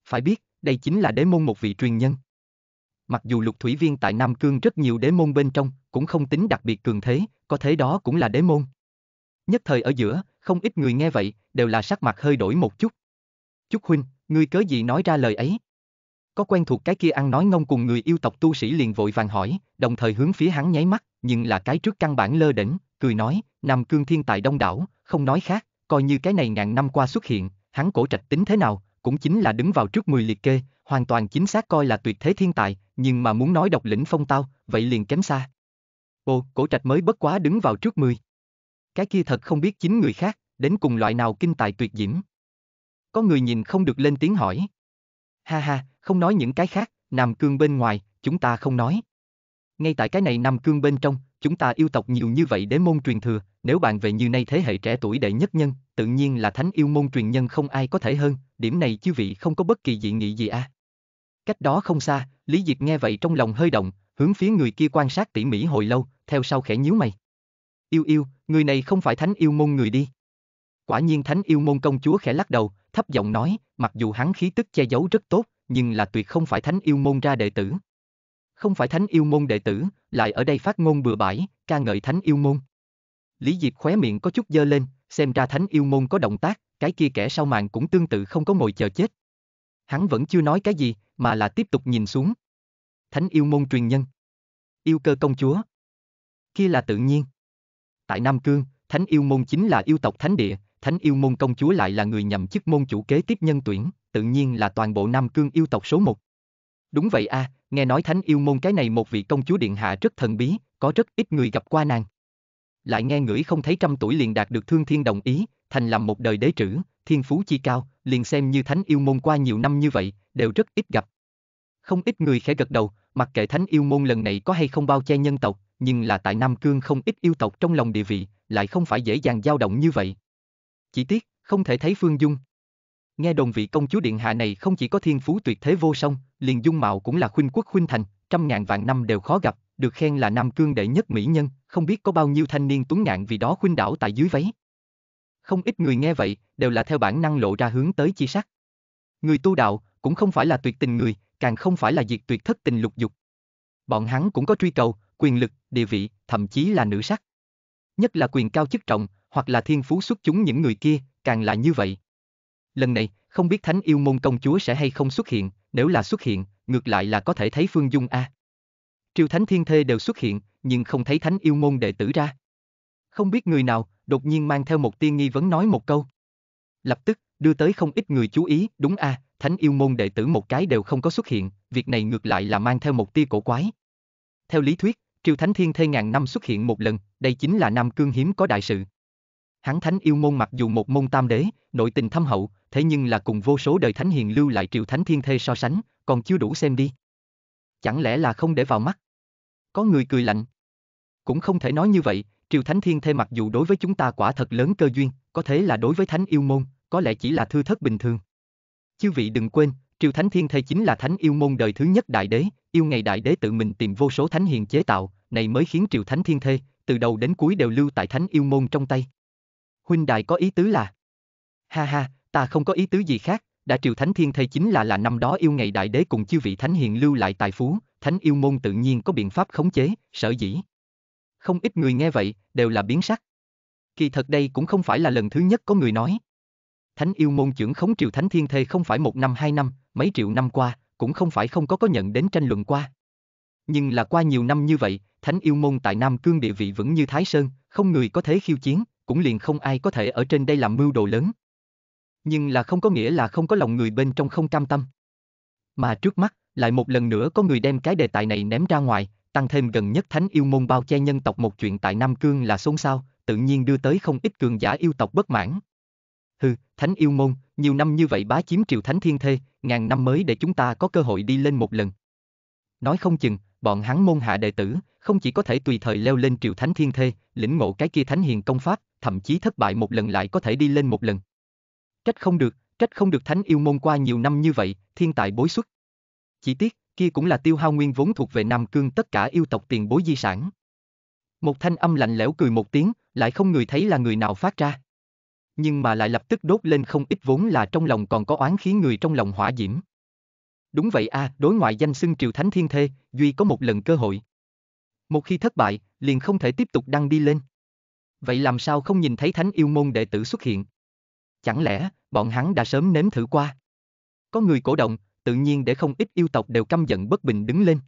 Phải biết, đây chính là đế môn một vị truyền nhân. Mặc dù lục thủy viên tại Nam Cương rất nhiều đế môn bên trong, cũng không tính đặc biệt cường thế, có thế đó cũng là đế môn. Nhất thời ở giữa, không ít người nghe vậy, đều là sắc mặt hơi đổi một chút. Chúc huynh, ngươi cớ gì nói ra lời ấy? Có quen thuộc cái kia ăn nói ngông cùng người yêu tộc tu sĩ liền vội vàng hỏi, đồng thời hướng phía hắn nháy mắt, nhưng là cái trước căn bản lơ đỉnh, cười nói, Nam Cương Thiên Tài đông đảo, không nói khác, coi như cái này ngàn năm qua xuất hiện, hắn cổ trạch tính thế nào, cũng chính là đứng vào trước 10 liệt kê, hoàn toàn chính xác coi là tuyệt thế thiên tài, nhưng mà muốn nói độc lĩnh phong tao, vậy liền kém xa. Ồ, cổ trạch mới bất quá đứng vào trước 10. Cái kia thật không biết chính người khác, đến cùng loại nào kinh tài tuyệt diễm. Có người nhìn không được lên tiếng hỏi. Ha ha, không nói những cái khác, nằm Cương bên ngoài, chúng ta không nói. Ngay tại cái này nằm Cương bên trong, chúng ta yêu tộc nhiều như vậy đế môn truyền thừa, nếu bạn về như nay thế hệ trẻ tuổi đệ nhất nhân, tự nhiên là thánh yêu môn truyền nhân không ai có thể hơn, điểm này chư vị không có bất kỳ dị nghị gì À. Cách đó không xa, Lý Diệp nghe vậy trong lòng hơi động, hướng phía người kia quan sát tỉ mỉ hồi lâu, theo sau khẽ nhíu mày. Yêu yêu, người này không phải thánh yêu môn người đi. Quả nhiên thánh yêu môn công chúa khẽ lắc đầu, thấp giọng nói, mặc dù hắn khí tức che giấu rất tốt, nhưng là tuyệt không phải thánh yêu môn ra đệ tử không phải thánh yêu môn đệ tử, lại ở đây phát ngôn bừa bãi, ca ngợi thánh yêu môn. Lý Diệp khóe miệng có chút dơ lên, xem ra thánh yêu môn có động tác, cái kia kẻ sau màn cũng tương tự không có ngồi chờ chết. Hắn vẫn chưa nói cái gì, mà là tiếp tục nhìn xuống. Thánh yêu môn truyền nhân. Yêu cơ công chúa. Kia là tự nhiên. Tại Nam Cương, thánh yêu môn chính là yêu tộc thánh địa, thánh yêu môn công chúa lại là người nhậm chức môn chủ kế tiếp nhân tuyển, tự nhiên là toàn bộ Nam Cương yêu tộc số một. Đúng vậy a, à, nghe nói thánh yêu môn cái này một vị công chúa điện hạ rất thần bí, có rất ít người gặp qua nàng. Lại nghe ngửi không thấy trăm tuổi liền đạt được thương thiên đồng ý, thành làm một đời đế trữ, thiên phú chi cao, liền xem như thánh yêu môn qua nhiều năm như vậy, đều rất ít gặp. Không ít người khẽ gật đầu, mặc kệ thánh yêu môn lần này có hay không bao che nhân tộc, nhưng là tại Nam Cương không ít yêu tộc trong lòng địa vị, lại không phải dễ dàng dao động như vậy. Chỉ tiếc, không thể thấy Phương Dung. Nghe đồn vị công chúa điện hạ này không chỉ có thiên phú tuyệt thế vô song, liền dung mạo cũng là khuynh quốc khuynh thành, trăm ngàn vạn năm đều khó gặp, được khen là Nam Cương đệ nhất mỹ nhân, không biết có bao nhiêu thanh niên tuấn ngạn vì đó khuynh đảo tại dưới váy. Không ít người nghe vậy, đều là theo bản năng lộ ra hướng tới chi sắc. Người tu đạo, cũng không phải là tuyệt tình người, càng không phải là diệt tuyệt thất tình lục dục. Bọn hắn cũng có truy cầu, quyền lực, địa vị, thậm chí là nữ sắc. Nhất là quyền cao chức trọng, hoặc là thiên phú xuất chúng những người kia, càng là như vậy. Lần này, không biết Thánh Yêu Môn công chúa sẽ hay không xuất hiện, nếu là xuất hiện, ngược lại là có thể thấy Phương Dung A. Triều Thánh Thiên Thê đều xuất hiện, nhưng không thấy Thánh yêu môn đệ tử ra. Không biết người nào, đột nhiên mang theo một tiên nghi vấn nói một câu. Lập tức, đưa tới không ít người chú ý, đúng a, à, Thánh yêu môn đệ tử một cái đều không có xuất hiện, việc này ngược lại là mang theo một tia cổ quái. Theo lý thuyết, Triều Thánh Thiên Thê ngàn năm xuất hiện một lần, đây chính là Nam Cương hiếm có đại sự. Hắn Thánh yêu môn mặc dù một môn tam đế, nội tình thâm hậu, thế nhưng là cùng vô số đời thánh hiền lưu lại triệu thánh thiên thê so sánh, còn chưa đủ xem đi. Chẳng lẽ là không để vào mắt? Có người cười lạnh. Cũng không thể nói như vậy, triều thánh thiên thê mặc dù đối với chúng ta quả thật lớn cơ duyên, có thế là đối với thánh yêu môn, có lẽ chỉ là thư thất bình thường. Chư vị đừng quên, triều thánh thiên thê chính là thánh yêu môn đời thứ nhất đại đế, yêu ngày đại đế tự mình tìm vô số thánh hiền chế tạo, này mới khiến triều thánh thiên thê, từ đầu đến cuối đều lưu tại thánh yêu môn trong tay. Huynh đại có ý tứ là Ha ha, Ta không có ý tứ gì khác, đã triều thánh thiên thây chính là là năm đó yêu ngày đại đế cùng chư vị thánh hiền lưu lại tài phú, thánh yêu môn tự nhiên có biện pháp khống chế, sở dĩ. Không ít người nghe vậy, đều là biến sắc. Kỳ thật đây cũng không phải là lần thứ nhất có người nói. Thánh yêu môn trưởng khống triều thánh thiên thê không phải một năm hai năm, mấy triệu năm qua, cũng không phải không có có nhận đến tranh luận qua. Nhưng là qua nhiều năm như vậy, thánh yêu môn tại Nam Cương địa vị vững như Thái Sơn, không người có thế khiêu chiến, cũng liền không ai có thể ở trên đây làm mưu đồ lớn nhưng là không có nghĩa là không có lòng người bên trong không cam tâm. Mà trước mắt, lại một lần nữa có người đem cái đề tài này ném ra ngoài, tăng thêm gần nhất thánh yêu môn bao che nhân tộc một chuyện tại Nam Cương là xôn xao, tự nhiên đưa tới không ít cường giả yêu tộc bất mãn. Hừ, thánh yêu môn, nhiều năm như vậy bá chiếm triều thánh thiên thê, ngàn năm mới để chúng ta có cơ hội đi lên một lần. Nói không chừng, bọn hắn môn hạ đệ tử, không chỉ có thể tùy thời leo lên triều thánh thiên thê, lĩnh ngộ cái kia thánh hiền công pháp, thậm chí thất bại một lần lại có thể đi lên một lần. Trách không được, trách không được thánh yêu môn qua nhiều năm như vậy, thiên tài bối xuất. Chỉ tiếc, kia cũng là tiêu hao nguyên vốn thuộc về Nam Cương tất cả yêu tộc tiền bối di sản. Một thanh âm lạnh lẽo cười một tiếng, lại không người thấy là người nào phát ra. Nhưng mà lại lập tức đốt lên không ít vốn là trong lòng còn có oán khí người trong lòng hỏa diễm. Đúng vậy a, à, đối ngoại danh xưng triều thánh thiên thê, duy có một lần cơ hội. Một khi thất bại, liền không thể tiếp tục đăng đi lên. Vậy làm sao không nhìn thấy thánh yêu môn đệ tử xuất hiện? chẳng lẽ bọn hắn đã sớm nếm thử qua? Có người cổ động, tự nhiên để không ít yêu tộc đều căm giận bất bình đứng lên.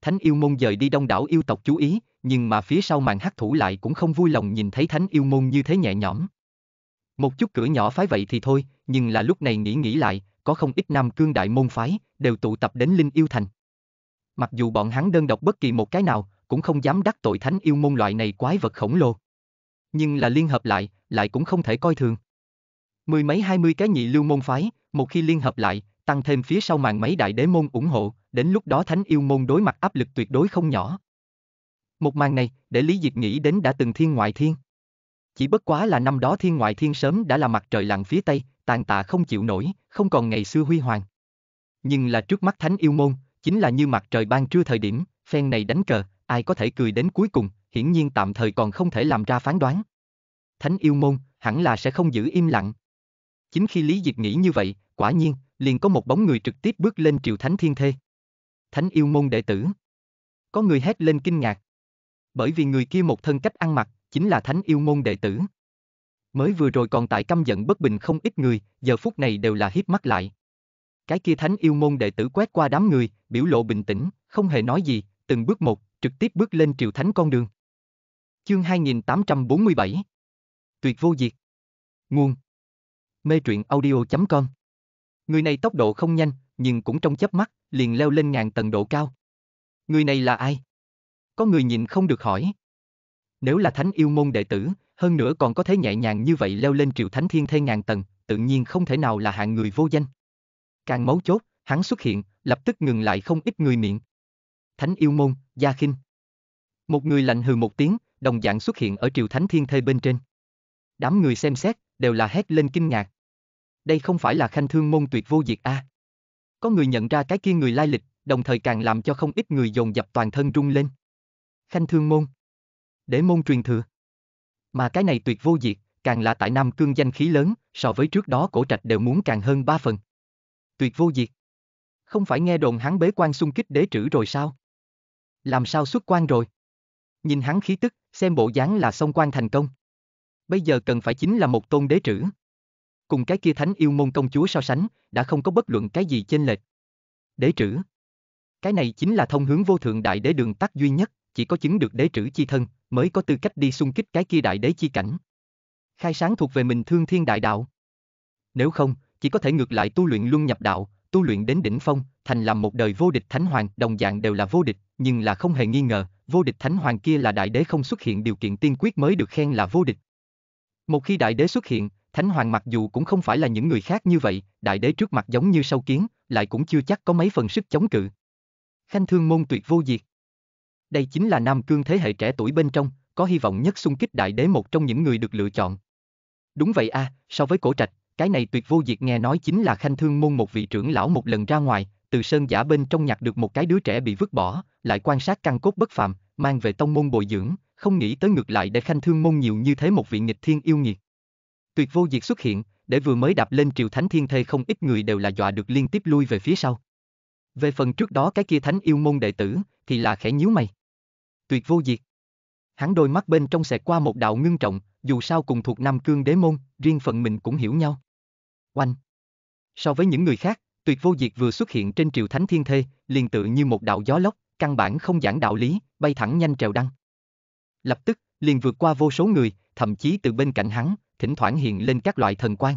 Thánh yêu môn dời đi đông đảo yêu tộc chú ý, nhưng mà phía sau màn hắc thủ lại cũng không vui lòng nhìn thấy thánh yêu môn như thế nhẹ nhõm. Một chút cửa nhỏ phái vậy thì thôi, nhưng là lúc này nghĩ nghĩ lại, có không ít nam cương đại môn phái, đều tụ tập đến Linh Yêu Thành. Mặc dù bọn hắn đơn độc bất kỳ một cái nào, cũng không dám đắc tội thánh yêu môn loại này quái vật khổng lồ. Nhưng là liên hợp lại, lại cũng không thể coi thường. Mười mấy hai mươi cái nhị lưu môn phái, một khi liên hợp lại, tăng thêm phía sau màn mấy đại đế môn ủng hộ, đến lúc đó thánh yêu môn đối mặt áp lực tuyệt đối không nhỏ. Một màn này, để Lý Diệp nghĩ đến đã từng thiên ngoại thiên. Chỉ bất quá là năm đó thiên ngoại thiên sớm đã là mặt trời lặn phía Tây, tàn tạ không chịu nổi, không còn ngày xưa huy hoàng. Nhưng là trước mắt thánh yêu môn, chính là như mặt trời ban trưa thời điểm, phen này đánh cờ, ai có thể cười đến cuối cùng, hiển nhiên tạm thời còn không thể làm ra phán đoán. Thánh yêu môn, hẳn là sẽ không giữ im lặng, Chính khi Lý diệt nghĩ như vậy, quả nhiên, liền có một bóng người trực tiếp bước lên triều thánh thiên thê. Thánh yêu môn đệ tử. Có người hét lên kinh ngạc. Bởi vì người kia một thân cách ăn mặc, chính là thánh yêu môn đệ tử. Mới vừa rồi còn tại căm giận bất bình không ít người, giờ phút này đều là hiếp mắt lại. Cái kia thánh yêu môn đệ tử quét qua đám người, biểu lộ bình tĩnh, không hề nói gì, từng bước một, trực tiếp bước lên triều thánh con đường. Chương 2847 Tuyệt vô diệt Nguồn mê truyện audio.com. Người này tốc độ không nhanh, nhưng cũng trong chớp mắt, liền leo lên ngàn tầng độ cao. Người này là ai? Có người nhìn không được hỏi. Nếu là thánh yêu môn đệ tử, hơn nữa còn có thể nhẹ nhàng như vậy leo lên triều thánh thiên thê ngàn tầng, tự nhiên không thể nào là hạng người vô danh. Càng máu chốt, hắn xuất hiện, lập tức ngừng lại không ít người miệng. Thánh yêu môn, Gia khinh Một người lạnh hừ một tiếng, đồng dạng xuất hiện ở triều thánh thiên thê bên trên đám người xem xét, đều là hét lên kinh ngạc. Đây không phải là khanh thương môn tuyệt vô diệt a. À. Có người nhận ra cái kia người lai lịch, đồng thời càng làm cho không ít người dồn dập toàn thân rung lên. Khanh thương môn. Để môn truyền thừa. Mà cái này tuyệt vô diệt, càng là tại Nam Cương danh khí lớn, so với trước đó cổ trạch đều muốn càng hơn ba phần. Tuyệt vô diệt. Không phải nghe đồn hắn bế quan xung kích đế trữ rồi sao? Làm sao xuất quan rồi? Nhìn hắn khí tức, xem bộ dáng là xông quan thành công bây giờ cần phải chính là một tôn đế trữ. Cùng cái kia thánh yêu môn công chúa so sánh, đã không có bất luận cái gì chênh lệch. Đế trữ. Cái này chính là thông hướng vô thượng đại đế đường tắt duy nhất, chỉ có chứng được đế trữ chi thân, mới có tư cách đi xung kích cái kia đại đế chi cảnh. Khai sáng thuộc về mình thương thiên đại đạo. Nếu không, chỉ có thể ngược lại tu luyện luân nhập đạo, tu luyện đến đỉnh phong, thành làm một đời vô địch thánh hoàng, đồng dạng đều là vô địch, nhưng là không hề nghi ngờ, vô địch thánh hoàng kia là đại đế không xuất hiện điều kiện tiên quyết mới được khen là vô địch, một khi đại đế xuất hiện, Thánh Hoàng mặc dù cũng không phải là những người khác như vậy, đại đế trước mặt giống như sâu kiến, lại cũng chưa chắc có mấy phần sức chống cự. Khanh thương môn tuyệt vô diệt. Đây chính là Nam Cương thế hệ trẻ tuổi bên trong, có hy vọng nhất xung kích đại đế một trong những người được lựa chọn. Đúng vậy a, à, so với cổ trạch, cái này tuyệt vô diệt nghe nói chính là khanh thương môn một vị trưởng lão một lần ra ngoài, từ sơn giả bên trong nhặt được một cái đứa trẻ bị vứt bỏ, lại quan sát căn cốt bất phạm, mang về tông môn bồi dưỡng, không nghĩ tới ngược lại để khanh thương môn nhiều như thế một vị nghịch thiên yêu nghiệt. Tuyệt vô diệt xuất hiện, để vừa mới đạp lên triều thánh thiên thê không ít người đều là dọa được liên tiếp lui về phía sau. Về phần trước đó cái kia thánh yêu môn đệ tử, thì là khẽ nhíu mày. Tuyệt vô diệt. Hắn đôi mắt bên trong xẹt qua một đạo ngưng trọng, dù sao cùng thuộc Nam Cương đế môn, riêng phần mình cũng hiểu nhau. Oanh. So với những người khác, tuyệt vô diệt vừa xuất hiện trên triều thánh thiên thê, liền tự như một đạo gió lốc, căn bản không giảng đạo lý, bay thẳng nhanh trèo đăng lập tức liền vượt qua vô số người, thậm chí từ bên cạnh hắn, thỉnh thoảng hiện lên các loại thần quan.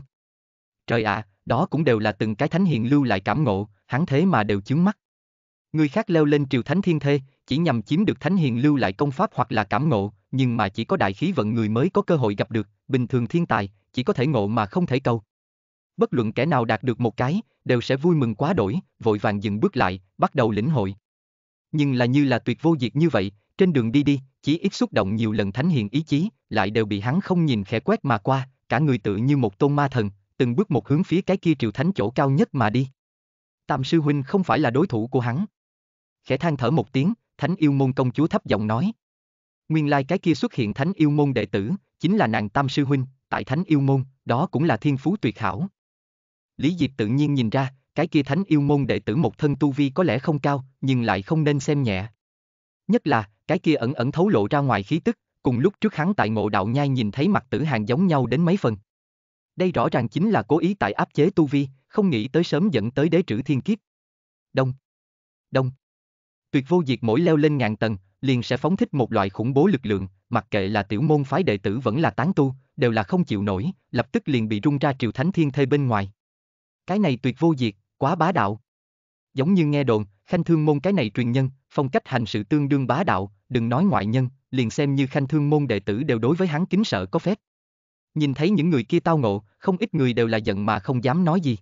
Trời ạ, à, đó cũng đều là từng cái thánh hiền lưu lại cảm ngộ, hắn thế mà đều chứng mắt. Người khác leo lên triều thánh thiên thê, chỉ nhằm chiếm được thánh hiền lưu lại công pháp hoặc là cảm ngộ, nhưng mà chỉ có đại khí vận người mới có cơ hội gặp được, bình thường thiên tài, chỉ có thể ngộ mà không thể cầu. Bất luận kẻ nào đạt được một cái, đều sẽ vui mừng quá đổi, vội vàng dừng bước lại, bắt đầu lĩnh hội. Nhưng là như là tuyệt vô diệt như vậy, trên đường đi đi, Chí ít xúc động nhiều lần thánh hiện ý chí, lại đều bị hắn không nhìn khẽ quét mà qua, cả người tự như một tôn ma thần, từng bước một hướng phía cái kia triều thánh chỗ cao nhất mà đi. Tam sư huynh không phải là đối thủ của hắn. Khẽ than thở một tiếng, thánh yêu môn công chúa thấp giọng nói. Nguyên lai cái kia xuất hiện thánh yêu môn đệ tử, chính là nàng tam sư huynh, tại thánh yêu môn, đó cũng là thiên phú tuyệt hảo. Lý Diệp tự nhiên nhìn ra, cái kia thánh yêu môn đệ tử một thân tu vi có lẽ không cao, nhưng lại không nên xem nhẹ. Nhất là, cái kia ẩn ẩn thấu lộ ra ngoài khí tức, cùng lúc trước hắn tại ngộ đạo nhai nhìn thấy mặt tử hàng giống nhau đến mấy phần. Đây rõ ràng chính là cố ý tại áp chế tu vi, không nghĩ tới sớm dẫn tới đế trữ thiên kiếp. Đông. Đông. Tuyệt vô diệt mỗi leo lên ngàn tầng, liền sẽ phóng thích một loại khủng bố lực lượng, mặc kệ là tiểu môn phái đệ tử vẫn là tán tu, đều là không chịu nổi, lập tức liền bị rung ra triều thánh thiên thê bên ngoài. Cái này tuyệt vô diệt, quá bá đạo. Giống như nghe đồn, khanh thương môn cái này truyền nhân, phong cách hành sự tương đương bá đạo, đừng nói ngoại nhân, liền xem như khanh thương môn đệ tử đều đối với hắn kính sợ có phép. Nhìn thấy những người kia tao ngộ, không ít người đều là giận mà không dám nói gì.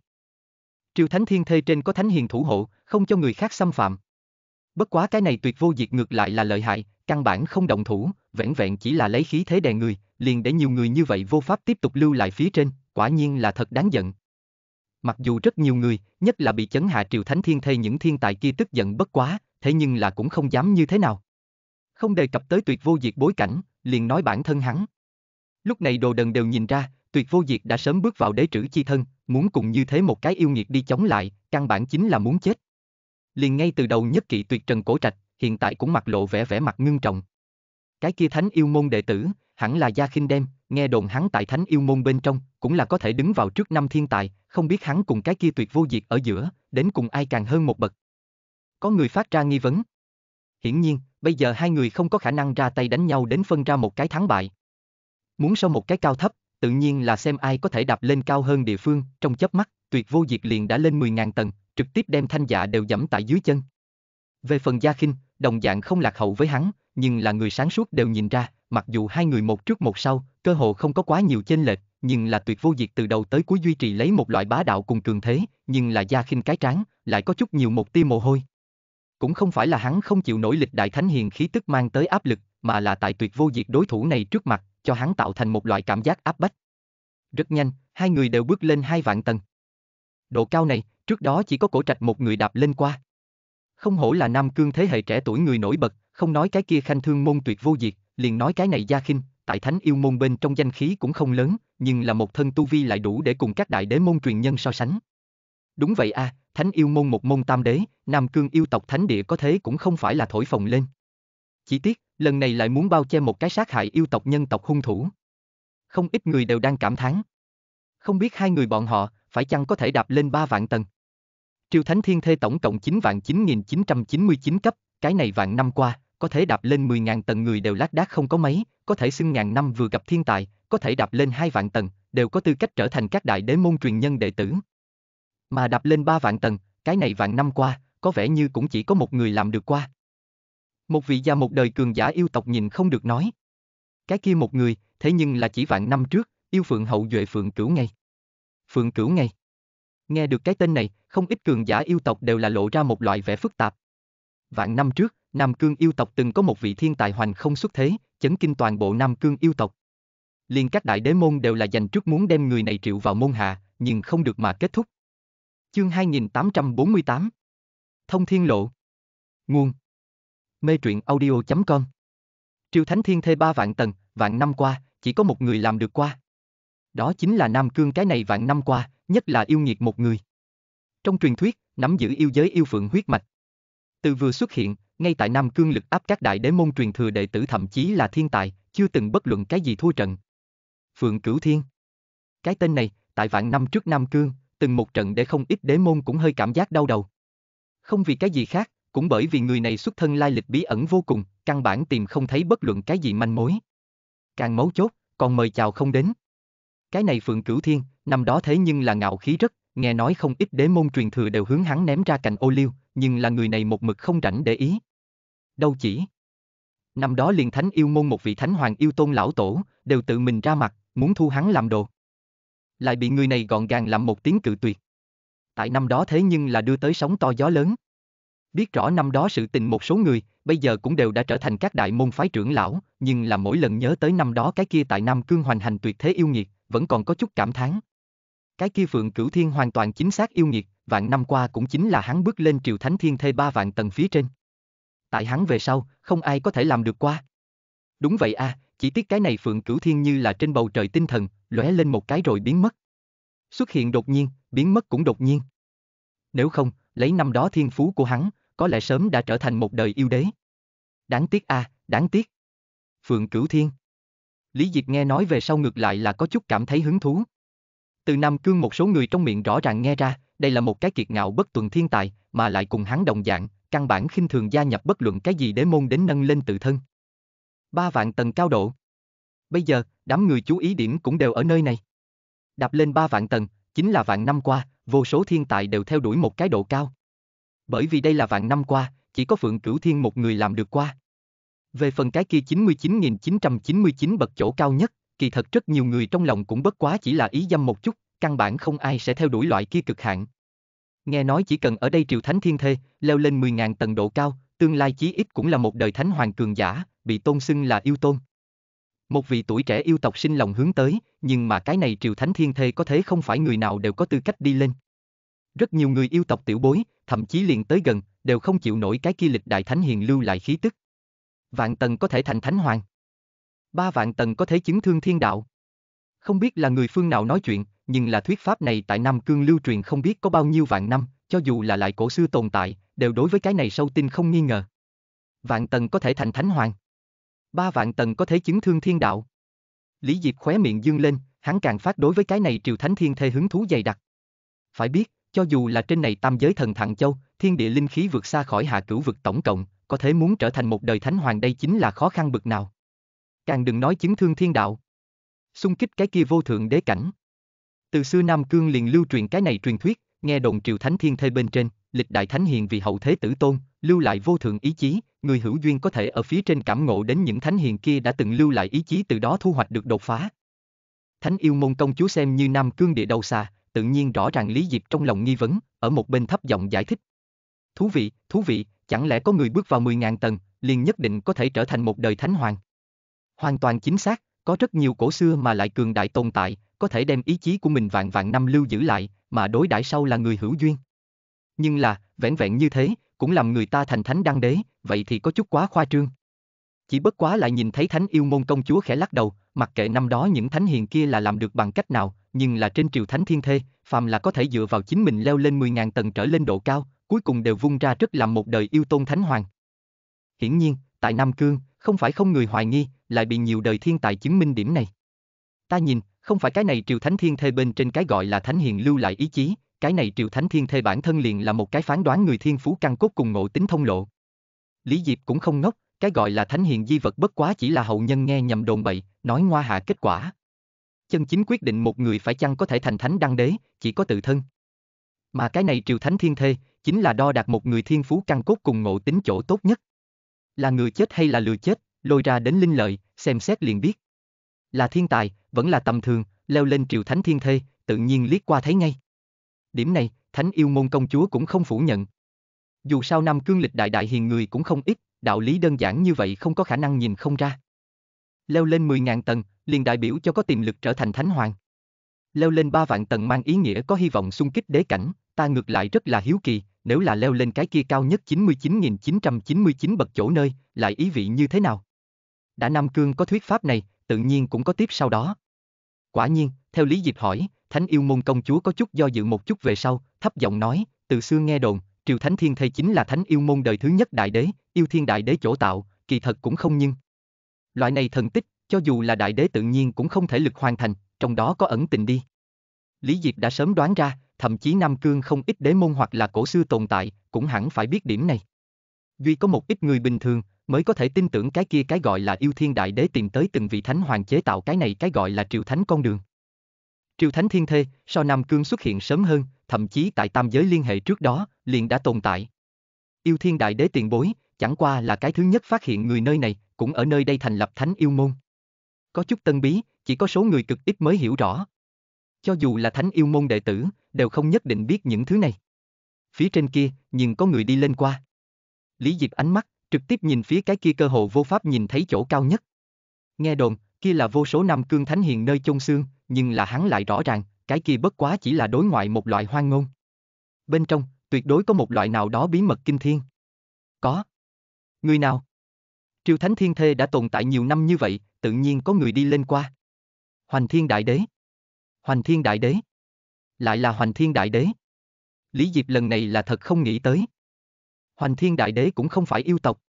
Triều Thánh Thiên Thê trên có thánh hiền thủ hộ, không cho người khác xâm phạm. Bất quá cái này tuyệt vô diệt ngược lại là lợi hại, căn bản không động thủ, vẻn vẹn chỉ là lấy khí thế đè người, liền để nhiều người như vậy vô pháp tiếp tục lưu lại phía trên, quả nhiên là thật đáng giận. Mặc dù rất nhiều người, nhất là bị chấn hạ triều thánh thiên thê những thiên tài kia tức giận bất quá, thế nhưng là cũng không dám như thế nào. Không đề cập tới tuyệt vô diệt bối cảnh, liền nói bản thân hắn. Lúc này đồ đần đều nhìn ra, tuyệt vô diệt đã sớm bước vào đế trữ chi thân, muốn cùng như thế một cái yêu nghiệt đi chống lại, căn bản chính là muốn chết. Liền ngay từ đầu nhất kỵ tuyệt trần cổ trạch, hiện tại cũng mặt lộ vẻ vẻ mặt ngưng trọng. Cái kia thánh yêu môn đệ tử, hẳn là Gia khinh Đem, nghe đồn hắn tại thánh yêu môn bên trong, cũng là có thể đứng vào trước năm thiên tài, không biết hắn cùng cái kia tuyệt vô diệt ở giữa, đến cùng ai càng hơn một bậc. Có người phát ra nghi vấn. Hiển nhiên, bây giờ hai người không có khả năng ra tay đánh nhau đến phân ra một cái thắng bại. Muốn so một cái cao thấp, tự nhiên là xem ai có thể đạp lên cao hơn địa phương, trong chớp mắt, tuyệt vô diệt liền đã lên 10.000 tầng, trực tiếp đem thanh dạ đều dẫm tại dưới chân. Về phần gia khinh, đồng dạng không lạc hậu với hắn, nhưng là người sáng suốt đều nhìn ra, mặc dù hai người một trước một sau, cơ hồ không có quá nhiều chênh lệch, nhưng là tuyệt vô diệt từ đầu tới cuối duy trì lấy một loại bá đạo cùng cường thế, nhưng là gia khinh cái trán, lại có chút nhiều một tia mồ hôi. Cũng không phải là hắn không chịu nổi lịch đại thánh hiền khí tức mang tới áp lực, mà là tại tuyệt vô diệt đối thủ này trước mặt, cho hắn tạo thành một loại cảm giác áp bách. Rất nhanh, hai người đều bước lên hai vạn tầng. Độ cao này, trước đó chỉ có cổ trạch một người đạp lên qua. Không hổ là nam cương thế hệ trẻ tuổi người nổi bật, không nói cái kia khanh thương môn tuyệt vô diệt, liền nói cái này gia khinh, tại thánh yêu môn bên trong danh khí cũng không lớn, nhưng là một thân tu vi lại đủ để cùng các đại đế môn truyền nhân so sánh, Đúng vậy a, à, thánh yêu môn một môn tam đế, Nam Cương yêu tộc thánh địa có thế cũng không phải là thổi phồng lên. Chỉ tiếc, lần này lại muốn bao che một cái sát hại yêu tộc nhân tộc hung thủ. Không ít người đều đang cảm thán. Không biết hai người bọn họ, phải chăng có thể đạp lên ba vạn tầng. Triều Thánh Thiên Thê tổng cộng chín vạn chín chín chín nghìn trăm mươi chín cấp, cái này vạn năm qua, có thể đạp lên mười ngàn tầng người đều lác đác không có mấy, có thể xưng ngàn năm vừa gặp thiên tài, có thể đạp lên hai vạn tầng, đều có tư cách trở thành các đại đế môn truyền nhân đệ tử. Mà đạp lên ba vạn tầng, cái này vạn năm qua, có vẻ như cũng chỉ có một người làm được qua. Một vị già một đời cường giả yêu tộc nhìn không được nói. Cái kia một người, thế nhưng là chỉ vạn năm trước, yêu phượng hậu duệ phượng cửu ngay. Phượng cửu ngay. Nghe được cái tên này, không ít cường giả yêu tộc đều là lộ ra một loại vẻ phức tạp. Vạn năm trước, Nam Cương yêu tộc từng có một vị thiên tài hoành không xuất thế, chấn kinh toàn bộ Nam Cương yêu tộc. Liên các đại đế môn đều là dành trước muốn đem người này triệu vào môn hạ, nhưng không được mà kết thúc. Chương 2848 Thông Thiên Lộ Nguồn Mê truyện audio.com Triều Thánh Thiên thê ba vạn tầng, vạn năm qua, chỉ có một người làm được qua. Đó chính là Nam Cương cái này vạn năm qua, nhất là yêu nghiệt một người. Trong truyền thuyết, nắm giữ yêu giới yêu phượng huyết mạch. Từ vừa xuất hiện, ngay tại Nam Cương lực áp các đại đế môn truyền thừa đệ tử thậm chí là thiên tài, chưa từng bất luận cái gì thua trận. Phượng Cửu Thiên Cái tên này, tại vạn năm trước Nam Cương, từng một trận để không ít đế môn cũng hơi cảm giác đau đầu. Không vì cái gì khác, cũng bởi vì người này xuất thân lai lịch bí ẩn vô cùng, căn bản tìm không thấy bất luận cái gì manh mối. Càng mấu chốt, còn mời chào không đến. Cái này Phượng Cửu Thiên, năm đó thế nhưng là ngạo khí rất, nghe nói không ít đế môn truyền thừa đều hướng hắn ném ra cành ô liu, nhưng là người này một mực không rảnh để ý. Đâu chỉ. Năm đó liền thánh yêu môn một vị thánh hoàng yêu tôn lão tổ, đều tự mình ra mặt, muốn thu hắn làm đồ lại bị người này gọn gàng làm một tiếng cự tuyệt. Tại năm đó thế nhưng là đưa tới sóng to gió lớn. Biết rõ năm đó sự tình một số người, bây giờ cũng đều đã trở thành các đại môn phái trưởng lão, nhưng là mỗi lần nhớ tới năm đó cái kia tại Nam Cương hoành hành tuyệt thế yêu nghiệt, vẫn còn có chút cảm thán. Cái kia Phượng Cửu Thiên hoàn toàn chính xác yêu nghiệt, vạn năm qua cũng chính là hắn bước lên triều thánh thiên thê ba vạn tầng phía trên. Tại hắn về sau, không ai có thể làm được qua. Đúng vậy a, à, chỉ tiếc cái này Phượng Cửu Thiên như là trên bầu trời tinh thần, lóe lên một cái rồi biến mất. Xuất hiện đột nhiên, biến mất cũng đột nhiên. Nếu không, lấy năm đó thiên phú của hắn, có lẽ sớm đã trở thành một đời yêu đế. Đáng tiếc a, à, đáng tiếc. Phượng Cửu Thiên. Lý Diệp nghe nói về sau ngược lại là có chút cảm thấy hứng thú. Từ Nam Cương một số người trong miệng rõ ràng nghe ra, đây là một cái kiệt ngạo bất tuần thiên tài, mà lại cùng hắn đồng dạng, căn bản khinh thường gia nhập bất luận cái gì để môn đến nâng lên tự thân ba vạn tầng cao độ. Bây giờ, đám người chú ý điểm cũng đều ở nơi này. Đạp lên ba vạn tầng, chính là vạn năm qua, vô số thiên tài đều theo đuổi một cái độ cao. Bởi vì đây là vạn năm qua, chỉ có Phượng Cửu Thiên một người làm được qua. Về phần cái kia 99.999 bậc chỗ cao nhất, kỳ thật rất nhiều người trong lòng cũng bất quá chỉ là ý dâm một chút, căn bản không ai sẽ theo đuổi loại kia cực hạn. Nghe nói chỉ cần ở đây triều thánh thiên thê, leo lên 10.000 tầng độ cao, tương lai chí ít cũng là một đời thánh hoàng cường giả, bị tôn xưng là yêu tôn. Một vị tuổi trẻ yêu tộc sinh lòng hướng tới, nhưng mà cái này triều thánh thiên thê có thế không phải người nào đều có tư cách đi lên. Rất nhiều người yêu tộc tiểu bối, thậm chí liền tới gần, đều không chịu nổi cái kia lịch đại thánh hiền lưu lại khí tức. Vạn tầng có thể thành thánh hoàng. Ba vạn tầng có thể chứng thương thiên đạo. Không biết là người phương nào nói chuyện, nhưng là thuyết pháp này tại Nam Cương lưu truyền không biết có bao nhiêu vạn năm, cho dù là lại cổ xưa tồn tại, đều đối với cái này sâu tin không nghi ngờ. Vạn tầng có thể thành thánh hoàng ba vạn tầng có thể chứng thương thiên đạo. Lý Diệp khóe miệng dương lên, hắn càng phát đối với cái này triều thánh thiên thê hứng thú dày đặc. Phải biết, cho dù là trên này tam giới thần thẳng châu, thiên địa linh khí vượt xa khỏi hạ cửu vực tổng cộng, có thể muốn trở thành một đời thánh hoàng đây chính là khó khăn bực nào. Càng đừng nói chứng thương thiên đạo. Xung kích cái kia vô thượng đế cảnh. Từ xưa Nam Cương liền lưu truyền cái này truyền thuyết, nghe đồn triều thánh thiên thê bên trên, lịch đại thánh hiền vì hậu thế tử tôn, lưu lại vô thượng ý chí, người hữu duyên có thể ở phía trên cảm ngộ đến những thánh hiền kia đã từng lưu lại ý chí từ đó thu hoạch được đột phá. Thánh yêu môn công chúa xem như nam cương địa đầu xa, tự nhiên rõ ràng Lý Diệp trong lòng nghi vấn, ở một bên thấp giọng giải thích. Thú vị, thú vị, chẳng lẽ có người bước vào 10.000 tầng, liền nhất định có thể trở thành một đời thánh hoàng. Hoàn toàn chính xác, có rất nhiều cổ xưa mà lại cường đại tồn tại, có thể đem ý chí của mình vạn vạn năm lưu giữ lại, mà đối đãi sau là người hữu duyên nhưng là, vẻn vẹn như thế, cũng làm người ta thành thánh đăng đế, vậy thì có chút quá khoa trương. Chỉ bất quá lại nhìn thấy thánh yêu môn công chúa khẽ lắc đầu, mặc kệ năm đó những thánh hiền kia là làm được bằng cách nào, nhưng là trên triều thánh thiên thê, phàm là có thể dựa vào chính mình leo lên 10.000 tầng trở lên độ cao, cuối cùng đều vung ra rất làm một đời yêu tôn thánh hoàng. Hiển nhiên, tại Nam Cương, không phải không người hoài nghi, lại bị nhiều đời thiên tài chứng minh điểm này. Ta nhìn, không phải cái này triều thánh thiên thê bên trên cái gọi là thánh hiền lưu lại ý chí, cái này Triệu Thánh Thiên Thê bản thân liền là một cái phán đoán người thiên phú căn cốt cùng ngộ tính thông lộ. Lý Diệp cũng không ngốc, cái gọi là thánh hiền di vật bất quá chỉ là hậu nhân nghe nhầm đồn bậy, nói ngoa hạ kết quả. Chân chính quyết định một người phải chăng có thể thành thánh đăng đế, chỉ có tự thân. Mà cái này Triều Thánh Thiên Thê, chính là đo đạt một người thiên phú căn cốt cùng ngộ tính chỗ tốt nhất. Là người chết hay là lừa chết, lôi ra đến linh lợi, xem xét liền biết. Là thiên tài, vẫn là tầm thường, leo lên Triều Thánh Thiên Thê, tự nhiên liếc qua thấy ngay điểm này, Thánh Yêu Môn Công Chúa cũng không phủ nhận. Dù sao năm cương lịch đại đại hiền người cũng không ít, đạo lý đơn giản như vậy không có khả năng nhìn không ra. Leo lên 10.000 tầng, liền đại biểu cho có tiềm lực trở thành Thánh Hoàng. Leo lên 3 vạn tầng mang ý nghĩa có hy vọng xung kích đế cảnh, ta ngược lại rất là hiếu kỳ, nếu là leo lên cái kia cao nhất 99.999 bậc chỗ nơi, lại ý vị như thế nào? Đã Nam Cương có thuyết pháp này, tự nhiên cũng có tiếp sau đó. Quả nhiên, theo Lý Diệp hỏi, Thánh yêu môn công chúa có chút do dự một chút về sau, thấp giọng nói, từ xưa nghe đồn, Triều Thánh Thiên thầy chính là Thánh yêu môn đời thứ nhất đại đế, yêu thiên đại đế chỗ tạo, kỳ thật cũng không nhưng. Loại này thần tích, cho dù là đại đế tự nhiên cũng không thể lực hoàn thành, trong đó có ẩn tình đi. Lý Diệp đã sớm đoán ra, thậm chí Nam Cương không ít đế môn hoặc là cổ xưa tồn tại, cũng hẳn phải biết điểm này. Duy có một ít người bình thường mới có thể tin tưởng cái kia cái gọi là yêu thiên đại đế tìm tới từng vị thánh hoàng chế tạo cái này cái gọi là triều thánh con đường. Triều Thánh Thiên Thê, sau Nam Cương xuất hiện sớm hơn, thậm chí tại tam giới liên hệ trước đó, liền đã tồn tại. Yêu Thiên Đại Đế tiền bối, chẳng qua là cái thứ nhất phát hiện người nơi này, cũng ở nơi đây thành lập Thánh Yêu Môn. Có chút tân bí, chỉ có số người cực ít mới hiểu rõ. Cho dù là Thánh Yêu Môn đệ tử, đều không nhất định biết những thứ này. Phía trên kia, nhưng có người đi lên qua. Lý Diệp ánh mắt, trực tiếp nhìn phía cái kia cơ hồ vô pháp nhìn thấy chỗ cao nhất. Nghe đồn, kia là vô số Nam Cương Thánh Hiền nơi chôn xương, nhưng là hắn lại rõ ràng, cái kia bất quá chỉ là đối ngoại một loại hoang ngôn. Bên trong, tuyệt đối có một loại nào đó bí mật kinh thiên. Có. Người nào? Triều Thánh Thiên Thê đã tồn tại nhiều năm như vậy, tự nhiên có người đi lên qua. Hoành Thiên Đại Đế. Hoành Thiên Đại Đế. Lại là Hoành Thiên Đại Đế. Lý Diệp lần này là thật không nghĩ tới. Hoành Thiên Đại Đế cũng không phải yêu tộc.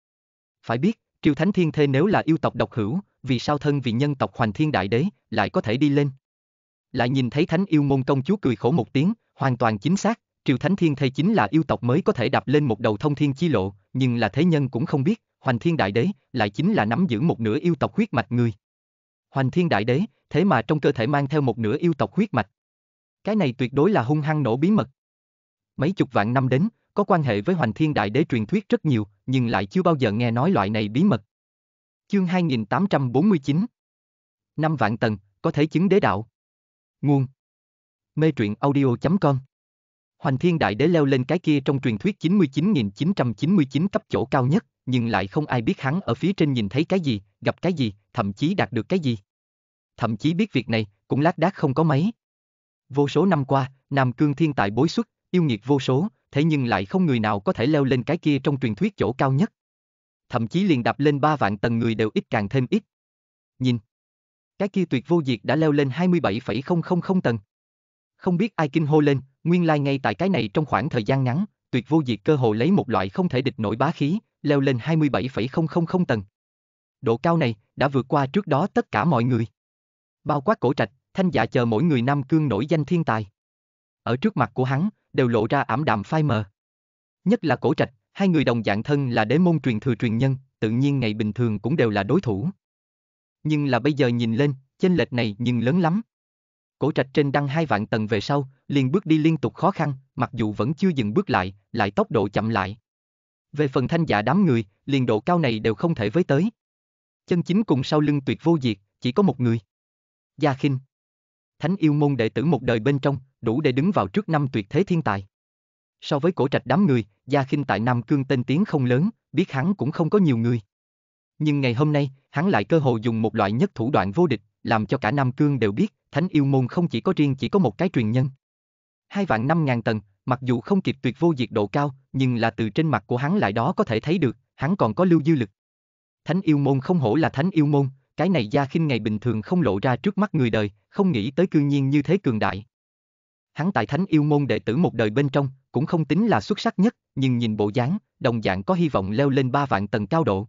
Phải biết, Triều Thánh Thiên Thê nếu là yêu tộc độc hữu, vì sao thân vì nhân tộc Hoành Thiên Đại Đế lại có thể đi lên? lại nhìn thấy thánh yêu môn công chúa cười khổ một tiếng, hoàn toàn chính xác, triều thánh thiên thầy chính là yêu tộc mới có thể đạp lên một đầu thông thiên chi lộ, nhưng là thế nhân cũng không biết, hoành thiên đại đế lại chính là nắm giữ một nửa yêu tộc huyết mạch người. Hoành thiên đại đế, thế mà trong cơ thể mang theo một nửa yêu tộc huyết mạch. Cái này tuyệt đối là hung hăng nổ bí mật. Mấy chục vạn năm đến, có quan hệ với hoành thiên đại đế truyền thuyết rất nhiều, nhưng lại chưa bao giờ nghe nói loại này bí mật. Chương 2849 năm vạn tầng, có thể chứng đế đạo. Nguồn Mê truyện audio.com Hoành thiên đại đế leo lên cái kia trong truyền thuyết 99.999 cấp chỗ cao nhất, nhưng lại không ai biết hắn ở phía trên nhìn thấy cái gì, gặp cái gì, thậm chí đạt được cái gì. Thậm chí biết việc này, cũng lác đác không có mấy. Vô số năm qua, Nam Cương thiên tại bối xuất, yêu nghiệt vô số, thế nhưng lại không người nào có thể leo lên cái kia trong truyền thuyết chỗ cao nhất. Thậm chí liền đạp lên ba vạn tầng người đều ít càng thêm ít. Nhìn, cái kia tuyệt vô diệt đã leo lên 27,000 tầng. Không biết ai kinh hô lên, nguyên lai like ngay tại cái này trong khoảng thời gian ngắn, tuyệt vô diệt cơ hồ lấy một loại không thể địch nổi bá khí, leo lên 27,000 tầng. Độ cao này đã vượt qua trước đó tất cả mọi người. Bao quát cổ trạch, thanh dạ chờ mỗi người nam cương nổi danh thiên tài. Ở trước mặt của hắn, đều lộ ra ảm đạm phai mờ. Nhất là cổ trạch, hai người đồng dạng thân là đế môn truyền thừa truyền nhân, tự nhiên ngày bình thường cũng đều là đối thủ nhưng là bây giờ nhìn lên, chênh lệch này nhưng lớn lắm. Cổ trạch trên đăng hai vạn tầng về sau, liền bước đi liên tục khó khăn, mặc dù vẫn chưa dừng bước lại, lại tốc độ chậm lại. Về phần thanh giả đám người, liền độ cao này đều không thể với tới. Chân chính cùng sau lưng tuyệt vô diệt, chỉ có một người. Gia khinh Thánh yêu môn đệ tử một đời bên trong, đủ để đứng vào trước năm tuyệt thế thiên tài. So với cổ trạch đám người, Gia khinh tại Nam Cương tên tiếng không lớn, biết hắn cũng không có nhiều người. Nhưng ngày hôm nay, hắn lại cơ hội dùng một loại nhất thủ đoạn vô địch, làm cho cả Nam Cương đều biết, Thánh Yêu Môn không chỉ có riêng chỉ có một cái truyền nhân. Hai vạn năm ngàn tầng, mặc dù không kịp tuyệt vô diệt độ cao, nhưng là từ trên mặt của hắn lại đó có thể thấy được, hắn còn có lưu dư lực. Thánh Yêu Môn không hổ là Thánh Yêu Môn, cái này gia khinh ngày bình thường không lộ ra trước mắt người đời, không nghĩ tới cương nhiên như thế cường đại. Hắn tại Thánh Yêu Môn đệ tử một đời bên trong, cũng không tính là xuất sắc nhất, nhưng nhìn bộ dáng, đồng dạng có hy vọng leo lên ba vạn tầng cao độ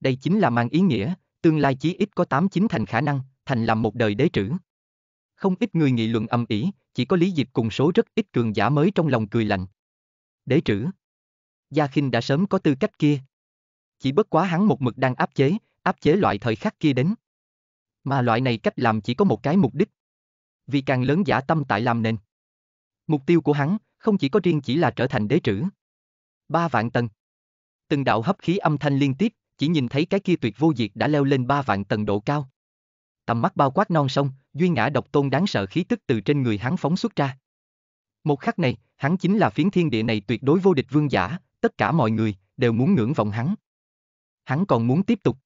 đây chính là mang ý nghĩa, tương lai chí ít có 8 chín thành khả năng, thành làm một đời đế trữ. Không ít người nghị luận âm ỉ, chỉ có Lý Diệp cùng số rất ít cường giả mới trong lòng cười lạnh. Đế trữ. Gia khinh đã sớm có tư cách kia. Chỉ bất quá hắn một mực đang áp chế, áp chế loại thời khắc kia đến. Mà loại này cách làm chỉ có một cái mục đích. Vì càng lớn giả tâm tại làm nên, Mục tiêu của hắn không chỉ có riêng chỉ là trở thành đế trữ. Ba vạn tầng. Từng đạo hấp khí âm thanh liên tiếp chỉ nhìn thấy cái kia tuyệt vô diệt đã leo lên ba vạn tầng độ cao. Tầm mắt bao quát non sông, duy ngã độc tôn đáng sợ khí tức từ trên người hắn phóng xuất ra. Một khắc này, hắn chính là phiến thiên địa này tuyệt đối vô địch vương giả, tất cả mọi người đều muốn ngưỡng vọng hắn. Hắn còn muốn tiếp tục.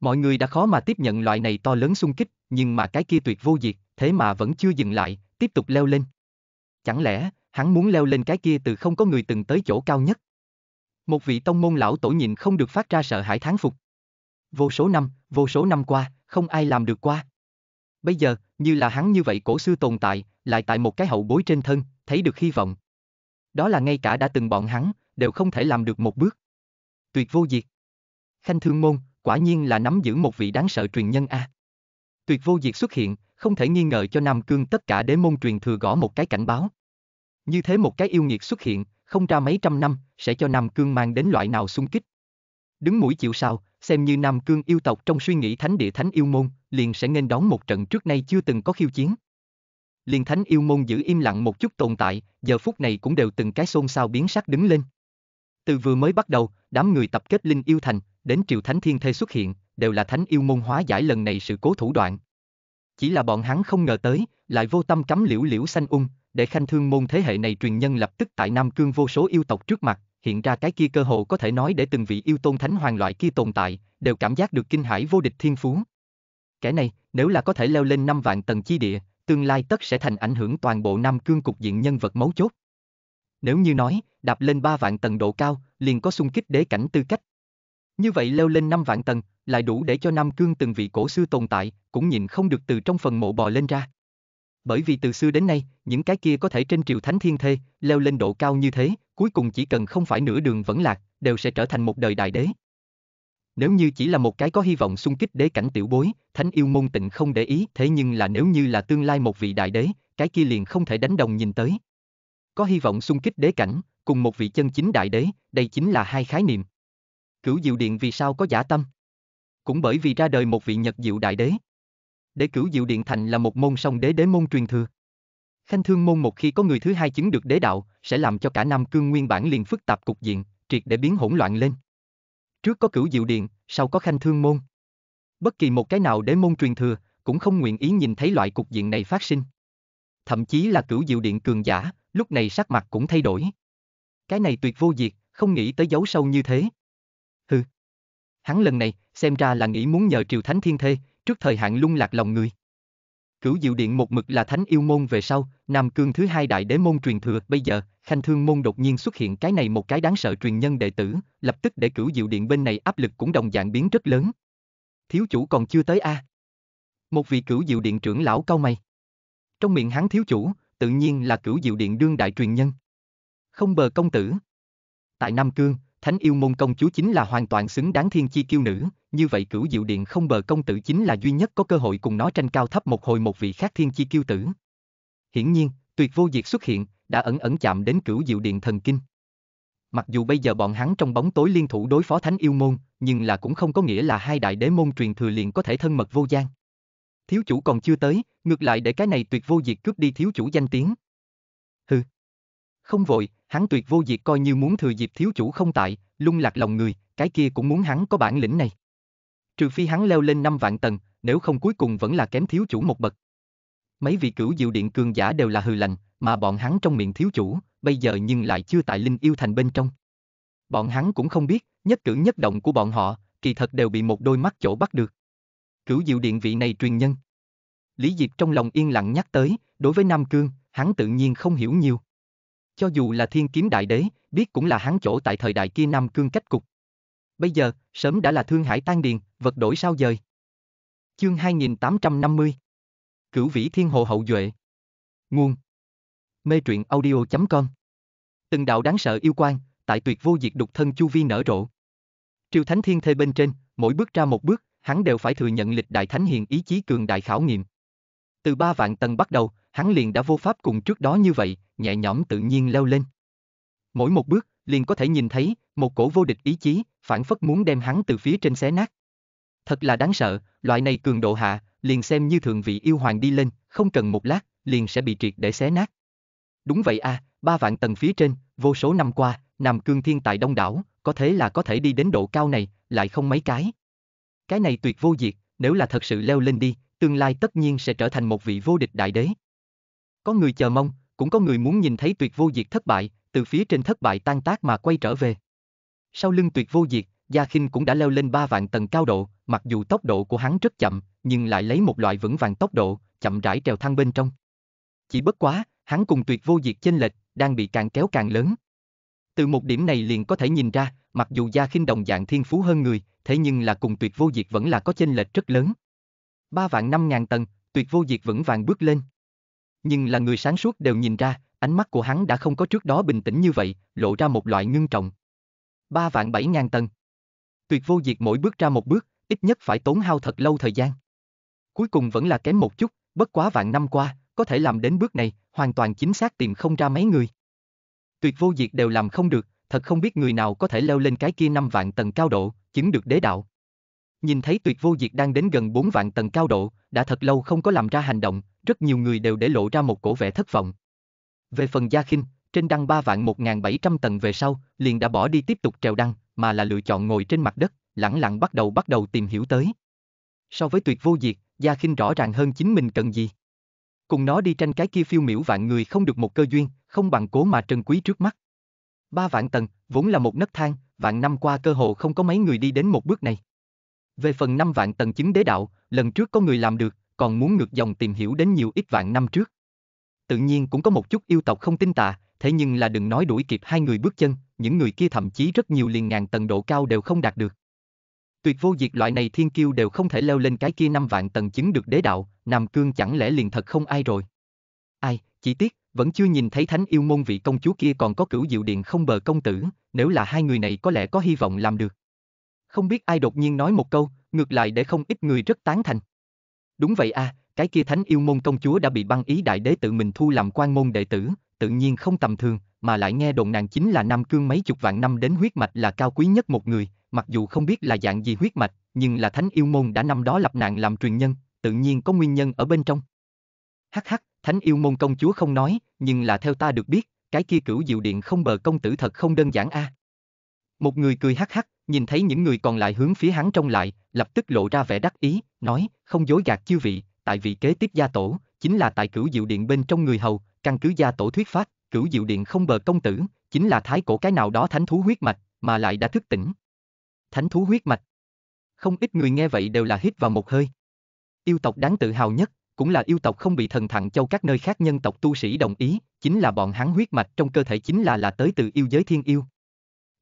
Mọi người đã khó mà tiếp nhận loại này to lớn xung kích, nhưng mà cái kia tuyệt vô diệt, thế mà vẫn chưa dừng lại, tiếp tục leo lên. Chẳng lẽ, hắn muốn leo lên cái kia từ không có người từng tới chỗ cao nhất? Một vị tông môn lão tổ nhịn không được phát ra sợ hãi thán phục. Vô số năm, vô số năm qua, không ai làm được qua. Bây giờ, như là hắn như vậy cổ xưa tồn tại, lại tại một cái hậu bối trên thân, thấy được hy vọng. Đó là ngay cả đã từng bọn hắn, đều không thể làm được một bước. Tuyệt vô diệt. Khanh thương môn, quả nhiên là nắm giữ một vị đáng sợ truyền nhân A. Tuyệt vô diệt xuất hiện, không thể nghi ngờ cho Nam Cương tất cả đế môn truyền thừa gõ một cái cảnh báo. Như thế một cái yêu nghiệt xuất hiện, không ra mấy trăm năm, sẽ cho Nam Cương mang đến loại nào xung kích. Đứng mũi chịu sao, xem như Nam Cương yêu tộc trong suy nghĩ thánh địa thánh yêu môn, liền sẽ nên đón một trận trước nay chưa từng có khiêu chiến. Liền thánh yêu môn giữ im lặng một chút tồn tại, giờ phút này cũng đều từng cái xôn xao biến sắc đứng lên. Từ vừa mới bắt đầu, đám người tập kết linh yêu thành, đến triều thánh thiên thê xuất hiện, đều là thánh yêu môn hóa giải lần này sự cố thủ đoạn. Chỉ là bọn hắn không ngờ tới, lại vô tâm cắm liễu liễu xanh ung, để khanh thương môn thế hệ này truyền nhân lập tức tại Nam Cương vô số yêu tộc trước mặt, hiện ra cái kia cơ hội có thể nói để từng vị yêu tôn thánh hoàng loại kia tồn tại, đều cảm giác được kinh hải vô địch thiên phú. Kẻ này, nếu là có thể leo lên năm vạn tầng chi địa, tương lai tất sẽ thành ảnh hưởng toàn bộ Nam Cương cục diện nhân vật mấu chốt. Nếu như nói, đạp lên ba vạn tầng độ cao, liền có xung kích đế cảnh tư cách. Như vậy leo lên năm vạn tầng, lại đủ để cho Nam Cương từng vị cổ xưa tồn tại, cũng nhìn không được từ trong phần mộ bò lên ra bởi vì từ xưa đến nay, những cái kia có thể trên triều thánh thiên thê, leo lên độ cao như thế, cuối cùng chỉ cần không phải nửa đường vẫn lạc, đều sẽ trở thành một đời đại đế. Nếu như chỉ là một cái có hy vọng xung kích đế cảnh tiểu bối, thánh yêu môn tịnh không để ý, thế nhưng là nếu như là tương lai một vị đại đế, cái kia liền không thể đánh đồng nhìn tới. Có hy vọng xung kích đế cảnh, cùng một vị chân chính đại đế, đây chính là hai khái niệm. Cửu Diệu Điện vì sao có giả tâm? Cũng bởi vì ra đời một vị Nhật Diệu đại đế để cửu diệu điện thành là một môn song đế đế môn truyền thừa. Khanh thương môn một khi có người thứ hai chứng được đế đạo, sẽ làm cho cả Nam Cương nguyên bản liền phức tạp cục diện, triệt để biến hỗn loạn lên. Trước có cửu diệu điện, sau có khanh thương môn. Bất kỳ một cái nào đế môn truyền thừa, cũng không nguyện ý nhìn thấy loại cục diện này phát sinh. Thậm chí là cửu diệu điện cường giả, lúc này sắc mặt cũng thay đổi. Cái này tuyệt vô diệt, không nghĩ tới giấu sâu như thế. Hừ. Hắn lần này, xem ra là nghĩ muốn nhờ Triều Thánh Thiên Thê, trước thời hạn lung lạc lòng người. Cửu Diệu Điện một mực là thánh yêu môn về sau, Nam Cương thứ hai đại đế môn truyền thừa, bây giờ, Khanh Thương môn đột nhiên xuất hiện cái này một cái đáng sợ truyền nhân đệ tử, lập tức để Cửu Diệu Điện bên này áp lực cũng đồng dạng biến rất lớn. Thiếu chủ còn chưa tới a. À? Một vị Cửu Diệu Điện trưởng lão cau mày. Trong miệng hắn thiếu chủ, tự nhiên là Cửu Diệu Điện đương đại truyền nhân. Không bờ công tử. Tại Nam Cương, Thánh yêu môn công chúa chính là hoàn toàn xứng đáng thiên chi kiêu nữ, như vậy cửu diệu điện không bờ công tử chính là duy nhất có cơ hội cùng nó tranh cao thấp một hồi một vị khác thiên chi kiêu tử. Hiển nhiên, tuyệt vô diệt xuất hiện, đã ẩn ẩn chạm đến cửu diệu điện thần kinh. Mặc dù bây giờ bọn hắn trong bóng tối liên thủ đối phó thánh yêu môn, nhưng là cũng không có nghĩa là hai đại đế môn truyền thừa liền có thể thân mật vô gian. Thiếu chủ còn chưa tới, ngược lại để cái này tuyệt vô diệt cướp đi thiếu chủ danh tiếng, không vội, hắn tuyệt vô diệt coi như muốn thừa dịp thiếu chủ không tại, lung lạc lòng người, cái kia cũng muốn hắn có bản lĩnh này. Trừ phi hắn leo lên 5 vạn tầng, nếu không cuối cùng vẫn là kém thiếu chủ một bậc. Mấy vị cửu diệu điện cường giả đều là hừ lạnh, mà bọn hắn trong miệng thiếu chủ, bây giờ nhưng lại chưa tại linh yêu thành bên trong. Bọn hắn cũng không biết, nhất cử nhất động của bọn họ, kỳ thật đều bị một đôi mắt chỗ bắt được. Cửu diệu điện vị này truyền nhân. Lý Diệp trong lòng yên lặng nhắc tới, đối với Nam Cương, hắn tự nhiên không hiểu nhiều cho dù là thiên kiếm đại đế, biết cũng là hắn chỗ tại thời đại kia Nam Cương cách cục. Bây giờ, sớm đã là Thương Hải tan điền, vật đổi sao dời. Chương 2850 Cửu Vĩ Thiên Hồ Hậu Duệ Nguồn Mê truyện audio.com Từng đạo đáng sợ yêu quan, tại tuyệt vô diệt đục thân chu vi nở rộ. Triều Thánh Thiên Thê bên trên, mỗi bước ra một bước, hắn đều phải thừa nhận lịch đại thánh hiền ý chí cường đại khảo nghiệm. Từ ba vạn tầng bắt đầu, hắn liền đã vô pháp cùng trước đó như vậy, nhẹ nhõm tự nhiên leo lên. Mỗi một bước, liền có thể nhìn thấy, một cổ vô địch ý chí, phản phất muốn đem hắn từ phía trên xé nát. Thật là đáng sợ, loại này cường độ hạ, liền xem như thượng vị yêu hoàng đi lên, không cần một lát, liền sẽ bị triệt để xé nát. Đúng vậy a, à, ba vạn tầng phía trên, vô số năm qua, nằm Cương Thiên tại đông đảo, có thế là có thể đi đến độ cao này, lại không mấy cái. Cái này tuyệt vô diệt, nếu là thật sự leo lên đi, tương lai tất nhiên sẽ trở thành một vị vô địch đại đế. Có người chờ mong, cũng có người muốn nhìn thấy tuyệt vô diệt thất bại, từ phía trên thất bại tan tác mà quay trở về. Sau lưng tuyệt vô diệt, Gia khinh cũng đã leo lên 3 vạn tầng cao độ, mặc dù tốc độ của hắn rất chậm, nhưng lại lấy một loại vững vàng tốc độ, chậm rãi trèo thăng bên trong. Chỉ bất quá, hắn cùng tuyệt vô diệt chênh lệch, đang bị càng kéo càng lớn. Từ một điểm này liền có thể nhìn ra, mặc dù Gia khinh đồng dạng thiên phú hơn người, thế nhưng là cùng tuyệt vô diệt vẫn là có chênh lệch rất lớn. 3 vạn 5 ngàn tầng, tuyệt vô diệt vững vàng bước lên. Nhưng là người sáng suốt đều nhìn ra, ánh mắt của hắn đã không có trước đó bình tĩnh như vậy, lộ ra một loại ngưng trọng. Ba vạn bảy ngàn tấn. Tuyệt vô diệt mỗi bước ra một bước, ít nhất phải tốn hao thật lâu thời gian. Cuối cùng vẫn là kém một chút, bất quá vạn năm qua, có thể làm đến bước này, hoàn toàn chính xác tìm không ra mấy người. Tuyệt vô diệt đều làm không được, thật không biết người nào có thể leo lên cái kia năm vạn tầng cao độ, chứng được đế đạo. Nhìn thấy tuyệt vô diệt đang đến gần 4 vạn tầng cao độ, đã thật lâu không có làm ra hành động, rất nhiều người đều để lộ ra một cổ vẻ thất vọng. Về phần Gia khinh trên đăng 3 vạn 1.700 tầng về sau, liền đã bỏ đi tiếp tục trèo đăng, mà là lựa chọn ngồi trên mặt đất, lẳng lặng bắt đầu bắt đầu tìm hiểu tới. So với tuyệt vô diệt, Gia khinh rõ ràng hơn chính mình cần gì. Cùng nó đi tranh cái kia phiêu miểu vạn người không được một cơ duyên, không bằng cố mà trân quý trước mắt. Ba vạn tầng, vốn là một nấc thang, vạn năm qua cơ hồ không có mấy người đi đến một bước này. Về phần năm vạn tầng chứng đế đạo, lần trước có người làm được, còn muốn ngược dòng tìm hiểu đến nhiều ít vạn năm trước. Tự nhiên cũng có một chút yêu tộc không tin tà, thế nhưng là đừng nói đuổi kịp hai người bước chân, những người kia thậm chí rất nhiều liền ngàn tầng độ cao đều không đạt được. Tuyệt vô diệt loại này thiên kiêu đều không thể leo lên cái kia năm vạn tầng chứng được đế đạo, Nam Cương chẳng lẽ liền thật không ai rồi. Ai, chỉ tiếc, vẫn chưa nhìn thấy thánh yêu môn vị công chúa kia còn có cửu diệu điện không bờ công tử, nếu là hai người này có lẽ có hy vọng làm được. Không biết ai đột nhiên nói một câu, ngược lại để không ít người rất tán thành. Đúng vậy a, à, cái kia thánh yêu môn công chúa đã bị băng ý đại đế tự mình thu làm quan môn đệ tử, tự nhiên không tầm thường, mà lại nghe đồn nàng chính là Nam Cương mấy chục vạn năm đến huyết mạch là cao quý nhất một người, mặc dù không biết là dạng gì huyết mạch, nhưng là thánh yêu môn đã năm đó lập nạn làm truyền nhân, tự nhiên có nguyên nhân ở bên trong. Hắc hắc, thánh yêu môn công chúa không nói, nhưng là theo ta được biết, cái kia cửu diệu điện không bờ công tử thật không đơn giản a. À. Một người cười hắc hắc, nhìn thấy những người còn lại hướng phía hắn trông lại, lập tức lộ ra vẻ đắc ý, nói, không dối gạt chư vị, tại vị kế tiếp gia tổ, chính là tại cửu diệu điện bên trong người hầu, căn cứ gia tổ thuyết phát cửu diệu điện không bờ công tử, chính là thái cổ cái nào đó thánh thú huyết mạch, mà lại đã thức tỉnh. Thánh thú huyết mạch. Không ít người nghe vậy đều là hít vào một hơi. Yêu tộc đáng tự hào nhất, cũng là yêu tộc không bị thần thẳng châu các nơi khác nhân tộc tu sĩ đồng ý, chính là bọn hắn huyết mạch trong cơ thể chính là là tới từ yêu giới thiên yêu,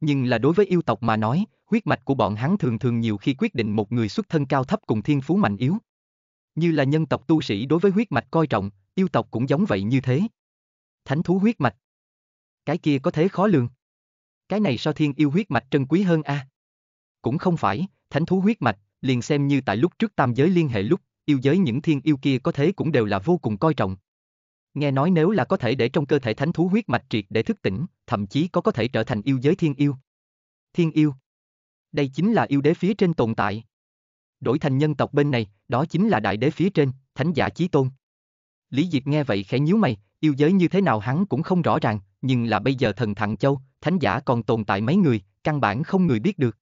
nhưng là đối với yêu tộc mà nói, huyết mạch của bọn hắn thường thường nhiều khi quyết định một người xuất thân cao thấp cùng thiên phú mạnh yếu. Như là nhân tộc tu sĩ đối với huyết mạch coi trọng, yêu tộc cũng giống vậy như thế. Thánh thú huyết mạch. Cái kia có thế khó lường. Cái này sao thiên yêu huyết mạch trân quý hơn a. À? Cũng không phải, thánh thú huyết mạch, liền xem như tại lúc trước tam giới liên hệ lúc, yêu giới những thiên yêu kia có thế cũng đều là vô cùng coi trọng. Nghe nói nếu là có thể để trong cơ thể thánh thú huyết mạch triệt để thức tỉnh, thậm chí có có thể trở thành yêu giới thiên yêu. Thiên yêu. Đây chính là yêu đế phía trên tồn tại. Đổi thành nhân tộc bên này, đó chính là đại đế phía trên, thánh giả chí tôn. Lý Diệp nghe vậy khẽ nhíu mày, yêu giới như thế nào hắn cũng không rõ ràng, nhưng là bây giờ thần Thặng Châu, thánh giả còn tồn tại mấy người, căn bản không người biết được.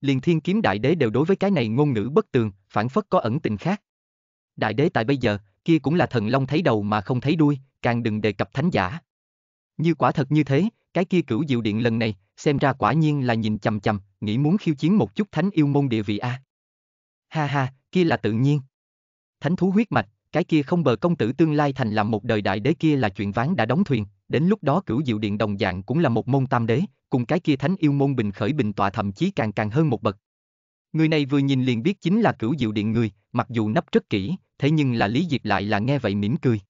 Liền thiên kiếm đại đế đều đối với cái này ngôn ngữ bất tường, phản phất có ẩn tình khác. Đại đế tại bây giờ, kia cũng là thần long thấy đầu mà không thấy đuôi, càng đừng đề cập thánh giả. Như quả thật như thế, cái kia cửu diệu điện lần này, xem ra quả nhiên là nhìn chầm chầm, nghĩ muốn khiêu chiến một chút thánh yêu môn địa vị a. Ha ha, kia là tự nhiên. Thánh thú huyết mạch, cái kia không bờ công tử tương lai thành làm một đời đại đế kia là chuyện ván đã đóng thuyền, đến lúc đó cửu diệu điện đồng dạng cũng là một môn tam đế, cùng cái kia thánh yêu môn bình khởi bình tọa thậm chí càng càng hơn một bậc. Người này vừa nhìn liền biết chính là cửu diệu điện người, mặc dù nấp rất kỹ, thế nhưng là Lý Diệp lại là nghe vậy mỉm cười.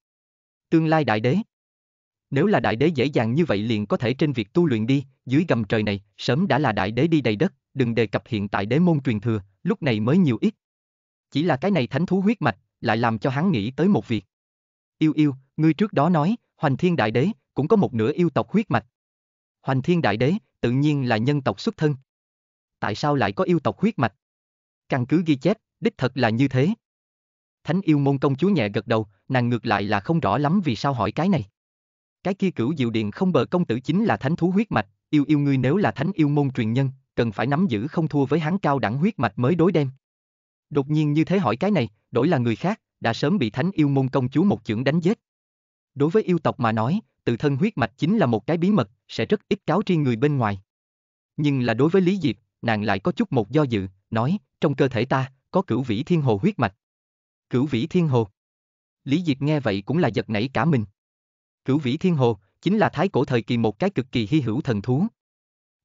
Tương lai đại đế. Nếu là đại đế dễ dàng như vậy liền có thể trên việc tu luyện đi, dưới gầm trời này, sớm đã là đại đế đi đầy đất, đừng đề cập hiện tại đế môn truyền thừa, lúc này mới nhiều ít. Chỉ là cái này thánh thú huyết mạch, lại làm cho hắn nghĩ tới một việc. Yêu yêu, ngươi trước đó nói, Hoành Thiên Đại Đế, cũng có một nửa yêu tộc huyết mạch. Hoành Thiên Đại Đế, tự nhiên là nhân tộc xuất thân. Tại sao lại có yêu tộc huyết mạch? Căn cứ ghi chép, đích thật là như thế, Thánh yêu môn công chúa nhẹ gật đầu, nàng ngược lại là không rõ lắm vì sao hỏi cái này. Cái kia cửu diệu điện không bờ công tử chính là thánh thú huyết mạch, yêu yêu ngươi nếu là thánh yêu môn truyền nhân, cần phải nắm giữ không thua với hắn cao đẳng huyết mạch mới đối đem. Đột nhiên như thế hỏi cái này, đổi là người khác, đã sớm bị thánh yêu môn công chúa một chưởng đánh giết. Đối với yêu tộc mà nói, tự thân huyết mạch chính là một cái bí mật, sẽ rất ít cáo tri người bên ngoài. Nhưng là đối với Lý Diệp, nàng lại có chút một do dự, nói, trong cơ thể ta, có cửu vĩ thiên hồ huyết mạch. Cửu Vĩ Thiên Hồ. Lý Diệt nghe vậy cũng là giật nảy cả mình. Cửu Vĩ Thiên Hồ chính là thái cổ thời kỳ một cái cực kỳ hy hữu thần thú.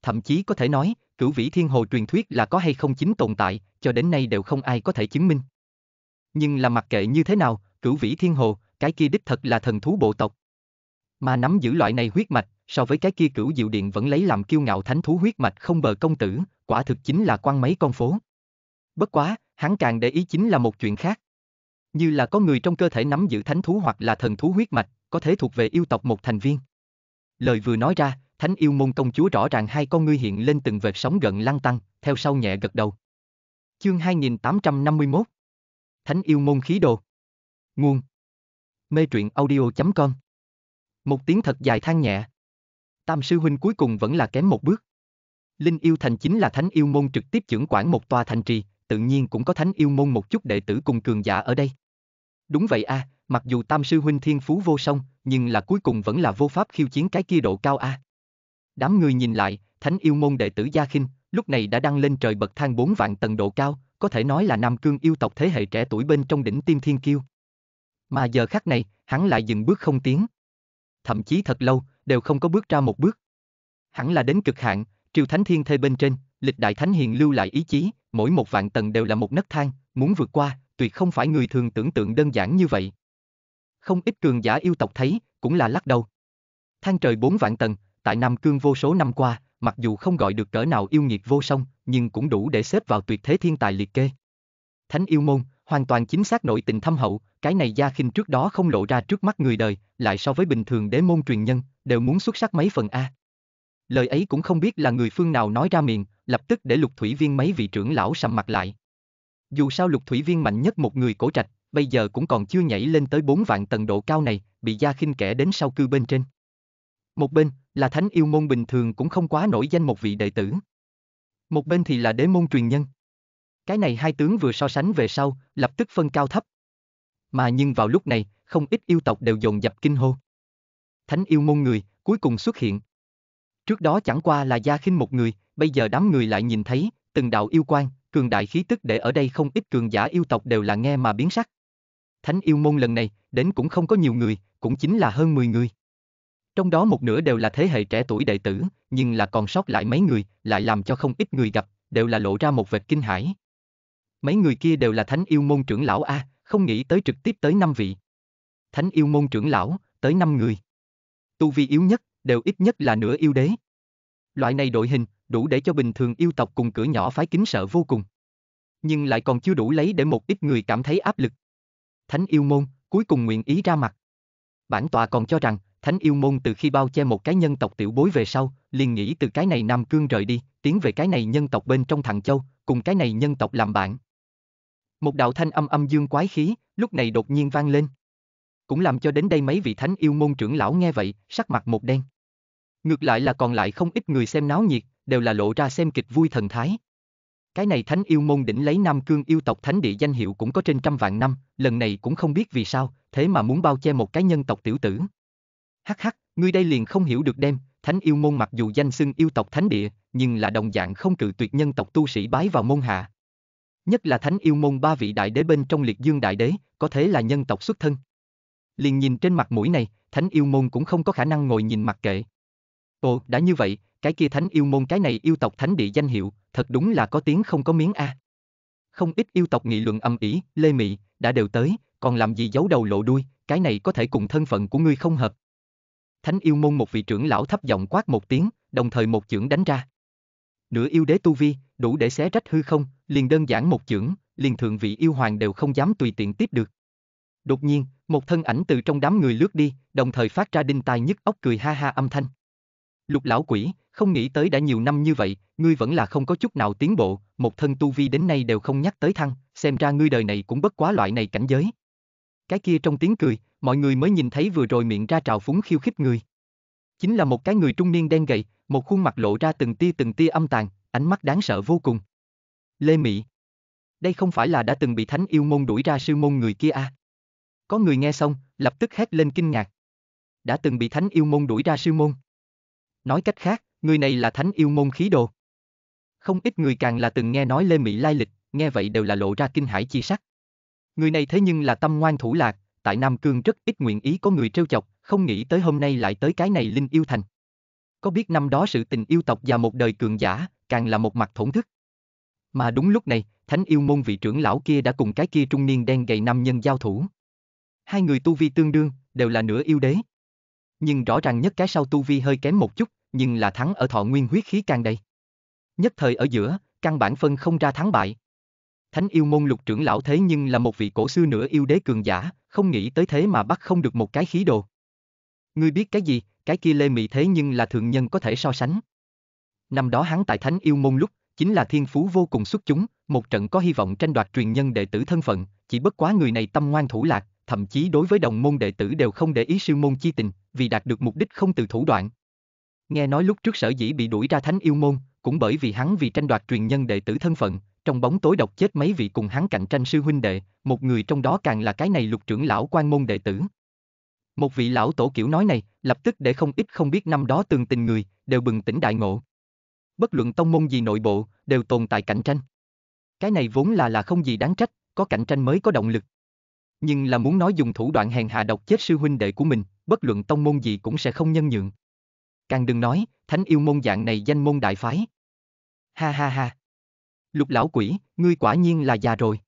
Thậm chí có thể nói, Cửu Vĩ Thiên Hồ truyền thuyết là có hay không chính tồn tại, cho đến nay đều không ai có thể chứng minh. Nhưng là mặc kệ như thế nào, Cửu Vĩ Thiên Hồ, cái kia đích thật là thần thú bộ tộc. Mà nắm giữ loại này huyết mạch, so với cái kia Cửu Diệu Điện vẫn lấy làm kiêu ngạo thánh thú huyết mạch không bờ công tử, quả thực chính là quan mấy con phố. Bất quá, hắn càng để ý chính là một chuyện khác. Như là có người trong cơ thể nắm giữ thánh thú hoặc là thần thú huyết mạch, có thể thuộc về yêu tộc một thành viên. Lời vừa nói ra, thánh yêu môn công chúa rõ ràng hai con ngươi hiện lên từng vệt sóng gần lăng tăng, theo sau nhẹ gật đầu. Chương 2851 Thánh yêu môn khí đồ Nguồn Mê truyện audio.com Một tiếng thật dài than nhẹ Tam sư huynh cuối cùng vẫn là kém một bước Linh yêu thành chính là thánh yêu môn trực tiếp trưởng quản một tòa thành trì Tự nhiên cũng có thánh yêu môn một chút đệ tử cùng cường giả ở đây Đúng vậy a, à, mặc dù tam sư huynh thiên phú vô song, nhưng là cuối cùng vẫn là vô pháp khiêu chiến cái kia độ cao a. À. Đám người nhìn lại, thánh yêu môn đệ tử Gia khinh lúc này đã đăng lên trời bậc thang bốn vạn tầng độ cao, có thể nói là Nam Cương yêu tộc thế hệ trẻ tuổi bên trong đỉnh tiêm thiên kiêu. Mà giờ khắc này, hắn lại dừng bước không tiến. Thậm chí thật lâu, đều không có bước ra một bước. Hẳn là đến cực hạn, triều thánh thiên thê bên trên, lịch đại thánh hiền lưu lại ý chí, mỗi một vạn tầng đều là một nấc thang, muốn vượt qua, tuyệt không phải người thường tưởng tượng đơn giản như vậy. Không ít cường giả yêu tộc thấy, cũng là lắc đầu. Thang trời bốn vạn tầng, tại Nam Cương vô số năm qua, mặc dù không gọi được cỡ nào yêu nghiệt vô song, nhưng cũng đủ để xếp vào tuyệt thế thiên tài liệt kê. Thánh yêu môn, hoàn toàn chính xác nội tình thâm hậu, cái này gia khinh trước đó không lộ ra trước mắt người đời, lại so với bình thường đế môn truyền nhân, đều muốn xuất sắc mấy phần A. Lời ấy cũng không biết là người phương nào nói ra miệng, lập tức để lục thủy viên mấy vị trưởng lão sầm mặt lại. Dù sao lục thủy viên mạnh nhất một người cổ trạch, bây giờ cũng còn chưa nhảy lên tới 4 vạn tầng độ cao này, bị gia khinh kẻ đến sau cư bên trên. Một bên là thánh yêu môn bình thường cũng không quá nổi danh một vị đệ tử. Một bên thì là đế môn truyền nhân. Cái này hai tướng vừa so sánh về sau, lập tức phân cao thấp. Mà nhưng vào lúc này, không ít yêu tộc đều dồn dập kinh hô. Thánh yêu môn người, cuối cùng xuất hiện. Trước đó chẳng qua là gia khinh một người, bây giờ đám người lại nhìn thấy, từng đạo yêu quan cường đại khí tức để ở đây không ít cường giả yêu tộc đều là nghe mà biến sắc. Thánh yêu môn lần này, đến cũng không có nhiều người, cũng chính là hơn 10 người. Trong đó một nửa đều là thế hệ trẻ tuổi đệ tử, nhưng là còn sót lại mấy người, lại làm cho không ít người gặp, đều là lộ ra một vệt kinh hãi. Mấy người kia đều là thánh yêu môn trưởng lão A, không nghĩ tới trực tiếp tới 5 vị. Thánh yêu môn trưởng lão, tới 5 người. Tu vi yếu nhất, đều ít nhất là nửa yêu đế. Loại này đội hình, đủ để cho bình thường yêu tộc cùng cửa nhỏ phái kính sợ vô cùng. Nhưng lại còn chưa đủ lấy để một ít người cảm thấy áp lực. Thánh yêu môn, cuối cùng nguyện ý ra mặt. Bản tòa còn cho rằng, Thánh yêu môn từ khi bao che một cái nhân tộc tiểu bối về sau, liền nghĩ từ cái này Nam Cương rời đi, tiến về cái này nhân tộc bên trong thằng Châu, cùng cái này nhân tộc làm bạn. Một đạo thanh âm âm dương quái khí, lúc này đột nhiên vang lên. Cũng làm cho đến đây mấy vị thánh yêu môn trưởng lão nghe vậy, sắc mặt một đen. Ngược lại là còn lại không ít người xem náo nhiệt, đều là lộ ra xem kịch vui thần thái. Cái này thánh yêu môn đỉnh lấy Nam Cương yêu tộc thánh địa danh hiệu cũng có trên trăm vạn năm, lần này cũng không biết vì sao, thế mà muốn bao che một cái nhân tộc tiểu tử. Hắc hắc, ngươi đây liền không hiểu được đem, thánh yêu môn mặc dù danh xưng yêu tộc thánh địa, nhưng là đồng dạng không cự tuyệt nhân tộc tu sĩ bái vào môn hạ. Nhất là thánh yêu môn ba vị đại đế bên trong liệt dương đại đế, có thể là nhân tộc xuất thân. Liền nhìn trên mặt mũi này, thánh yêu môn cũng không có khả năng ngồi nhìn mặc kệ. Ồ, đã như vậy, cái kia thánh yêu môn cái này yêu tộc thánh địa danh hiệu, thật đúng là có tiếng không có miếng a. À. Không ít yêu tộc nghị luận âm ỉ, lê mị, đã đều tới, còn làm gì giấu đầu lộ đuôi, cái này có thể cùng thân phận của ngươi không hợp. Thánh yêu môn một vị trưởng lão thấp giọng quát một tiếng, đồng thời một chưởng đánh ra. Nửa yêu đế tu vi, đủ để xé rách hư không, liền đơn giản một chưởng, liền thượng vị yêu hoàng đều không dám tùy tiện tiếp được. Đột nhiên, một thân ảnh từ trong đám người lướt đi, đồng thời phát ra đinh tai nhức ốc cười ha ha âm thanh. Lục lão quỷ, không nghĩ tới đã nhiều năm như vậy, ngươi vẫn là không có chút nào tiến bộ, một thân tu vi đến nay đều không nhắc tới thăng, xem ra ngươi đời này cũng bất quá loại này cảnh giới. Cái kia trong tiếng cười, mọi người mới nhìn thấy vừa rồi miệng ra trào phúng khiêu khích người. Chính là một cái người trung niên đen gầy, một khuôn mặt lộ ra từng tia từng tia âm tàn, ánh mắt đáng sợ vô cùng. Lê Mị. Đây không phải là đã từng bị thánh yêu môn đuổi ra sư môn người kia à? Có người nghe xong, lập tức hét lên kinh ngạc. Đã từng bị thánh yêu môn đuổi ra sư môn. Nói cách khác, người này là thánh yêu môn khí đồ. Không ít người càng là từng nghe nói Lê Mỹ lai lịch, nghe vậy đều là lộ ra kinh hãi chi sắc. Người này thế nhưng là tâm ngoan thủ lạc, tại Nam Cương rất ít nguyện ý có người trêu chọc, không nghĩ tới hôm nay lại tới cái này Linh Yêu Thành. Có biết năm đó sự tình yêu tộc và một đời cường giả, càng là một mặt thổn thức. Mà đúng lúc này, thánh yêu môn vị trưởng lão kia đã cùng cái kia trung niên đen gầy nam nhân giao thủ. Hai người tu vi tương đương, đều là nửa yêu đế. Nhưng rõ ràng nhất cái sau tu vi hơi kém một chút, nhưng là thắng ở thọ nguyên huyết khí can đây. Nhất thời ở giữa, căn bản phân không ra thắng bại. Thánh yêu môn lục trưởng lão thế nhưng là một vị cổ xưa nửa yêu đế cường giả, không nghĩ tới thế mà bắt không được một cái khí đồ. Ngươi biết cái gì, cái kia lê mị thế nhưng là thường nhân có thể so sánh. Năm đó hắn tại thánh yêu môn lúc, chính là thiên phú vô cùng xuất chúng, một trận có hy vọng tranh đoạt truyền nhân đệ tử thân phận, chỉ bất quá người này tâm ngoan thủ lạc, thậm chí đối với đồng môn đệ tử đều không để ý sư môn chi tình, vì đạt được mục đích không từ thủ đoạn, Nghe nói lúc trước sở dĩ bị đuổi ra thánh yêu môn, cũng bởi vì hắn vì tranh đoạt truyền nhân đệ tử thân phận, trong bóng tối độc chết mấy vị cùng hắn cạnh tranh sư huynh đệ, một người trong đó càng là cái này lục trưởng lão quan môn đệ tử. Một vị lão tổ kiểu nói này, lập tức để không ít không biết năm đó tương tình người, đều bừng tỉnh đại ngộ. Bất luận tông môn gì nội bộ, đều tồn tại cạnh tranh. Cái này vốn là là không gì đáng trách, có cạnh tranh mới có động lực. Nhưng là muốn nói dùng thủ đoạn hèn hạ độc chết sư huynh đệ của mình, bất luận tông môn gì cũng sẽ không nhân nhượng càng đừng nói, thánh yêu môn dạng này danh môn đại phái. Ha ha ha. Lục lão quỷ, ngươi quả nhiên là già rồi.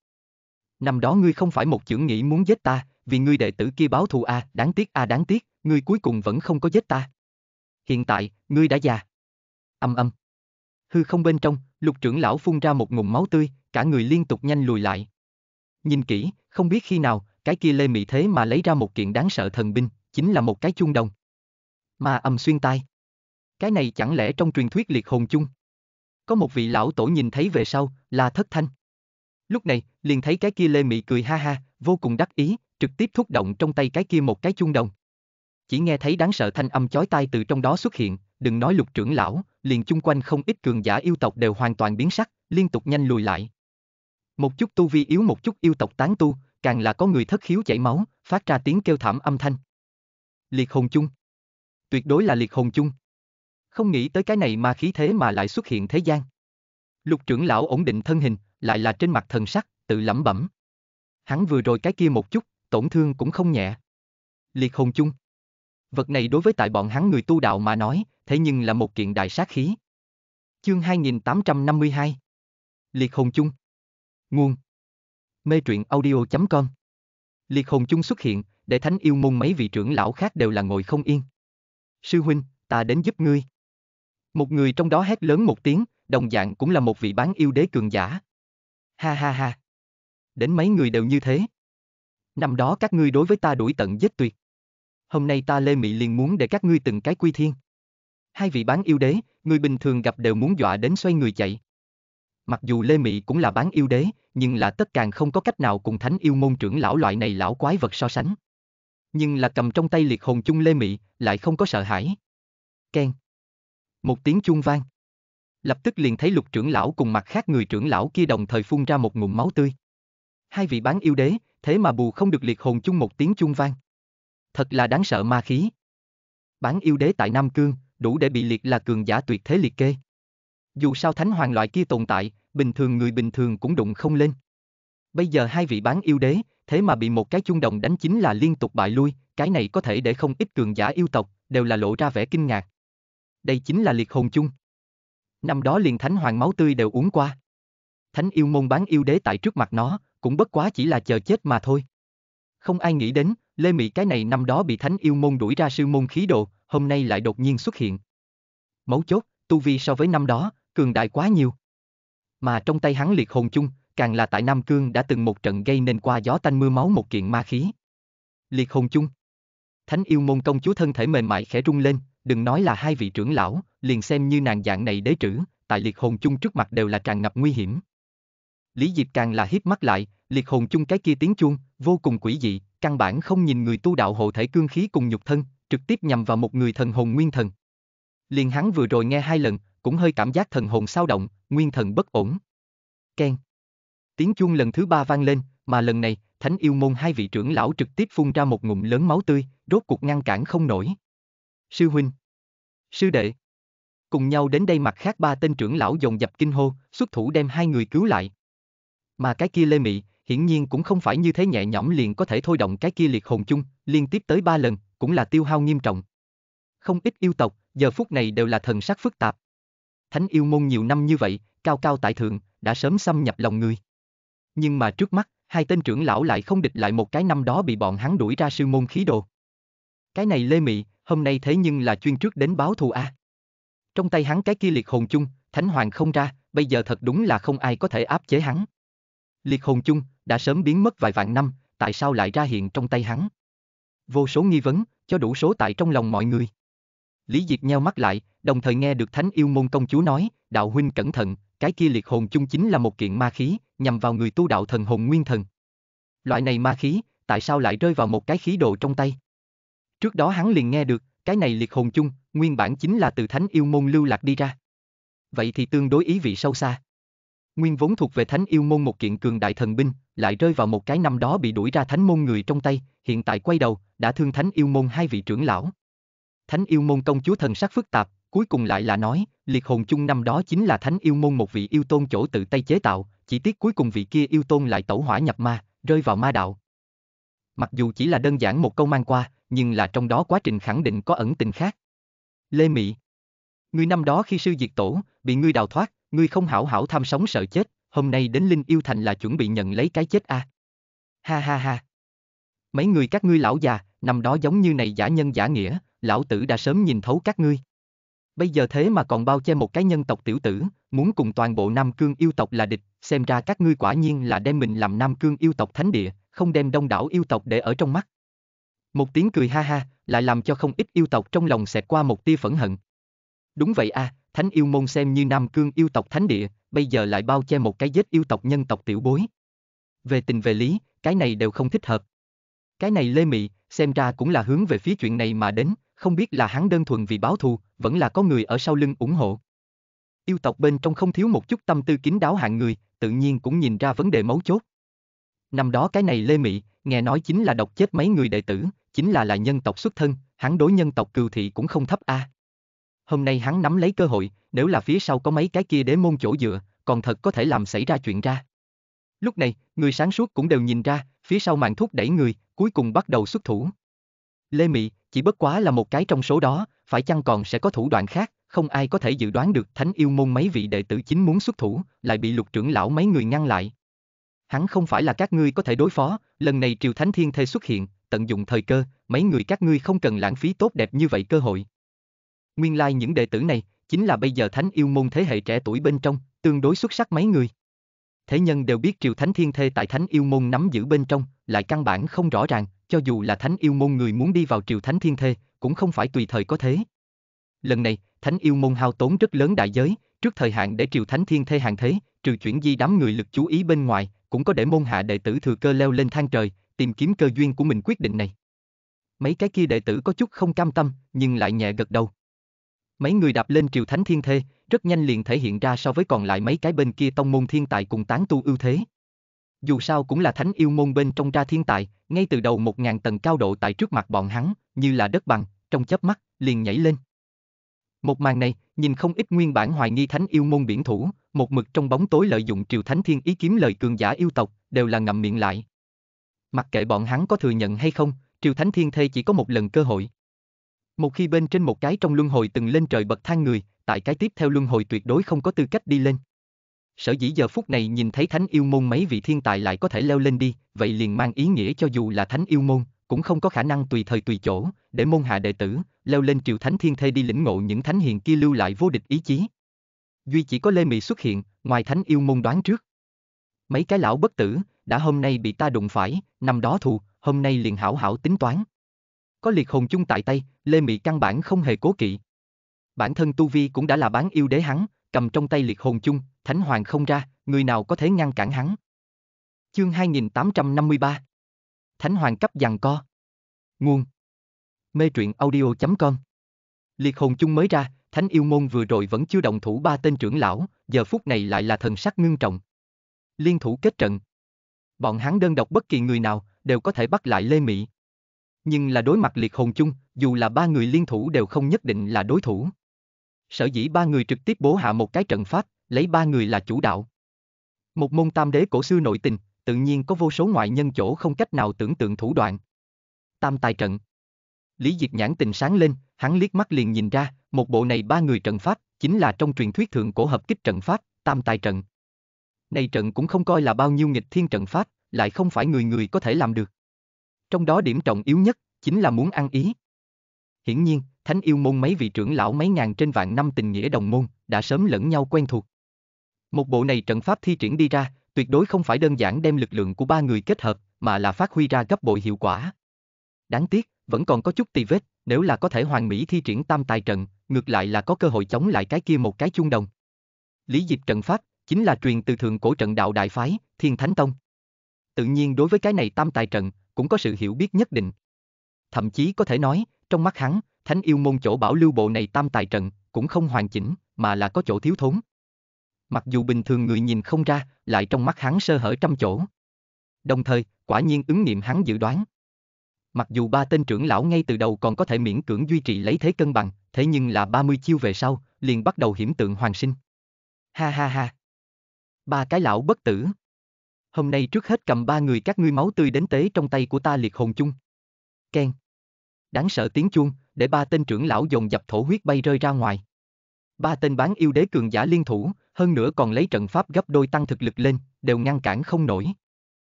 Năm đó ngươi không phải một chữ nghĩ muốn giết ta, vì ngươi đệ tử kia báo thù a, à, đáng tiếc a à, đáng tiếc, ngươi cuối cùng vẫn không có giết ta. Hiện tại, ngươi đã già. Âm âm. Hư không bên trong, lục trưởng lão phun ra một ngụm máu tươi, cả người liên tục nhanh lùi lại. Nhìn kỹ, không biết khi nào, cái kia lê mị thế mà lấy ra một kiện đáng sợ thần binh, chính là một cái chuông đồng. Mà âm xuyên tai. Cái này chẳng lẽ trong truyền thuyết liệt hồn chung? Có một vị lão tổ nhìn thấy về sau, là thất thanh. Lúc này, liền thấy cái kia lê mị cười ha ha, vô cùng đắc ý, trực tiếp thúc động trong tay cái kia một cái chuông đồng. Chỉ nghe thấy đáng sợ thanh âm chói tai từ trong đó xuất hiện, đừng nói lục trưởng lão, liền chung quanh không ít cường giả yêu tộc đều hoàn toàn biến sắc, liên tục nhanh lùi lại. Một chút tu vi yếu một chút yêu tộc tán tu, càng là có người thất khiếu chảy máu, phát ra tiếng kêu thảm âm thanh. Liệt hồn chung. Tuyệt đối là liệt hồn chung không nghĩ tới cái này mà khí thế mà lại xuất hiện thế gian. Lục trưởng lão ổn định thân hình, lại là trên mặt thần sắc, tự lẩm bẩm. Hắn vừa rồi cái kia một chút, tổn thương cũng không nhẹ. Liệt hồn chung. Vật này đối với tại bọn hắn người tu đạo mà nói, thế nhưng là một kiện đại sát khí. Chương 2852 Liệt hồn chung Nguồn Mê truyện audio.com Liệt hồn chung xuất hiện, để thánh yêu môn mấy vị trưởng lão khác đều là ngồi không yên. Sư huynh, ta đến giúp ngươi. Một người trong đó hét lớn một tiếng, đồng dạng cũng là một vị bán yêu đế cường giả. Ha ha ha. Đến mấy người đều như thế. Năm đó các ngươi đối với ta đuổi tận giết tuyệt. Hôm nay ta Lê Mị liền muốn để các ngươi từng cái quy thiên. Hai vị bán yêu đế, người bình thường gặp đều muốn dọa đến xoay người chạy. Mặc dù Lê Mị cũng là bán yêu đế, nhưng là tất càng không có cách nào cùng thánh yêu môn trưởng lão loại này lão quái vật so sánh. Nhưng là cầm trong tay liệt hồn chung Lê Mị, lại không có sợ hãi. Ken. Một tiếng chuông vang. Lập tức liền thấy lục trưởng lão cùng mặt khác người trưởng lão kia đồng thời phun ra một ngụm máu tươi. Hai vị bán yêu đế, thế mà bù không được liệt hồn chung một tiếng chuông vang. Thật là đáng sợ ma khí. Bán yêu đế tại Nam Cương, đủ để bị liệt là cường giả tuyệt thế liệt kê. Dù sao thánh hoàng loại kia tồn tại, bình thường người bình thường cũng đụng không lên. Bây giờ hai vị bán yêu đế, thế mà bị một cái chuông đồng đánh chính là liên tục bại lui, cái này có thể để không ít cường giả yêu tộc, đều là lộ ra vẻ kinh ngạc, đây chính là liệt hồn chung. Năm đó liền thánh hoàng máu tươi đều uống qua. Thánh yêu môn bán yêu đế tại trước mặt nó, cũng bất quá chỉ là chờ chết mà thôi. Không ai nghĩ đến, Lê Mỹ cái này năm đó bị thánh yêu môn đuổi ra sư môn khí độ, hôm nay lại đột nhiên xuất hiện. Mấu chốt, tu vi so với năm đó, cường đại quá nhiều. Mà trong tay hắn liệt hồn chung, càng là tại Nam Cương đã từng một trận gây nên qua gió tanh mưa máu một kiện ma khí. Liệt hồn chung. Thánh yêu môn công chúa thân thể mềm mại khẽ rung lên, đừng nói là hai vị trưởng lão, liền xem như nàng dạng này đế trữ, tại liệt hồn chung trước mặt đều là tràn ngập nguy hiểm. Lý Diệp càng là hiếp mắt lại, liệt hồn chung cái kia tiếng chuông, vô cùng quỷ dị, căn bản không nhìn người tu đạo hộ thể cương khí cùng nhục thân, trực tiếp nhằm vào một người thần hồn nguyên thần. Liền hắn vừa rồi nghe hai lần, cũng hơi cảm giác thần hồn sao động, nguyên thần bất ổn. Ken. Tiếng chuông lần thứ ba vang lên, mà lần này, thánh yêu môn hai vị trưởng lão trực tiếp phun ra một ngụm lớn máu tươi, rốt cuộc ngăn cản không nổi. Sư huynh sư đệ. Cùng nhau đến đây mặt khác ba tên trưởng lão dồn dập kinh hô, xuất thủ đem hai người cứu lại. Mà cái kia lê mị, hiển nhiên cũng không phải như thế nhẹ nhõm liền có thể thôi động cái kia liệt hồn chung, liên tiếp tới ba lần, cũng là tiêu hao nghiêm trọng. Không ít yêu tộc, giờ phút này đều là thần sắc phức tạp. Thánh yêu môn nhiều năm như vậy, cao cao tại thượng, đã sớm xâm nhập lòng người. Nhưng mà trước mắt, hai tên trưởng lão lại không địch lại một cái năm đó bị bọn hắn đuổi ra sư môn khí đồ. Cái này lê mị, hôm nay thế nhưng là chuyên trước đến báo thù a. À. Trong tay hắn cái kia liệt hồn chung, thánh hoàng không ra, bây giờ thật đúng là không ai có thể áp chế hắn. Liệt hồn chung đã sớm biến mất vài vạn năm, tại sao lại ra hiện trong tay hắn? Vô số nghi vấn, cho đủ số tại trong lòng mọi người. Lý Diệp nheo mắt lại, đồng thời nghe được Thánh Yêu Môn công chúa nói, đạo huynh cẩn thận, cái kia liệt hồn chung chính là một kiện ma khí, nhằm vào người tu đạo thần hồn nguyên thần. Loại này ma khí, tại sao lại rơi vào một cái khí đồ trong tay? Trước đó hắn liền nghe được, cái này liệt hồn chung, nguyên bản chính là từ thánh yêu môn lưu lạc đi ra. Vậy thì tương đối ý vị sâu xa. Nguyên vốn thuộc về thánh yêu môn một kiện cường đại thần binh, lại rơi vào một cái năm đó bị đuổi ra thánh môn người trong tay, hiện tại quay đầu, đã thương thánh yêu môn hai vị trưởng lão. Thánh yêu môn công chúa thần sắc phức tạp, cuối cùng lại là nói, liệt hồn chung năm đó chính là thánh yêu môn một vị yêu tôn chỗ tự tay chế tạo, chỉ tiếc cuối cùng vị kia yêu tôn lại tẩu hỏa nhập ma, rơi vào ma đạo. Mặc dù chỉ là đơn giản một câu mang qua, nhưng là trong đó quá trình khẳng định có ẩn tình khác. Lê Mị Ngươi năm đó khi sư diệt tổ, bị ngươi đào thoát, ngươi không hảo hảo tham sống sợ chết, hôm nay đến Linh Yêu Thành là chuẩn bị nhận lấy cái chết a. À? Ha ha ha. Mấy người các ngươi lão già, năm đó giống như này giả nhân giả nghĩa, lão tử đã sớm nhìn thấu các ngươi. Bây giờ thế mà còn bao che một cái nhân tộc tiểu tử, muốn cùng toàn bộ Nam Cương yêu tộc là địch, xem ra các ngươi quả nhiên là đem mình làm Nam Cương yêu tộc thánh địa, không đem đông đảo yêu tộc để ở trong mắt. Một tiếng cười ha ha, lại làm cho không ít yêu tộc trong lòng xẹt qua một tia phẫn hận. Đúng vậy a, à, thánh yêu môn xem như Nam Cương yêu tộc thánh địa, bây giờ lại bao che một cái vết yêu tộc nhân tộc tiểu bối. Về tình về lý, cái này đều không thích hợp. Cái này lê mị, xem ra cũng là hướng về phía chuyện này mà đến, không biết là hắn đơn thuần vì báo thù, vẫn là có người ở sau lưng ủng hộ. Yêu tộc bên trong không thiếu một chút tâm tư kín đáo hạng người, tự nhiên cũng nhìn ra vấn đề mấu chốt. Năm đó cái này lê mị, nghe nói chính là độc chết mấy người đệ tử, chính là là nhân tộc xuất thân, hắn đối nhân tộc cừu thị cũng không thấp a. À. Hôm nay hắn nắm lấy cơ hội, nếu là phía sau có mấy cái kia đế môn chỗ dựa, còn thật có thể làm xảy ra chuyện ra. Lúc này, người sáng suốt cũng đều nhìn ra, phía sau màn thúc đẩy người, cuối cùng bắt đầu xuất thủ. Lê Mị, chỉ bất quá là một cái trong số đó, phải chăng còn sẽ có thủ đoạn khác, không ai có thể dự đoán được thánh yêu môn mấy vị đệ tử chính muốn xuất thủ, lại bị lục trưởng lão mấy người ngăn lại. Hắn không phải là các ngươi có thể đối phó, lần này triều thánh thiên thê xuất hiện, tận dụng thời cơ, mấy người các ngươi không cần lãng phí tốt đẹp như vậy cơ hội. Nguyên lai like những đệ tử này, chính là bây giờ thánh yêu môn thế hệ trẻ tuổi bên trong, tương đối xuất sắc mấy người. Thế nhân đều biết triều thánh thiên thê tại thánh yêu môn nắm giữ bên trong, lại căn bản không rõ ràng, cho dù là thánh yêu môn người muốn đi vào triều thánh thiên thê, cũng không phải tùy thời có thế. Lần này, thánh yêu môn hao tốn rất lớn đại giới, trước thời hạn để triều thánh thiên thê hàng thế, trừ chuyển di đám người lực chú ý bên ngoài, cũng có để môn hạ đệ tử thừa cơ leo lên thang trời, tìm kiếm cơ duyên của mình quyết định này. Mấy cái kia đệ tử có chút không cam tâm, nhưng lại nhẹ gật đầu. Mấy người đạp lên triều thánh thiên thê, rất nhanh liền thể hiện ra so với còn lại mấy cái bên kia tông môn thiên tài cùng tán tu ưu thế. Dù sao cũng là thánh yêu môn bên trong ra thiên tài, ngay từ đầu một ngàn tầng cao độ tại trước mặt bọn hắn, như là đất bằng, trong chớp mắt, liền nhảy lên. Một màn này, nhìn không ít nguyên bản hoài nghi thánh yêu môn biển thủ, một mực trong bóng tối lợi dụng triều thánh thiên ý kiếm lời cường giả yêu tộc, đều là ngậm miệng lại, mặc kệ bọn hắn có thừa nhận hay không, Triều Thánh Thiên Thê chỉ có một lần cơ hội. Một khi bên trên một cái trong luân hồi từng lên trời bậc thang người, tại cái tiếp theo luân hồi tuyệt đối không có tư cách đi lên. Sở dĩ giờ phút này nhìn thấy thánh yêu môn mấy vị thiên tài lại có thể leo lên đi, vậy liền mang ý nghĩa cho dù là thánh yêu môn, cũng không có khả năng tùy thời tùy chỗ, để môn hạ đệ tử, leo lên triều thánh thiên thê đi lĩnh ngộ những thánh hiền kia lưu lại vô địch ý chí. Duy chỉ có Lê Mị xuất hiện, ngoài thánh yêu môn đoán trước mấy cái lão bất tử, đã hôm nay bị ta đụng phải, năm đó thù, hôm nay liền hảo hảo tính toán. Có liệt hồn chung tại tay, Lê Mị căn bản không hề cố kỵ. Bản thân Tu Vi cũng đã là bán yêu đế hắn, cầm trong tay liệt hồn chung, thánh hoàng không ra, người nào có thể ngăn cản hắn. Chương 2853 Thánh hoàng cấp giằng co Nguồn Mê truyện audio.com Liệt hồn chung mới ra, thánh yêu môn vừa rồi vẫn chưa động thủ ba tên trưởng lão, giờ phút này lại là thần sắc ngưng trọng liên thủ kết trận. Bọn hắn đơn độc bất kỳ người nào, đều có thể bắt lại Lê Mị. Nhưng là đối mặt liệt hồn chung, dù là ba người liên thủ đều không nhất định là đối thủ. Sở dĩ ba người trực tiếp bố hạ một cái trận pháp, lấy ba người là chủ đạo. Một môn tam đế cổ xưa nội tình, tự nhiên có vô số ngoại nhân chỗ không cách nào tưởng tượng thủ đoạn. Tam tài trận. Lý Diệp nhãn tình sáng lên, hắn liếc mắt liền nhìn ra, một bộ này ba người trận pháp, chính là trong truyền thuyết thượng cổ hợp kích trận pháp, tam tài trận. Này trận cũng không coi là bao nhiêu nghịch thiên trận pháp, lại không phải người người có thể làm được. Trong đó điểm trọng yếu nhất, chính là muốn ăn ý. Hiển nhiên, thánh yêu môn mấy vị trưởng lão mấy ngàn trên vạn năm tình nghĩa đồng môn, đã sớm lẫn nhau quen thuộc. Một bộ này trận pháp thi triển đi ra, tuyệt đối không phải đơn giản đem lực lượng của ba người kết hợp, mà là phát huy ra gấp bội hiệu quả. Đáng tiếc, vẫn còn có chút tì vết, nếu là có thể hoàn mỹ thi triển tam tài trận, ngược lại là có cơ hội chống lại cái kia một cái chung đồng. Lý dịch trận pháp, chính là truyền từ thượng cổ trận đạo đại phái, Thiên Thánh Tông. Tự nhiên đối với cái này tam tài trận, cũng có sự hiểu biết nhất định. Thậm chí có thể nói, trong mắt hắn, thánh yêu môn chỗ bảo lưu bộ này tam tài trận, cũng không hoàn chỉnh, mà là có chỗ thiếu thốn. Mặc dù bình thường người nhìn không ra, lại trong mắt hắn sơ hở trăm chỗ. Đồng thời, quả nhiên ứng nghiệm hắn dự đoán. Mặc dù ba tên trưởng lão ngay từ đầu còn có thể miễn cưỡng duy trì lấy thế cân bằng, thế nhưng là 30 chiêu về sau, liền bắt đầu hiểm tượng hoàn sinh. Ha ha ha ba cái lão bất tử. Hôm nay trước hết cầm ba người các ngươi máu tươi đến tế trong tay của ta liệt hồn chung. Ken. Đáng sợ tiếng chuông, để ba tên trưởng lão dồn dập thổ huyết bay rơi ra ngoài. Ba tên bán yêu đế cường giả liên thủ, hơn nữa còn lấy trận pháp gấp đôi tăng thực lực lên, đều ngăn cản không nổi.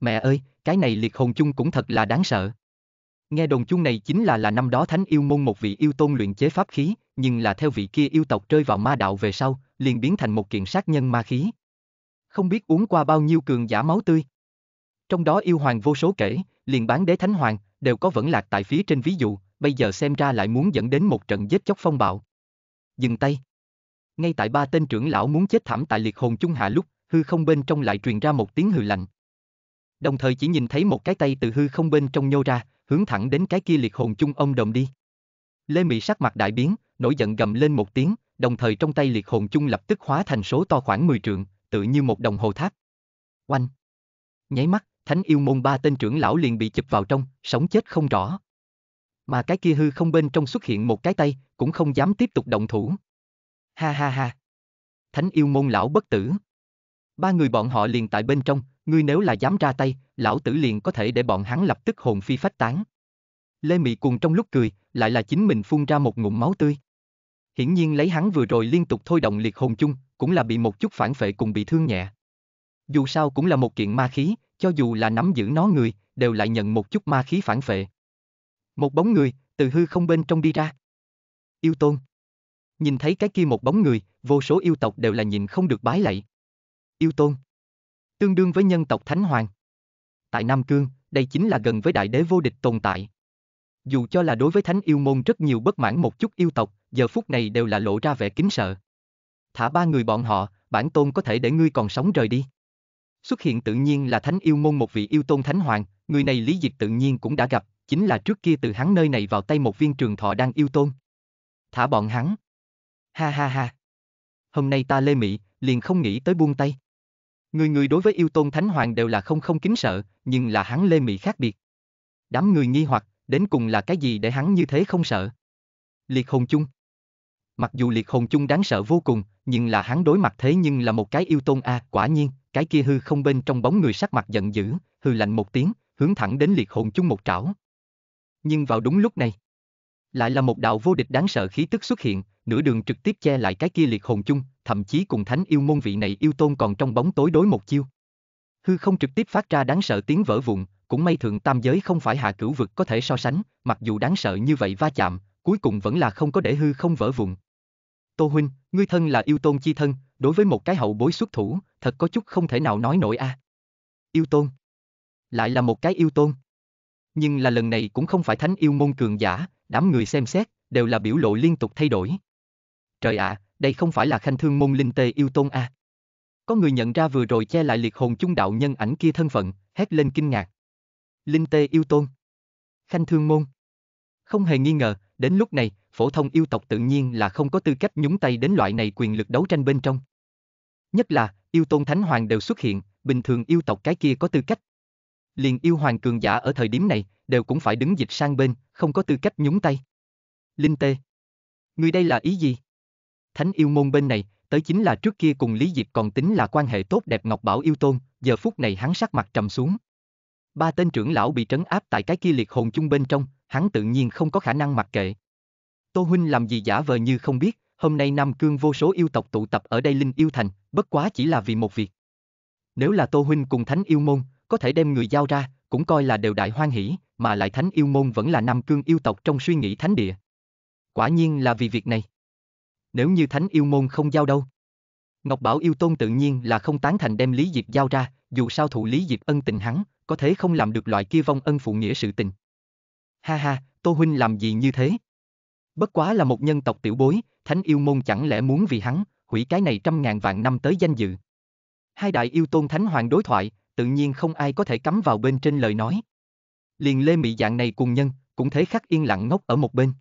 Mẹ ơi, cái này liệt hồn chung cũng thật là đáng sợ. Nghe đồn chung này chính là là năm đó thánh yêu môn một vị yêu tôn luyện chế pháp khí, nhưng là theo vị kia yêu tộc rơi vào ma đạo về sau, liền biến thành một kiện sát nhân ma khí, không biết uống qua bao nhiêu cường giả máu tươi. Trong đó yêu hoàng vô số kể, liền bán đế thánh hoàng, đều có vẫn lạc tại phía trên ví dụ, bây giờ xem ra lại muốn dẫn đến một trận giết chóc phong bạo. Dừng tay. Ngay tại ba tên trưởng lão muốn chết thảm tại liệt hồn chung hạ lúc, hư không bên trong lại truyền ra một tiếng hừ lạnh. Đồng thời chỉ nhìn thấy một cái tay từ hư không bên trong nhô ra, hướng thẳng đến cái kia liệt hồn chung ông đồng đi. Lê Mị sắc mặt đại biến, nổi giận gầm lên một tiếng, đồng thời trong tay liệt hồn chung lập tức hóa thành số to khoảng 10 trượng, tự như một đồng hồ tháp. Oanh! Nháy mắt, thánh yêu môn ba tên trưởng lão liền bị chụp vào trong, sống chết không rõ. Mà cái kia hư không bên trong xuất hiện một cái tay, cũng không dám tiếp tục động thủ. Ha ha ha! Thánh yêu môn lão bất tử. Ba người bọn họ liền tại bên trong, ngươi nếu là dám ra tay, lão tử liền có thể để bọn hắn lập tức hồn phi phách tán. Lê Mị cùng trong lúc cười, lại là chính mình phun ra một ngụm máu tươi. Hiển nhiên lấy hắn vừa rồi liên tục thôi động liệt hồn chung, cũng là bị một chút phản phệ cùng bị thương nhẹ. Dù sao cũng là một kiện ma khí, cho dù là nắm giữ nó người, đều lại nhận một chút ma khí phản phệ. Một bóng người, từ hư không bên trong đi ra. Yêu tôn. Nhìn thấy cái kia một bóng người, vô số yêu tộc đều là nhìn không được bái lạy. Yêu tôn. Tương đương với nhân tộc Thánh Hoàng. Tại Nam Cương, đây chính là gần với đại đế vô địch tồn tại. Dù cho là đối với thánh yêu môn rất nhiều bất mãn một chút yêu tộc, giờ phút này đều là lộ ra vẻ kính sợ thả ba người bọn họ, bản tôn có thể để ngươi còn sống rời đi. Xuất hiện tự nhiên là thánh yêu môn một vị yêu tôn thánh hoàng, người này lý dịch tự nhiên cũng đã gặp, chính là trước kia từ hắn nơi này vào tay một viên trường thọ đang yêu tôn. Thả bọn hắn. Ha ha ha. Hôm nay ta lê mị, liền không nghĩ tới buông tay. Người người đối với yêu tôn thánh hoàng đều là không không kính sợ, nhưng là hắn lê mị khác biệt. Đám người nghi hoặc, đến cùng là cái gì để hắn như thế không sợ. Liệt hồn chung mặc dù liệt hồn chung đáng sợ vô cùng, nhưng là hắn đối mặt thế nhưng là một cái yêu tôn a, à, quả nhiên, cái kia hư không bên trong bóng người sắc mặt giận dữ, hư lạnh một tiếng, hướng thẳng đến liệt hồn chung một trảo. Nhưng vào đúng lúc này, lại là một đạo vô địch đáng sợ khí tức xuất hiện, nửa đường trực tiếp che lại cái kia liệt hồn chung, thậm chí cùng thánh yêu môn vị này yêu tôn còn trong bóng tối đối một chiêu. Hư không trực tiếp phát ra đáng sợ tiếng vỡ vụn, cũng may thượng tam giới không phải hạ cửu vực có thể so sánh, mặc dù đáng sợ như vậy va chạm, cuối cùng vẫn là không có để hư không vỡ vụn. Tô Huynh, ngươi thân là yêu tôn chi thân, đối với một cái hậu bối xuất thủ, thật có chút không thể nào nói nổi a. À. Yêu tôn. Lại là một cái yêu tôn. Nhưng là lần này cũng không phải thánh yêu môn cường giả, đám người xem xét, đều là biểu lộ liên tục thay đổi. Trời ạ, à, đây không phải là khanh thương môn linh tê yêu tôn a. À. Có người nhận ra vừa rồi che lại liệt hồn chung đạo nhân ảnh kia thân phận, hét lên kinh ngạc. Linh tê yêu tôn. Khanh thương môn. Không hề nghi ngờ, đến lúc này, phổ thông yêu tộc tự nhiên là không có tư cách nhúng tay đến loại này quyền lực đấu tranh bên trong. Nhất là, yêu tôn thánh hoàng đều xuất hiện, bình thường yêu tộc cái kia có tư cách. Liền yêu hoàng cường giả ở thời điểm này, đều cũng phải đứng dịch sang bên, không có tư cách nhúng tay. Linh Tê. Người đây là ý gì? Thánh yêu môn bên này, tới chính là trước kia cùng Lý Diệp còn tính là quan hệ tốt đẹp Ngọc Bảo yêu tôn, giờ phút này hắn sắc mặt trầm xuống. Ba tên trưởng lão bị trấn áp tại cái kia liệt hồn chung bên trong, hắn tự nhiên không có khả năng mặc kệ. Tô Huynh làm gì giả vờ như không biết, hôm nay Nam Cương vô số yêu tộc tụ tập ở đây Linh Yêu Thành, bất quá chỉ là vì một việc. Nếu là Tô Huynh cùng Thánh Yêu Môn, có thể đem người giao ra, cũng coi là đều đại hoan hỷ, mà lại Thánh Yêu Môn vẫn là Nam Cương yêu tộc trong suy nghĩ Thánh Địa. Quả nhiên là vì việc này. Nếu như Thánh Yêu Môn không giao đâu. Ngọc Bảo Yêu Tôn tự nhiên là không tán thành đem Lý Diệp giao ra, dù sao Thủ Lý Diệp ân tình hắn, có thể không làm được loại kia vong ân phụ nghĩa sự tình. Ha ha, Tô Huynh làm gì như thế, Bất quá là một nhân tộc tiểu bối, thánh yêu môn chẳng lẽ muốn vì hắn, hủy cái này trăm ngàn vạn năm tới danh dự. Hai đại yêu tôn thánh hoàng đối thoại, tự nhiên không ai có thể cắm vào bên trên lời nói. Liền lê mị dạng này cùng nhân, cũng thế khắc yên lặng ngốc ở một bên.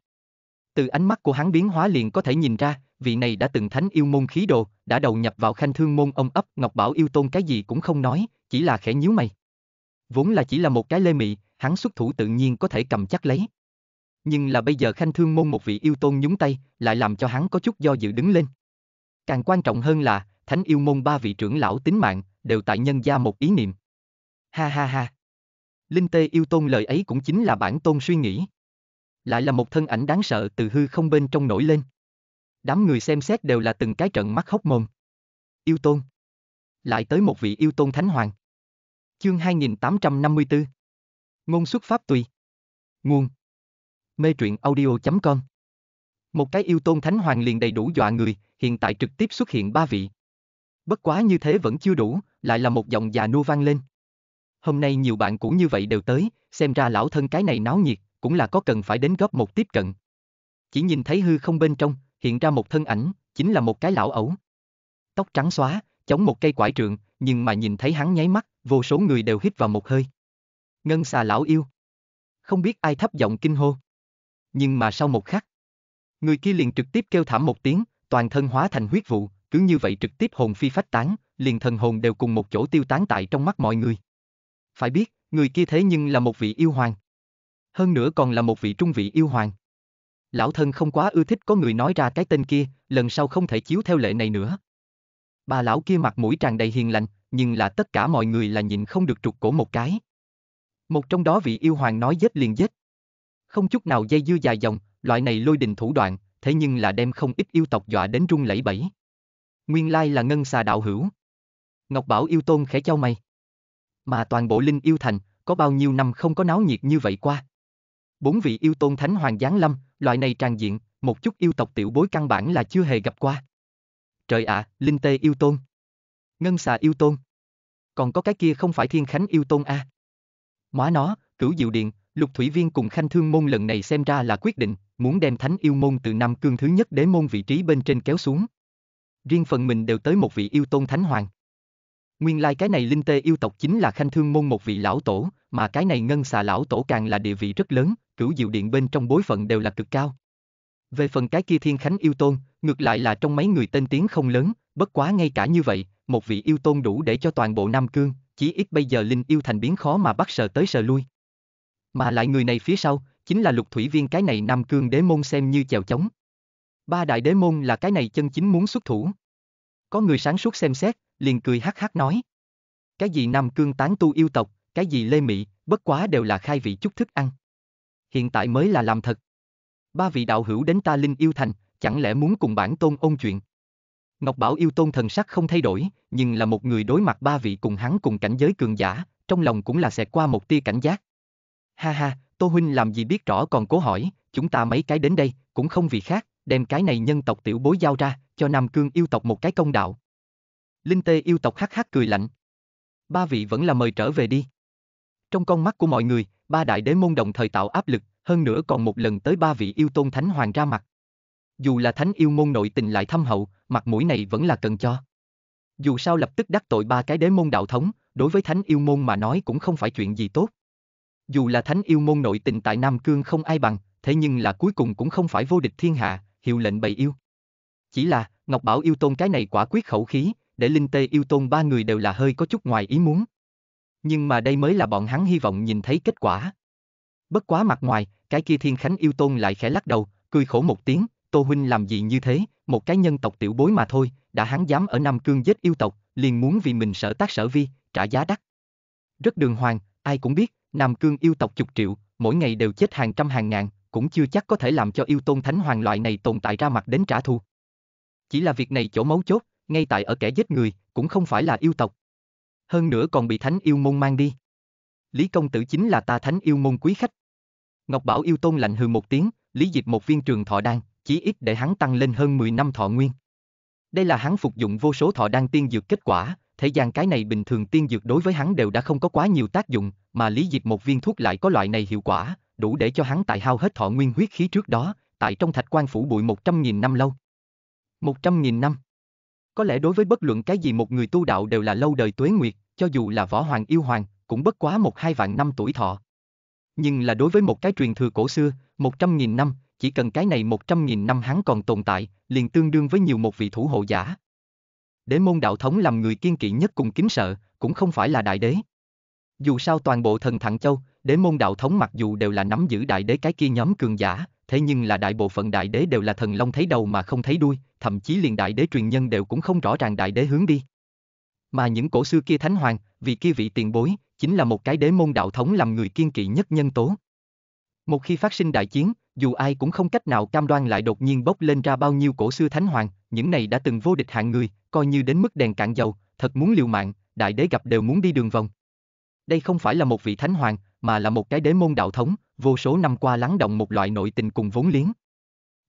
Từ ánh mắt của hắn biến hóa liền có thể nhìn ra, vị này đã từng thánh yêu môn khí đồ, đã đầu nhập vào khanh thương môn ông ấp Ngọc Bảo yêu tôn cái gì cũng không nói, chỉ là khẽ nhíu mày. Vốn là chỉ là một cái lê mị, hắn xuất thủ tự nhiên có thể cầm chắc lấy nhưng là bây giờ khanh thương môn một vị yêu tôn nhúng tay, lại làm cho hắn có chút do dự đứng lên. Càng quan trọng hơn là, thánh yêu môn ba vị trưởng lão tính mạng, đều tại nhân gia một ý niệm. Ha ha ha. Linh tê yêu tôn lời ấy cũng chính là bản tôn suy nghĩ. Lại là một thân ảnh đáng sợ từ hư không bên trong nổi lên. Đám người xem xét đều là từng cái trận mắt hốc mồm. Yêu tôn. Lại tới một vị yêu tôn thánh hoàng. Chương 2854. Ngôn xuất pháp tùy. Nguồn mê truyện audio.com. Một cái yêu tôn thánh hoàng liền đầy đủ dọa người, hiện tại trực tiếp xuất hiện ba vị. Bất quá như thế vẫn chưa đủ, lại là một giọng già nua vang lên. Hôm nay nhiều bạn cũng như vậy đều tới, xem ra lão thân cái này náo nhiệt, cũng là có cần phải đến góp một tiếp cận. Chỉ nhìn thấy hư không bên trong, hiện ra một thân ảnh, chính là một cái lão ẩu. Tóc trắng xóa, chống một cây quải trượng, nhưng mà nhìn thấy hắn nháy mắt, vô số người đều hít vào một hơi. Ngân xà lão yêu. Không biết ai thấp giọng kinh hô nhưng mà sau một khắc, người kia liền trực tiếp kêu thảm một tiếng, toàn thân hóa thành huyết vụ, cứ như vậy trực tiếp hồn phi phách tán, liền thần hồn đều cùng một chỗ tiêu tán tại trong mắt mọi người. Phải biết, người kia thế nhưng là một vị yêu hoàng. Hơn nữa còn là một vị trung vị yêu hoàng. Lão thân không quá ưa thích có người nói ra cái tên kia, lần sau không thể chiếu theo lệ này nữa. Bà lão kia mặt mũi tràn đầy hiền lành, nhưng là tất cả mọi người là nhìn không được trục cổ một cái. Một trong đó vị yêu hoàng nói dết liền dết không chút nào dây dưa dài dòng, loại này lôi đình thủ đoạn, thế nhưng là đem không ít yêu tộc dọa đến run lẩy bẩy. Nguyên lai là ngân xà đạo hữu. Ngọc Bảo yêu tôn khẽ chau mày. Mà toàn bộ linh yêu thành, có bao nhiêu năm không có náo nhiệt như vậy qua. Bốn vị yêu tôn thánh hoàng giáng lâm, loại này tràn diện, một chút yêu tộc tiểu bối căn bản là chưa hề gặp qua. Trời ạ, à, linh tê yêu tôn. Ngân xà yêu tôn. Còn có cái kia không phải thiên khánh yêu tôn a. À. Móa nó, cửu diệu điện, Lục Thủy Viên cùng Khanh Thương Môn lần này xem ra là quyết định, muốn đem Thánh Yêu Môn từ năm cương thứ nhất đế môn vị trí bên trên kéo xuống. Riêng phần mình đều tới một vị yêu tôn Thánh Hoàng. Nguyên lai like cái này linh tê yêu tộc chính là Khanh Thương Môn một vị lão tổ, mà cái này ngân xà lão tổ càng là địa vị rất lớn, cửu diệu điện bên trong bối phận đều là cực cao. Về phần cái kia thiên khánh yêu tôn, ngược lại là trong mấy người tên tiếng không lớn, bất quá ngay cả như vậy, một vị yêu tôn đủ để cho toàn bộ Nam Cương, chí ít bây giờ linh yêu thành biến khó mà bắt sờ tới sờ lui. Mà lại người này phía sau, chính là lục thủy viên cái này Nam Cương đế môn xem như chèo chống. Ba đại đế môn là cái này chân chính muốn xuất thủ. Có người sáng suốt xem xét, liền cười hắc hắc nói. Cái gì Nam Cương tán tu yêu tộc, cái gì lê mị, bất quá đều là khai vị chút thức ăn. Hiện tại mới là làm thật. Ba vị đạo hữu đến ta linh yêu thành, chẳng lẽ muốn cùng bản tôn ôn chuyện. Ngọc Bảo yêu tôn thần sắc không thay đổi, nhưng là một người đối mặt ba vị cùng hắn cùng cảnh giới cường giả, trong lòng cũng là sẽ qua một tia cảnh giác. Ha ha, Tô Huynh làm gì biết rõ còn cố hỏi, chúng ta mấy cái đến đây, cũng không vì khác, đem cái này nhân tộc tiểu bối giao ra, cho Nam Cương yêu tộc một cái công đạo. Linh Tê yêu tộc hắc hắc cười lạnh. Ba vị vẫn là mời trở về đi. Trong con mắt của mọi người, ba đại đế môn đồng thời tạo áp lực, hơn nữa còn một lần tới ba vị yêu tôn thánh hoàng ra mặt. Dù là thánh yêu môn nội tình lại thâm hậu, mặt mũi này vẫn là cần cho. Dù sao lập tức đắc tội ba cái đế môn đạo thống, đối với thánh yêu môn mà nói cũng không phải chuyện gì tốt, dù là thánh yêu môn nội tình tại Nam Cương không ai bằng, thế nhưng là cuối cùng cũng không phải vô địch thiên hạ, hiệu lệnh bày yêu. Chỉ là, Ngọc Bảo yêu tôn cái này quả quyết khẩu khí, để Linh Tê yêu tôn ba người đều là hơi có chút ngoài ý muốn. Nhưng mà đây mới là bọn hắn hy vọng nhìn thấy kết quả. Bất quá mặt ngoài, cái kia thiên khánh yêu tôn lại khẽ lắc đầu, cười khổ một tiếng, Tô Huynh làm gì như thế, một cái nhân tộc tiểu bối mà thôi, đã hắn dám ở Nam Cương giết yêu tộc, liền muốn vì mình sở tác sở vi, trả giá đắt. Rất đường hoàng, ai cũng biết, Nam cương yêu tộc chục triệu, mỗi ngày đều chết hàng trăm hàng ngàn, cũng chưa chắc có thể làm cho yêu tôn thánh hoàng loại này tồn tại ra mặt đến trả thù. Chỉ là việc này chỗ mấu chốt, ngay tại ở kẻ giết người, cũng không phải là yêu tộc. Hơn nữa còn bị thánh yêu môn mang đi. Lý công tử chính là ta thánh yêu môn quý khách. Ngọc Bảo yêu tôn lạnh hừ một tiếng, lý diệp một viên trường thọ đan, chỉ ít để hắn tăng lên hơn 10 năm thọ nguyên. Đây là hắn phục dụng vô số thọ đan tiên dược kết quả, thế gian cái này bình thường tiên dược đối với hắn đều đã không có quá nhiều tác dụng, mà lý dịch một viên thuốc lại có loại này hiệu quả, đủ để cho hắn tại hao hết thọ nguyên huyết khí trước đó, tại trong thạch quan phủ bụi 100.000 năm lâu. 100.000 năm. Có lẽ đối với bất luận cái gì một người tu đạo đều là lâu đời tuế nguyệt, cho dù là võ hoàng yêu hoàng, cũng bất quá một hai vạn năm tuổi thọ. Nhưng là đối với một cái truyền thừa cổ xưa, 100.000 năm, chỉ cần cái này 100.000 năm hắn còn tồn tại, liền tương đương với nhiều một vị thủ hộ giả đế môn đạo thống làm người kiên kỵ nhất cùng kính sợ, cũng không phải là đại đế. Dù sao toàn bộ thần thẳng châu, đế môn đạo thống mặc dù đều là nắm giữ đại đế cái kia nhóm cường giả, thế nhưng là đại bộ phận đại đế đều là thần long thấy đầu mà không thấy đuôi, thậm chí liền đại đế truyền nhân đều cũng không rõ ràng đại đế hướng đi. Mà những cổ xưa kia thánh hoàng, vì kia vị tiền bối, chính là một cái đế môn đạo thống làm người kiên kỵ nhất nhân tố. Một khi phát sinh đại chiến, dù ai cũng không cách nào cam đoan lại đột nhiên bốc lên ra bao nhiêu cổ xưa thánh hoàng, những này đã từng vô địch hạng người, coi như đến mức đèn cạn dầu, thật muốn liều mạng, đại đế gặp đều muốn đi đường vòng. Đây không phải là một vị thánh hoàng, mà là một cái đế môn đạo thống, vô số năm qua lắng động một loại nội tình cùng vốn liếng.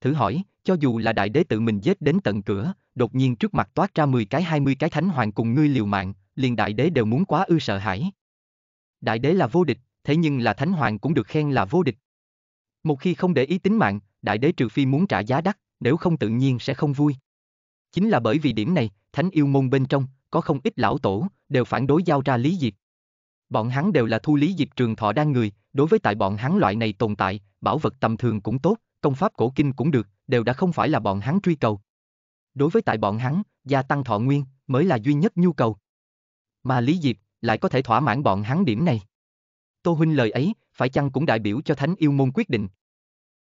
Thử hỏi, cho dù là đại đế tự mình giết đến tận cửa, đột nhiên trước mặt toát ra 10 cái 20 cái thánh hoàng cùng ngươi liều mạng, liền đại đế đều muốn quá ư sợ hãi. Đại đế là vô địch, thế nhưng là thánh hoàng cũng được khen là vô địch. Một khi không để ý tính mạng, đại đế trừ phi muốn trả giá đắt, nếu không tự nhiên sẽ không vui. Chính là bởi vì điểm này, thánh yêu môn bên trong, có không ít lão tổ, đều phản đối giao ra Lý Diệp. Bọn hắn đều là thu Lý Diệp trường thọ đang người, đối với tại bọn hắn loại này tồn tại, bảo vật tầm thường cũng tốt, công pháp cổ kinh cũng được, đều đã không phải là bọn hắn truy cầu. Đối với tại bọn hắn, gia tăng thọ nguyên, mới là duy nhất nhu cầu. Mà Lý Diệp, lại có thể thỏa mãn bọn hắn điểm này. Tô Huynh lời ấy, phải chăng cũng đại biểu cho Thánh Yêu Môn quyết định.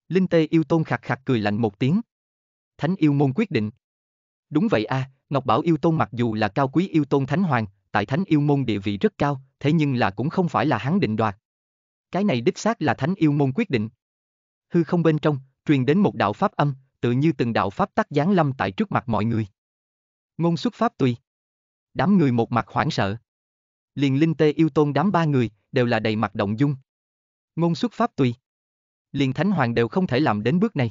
Linh Tê Yêu Tôn khặt khặt cười lạnh một tiếng. Thánh Yêu Môn quyết định. Đúng vậy a, à, Ngọc Bảo yêu tôn mặc dù là cao quý yêu tôn thánh hoàng, tại thánh yêu môn địa vị rất cao, thế nhưng là cũng không phải là hắn định đoạt. Cái này đích xác là thánh yêu môn quyết định. Hư không bên trong, truyền đến một đạo pháp âm, tự như từng đạo pháp tắc giáng lâm tại trước mặt mọi người. Ngôn xuất pháp tùy. Đám người một mặt hoảng sợ. Liền linh tê yêu tôn đám ba người, đều là đầy mặt động dung. Ngôn xuất pháp tùy. Liền thánh hoàng đều không thể làm đến bước này.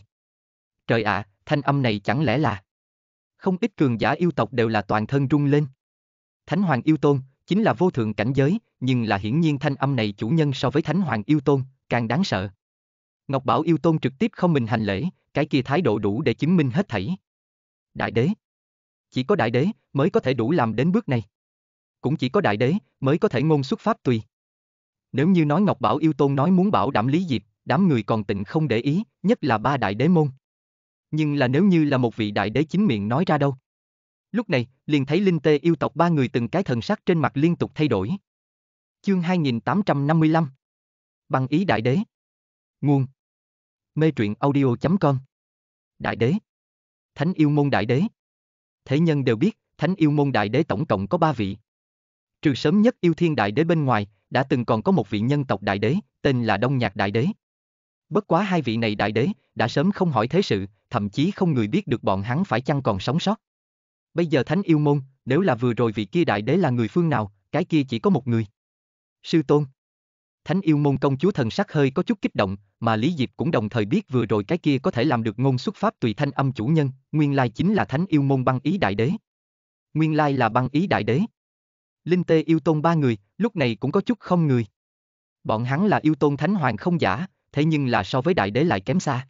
Trời ạ, à, thanh âm này chẳng lẽ là không ít cường giả yêu tộc đều là toàn thân rung lên. Thánh Hoàng Yêu Tôn, chính là vô thượng cảnh giới, nhưng là hiển nhiên thanh âm này chủ nhân so với Thánh Hoàng Yêu Tôn, càng đáng sợ. Ngọc Bảo Yêu Tôn trực tiếp không mình hành lễ, cái kia thái độ đủ để chứng minh hết thảy. Đại đế. Chỉ có đại đế mới có thể đủ làm đến bước này. Cũng chỉ có đại đế mới có thể ngôn xuất pháp tùy. Nếu như nói Ngọc Bảo Yêu Tôn nói muốn bảo đảm lý diệp, đám người còn tịnh không để ý, nhất là ba đại đế môn nhưng là nếu như là một vị đại đế chính miệng nói ra đâu. Lúc này, liền thấy Linh Tê yêu tộc ba người từng cái thần sắc trên mặt liên tục thay đổi. Chương 2855 Bằng ý đại đế Nguồn Mê truyện audio.com Đại đế Thánh yêu môn đại đế Thế nhân đều biết, thánh yêu môn đại đế tổng cộng có ba vị. Trừ sớm nhất yêu thiên đại đế bên ngoài, đã từng còn có một vị nhân tộc đại đế, tên là Đông Nhạc đại đế. Bất quá hai vị này đại đế, đã sớm không hỏi thế sự, thậm chí không người biết được bọn hắn phải chăng còn sống sót. Bây giờ thánh yêu môn, nếu là vừa rồi vị kia đại đế là người phương nào, cái kia chỉ có một người. Sư tôn. Thánh yêu môn công chúa thần sắc hơi có chút kích động, mà Lý Diệp cũng đồng thời biết vừa rồi cái kia có thể làm được ngôn xuất pháp tùy thanh âm chủ nhân, nguyên lai chính là thánh yêu môn băng ý đại đế. Nguyên lai là băng ý đại đế. Linh tê yêu tôn ba người, lúc này cũng có chút không người. Bọn hắn là yêu tôn thánh hoàng không giả, thế nhưng là so với đại đế lại kém xa.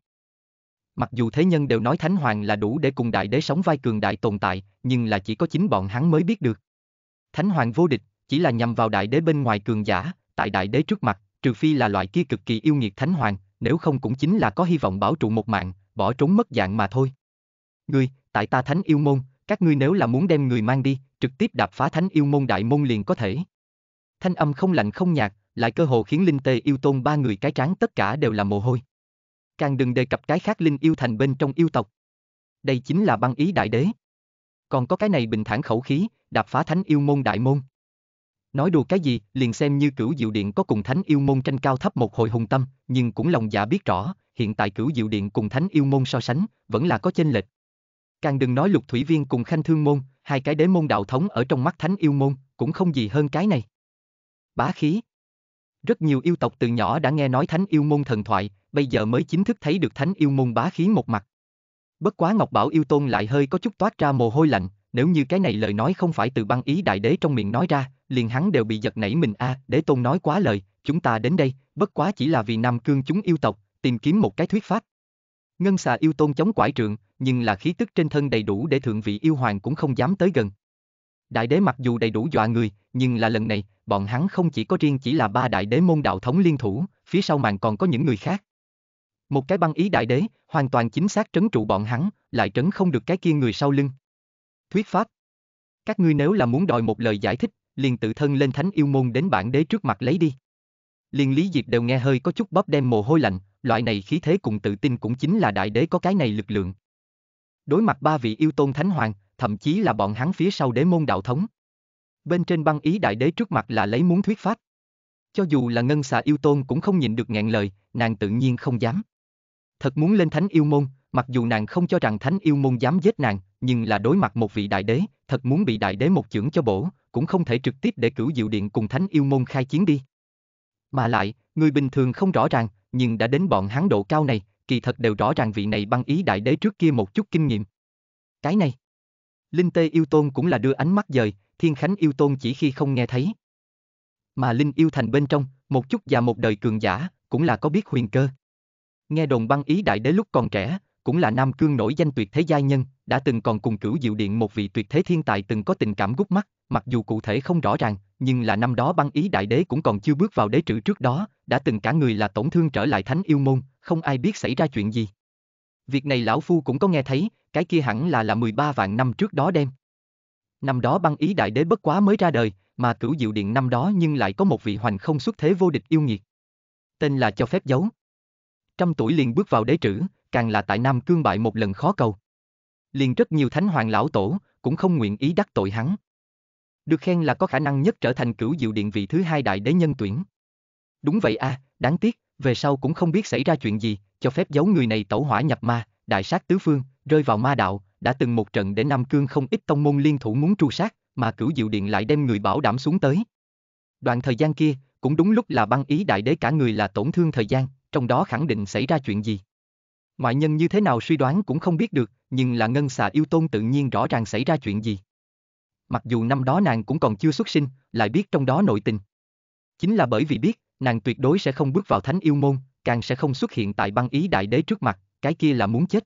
Mặc dù thế nhân đều nói Thánh Hoàng là đủ để cùng đại đế sống vai cường đại tồn tại, nhưng là chỉ có chính bọn hắn mới biết được. Thánh Hoàng vô địch, chỉ là nhằm vào đại đế bên ngoài cường giả, tại đại đế trước mặt, trừ phi là loại kia cực kỳ yêu nghiệt Thánh Hoàng, nếu không cũng chính là có hy vọng bảo trụ một mạng, bỏ trốn mất dạng mà thôi. Ngươi, tại ta Thánh yêu môn, các ngươi nếu là muốn đem người mang đi, trực tiếp đạp phá Thánh yêu môn đại môn liền có thể. Thanh âm không lạnh không nhạt, lại cơ hồ khiến Linh Tê yêu tôn ba người cái trán tất cả đều là mồ hôi. Càng đừng đề cập cái khác linh yêu thành bên trong yêu tộc. Đây chính là băng ý đại đế. Còn có cái này bình thản khẩu khí, đạp phá thánh yêu môn đại môn. Nói đùa cái gì, liền xem như cửu diệu điện có cùng thánh yêu môn tranh cao thấp một hồi hùng tâm, nhưng cũng lòng dạ biết rõ, hiện tại cửu diệu điện cùng thánh yêu môn so sánh, vẫn là có chênh lệch. Càng đừng nói lục thủy viên cùng khanh thương môn, hai cái đế môn đạo thống ở trong mắt thánh yêu môn, cũng không gì hơn cái này. Bá khí. Rất nhiều yêu tộc từ nhỏ đã nghe nói thánh yêu môn thần thoại, bây giờ mới chính thức thấy được thánh yêu môn bá khí một mặt. Bất quá Ngọc Bảo yêu tôn lại hơi có chút toát ra mồ hôi lạnh, nếu như cái này lời nói không phải từ băng ý đại đế trong miệng nói ra, liền hắn đều bị giật nảy mình a, à, đế tôn nói quá lời, chúng ta đến đây, bất quá chỉ là vì Nam Cương chúng yêu tộc, tìm kiếm một cái thuyết pháp. Ngân xà yêu tôn chống quải trượng, nhưng là khí tức trên thân đầy đủ để thượng vị yêu hoàng cũng không dám tới gần. Đại đế mặc dù đầy đủ dọa người, nhưng là lần này, bọn hắn không chỉ có riêng chỉ là ba đại đế môn đạo thống liên thủ, phía sau màn còn có những người khác. Một cái băng ý đại đế, hoàn toàn chính xác trấn trụ bọn hắn, lại trấn không được cái kia người sau lưng. Thuyết pháp. Các ngươi nếu là muốn đòi một lời giải thích, liền tự thân lên thánh yêu môn đến bản đế trước mặt lấy đi. Liền Lý Diệp đều nghe hơi có chút bóp đem mồ hôi lạnh, loại này khí thế cùng tự tin cũng chính là đại đế có cái này lực lượng. Đối mặt ba vị yêu tôn thánh hoàng, thậm chí là bọn hắn phía sau đế môn đạo thống. Bên trên băng ý đại đế trước mặt là lấy muốn thuyết pháp. Cho dù là ngân xà yêu tôn cũng không nhịn được ngẹn lời, nàng tự nhiên không dám. Thật muốn lên thánh yêu môn, mặc dù nàng không cho rằng thánh yêu môn dám giết nàng, nhưng là đối mặt một vị đại đế, thật muốn bị đại đế một chưởng cho bổ, cũng không thể trực tiếp để cửu diệu điện cùng thánh yêu môn khai chiến đi. Mà lại, người bình thường không rõ ràng, nhưng đã đến bọn hán độ cao này, kỳ thật đều rõ ràng vị này băng ý đại đế trước kia một chút kinh nghiệm. Cái này, Linh Tê Yêu Tôn cũng là đưa ánh mắt dời, Thiên Khánh Yêu Tôn chỉ khi không nghe thấy. Mà Linh Yêu Thành bên trong, một chút và một đời cường giả, cũng là có biết huyền cơ. Nghe đồn băng ý đại đế lúc còn trẻ, cũng là Nam Cương nổi danh tuyệt thế giai nhân, đã từng còn cùng cửu diệu điện một vị tuyệt thế thiên tài từng có tình cảm gút mắt, mặc dù cụ thể không rõ ràng, nhưng là năm đó băng ý đại đế cũng còn chưa bước vào đế trữ trước đó, đã từng cả người là tổn thương trở lại thánh yêu môn, không ai biết xảy ra chuyện gì. Việc này lão phu cũng có nghe thấy, cái kia hẳn là là 13 vạn năm trước đó đem Năm đó băng ý đại đế bất quá mới ra đời, mà cửu diệu điện năm đó nhưng lại có một vị hoành không xuất thế vô địch yêu nghiệt. Tên là cho phép giấu trăm tuổi liền bước vào đế trữ, càng là tại Nam Cương bại một lần khó cầu. Liền rất nhiều thánh hoàng lão tổ, cũng không nguyện ý đắc tội hắn. Được khen là có khả năng nhất trở thành cửu diệu điện vị thứ hai đại đế nhân tuyển. Đúng vậy a, à, đáng tiếc, về sau cũng không biết xảy ra chuyện gì, cho phép giấu người này tẩu hỏa nhập ma, đại sát tứ phương, rơi vào ma đạo, đã từng một trận để Nam Cương không ít tông môn liên thủ muốn tru sát, mà cửu diệu điện lại đem người bảo đảm xuống tới. Đoạn thời gian kia, cũng đúng lúc là băng ý đại đế cả người là tổn thương thời gian, trong đó khẳng định xảy ra chuyện gì. Ngoại nhân như thế nào suy đoán cũng không biết được, nhưng là ngân xà yêu tôn tự nhiên rõ ràng xảy ra chuyện gì. Mặc dù năm đó nàng cũng còn chưa xuất sinh, lại biết trong đó nội tình. Chính là bởi vì biết, nàng tuyệt đối sẽ không bước vào thánh yêu môn, càng sẽ không xuất hiện tại băng ý đại đế trước mặt, cái kia là muốn chết.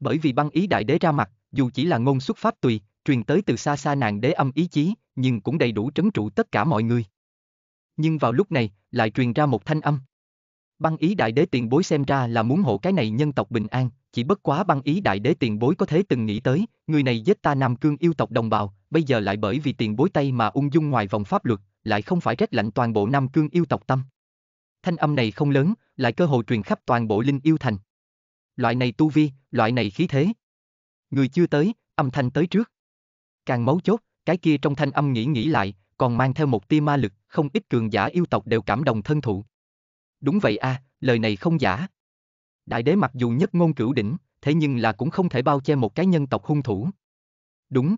Bởi vì băng ý đại đế ra mặt, dù chỉ là ngôn xuất pháp tùy, truyền tới từ xa xa nàng đế âm ý chí, nhưng cũng đầy đủ trấn trụ tất cả mọi người. Nhưng vào lúc này, lại truyền ra một thanh âm. Băng ý đại đế tiền bối xem ra là muốn hộ cái này nhân tộc bình an, chỉ bất quá băng ý đại đế tiền bối có thế từng nghĩ tới, người này giết ta Nam Cương yêu tộc đồng bào, bây giờ lại bởi vì tiền bối tay mà ung dung ngoài vòng pháp luật, lại không phải rét lạnh toàn bộ Nam Cương yêu tộc tâm. Thanh âm này không lớn, lại cơ hội truyền khắp toàn bộ linh yêu thành. Loại này tu vi, loại này khí thế. Người chưa tới, âm thanh tới trước. Càng máu chốt, cái kia trong thanh âm nghĩ nghĩ lại, còn mang theo một tia ma lực, không ít cường giả yêu tộc đều cảm động thân thụ. Đúng vậy a, à, lời này không giả. Đại đế mặc dù nhất ngôn cửu đỉnh, thế nhưng là cũng không thể bao che một cái nhân tộc hung thủ. Đúng.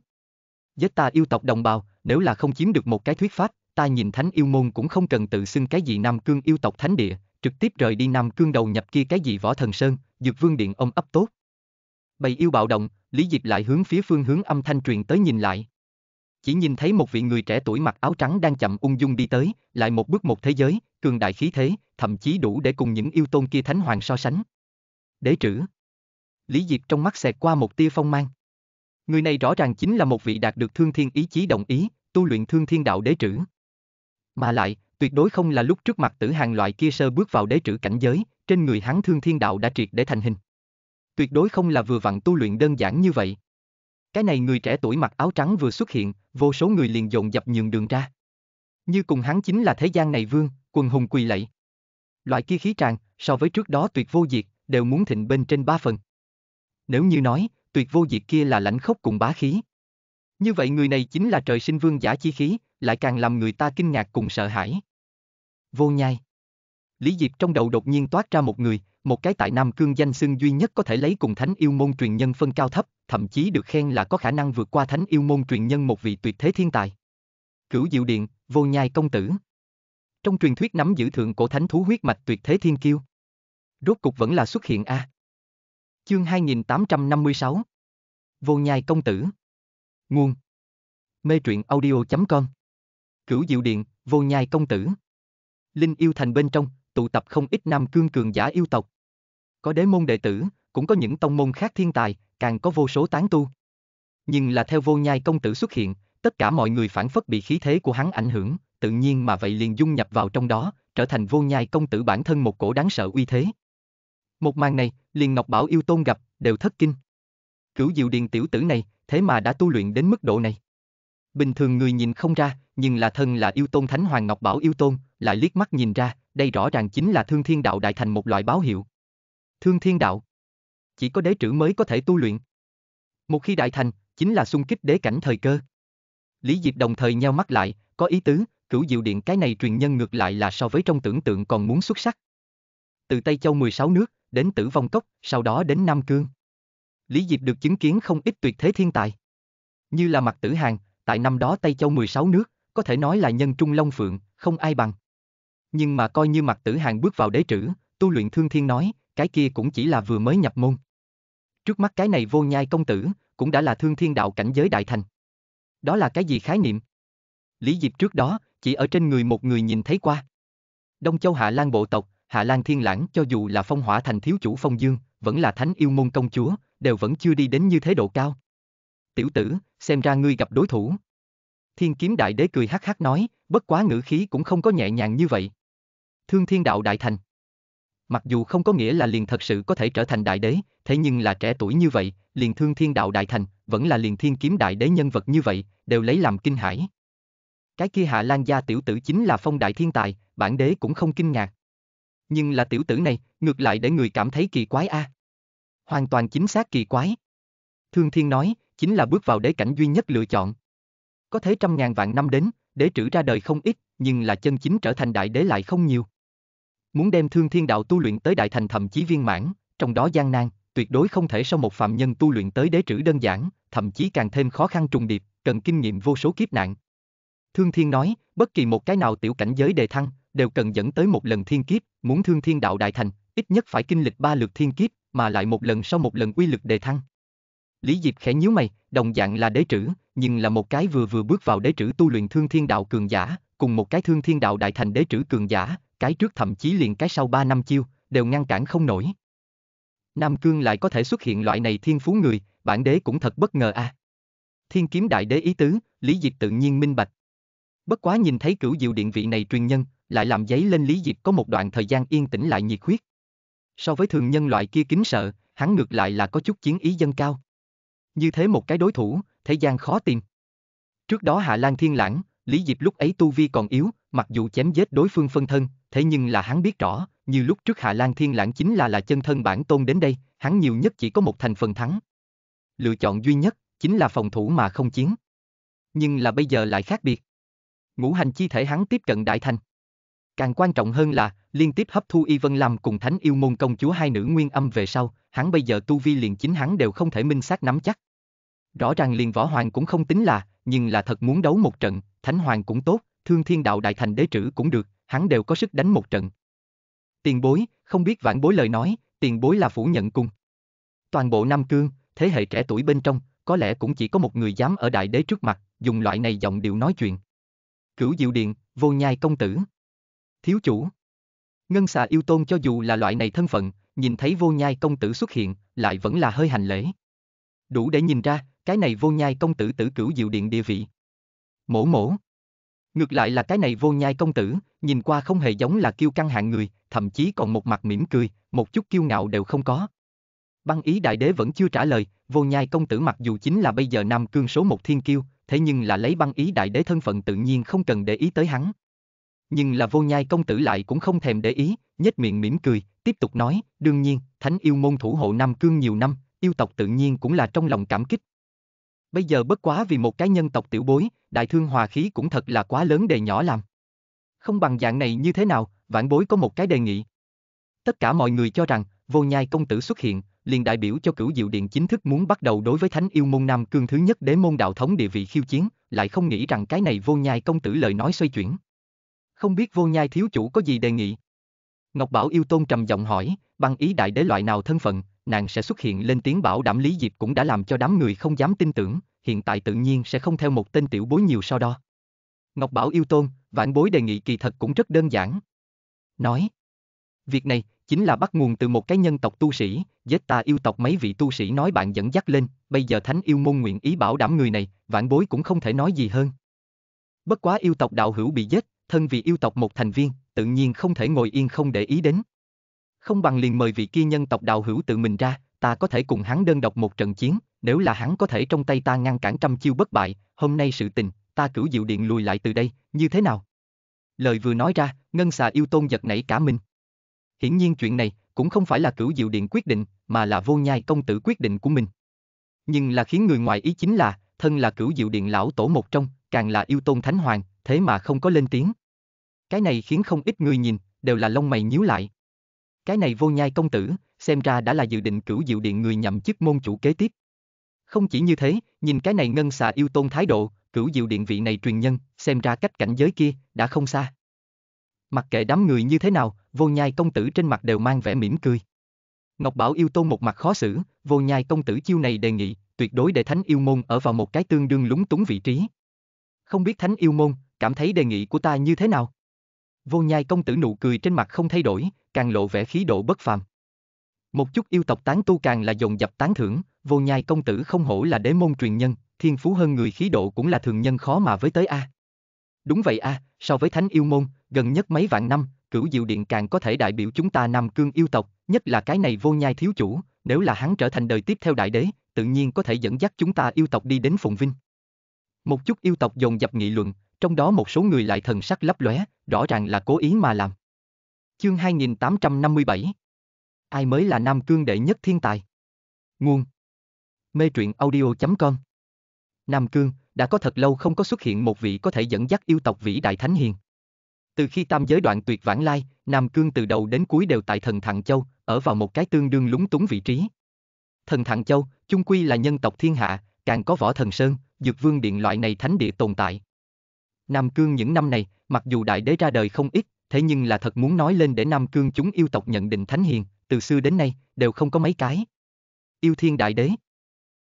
Giết ta yêu tộc đồng bào, nếu là không chiếm được một cái thuyết pháp, ta nhìn thánh yêu môn cũng không cần tự xưng cái gì Nam Cương yêu tộc thánh địa, trực tiếp rời đi Nam Cương đầu nhập kia cái gì võ thần sơn, dược vương điện ông ấp tốt. bày yêu bạo động, Lý Diệp lại hướng phía phương hướng âm thanh truyền tới nhìn lại. Chỉ nhìn thấy một vị người trẻ tuổi mặc áo trắng đang chậm ung dung đi tới, lại một bước một thế giới, cường đại khí thế, thậm chí đủ để cùng những yêu tôn kia thánh hoàng so sánh. Đế trữ. Lý Diệp trong mắt xẹt qua một tia phong mang. Người này rõ ràng chính là một vị đạt được thương thiên ý chí đồng ý, tu luyện thương thiên đạo đế trữ. Mà lại, tuyệt đối không là lúc trước mặt tử hàng loại kia sơ bước vào đế trữ cảnh giới, trên người hắn thương thiên đạo đã triệt để thành hình. Tuyệt đối không là vừa vặn tu luyện đơn giản như vậy. Cái này người trẻ tuổi mặc áo trắng vừa xuất hiện, vô số người liền dồn dập nhường đường ra. Như cùng hắn chính là thế gian này vương, quần hùng quỳ lạy. Loại kia khí tràng so với trước đó tuyệt vô diệt, đều muốn thịnh bên trên ba phần. Nếu như nói, tuyệt vô diệt kia là lãnh khốc cùng bá khí. Như vậy người này chính là trời sinh vương giả chi khí, lại càng làm người ta kinh ngạc cùng sợ hãi. Vô nhai. Lý Diệp trong đầu đột nhiên toát ra một người, một cái tại Nam Cương danh xưng duy nhất có thể lấy cùng thánh yêu môn truyền nhân phân cao thấp, thậm chí được khen là có khả năng vượt qua thánh yêu môn truyền nhân một vị tuyệt thế thiên tài. Cửu Diệu Điện, vô nhai công tử. Trong truyền thuyết nắm giữ thượng cổ thánh thú huyết mạch tuyệt thế thiên kiêu. Rốt cục vẫn là xuất hiện a. À. Chương 2856 Vô nhai công tử Nguồn Mê truyện audio.com Cửu diệu điện, vô nhai công tử Linh yêu thành bên trong, tụ tập không ít nam cương cường giả yêu tộc. Có đế môn đệ tử, cũng có những tông môn khác thiên tài, càng có vô số tán tu. Nhưng là theo vô nhai công tử xuất hiện, tất cả mọi người phản phất bị khí thế của hắn ảnh hưởng, tự nhiên mà vậy liền dung nhập vào trong đó, trở thành vô nhai công tử bản thân một cổ đáng sợ uy thế. Một màn này, liền Ngọc Bảo yêu tôn gặp, đều thất kinh. Cửu Diệu Điền tiểu tử này, thế mà đã tu luyện đến mức độ này. Bình thường người nhìn không ra, nhưng là thân là yêu tôn Thánh Hoàng Ngọc Bảo yêu tôn, lại liếc mắt nhìn ra, đây rõ ràng chính là Thương Thiên Đạo Đại Thành một loại báo hiệu. Thương Thiên Đạo Chỉ có đế trữ mới có thể tu luyện. Một khi đại thành, chính là xung kích đế cảnh thời cơ. Lý Diệp đồng thời nheo mắt lại, có ý tứ, cửu diệu điện cái này truyền nhân ngược lại là so với trong tưởng tượng còn muốn xuất sắc. Từ Tây Châu 16 nước, đến Tử Vong Cốc, sau đó đến Nam Cương. Lý Diệp được chứng kiến không ít tuyệt thế thiên tài. Như là mặt tử hàng, tại năm đó Tây Châu 16 nước, có thể nói là nhân trung long phượng, không ai bằng. Nhưng mà coi như mặt tử hàng bước vào đế trữ, tu luyện thương thiên nói, cái kia cũng chỉ là vừa mới nhập môn. Trước mắt cái này vô nhai công tử, cũng đã là thương thiên đạo cảnh giới đại thành. Đó là cái gì khái niệm? Lý Diệp trước đó, chỉ ở trên người một người nhìn thấy qua. Đông Châu Hạ Lan bộ tộc, Hạ Lan Thiên Lãng cho dù là phong hỏa thành thiếu chủ phong dương, vẫn là thánh yêu môn công chúa, đều vẫn chưa đi đến như thế độ cao. Tiểu tử, xem ra ngươi gặp đối thủ. Thiên kiếm đại đế cười hắc hắc nói, bất quá ngữ khí cũng không có nhẹ nhàng như vậy. Thương thiên đạo đại thành mặc dù không có nghĩa là liền thật sự có thể trở thành đại đế, thế nhưng là trẻ tuổi như vậy, liền thương thiên đạo đại thành, vẫn là liền thiên kiếm đại đế nhân vật như vậy, đều lấy làm kinh hãi. Cái kia Hạ Lan gia tiểu tử chính là phong đại thiên tài, bản đế cũng không kinh ngạc. Nhưng là tiểu tử này, ngược lại để người cảm thấy kỳ quái a. À. Hoàn toàn chính xác kỳ quái. Thương thiên nói, chính là bước vào đế cảnh duy nhất lựa chọn. Có thế trăm ngàn vạn năm đến, đế trữ ra đời không ít, nhưng là chân chính trở thành đại đế lại không nhiều. Muốn đem thương thiên đạo tu luyện tới đại thành thậm chí viên mãn, trong đó gian nan, tuyệt đối không thể sau một phạm nhân tu luyện tới đế trữ đơn giản, thậm chí càng thêm khó khăn trùng điệp, cần kinh nghiệm vô số kiếp nạn. Thương thiên nói, bất kỳ một cái nào tiểu cảnh giới đề thăng, đều cần dẫn tới một lần thiên kiếp, muốn thương thiên đạo đại thành, ít nhất phải kinh lịch ba lượt thiên kiếp, mà lại một lần sau một lần uy lực đề thăng. Lý Diệp khẽ nhíu mày, đồng dạng là đế trữ, nhưng là một cái vừa vừa bước vào đế trữ tu luyện thương thiên đạo cường giả, cùng một cái thương thiên đạo đại thành đế trữ cường giả, cái trước thậm chí liền cái sau 3 năm chiêu, đều ngăn cản không nổi. Nam Cương lại có thể xuất hiện loại này thiên phú người, bản đế cũng thật bất ngờ a. À. Thiên kiếm đại đế ý tứ, Lý Diệp tự nhiên minh bạch. Bất quá nhìn thấy cửu diệu điện vị này truyền nhân, lại làm giấy lên Lý Diệp có một đoạn thời gian yên tĩnh lại nhiệt huyết. So với thường nhân loại kia kính sợ, hắn ngược lại là có chút chiến ý dân cao. Như thế một cái đối thủ, thế gian khó tìm. Trước đó Hạ Lan Thiên Lãng, Lý Diệp lúc ấy tu vi còn yếu, mặc dù chém giết đối phương phân thân, thế nhưng là hắn biết rõ, như lúc trước Hạ Lan Thiên Lãng chính là là chân thân bản tôn đến đây, hắn nhiều nhất chỉ có một thành phần thắng. Lựa chọn duy nhất, chính là phòng thủ mà không chiến. Nhưng là bây giờ lại khác biệt. Ngũ hành chi thể hắn tiếp cận đại thành. Càng quan trọng hơn là, liên tiếp hấp thu Y Vân Lam cùng Thánh Yêu Môn công chúa hai nữ nguyên âm về sau, hắn bây giờ tu vi liền chính hắn đều không thể minh xác nắm chắc. Rõ ràng liền võ hoàng cũng không tính là, nhưng là thật muốn đấu một trận, Thánh Hoàng cũng tốt, Thương Thiên Đạo Đại Thành Đế Trữ cũng được, hắn đều có sức đánh một trận. Tiền bối, không biết vãn bối lời nói, tiền bối là phủ nhận cung. Toàn bộ Nam Cương, thế hệ trẻ tuổi bên trong, có lẽ cũng chỉ có một người dám ở đại đế trước mặt, dùng loại này giọng điệu nói chuyện. Cửu Diệu Điện, vô nhai công tử. Thiếu chủ. Ngân xà yêu tôn cho dù là loại này thân phận, nhìn thấy vô nhai công tử xuất hiện, lại vẫn là hơi hành lễ. Đủ để nhìn ra, cái này vô nhai công tử tử cửu diệu điện địa vị. Mổ mổ. Ngược lại là cái này vô nhai công tử, nhìn qua không hề giống là kiêu căng hạng người, thậm chí còn một mặt mỉm cười, một chút kiêu ngạo đều không có. Băng ý đại đế vẫn chưa trả lời, vô nhai công tử mặc dù chính là bây giờ Nam Cương số một thiên kiêu, thế nhưng là lấy băng ý đại đế thân phận tự nhiên không cần để ý tới hắn. Nhưng là vô nhai công tử lại cũng không thèm để ý, nhếch miệng mỉm cười, tiếp tục nói, đương nhiên, thánh yêu môn thủ hộ Nam Cương nhiều năm, yêu tộc tự nhiên cũng là trong lòng cảm kích, Bây giờ bất quá vì một cái nhân tộc tiểu bối, đại thương hòa khí cũng thật là quá lớn đề nhỏ làm. Không bằng dạng này như thế nào, vãn bối có một cái đề nghị. Tất cả mọi người cho rằng, vô nhai công tử xuất hiện, liền đại biểu cho cửu diệu điện chính thức muốn bắt đầu đối với thánh yêu môn nam cương thứ nhất đế môn đạo thống địa vị khiêu chiến, lại không nghĩ rằng cái này vô nhai công tử lời nói xoay chuyển. Không biết vô nhai thiếu chủ có gì đề nghị? Ngọc Bảo yêu tôn trầm giọng hỏi, bằng ý đại đế loại nào thân phận, nàng sẽ xuất hiện lên tiếng bảo đảm Lý Diệp cũng đã làm cho đám người không dám tin tưởng, hiện tại tự nhiên sẽ không theo một tên tiểu bối nhiều so đo. Ngọc Bảo yêu tôn, vãn bối đề nghị kỳ thật cũng rất đơn giản. Nói, việc này chính là bắt nguồn từ một cái nhân tộc tu sĩ, giết ta yêu tộc mấy vị tu sĩ nói bạn dẫn dắt lên, bây giờ thánh yêu môn nguyện ý bảo đảm người này, vãn bối cũng không thể nói gì hơn. Bất quá yêu tộc đạo hữu bị giết, thân vì yêu tộc một thành viên, tự nhiên không thể ngồi yên không để ý đến không bằng liền mời vị kia nhân tộc đào hữu tự mình ra, ta có thể cùng hắn đơn độc một trận chiến, nếu là hắn có thể trong tay ta ngăn cản trăm chiêu bất bại, hôm nay sự tình, ta cửu diệu điện lùi lại từ đây, như thế nào? Lời vừa nói ra, ngân xà yêu tôn giật nảy cả mình. Hiển nhiên chuyện này, cũng không phải là cửu diệu điện quyết định, mà là vô nhai công tử quyết định của mình. Nhưng là khiến người ngoài ý chính là, thân là cửu diệu điện lão tổ một trong, càng là yêu tôn thánh hoàng, thế mà không có lên tiếng. Cái này khiến không ít người nhìn, đều là lông mày nhíu lại. Cái này vô nhai công tử, xem ra đã là dự định cửu diệu điện người nhậm chức môn chủ kế tiếp. Không chỉ như thế, nhìn cái này ngân xà yêu tôn thái độ, cửu diệu điện vị này truyền nhân, xem ra cách cảnh giới kia, đã không xa. Mặc kệ đám người như thế nào, vô nhai công tử trên mặt đều mang vẻ mỉm cười. Ngọc Bảo yêu tôn một mặt khó xử, vô nhai công tử chiêu này đề nghị, tuyệt đối để thánh yêu môn ở vào một cái tương đương lúng túng vị trí. Không biết thánh yêu môn, cảm thấy đề nghị của ta như thế nào? Vô nhai công tử nụ cười trên mặt không thay đổi, càng lộ vẻ khí độ bất phàm. Một chút yêu tộc tán tu càng là dồn dập tán thưởng, vô nhai công tử không hổ là đế môn truyền nhân, thiên phú hơn người khí độ cũng là thường nhân khó mà với tới a. À. Đúng vậy a, à, so với thánh yêu môn, gần nhất mấy vạn năm, cửu diệu điện càng có thể đại biểu chúng ta Nam Cương yêu tộc, nhất là cái này vô nhai thiếu chủ, nếu là hắn trở thành đời tiếp theo đại đế, tự nhiên có thể dẫn dắt chúng ta yêu tộc đi đến phụng vinh. Một chút yêu tộc dồn dập nghị luận, trong đó một số người lại thần sắc lấp lóe, rõ ràng là cố ý mà làm. Chương 2857 Ai mới là Nam Cương đệ nhất thiên tài? Nguồn Mê truyện audio.com Nam Cương, đã có thật lâu không có xuất hiện một vị có thể dẫn dắt yêu tộc vĩ đại thánh hiền. Từ khi tam giới đoạn tuyệt vãng lai, Nam Cương từ đầu đến cuối đều tại thần Thạng Châu, ở vào một cái tương đương lúng túng vị trí. Thần Thạng Châu, chung quy là nhân tộc thiên hạ, càng có võ thần Sơn, dược vương điện loại này thánh địa tồn tại. Nam Cương những năm này, mặc dù đại đế ra đời không ít, thế nhưng là thật muốn nói lên để Nam Cương chúng yêu tộc nhận định thánh hiền, từ xưa đến nay, đều không có mấy cái. Yêu thiên đại đế.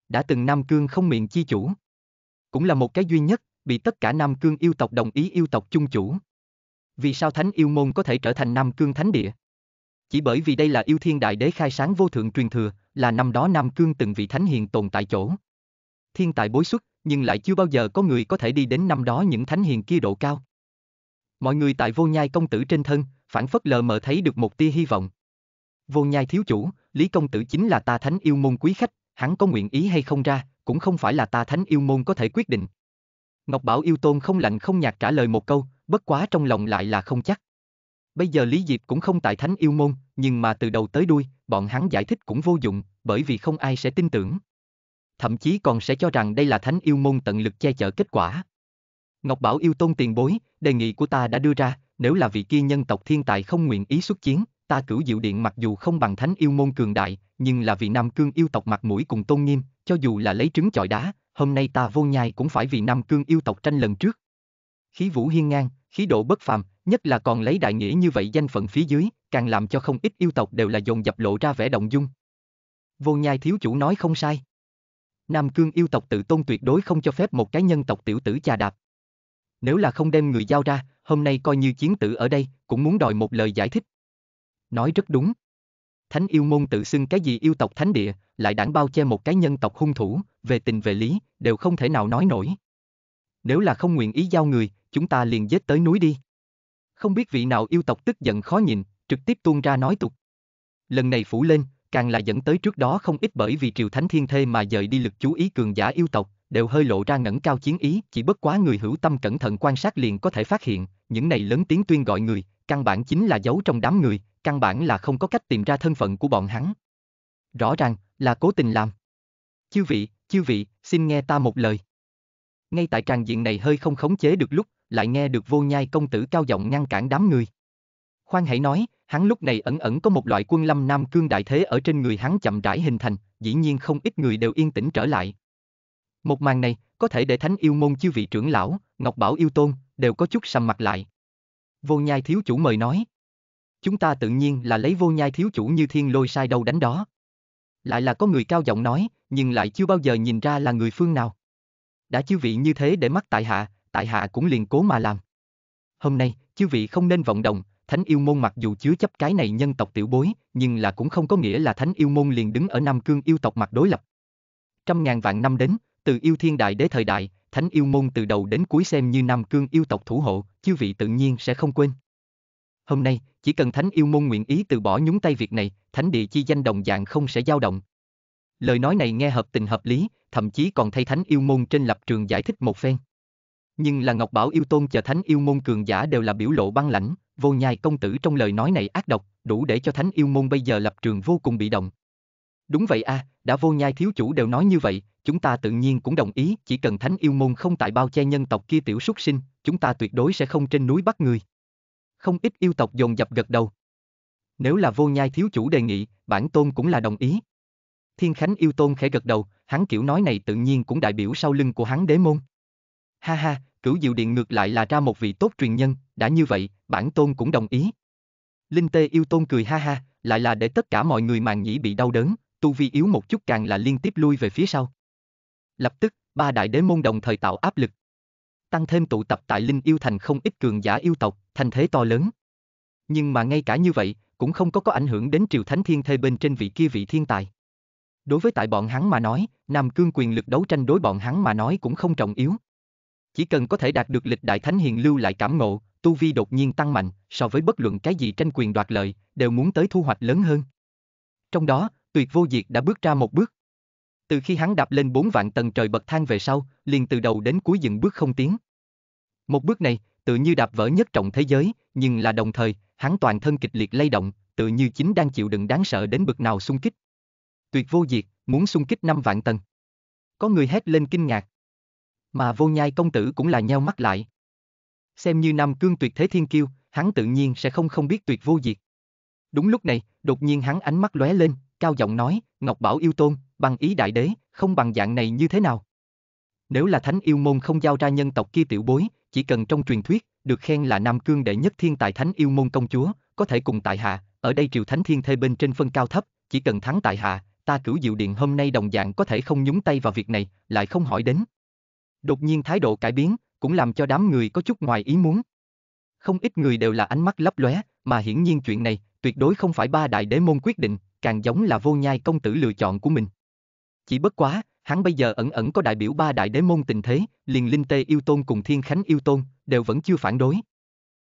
Đã từng Nam Cương không miệng chi chủ. Cũng là một cái duy nhất, bị tất cả Nam Cương yêu tộc đồng ý yêu tộc chung chủ. Vì sao thánh yêu môn có thể trở thành Nam Cương thánh địa? Chỉ bởi vì đây là yêu thiên đại đế khai sáng vô thượng truyền thừa, là năm đó Nam Cương từng vị thánh hiền tồn tại chỗ. Thiên tài bối xuất, nhưng lại chưa bao giờ có người có thể đi đến năm đó những thánh hiền kia độ cao. Mọi người tại vô nhai công tử trên thân, phản phất lờ mờ thấy được một tia hy vọng. Vô nhai thiếu chủ, Lý công tử chính là ta thánh yêu môn quý khách, hắn có nguyện ý hay không ra, cũng không phải là ta thánh yêu môn có thể quyết định. Ngọc Bảo yêu tôn không lạnh không nhạt trả lời một câu, bất quá trong lòng lại là không chắc. Bây giờ Lý Diệp cũng không tại thánh yêu môn, nhưng mà từ đầu tới đuôi, bọn hắn giải thích cũng vô dụng, bởi vì không ai sẽ tin tưởng. Thậm chí còn sẽ cho rằng đây là thánh yêu môn tận lực che chở kết quả. Ngọc Bảo yêu tôn tiền bối, đề nghị của ta đã đưa ra, nếu là vị kia nhân tộc thiên tài không nguyện ý xuất chiến, ta cửu diệu điện mặc dù không bằng thánh yêu môn cường đại, nhưng là vị Nam Cương yêu tộc mặt mũi cùng tôn nghiêm, cho dù là lấy trứng chọi đá, hôm nay ta vô nhai cũng phải vì Nam Cương yêu tộc tranh lần trước. Khí vũ hiên ngang, khí độ bất phàm, nhất là còn lấy đại nghĩa như vậy danh phận phía dưới, càng làm cho không ít yêu tộc đều là dồn dập lộ ra vẻ động dung. Vô nhai thiếu chủ nói không sai. Nam Cương yêu tộc tự tôn tuyệt đối không cho phép một cái nhân tộc tiểu tử chà đạp, nếu là không đem người giao ra, hôm nay coi như chiến tử ở đây, cũng muốn đòi một lời giải thích. Nói rất đúng. Thánh yêu môn tự xưng cái gì yêu tộc thánh địa, lại đảm bao che một cái nhân tộc hung thủ, về tình về lý, đều không thể nào nói nổi. Nếu là không nguyện ý giao người, chúng ta liền giết tới núi đi. Không biết vị nào yêu tộc tức giận khó nhìn, trực tiếp tuôn ra nói tục. Lần này phủ lên, càng là dẫn tới trước đó không ít bởi vì triều thánh thiên thê mà dời đi lực chú ý cường giả yêu tộc, đều hơi lộ ra ngẩng cao chiến ý, chỉ bất quá người hữu tâm cẩn thận quan sát liền có thể phát hiện, những này lớn tiếng tuyên gọi người, căn bản chính là giấu trong đám người, căn bản là không có cách tìm ra thân phận của bọn hắn. Rõ ràng, là cố tình làm. Chư vị, chư vị, xin nghe ta một lời. Ngay tại tràng diện này hơi không khống chế được lúc, lại nghe được vô nhai công tử cao giọng ngăn cản đám người. Khoan hãy nói, hắn lúc này ẩn ẩn có một loại quân lâm nam cương đại thế ở trên người hắn chậm rãi hình thành, dĩ nhiên không ít người đều yên tĩnh trở lại, một màn này, có thể để thánh yêu môn chư vị trưởng lão, Ngọc Bảo yêu tôn, đều có chút sầm mặt lại. Vô nhai thiếu chủ mời nói. Chúng ta tự nhiên là lấy vô nhai thiếu chủ như thiên lôi sai đâu đánh đó. Lại là có người cao giọng nói, nhưng lại chưa bao giờ nhìn ra là người phương nào. Đã chư vị như thế để mắt tại hạ, tại hạ cũng liền cố mà làm. Hôm nay, chư vị không nên vọng động, thánh yêu môn mặc dù chứa chấp cái này nhân tộc tiểu bối, nhưng là cũng không có nghĩa là thánh yêu môn liền đứng ở Nam Cương yêu tộc mặt đối lập. Trăm ngàn vạn năm đến, từ yêu thiên đại đế thời đại, thánh yêu môn từ đầu đến cuối xem như Nam Cương yêu tộc thủ hộ, chư vị tự nhiên sẽ không quên. Hôm nay, chỉ cần thánh yêu môn nguyện ý từ bỏ nhúng tay việc này, thánh địa chi danh đồng dạng không sẽ dao động. Lời nói này nghe hợp tình hợp lý, thậm chí còn thay thánh yêu môn trên lập trường giải thích một phen. Nhưng là Ngọc Bảo yêu tôn chờ thánh yêu môn cường giả đều là biểu lộ băng lãnh, vô nhai công tử trong lời nói này ác độc, đủ để cho thánh yêu môn bây giờ lập trường vô cùng bị động. Đúng vậy a, à, đã vô nhai thiếu chủ đều nói như vậy, chúng ta tự nhiên cũng đồng ý, chỉ cần thánh yêu môn không tại bao che nhân tộc kia tiểu súc sinh, chúng ta tuyệt đối sẽ không trên núi bắt người. Không ít yêu tộc dồn dập gật đầu. Nếu là vô nhai thiếu chủ đề nghị, bản tôn cũng là đồng ý. Thiên Khánh yêu tôn khẽ gật đầu, hắn kiểu nói này tự nhiên cũng đại biểu sau lưng của hắn đế môn. Ha ha, cửu diệu điện ngược lại là ra một vị tốt truyền nhân, đã như vậy, bản tôn cũng đồng ý. Linh tê yêu tôn cười ha ha, lại là để tất cả mọi người màng nhĩ bị đau đớn, tu vi yếu một chút càng là liên tiếp lui về phía sau. Lập tức, ba đại đế môn đồng thời tạo áp lực. Tăng thêm tụ tập tại Linh Yêu Thành không ít cường giả yêu tộc, thành thế to lớn. Nhưng mà ngay cả như vậy, cũng không có có ảnh hưởng đến triều thánh thiên thê bên trên vị kia vị thiên tài. Đối với tại bọn hắn mà nói, Nam Cương quyền lực đấu tranh đối bọn hắn mà nói cũng không trọng yếu. Chỉ cần có thể đạt được lịch đại thánh hiền lưu lại cảm ngộ, tu vi đột nhiên tăng mạnh, so với bất luận cái gì tranh quyền đoạt lợi, đều muốn tới thu hoạch lớn hơn. Trong đó, tuyệt vô diệt đã bước ra một bước. Từ khi hắn đạp lên bốn vạn tầng trời bậc thang về sau, liền từ đầu đến cuối dừng bước không tiến. Một bước này, tự như đạp vỡ nhất trọng thế giới, nhưng là đồng thời, hắn toàn thân kịch liệt lay động, tự như chính đang chịu đựng đáng sợ đến bực nào xung kích. Tuyệt vô diệt, muốn xung kích năm vạn tầng. Có người hét lên kinh ngạc. Mà vô nhai công tử cũng là nheo mắt lại. Xem như nam cương tuyệt thế thiên kiêu, hắn tự nhiên sẽ không không biết tuyệt vô diệt. Đúng lúc này, đột nhiên hắn ánh mắt lóe lên, cao giọng nói, Ngọc Bảo yêu tôn, bằng ý đại đế, không bằng dạng này như thế nào? Nếu là thánh yêu môn không giao ra nhân tộc kia tiểu bối, chỉ cần trong truyền thuyết, được khen là Nam Cương đệ nhất thiên tài thánh yêu môn công chúa, có thể cùng tại hạ, ở đây triều thánh thiên thê bên trên phân cao thấp, chỉ cần thắng tại hạ, ta cửu diệu điện hôm nay đồng dạng có thể không nhúng tay vào việc này, lại không hỏi đến. Đột nhiên thái độ cải biến, cũng làm cho đám người có chút ngoài ý muốn. Không ít người đều là ánh mắt lấp lóe, mà hiển nhiên chuyện này tuyệt đối không phải ba đại đế môn quyết định, càng giống là vô nhai công tử lựa chọn của mình. Chỉ bất quá, hắn bây giờ ẩn ẩn có đại biểu ba đại đế môn tình thế, liền Linh Tê yêu tôn cùng Thiên Khánh yêu tôn, đều vẫn chưa phản đối.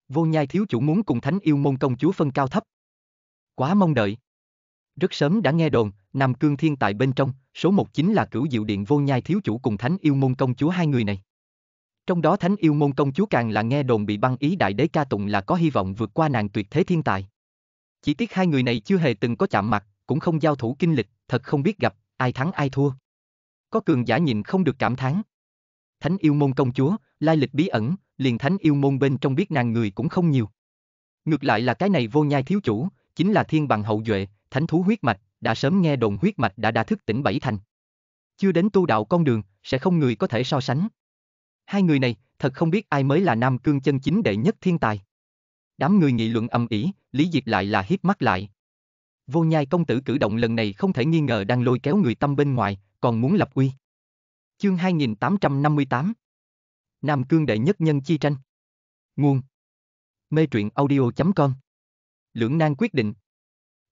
Vô nhai thiếu chủ muốn cùng Thánh yêu môn công chúa phân cao thấp. Quá mong đợi. Rất sớm đã nghe đồn, Nam Cương Thiên tại bên trong, số một chính là cửu diệu điện vô nhai thiếu chủ cùng Thánh yêu môn công chúa hai người này. Trong đó Thánh yêu môn công chúa càng là nghe đồn bị băng ý đại đế ca tụng là có hy vọng vượt qua nàng tuyệt thế thiên tài. Chỉ tiếc hai người này chưa hề từng có chạm mặt, cũng không giao thủ kinh lịch, thật không biết gặp, ai thắng ai thua. Có cường giả nhìn không được cảm thán. Thánh yêu môn công chúa, lai lịch bí ẩn, liền thánh yêu môn bên trong biết nàng người cũng không nhiều. Ngược lại là cái này vô nhai thiếu chủ, chính là thiên bằng hậu duệ, thánh thú huyết mạch, đã sớm nghe đồn huyết mạch đã đã thức tỉnh bảy thành. Chưa đến tu đạo con đường, sẽ không người có thể so sánh. Hai người này, thật không biết ai mới là Nam Cương chân chính đệ nhất thiên tài. Đám người nghị luận âm ỉ, Lý Diệp lại là hiếp mắt lại. Vô nhai công tử cử động lần này không thể nghi ngờ đang lôi kéo người tâm bên ngoài, còn muốn lập uy. Chương 2858 Nam Cương đệ nhất nhân chi tranh Nguồn Mê truyện audio.com Lưỡng nan quyết định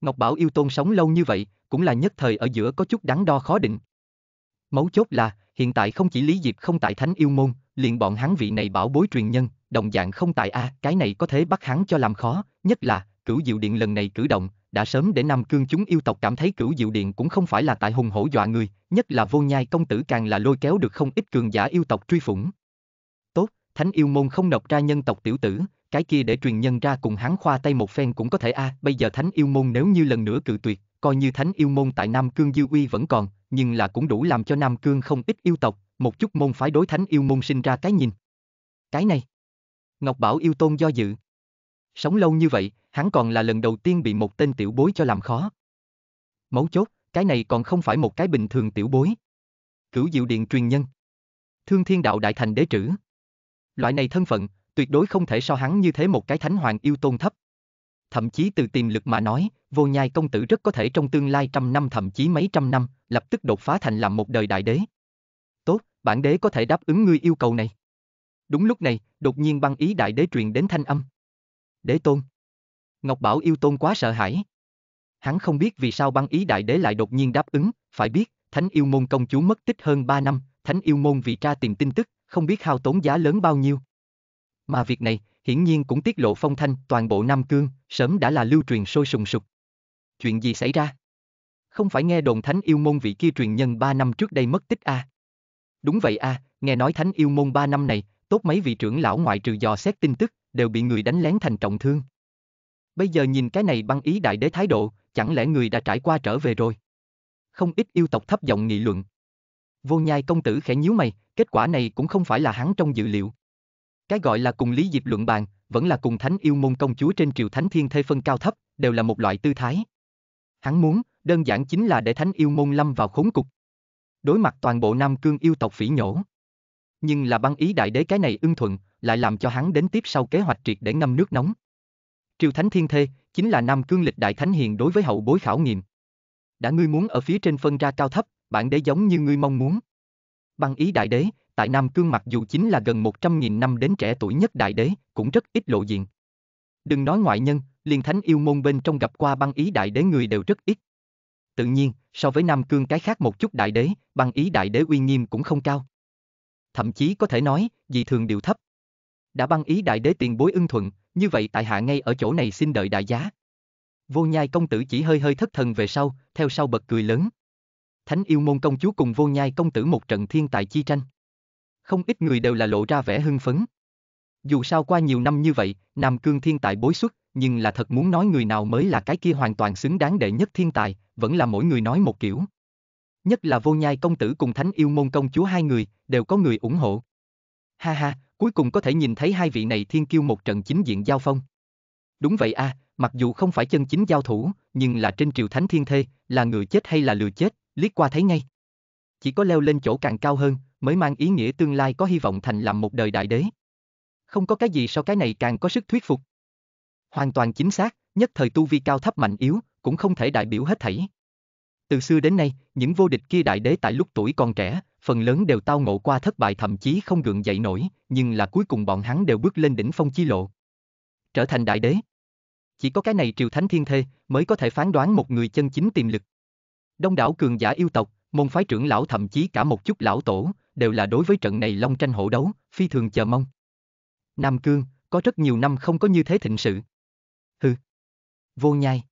Ngọc Bảo yêu tôn sống lâu như vậy, cũng là nhất thời ở giữa có chút đắn đo khó định. Mấu chốt là, hiện tại không chỉ Lý Diệp không tại thánh yêu môn, liền bọn hắn vị này bảo bối truyền nhân, đồng dạng không tại a, à, cái này có thể bắt hắn cho làm khó, nhất là, cửu diệu điện lần này cử động, đã sớm để Nam Cương chúng yêu tộc cảm thấy cửu diệu điện cũng không phải là tại hùng hổ dọa người, nhất là vô nhai công tử càng là lôi kéo được không ít cường giả yêu tộc truy phủng. Tốt, thánh yêu môn không nộp ra nhân tộc tiểu tử, cái kia để truyền nhân ra cùng hắn khoa tay một phen cũng có thể a, à, bây giờ thánh yêu môn nếu như lần nữa cự tuyệt, coi như thánh yêu môn tại Nam Cương dư uy vẫn còn, nhưng là cũng đủ làm cho Nam Cương không ít yêu tộc, một chút môn phái đối thánh yêu môn sinh ra cái nhìn. Cái này Ngọc Bảo yêu tôn do dự. Sống lâu như vậy, hắn còn là lần đầu tiên bị một tên tiểu bối cho làm khó. Mấu chốt, cái này còn không phải một cái bình thường tiểu bối. Cửu diệu điện truyền nhân. Thương thiên đạo đại thành đế trữ. Loại này thân phận, tuyệt đối không thể so hắn như thế một cái thánh hoàng yêu tôn thấp. Thậm chí từ tiềm lực mà nói, vô nhai công tử rất có thể trong tương lai trăm năm thậm chí mấy trăm năm, lập tức đột phá thành làm một đời đại đế. Tốt, bản đế có thể đáp ứng ngươi yêu cầu này. Đúng lúc này, đột nhiên băng ý đại đế truyền đến thanh âm. Đế tôn. Ngọc Bảo yêu tôn quá sợ hãi. Hắn không biết vì sao băng ý đại đế lại đột nhiên đáp ứng, phải biết, thánh yêu môn công chúa mất tích hơn 3 năm, thánh yêu môn vì tra tìm tin tức, không biết hao tốn giá lớn bao nhiêu. Mà việc này, hiển nhiên cũng tiết lộ phong thanh toàn bộ Nam Cương, sớm đã là lưu truyền sôi sùng sục. Chuyện gì xảy ra? Không phải nghe đồn thánh yêu môn vị kia truyền nhân 3 năm trước đây mất tích a à? Đúng vậy a à, nghe nói thánh yêu môn 3 năm này, tốt mấy vị trưởng lão ngoại trừ dò xét tin tức, đều bị người đánh lén thành trọng thương. Bây giờ nhìn cái này băng ý đại đế thái độ, chẳng lẽ người đã trải qua trở về rồi? Không ít yêu tộc thấp giọng nghị luận. Vô nhai công tử khẽ nhíu mày, kết quả này cũng không phải là hắn trong dự liệu. Cái gọi là cùng Lý Diệp luận bàn, vẫn là cùng thánh yêu môn công chúa trên triều thánh thiên thê phân cao thấp, đều là một loại tư thái. Hắn muốn, đơn giản chính là để thánh yêu môn lâm vào khốn cục. Đối mặt toàn bộ Nam Cương yêu tộc phỉ nhổ nhưng là băng ý đại đế cái này ưng thuận, lại làm cho hắn đến tiếp sau kế hoạch triệt để ngâm nước nóng. Triều Thánh Thiên Thê, chính là Nam Cương lịch đại thánh hiền đối với hậu bối khảo nghiệm. Đã ngươi muốn ở phía trên phân ra cao thấp, bạn đế giống như ngươi mong muốn. Băng ý đại đế, tại Nam Cương mặc dù chính là gần 100.000 năm đến trẻ tuổi nhất đại đế, cũng rất ít lộ diện. Đừng nói ngoại nhân, liền thánh yêu môn bên trong gặp qua băng ý đại đế người đều rất ít. Tự nhiên, so với Nam Cương cái khác một chút đại đế, băng ý đại đế uy nghiêm cũng không cao thậm chí có thể nói, dị thường điều thấp. Đã băng ý đại đế tiền bối ưng thuận, như vậy tại hạ ngay ở chỗ này xin đợi đại giá. Vô nhai công tử chỉ hơi hơi thất thần về sau, theo sau bật cười lớn. Thánh yêu môn công chúa cùng vô nhai công tử một trận thiên tài chi tranh. Không ít người đều là lộ ra vẻ hưng phấn. Dù sao qua nhiều năm như vậy, Nam Cương thiên tài bối xuất, nhưng là thật muốn nói người nào mới là cái kia hoàn toàn xứng đáng đệ nhất thiên tài, vẫn là mỗi người nói một kiểu nhất là vô nhai công tử cùng thánh yêu môn công chúa hai người, đều có người ủng hộ. Ha ha, cuối cùng có thể nhìn thấy hai vị này thiên kiêu một trận chính diện giao phong. Đúng vậy a, à, mặc dù không phải chân chính giao thủ, nhưng là trên triều thánh thiên thê, là người chết hay là lừa chết, liếc qua thấy ngay. Chỉ có leo lên chỗ càng cao hơn, mới mang ý nghĩa tương lai có hy vọng thành làm một đời đại đế. Không có cái gì sau cái này càng có sức thuyết phục. Hoàn toàn chính xác, nhất thời tu vi cao thấp mạnh yếu, cũng không thể đại biểu hết thảy. Từ xưa đến nay, những vô địch kia đại đế tại lúc tuổi còn trẻ, phần lớn đều tao ngộ qua thất bại thậm chí không gượng dậy nổi, nhưng là cuối cùng bọn hắn đều bước lên đỉnh phong chi lộ. Trở thành đại đế. Chỉ có cái này triều thánh thiên thê mới có thể phán đoán một người chân chính tiềm lực. Đông đảo cường giả yêu tộc, môn phái trưởng lão thậm chí cả một chút lão tổ, đều là đối với trận này long tranh hổ đấu, phi thường chờ mong. Nam Cương, có rất nhiều năm không có như thế thịnh sự. Hừ. Vô nhai.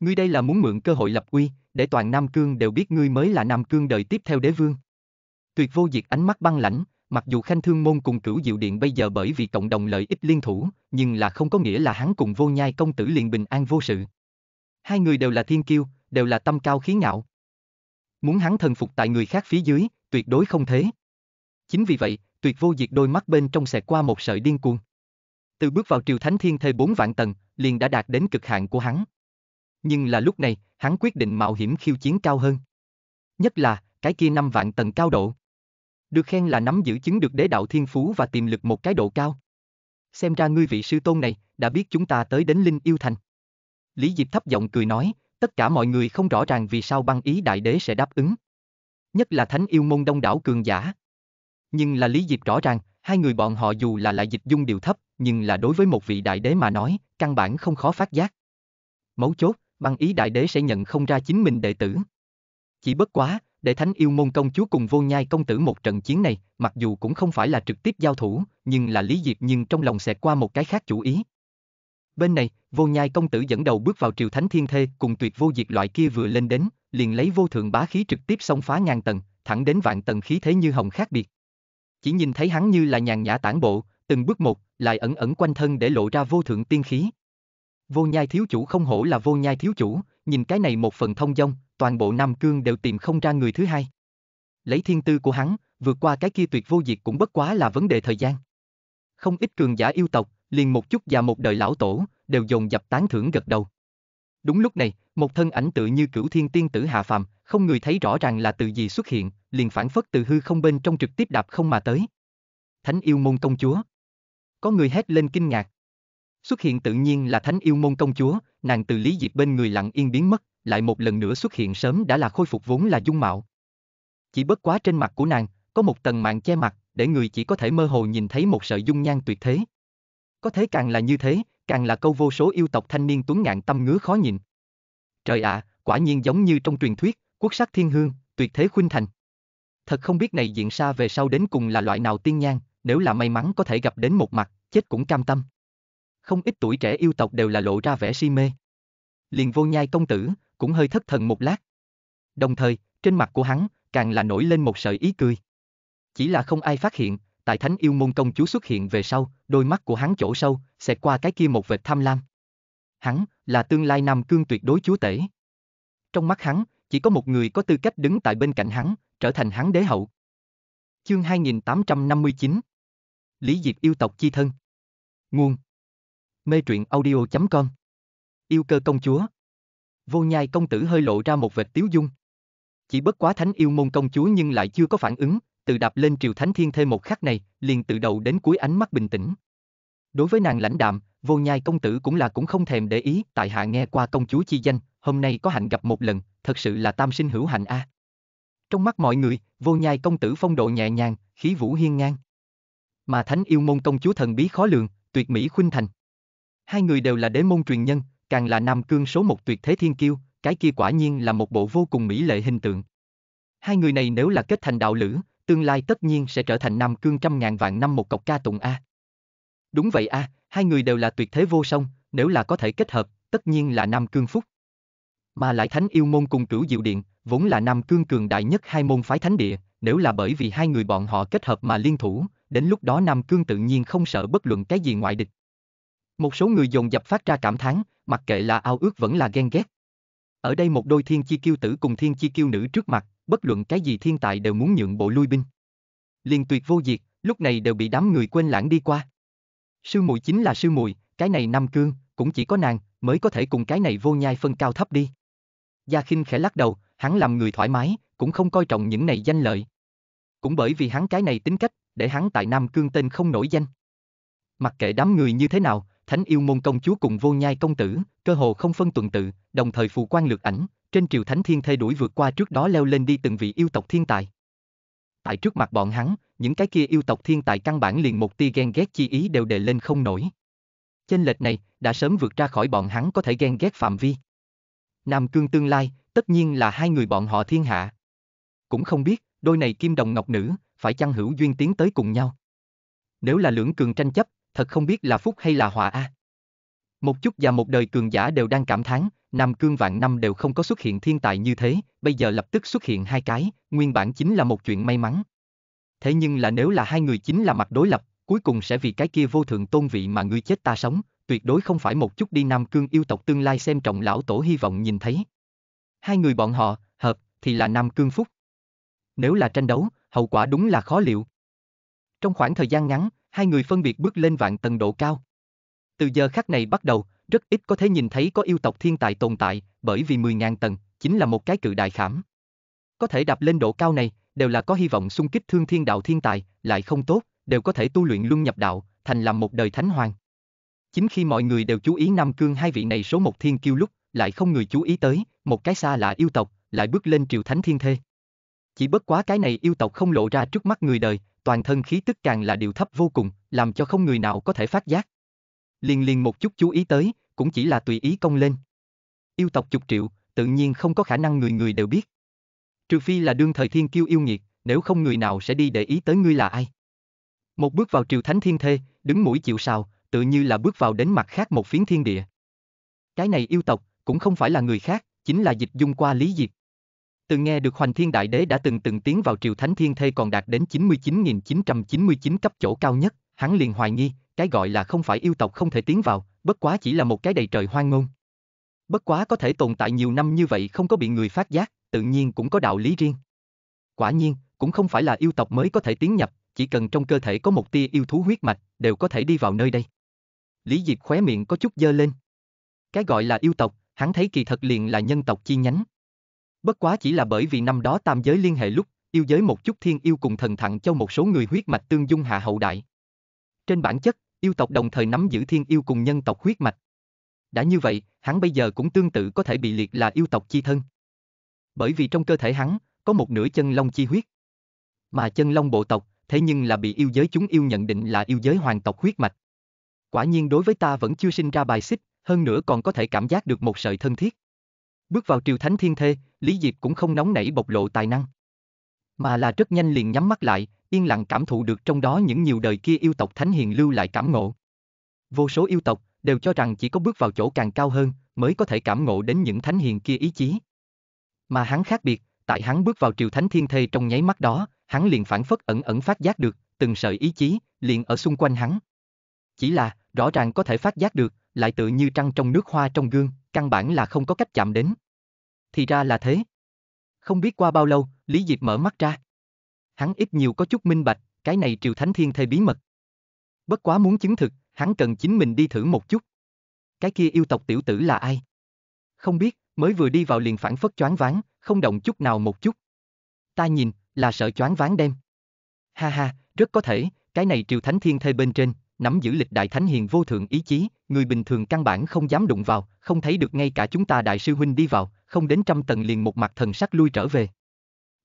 Ngươi đây là muốn mượn cơ hội lập uy, để toàn Nam Cương đều biết ngươi mới là Nam Cương đời tiếp theo đế vương. Tuyệt vô diệt ánh mắt băng lãnh, mặc dù Khanh Thương Môn cùng Cửu Diệu Điện bây giờ bởi vì cộng đồng lợi ích liên thủ, nhưng là không có nghĩa là hắn cùng vô nhai công tử liền bình an vô sự. Hai người đều là thiên kiêu, đều là tâm cao khí ngạo. Muốn hắn thần phục tại người khác phía dưới, tuyệt đối không thế. Chính vì vậy, tuyệt vô diệt đôi mắt bên trong xẹt qua một sợi điên cuồng. Từ bước vào triều thánh thiên thê bốn vạn tầng, liền đã đạt đến cực hạn của hắn. Nhưng là lúc này, hắn quyết định mạo hiểm khiêu chiến cao hơn. Nhất là, cái kia năm vạn tầng cao độ. Được khen là nắm giữ chứng được đế đạo thiên phú và tiềm lực một cái độ cao. Xem ra ngươi vị sư tôn này, đã biết chúng ta tới đến Linh Yêu Thành. Lý Diệp thấp giọng cười nói, tất cả mọi người không rõ ràng vì sao băng ý đại đế sẽ đáp ứng. Nhất là thánh yêu môn đông đảo cường giả. Nhưng là Lý Diệp rõ ràng, hai người bọn họ dù là lại dịch dung điều thấp, nhưng là đối với một vị đại đế mà nói, căn bản không khó phát giác. Mấu chốt, băng ý đại đế sẽ nhận không ra chính mình đệ tử. Chỉ bất quá, để thánh yêu môn công chúa cùng vô nhai công tử một trận chiến này, mặc dù cũng không phải là trực tiếp giao thủ, nhưng là lý diệp nhưng trong lòng sẽ qua một cái khác chủ ý. Bên này, vô nhai công tử dẫn đầu bước vào triều thánh thiên thê cùng tuyệt vô diệt loại kia vừa lên đến, liền lấy vô thượng bá khí trực tiếp xông phá ngàn tầng, thẳng đến vạn tầng khí thế như hồng khác biệt. Chỉ nhìn thấy hắn như là nhàn nhã tản bộ, từng bước một, lại ẩn ẩn quanh thân để lộ ra vô thượng tiên khí. Vô nhai thiếu chủ không hổ là vô nhai thiếu chủ, nhìn cái này một phần thông dong, toàn bộ Nam Cương đều tìm không ra người thứ hai. Lấy thiên tư của hắn, vượt qua cái kia tuyệt vô diệt cũng bất quá là vấn đề thời gian. Không ít cường giả yêu tộc, liền một chút và một đời lão tổ, đều dồn dập tán thưởng gật đầu. Đúng lúc này, một thân ảnh tự như cửu thiên tiên tử hạ phàm, không người thấy rõ ràng là từ gì xuất hiện, liền phản phất từ hư không bên trong trực tiếp đạp không mà tới. Thánh yêu môn công chúa. Có người hét lên kinh ngạc. Xuất hiện tự nhiên là thánh yêu môn công chúa, nàng từ Lý Diệp bên người lặng yên biến mất, lại một lần nữa xuất hiện sớm đã là khôi phục vốn là dung mạo. Chỉ bất quá trên mặt của nàng, có một tầng mạng che mặt, để người chỉ có thể mơ hồ nhìn thấy một sợi dung nhan tuyệt thế. Có thế càng là như thế, càng là câu vô số yêu tộc thanh niên tuấn ngạn tâm ngứa khó nhìn. Trời ạ, à, quả nhiên giống như trong truyền thuyết, quốc sắc thiên hương, tuyệt thế khuynh thành. Thật không biết này diện xa về sau đến cùng là loại nào tiên nhan, nếu là may mắn có thể gặp đến một mặt, chết cũng cam tâm không ít tuổi trẻ yêu tộc đều là lộ ra vẻ si mê. Liền vô nhai công tử, cũng hơi thất thần một lát. Đồng thời, trên mặt của hắn, càng là nổi lên một sợi ý cười. Chỉ là không ai phát hiện, tại thánh yêu môn công chúa xuất hiện về sau, đôi mắt của hắn chỗ sâu, xẹt qua cái kia một vệt tham lam. Hắn, là tương lai nam cương tuyệt đối chúa tể. Trong mắt hắn, chỉ có một người có tư cách đứng tại bên cạnh hắn, trở thành hắn đế hậu. Chương 2859 Lý Diệp yêu tộc chi thân Nguồn Mê truyện audio.com Yêu cơ công chúa Vô nhai công tử hơi lộ ra một vệt tiếu dung. Chỉ bất quá thánh yêu môn công chúa nhưng lại chưa có phản ứng, từ đạp lên triều thánh thiên thêm một khắc này, liền từ đầu đến cuối ánh mắt bình tĩnh. Đối với nàng lãnh đạm, vô nhai công tử cũng là cũng không thèm để ý, tại hạ nghe qua công chúa chi danh, hôm nay có hạnh gặp một lần, thật sự là tam sinh hữu hạnh a. À. Trong mắt mọi người, vô nhai công tử phong độ nhẹ nhàng, khí vũ hiên ngang. Mà thánh yêu môn công chúa thần bí khó lường, tuyệt mỹ khuynh thành. Hai người đều là đế môn truyền nhân, càng là Nam Cương số một tuyệt thế thiên kiêu, cái kia quả nhiên là một bộ vô cùng mỹ lệ hình tượng. Hai người này nếu là kết thành đạo lữ, tương lai tất nhiên sẽ trở thành Nam Cương trăm ngàn vạn năm một cọc ca tụng A. Đúng vậy A, hai người đều là tuyệt thế vô song, nếu là có thể kết hợp, tất nhiên là Nam Cương Phúc. Mà lại Thánh Yêu Môn cùng Cửu Diệu Điện, vốn là Nam Cương cường đại nhất hai môn phái thánh địa, nếu là bởi vì hai người bọn họ kết hợp mà liên thủ, đến lúc đó Nam Cương tự nhiên không sợ bất luận cái gì ngoại địch. Một số người dồn dập phát ra cảm thán, mặc kệ là ao ước vẫn là ghen ghét. Ở đây một đôi thiên chi kiêu tử cùng thiên chi kiêu nữ trước mặt, bất luận cái gì thiên tài đều muốn nhượng bộ lui binh. Liên tuyệt vô diệt, lúc này đều bị đám người quên lãng đi qua. Sư muội chính là sư muội, cái này năm cương, cũng chỉ có nàng mới có thể cùng cái này vô nhai phân cao thấp đi. Gia Khinh khẽ lắc đầu, hắn làm người thoải mái, cũng không coi trọng những này danh lợi. Cũng bởi vì hắn cái này tính cách, để hắn tại Nam Cương tên không nổi danh. Mặc kệ đám người như thế nào, Thánh yêu môn công chúa cùng vô nhai công tử, cơ hồ không phân tuần tự, đồng thời phù quan lược ảnh, trên triều thánh thiên thay đuổi vượt qua trước đó leo lên đi từng vị yêu tộc thiên tài. Tại trước mặt bọn hắn, những cái kia yêu tộc thiên tài căn bản liền một tia ghen ghét chi ý đều đề lên không nổi. Chênh lệch này đã sớm vượt ra khỏi bọn hắn có thể ghen ghét phạm vi. Nam cương tương lai, tất nhiên là hai người bọn họ thiên hạ. Cũng không biết, đôi này kim đồng ngọc nữ, phải chăng hữu duyên tiến tới cùng nhau. Nếu là lưỡng cường tranh chấp, thật không biết là phúc hay là họa a. À. Một chút và một đời cường giả đều đang cảm thán, năm Cương vạn năm đều không có xuất hiện thiên tài như thế, bây giờ lập tức xuất hiện hai cái, nguyên bản chính là một chuyện may mắn. Thế nhưng là nếu là hai người chính là mặt đối lập, cuối cùng sẽ vì cái kia vô thượng tôn vị mà ngươi chết ta sống, tuyệt đối không phải một chút đi Nam Cương yêu tộc tương lai xem trọng lão tổ hy vọng nhìn thấy. Hai người bọn họ, hợp, thì là Nam Cương Phúc. Nếu là tranh đấu, hậu quả đúng là khó liệu. Trong khoảng thời gian ngắn, hai người phân biệt bước lên vạn tầng độ cao. Từ giờ khắc này bắt đầu, rất ít có thể nhìn thấy có yêu tộc thiên tài tồn tại, bởi vì 10.000 tầng, chính là một cái cự đại khảm. Có thể đạp lên độ cao này, đều là có hy vọng xung kích thương thiên đạo thiên tài, lại không tốt, đều có thể tu luyện luân nhập đạo, thành làm một đời thánh hoàng. Chính khi mọi người đều chú ý Nam Cương hai vị này số một thiên kiêu lúc, lại không người chú ý tới, một cái xa lạ yêu tộc, lại bước lên triều thánh thiên thê. Chỉ bất quá cái này yêu tộc không lộ ra trước mắt người đời, toàn thân khí tức càng là điều thấp vô cùng, làm cho không người nào có thể phát giác. Liên liên một chút chú ý tới, cũng chỉ là tùy ý công lên. Yêu tộc chục triệu, tự nhiên không có khả năng người người đều biết. Trừ phi là đương thời thiên kiêu yêu nghiệt, nếu không người nào sẽ đi để ý tới ngươi là ai. Một bước vào triều thánh thiên thê, đứng mũi chịu sào, tự như là bước vào đến mặt khác một phiến thiên địa. Cái này yêu tộc, cũng không phải là người khác, chính là dịch dung qua lý diệt từ nghe được Hoành Thiên Đại Đế đã từng từng tiến vào triều Thánh Thiên Thê còn đạt đến 99.999 cấp chỗ cao nhất, hắn liền hoài nghi, cái gọi là không phải yêu tộc không thể tiến vào, bất quá chỉ là một cái đầy trời hoang ngôn. Bất quá có thể tồn tại nhiều năm như vậy không có bị người phát giác, tự nhiên cũng có đạo lý riêng. Quả nhiên, cũng không phải là yêu tộc mới có thể tiến nhập, chỉ cần trong cơ thể có một tia yêu thú huyết mạch, đều có thể đi vào nơi đây. Lý Diệp khóe miệng có chút dơ lên. Cái gọi là yêu tộc, hắn thấy kỳ thật liền là nhân tộc chi nhánh, Bất quá chỉ là bởi vì năm đó tam giới liên hệ lúc, yêu giới một chút thiên yêu cùng thần thẳng cho một số người huyết mạch tương dung hạ hậu đại. Trên bản chất, yêu tộc đồng thời nắm giữ thiên yêu cùng nhân tộc huyết mạch. Đã như vậy, hắn bây giờ cũng tương tự có thể bị liệt là yêu tộc chi thân. Bởi vì trong cơ thể hắn, có một nửa chân long chi huyết. Mà chân long bộ tộc, thế nhưng là bị yêu giới chúng yêu nhận định là yêu giới hoàng tộc huyết mạch. Quả nhiên đối với ta vẫn chưa sinh ra bài xích, hơn nữa còn có thể cảm giác được một sợi thân thiết. Bước vào triều thánh thiên thê, Lý Diệp cũng không nóng nảy bộc lộ tài năng. Mà là rất nhanh liền nhắm mắt lại, yên lặng cảm thụ được trong đó những nhiều đời kia yêu tộc thánh hiền lưu lại cảm ngộ. Vô số yêu tộc đều cho rằng chỉ có bước vào chỗ càng cao hơn mới có thể cảm ngộ đến những thánh hiền kia ý chí. Mà hắn khác biệt, tại hắn bước vào triều thánh thiên thê trong nháy mắt đó, hắn liền phản phất ẩn ẩn phát giác được, từng sợi ý chí liền ở xung quanh hắn. Chỉ là, rõ ràng có thể phát giác được, lại tự như trăng trong nước hoa trong gương, căn bản là không có cách chạm đến. Thì ra là thế. Không biết qua bao lâu, Lý Diệp mở mắt ra. Hắn ít nhiều có chút minh bạch, cái này triều thánh thiên thê bí mật. Bất quá muốn chứng thực, hắn cần chính mình đi thử một chút. Cái kia yêu tộc tiểu tử là ai? Không biết, mới vừa đi vào liền phản phất choáng váng, không động chút nào một chút. Ta nhìn, là sợ choáng váng đêm. Ha ha, rất có thể, cái này triều thánh thiên thê bên trên, nắm giữ lịch đại thánh hiền vô thượng ý chí, người bình thường căn bản không dám đụng vào, không thấy được ngay cả chúng ta đại sư huynh đi vào, không đến trăm tầng liền một mặt thần sắc lui trở về.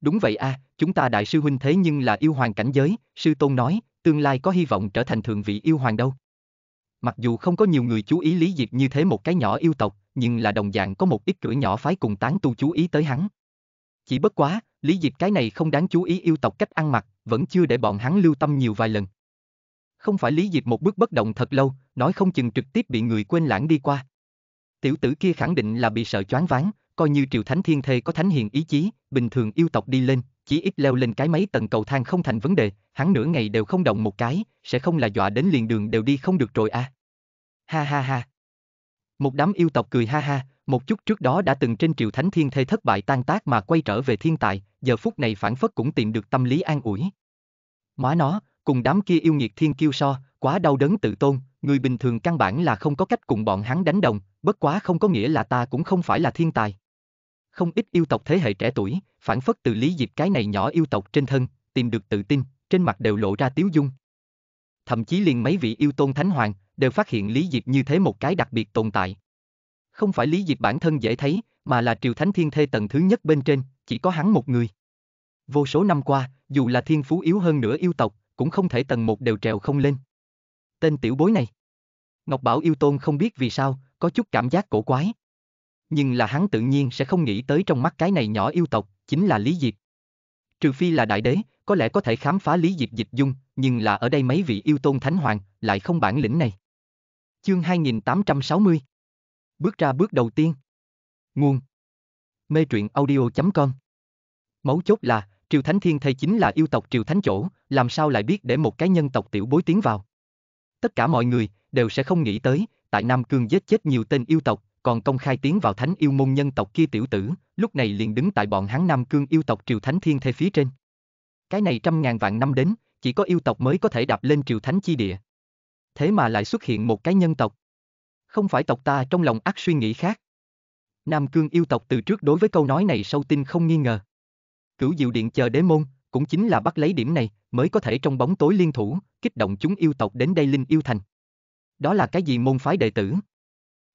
Đúng vậy a, à, chúng ta đại sư huynh thế nhưng là yêu hoàng cảnh giới, sư tôn nói, tương lai có hy vọng trở thành thượng vị yêu hoàng đâu. Mặc dù không có nhiều người chú ý Lý Diệp như thế một cái nhỏ yêu tộc, nhưng là đồng dạng có một ít cửa nhỏ phái cùng tán tu chú ý tới hắn. Chỉ bất quá, Lý Diệp cái này không đáng chú ý yêu tộc cách ăn mặc, vẫn chưa để bọn hắn lưu tâm nhiều vài lần. Không phải Lý Diệp một bước bất động thật lâu, nói không chừng trực tiếp bị người quên lãng đi qua. Tiểu tử kia khẳng định là bị sợ choáng váng, coi như triều Thánh Thiên Thê có thánh hiền ý chí, bình thường yêu tộc đi lên, chỉ ít leo lên cái mấy tầng cầu thang không thành vấn đề, hắn nửa ngày đều không động một cái, sẽ không là dọa đến liền đường đều đi không được rồi à. Ha ha ha. Một đám yêu tộc cười ha ha, một chút trước đó đã từng trên triều Thánh Thiên Thê thất bại tan tác mà quay trở về thiên tài, giờ phút này phản phất cũng tìm được tâm lý an ủi. Móa nó, cùng đám kia yêu nghiệt thiên kiêu so, quá đau đớn tự tôn, người bình thường căn bản là không có cách cùng bọn hắn đánh đồng, bất quá không có nghĩa là ta cũng không phải là thiên tài. Không ít yêu tộc thế hệ trẻ tuổi, phản phất từ Lý Diệp cái này nhỏ yêu tộc trên thân, tìm được tự tin, trên mặt đều lộ ra tiếu dung. Thậm chí liền mấy vị yêu tôn thánh hoàng, đều phát hiện Lý Diệp như thế một cái đặc biệt tồn tại. Không phải Lý Diệp bản thân dễ thấy, mà là triều thánh thiên thê tầng thứ nhất bên trên, chỉ có hắn một người. Vô số năm qua, dù là thiên phú yếu hơn nửa yêu tộc, cũng không thể tầng một đều trèo không lên tên tiểu bối này. Ngọc Bảo yêu tôn không biết vì sao, có chút cảm giác cổ quái. Nhưng là hắn tự nhiên sẽ không nghĩ tới trong mắt cái này nhỏ yêu tộc, chính là Lý Diệp. Trừ phi là đại đế, có lẽ có thể khám phá Lý Diệp dịch dung, nhưng là ở đây mấy vị yêu tôn thánh hoàng, lại không bản lĩnh này. Chương 2860 Bước ra bước đầu tiên Nguồn Mê truyện audio.com Mấu chốt là, Triều Thánh Thiên Thầy chính là yêu tộc Triều Thánh Chỗ, làm sao lại biết để một cái nhân tộc tiểu bối tiến vào tất cả mọi người đều sẽ không nghĩ tới, tại Nam Cương giết chết nhiều tên yêu tộc, còn công khai tiến vào thánh yêu môn nhân tộc kia tiểu tử, lúc này liền đứng tại bọn hắn Nam Cương yêu tộc triều thánh thiên thê phía trên. Cái này trăm ngàn vạn năm đến, chỉ có yêu tộc mới có thể đạp lên triều thánh chi địa. Thế mà lại xuất hiện một cái nhân tộc. Không phải tộc ta trong lòng ác suy nghĩ khác. Nam Cương yêu tộc từ trước đối với câu nói này sâu tin không nghi ngờ. Cửu Diệu Điện chờ đế môn, cũng chính là bắt lấy điểm này, mới có thể trong bóng tối liên thủ, kích động chúng yêu tộc đến đây linh yêu thành. Đó là cái gì môn phái đệ tử?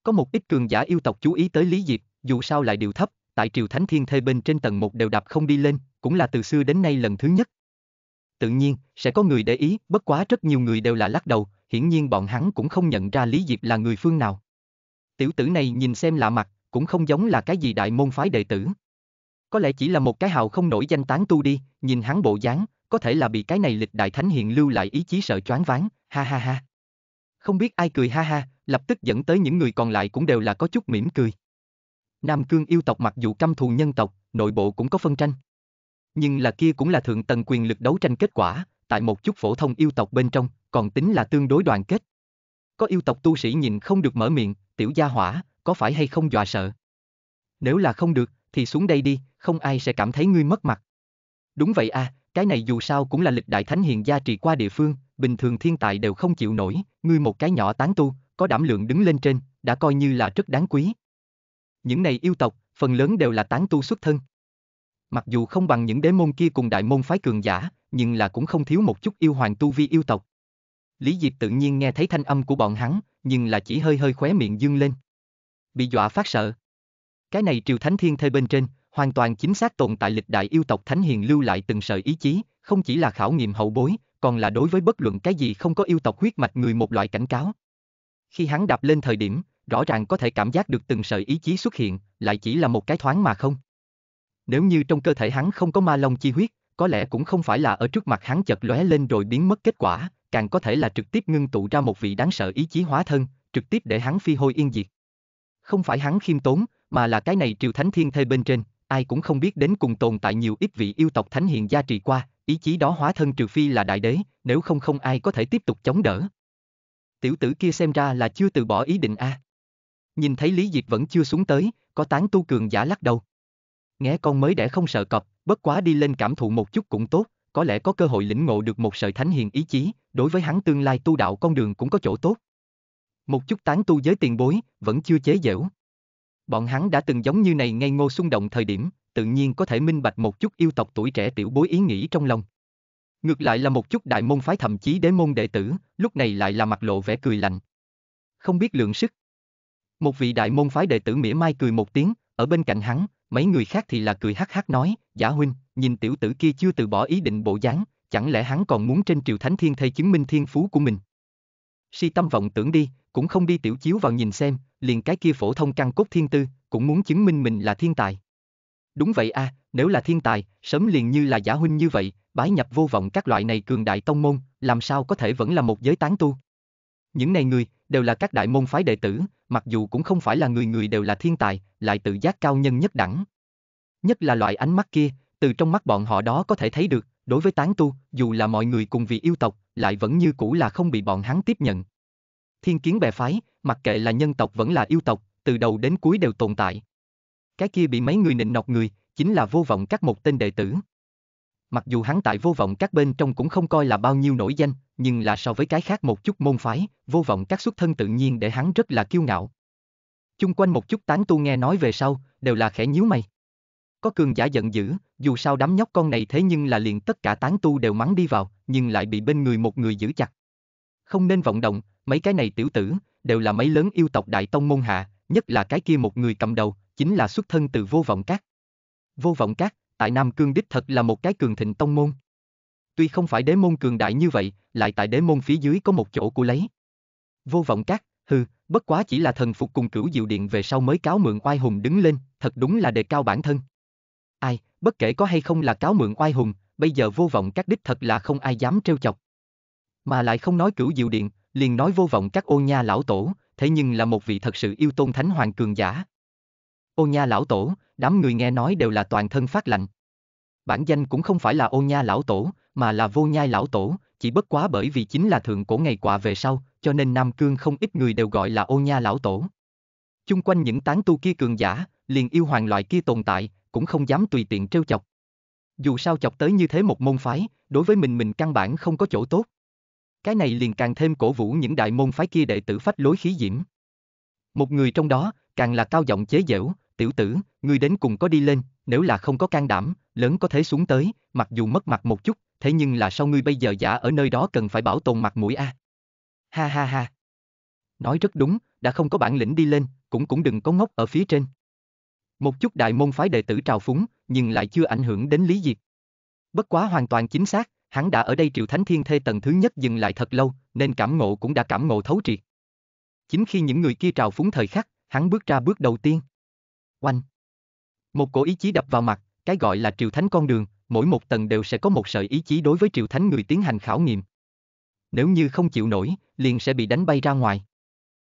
Có một ít cường giả yêu tộc chú ý tới Lý Diệp, dù sao lại điều thấp, tại triều thánh thiên thê bên trên tầng một đều đạp không đi lên, cũng là từ xưa đến nay lần thứ nhất. Tự nhiên, sẽ có người để ý, bất quá rất nhiều người đều là lắc đầu, hiển nhiên bọn hắn cũng không nhận ra Lý Diệp là người phương nào. Tiểu tử này nhìn xem lạ mặt, cũng không giống là cái gì đại môn phái đệ tử. Có lẽ chỉ là một cái hào không nổi danh tán tu đi, nhìn hắn bộ dáng, có thể là bị cái này lịch đại thánh hiền lưu lại ý chí sợ choáng váng, ha ha ha. Không biết ai cười ha ha, lập tức dẫn tới những người còn lại cũng đều là có chút mỉm cười. Nam cương yêu tộc mặc dù căm thù nhân tộc, nội bộ cũng có phân tranh. Nhưng là kia cũng là thượng tầng quyền lực đấu tranh kết quả, tại một chút phổ thông yêu tộc bên trong, còn tính là tương đối đoàn kết. Có yêu tộc tu sĩ nhìn không được mở miệng, tiểu gia hỏa, có phải hay không dọa sợ? Nếu là không được, thì xuống đây đi, không ai sẽ cảm thấy ngươi mất mặt. Đúng vậy à, cái này dù sao cũng là lịch đại thánh hiền gia trì qua địa phương, bình thường thiên tài đều không chịu nổi, ngươi một cái nhỏ tán tu, có đảm lượng đứng lên trên, đã coi như là rất đáng quý. Những này yêu tộc, phần lớn đều là tán tu xuất thân. Mặc dù không bằng những đế môn kia cùng đại môn phái cường giả, nhưng là cũng không thiếu một chút yêu hoàng tu vi yêu tộc. Lý Diệp tự nhiên nghe thấy thanh âm của bọn hắn, nhưng là chỉ hơi hơi khóe miệng dương lên. Bị dọa phát sợ. Cái này triều thánh thiên thê bên trên, hoàn toàn chính xác tồn tại lịch đại yêu tộc thánh hiền lưu lại từng sợi ý chí, không chỉ là khảo nghiệm hậu bối, còn là đối với bất luận cái gì không có yêu tộc huyết mạch người một loại cảnh cáo. Khi hắn đạp lên thời điểm, rõ ràng có thể cảm giác được từng sợi ý chí xuất hiện, lại chỉ là một cái thoáng mà không. Nếu như trong cơ thể hắn không có ma long chi huyết, có lẽ cũng không phải là ở trước mặt hắn chợt lóe lên rồi biến mất kết quả, càng có thể là trực tiếp ngưng tụ ra một vị đáng sợ ý chí hóa thân, trực tiếp để hắn phi hôi yên diệt. Không phải hắn khiêm tốn, mà là cái này triều thánh thiên thê bên trên, ai cũng không biết đến cùng tồn tại nhiều ít vị yêu tộc thánh hiền gia trì qua, ý chí đó hóa thân trừ phi là đại đế, nếu không không ai có thể tiếp tục chống đỡ. Tiểu tử kia xem ra là chưa từ bỏ ý định a. À. Nhìn thấy Lý Diệp vẫn chưa xuống tới, có tán tu cường giả lắc đầu. Nghe con mới đẻ không sợ cọp, bất quá đi lên cảm thụ một chút cũng tốt, có lẽ có cơ hội lĩnh ngộ được một sợi thánh hiền ý chí, đối với hắn tương lai tu đạo con đường cũng có chỗ tốt. Một chút tán tu giới tiền bối, vẫn chưa chế giễu. Bọn hắn đã từng giống như này ngây ngô xung động thời điểm, tự nhiên có thể minh bạch một chút yêu tộc tuổi trẻ tiểu bối ý nghĩ trong lòng. Ngược lại là một chút đại môn phái thậm chí đế môn đệ tử, lúc này lại là mặt lộ vẻ cười lạnh. Không biết lượng sức. Một vị đại môn phái đệ tử mỉa mai cười một tiếng, ở bên cạnh hắn, mấy người khác thì là cười hắc hắc nói, giả huynh, nhìn tiểu tử kia chưa từ bỏ ý định bộ dáng, chẳng lẽ hắn còn muốn trên triều thánh thiên thay chứng minh thiên phú của mình si tâm vọng tưởng đi, cũng không đi tiểu chiếu vào nhìn xem, liền cái kia phổ thông căn cốt thiên tư, cũng muốn chứng minh mình là thiên tài. Đúng vậy a, à, nếu là thiên tài, sớm liền như là giả huynh như vậy, bái nhập vô vọng các loại này cường đại tông môn, làm sao có thể vẫn là một giới tán tu. Những này người, đều là các đại môn phái đệ tử, mặc dù cũng không phải là người người đều là thiên tài, lại tự giác cao nhân nhất đẳng. Nhất là loại ánh mắt kia, từ trong mắt bọn họ đó có thể thấy được, đối với tán tu, dù là mọi người cùng vì yêu tộc, lại vẫn như cũ là không bị bọn hắn tiếp nhận. Thiên kiến bè phái, mặc kệ là nhân tộc vẫn là yêu tộc, từ đầu đến cuối đều tồn tại. Cái kia bị mấy người nịnh nọc người, chính là vô vọng các một tên đệ tử. Mặc dù hắn tại vô vọng các bên trong cũng không coi là bao nhiêu nổi danh, nhưng là so với cái khác một chút môn phái, vô vọng các xuất thân tự nhiên để hắn rất là kiêu ngạo. Chung quanh một chút tán tu nghe nói về sau, đều là khẽ nhíu mày. Có cường giả giận dữ, dù sao đám nhóc con này thế nhưng là liền tất cả tán tu đều mắng đi vào, nhưng lại bị bên người một người giữ chặt. Không nên vọng động, mấy cái này tiểu tử, đều là mấy lớn yêu tộc đại tông môn hạ, nhất là cái kia một người cầm đầu, chính là xuất thân từ vô vọng các. Vô vọng các, tại Nam Cương đích thật là một cái cường thịnh tông môn. Tuy không phải đế môn cường đại như vậy, lại tại đế môn phía dưới có một chỗ của lấy. Vô vọng các, hừ, bất quá chỉ là thần phục cùng cửu diệu điện về sau mới cáo mượn oai hùng đứng lên, thật đúng là đề cao bản thân. Ai, bất kể có hay không là cáo mượn oai hùng, bây giờ vô vọng các đích thật là không ai dám trêu chọc. Mà lại không nói cửu diệu điện, liền nói vô vọng các ô nha lão tổ, thế nhưng là một vị thật sự yêu tôn thánh hoàng cường giả. Ô nha lão tổ, đám người nghe nói đều là toàn thân phát lạnh. Bản danh cũng không phải là ô nha lão tổ, mà là vô nhai lão tổ, chỉ bất quá bởi vì chính là thượng cổ ngày quạ về sau, cho nên Nam Cương không ít người đều gọi là ô nha lão tổ. Chung quanh những tán tu kia cường giả, liền yêu hoàng loại kia tồn tại, cũng không dám tùy tiện trêu chọc. Dù sao chọc tới như thế một môn phái, đối với mình mình căn bản không có chỗ tốt. Cái này liền càng thêm cổ vũ những đại môn phái kia đệ tử phách lối khí diễm. Một người trong đó, càng là cao giọng chế giễu, tiểu tử, người đến cùng có đi lên, nếu là không có can đảm, lớn có thể xuống tới, mặc dù mất mặt một chút, thế nhưng là sao ngươi bây giờ giả ở nơi đó cần phải bảo tồn mặt mũi a. Ha ha ha. Nói rất đúng, đã không có bản lĩnh đi lên, cũng cũng đừng có ngốc ở phía trên. Một chút đại môn phái đệ tử trào phúng, nhưng lại chưa ảnh hưởng đến Lý diệt Bất quá hoàn toàn chính xác, hắn đã ở đây Triệu Thánh Thiên Thê tầng thứ nhất dừng lại thật lâu, nên cảm ngộ cũng đã cảm ngộ thấu triệt. Chính khi những người kia trào phúng thời khắc, hắn bước ra bước đầu tiên. Oanh! Một cổ ý chí đập vào mặt, cái gọi là Triệu Thánh con đường, mỗi một tầng đều sẽ có một sợi ý chí đối với Triệu Thánh người tiến hành khảo nghiệm. Nếu như không chịu nổi, liền sẽ bị đánh bay ra ngoài.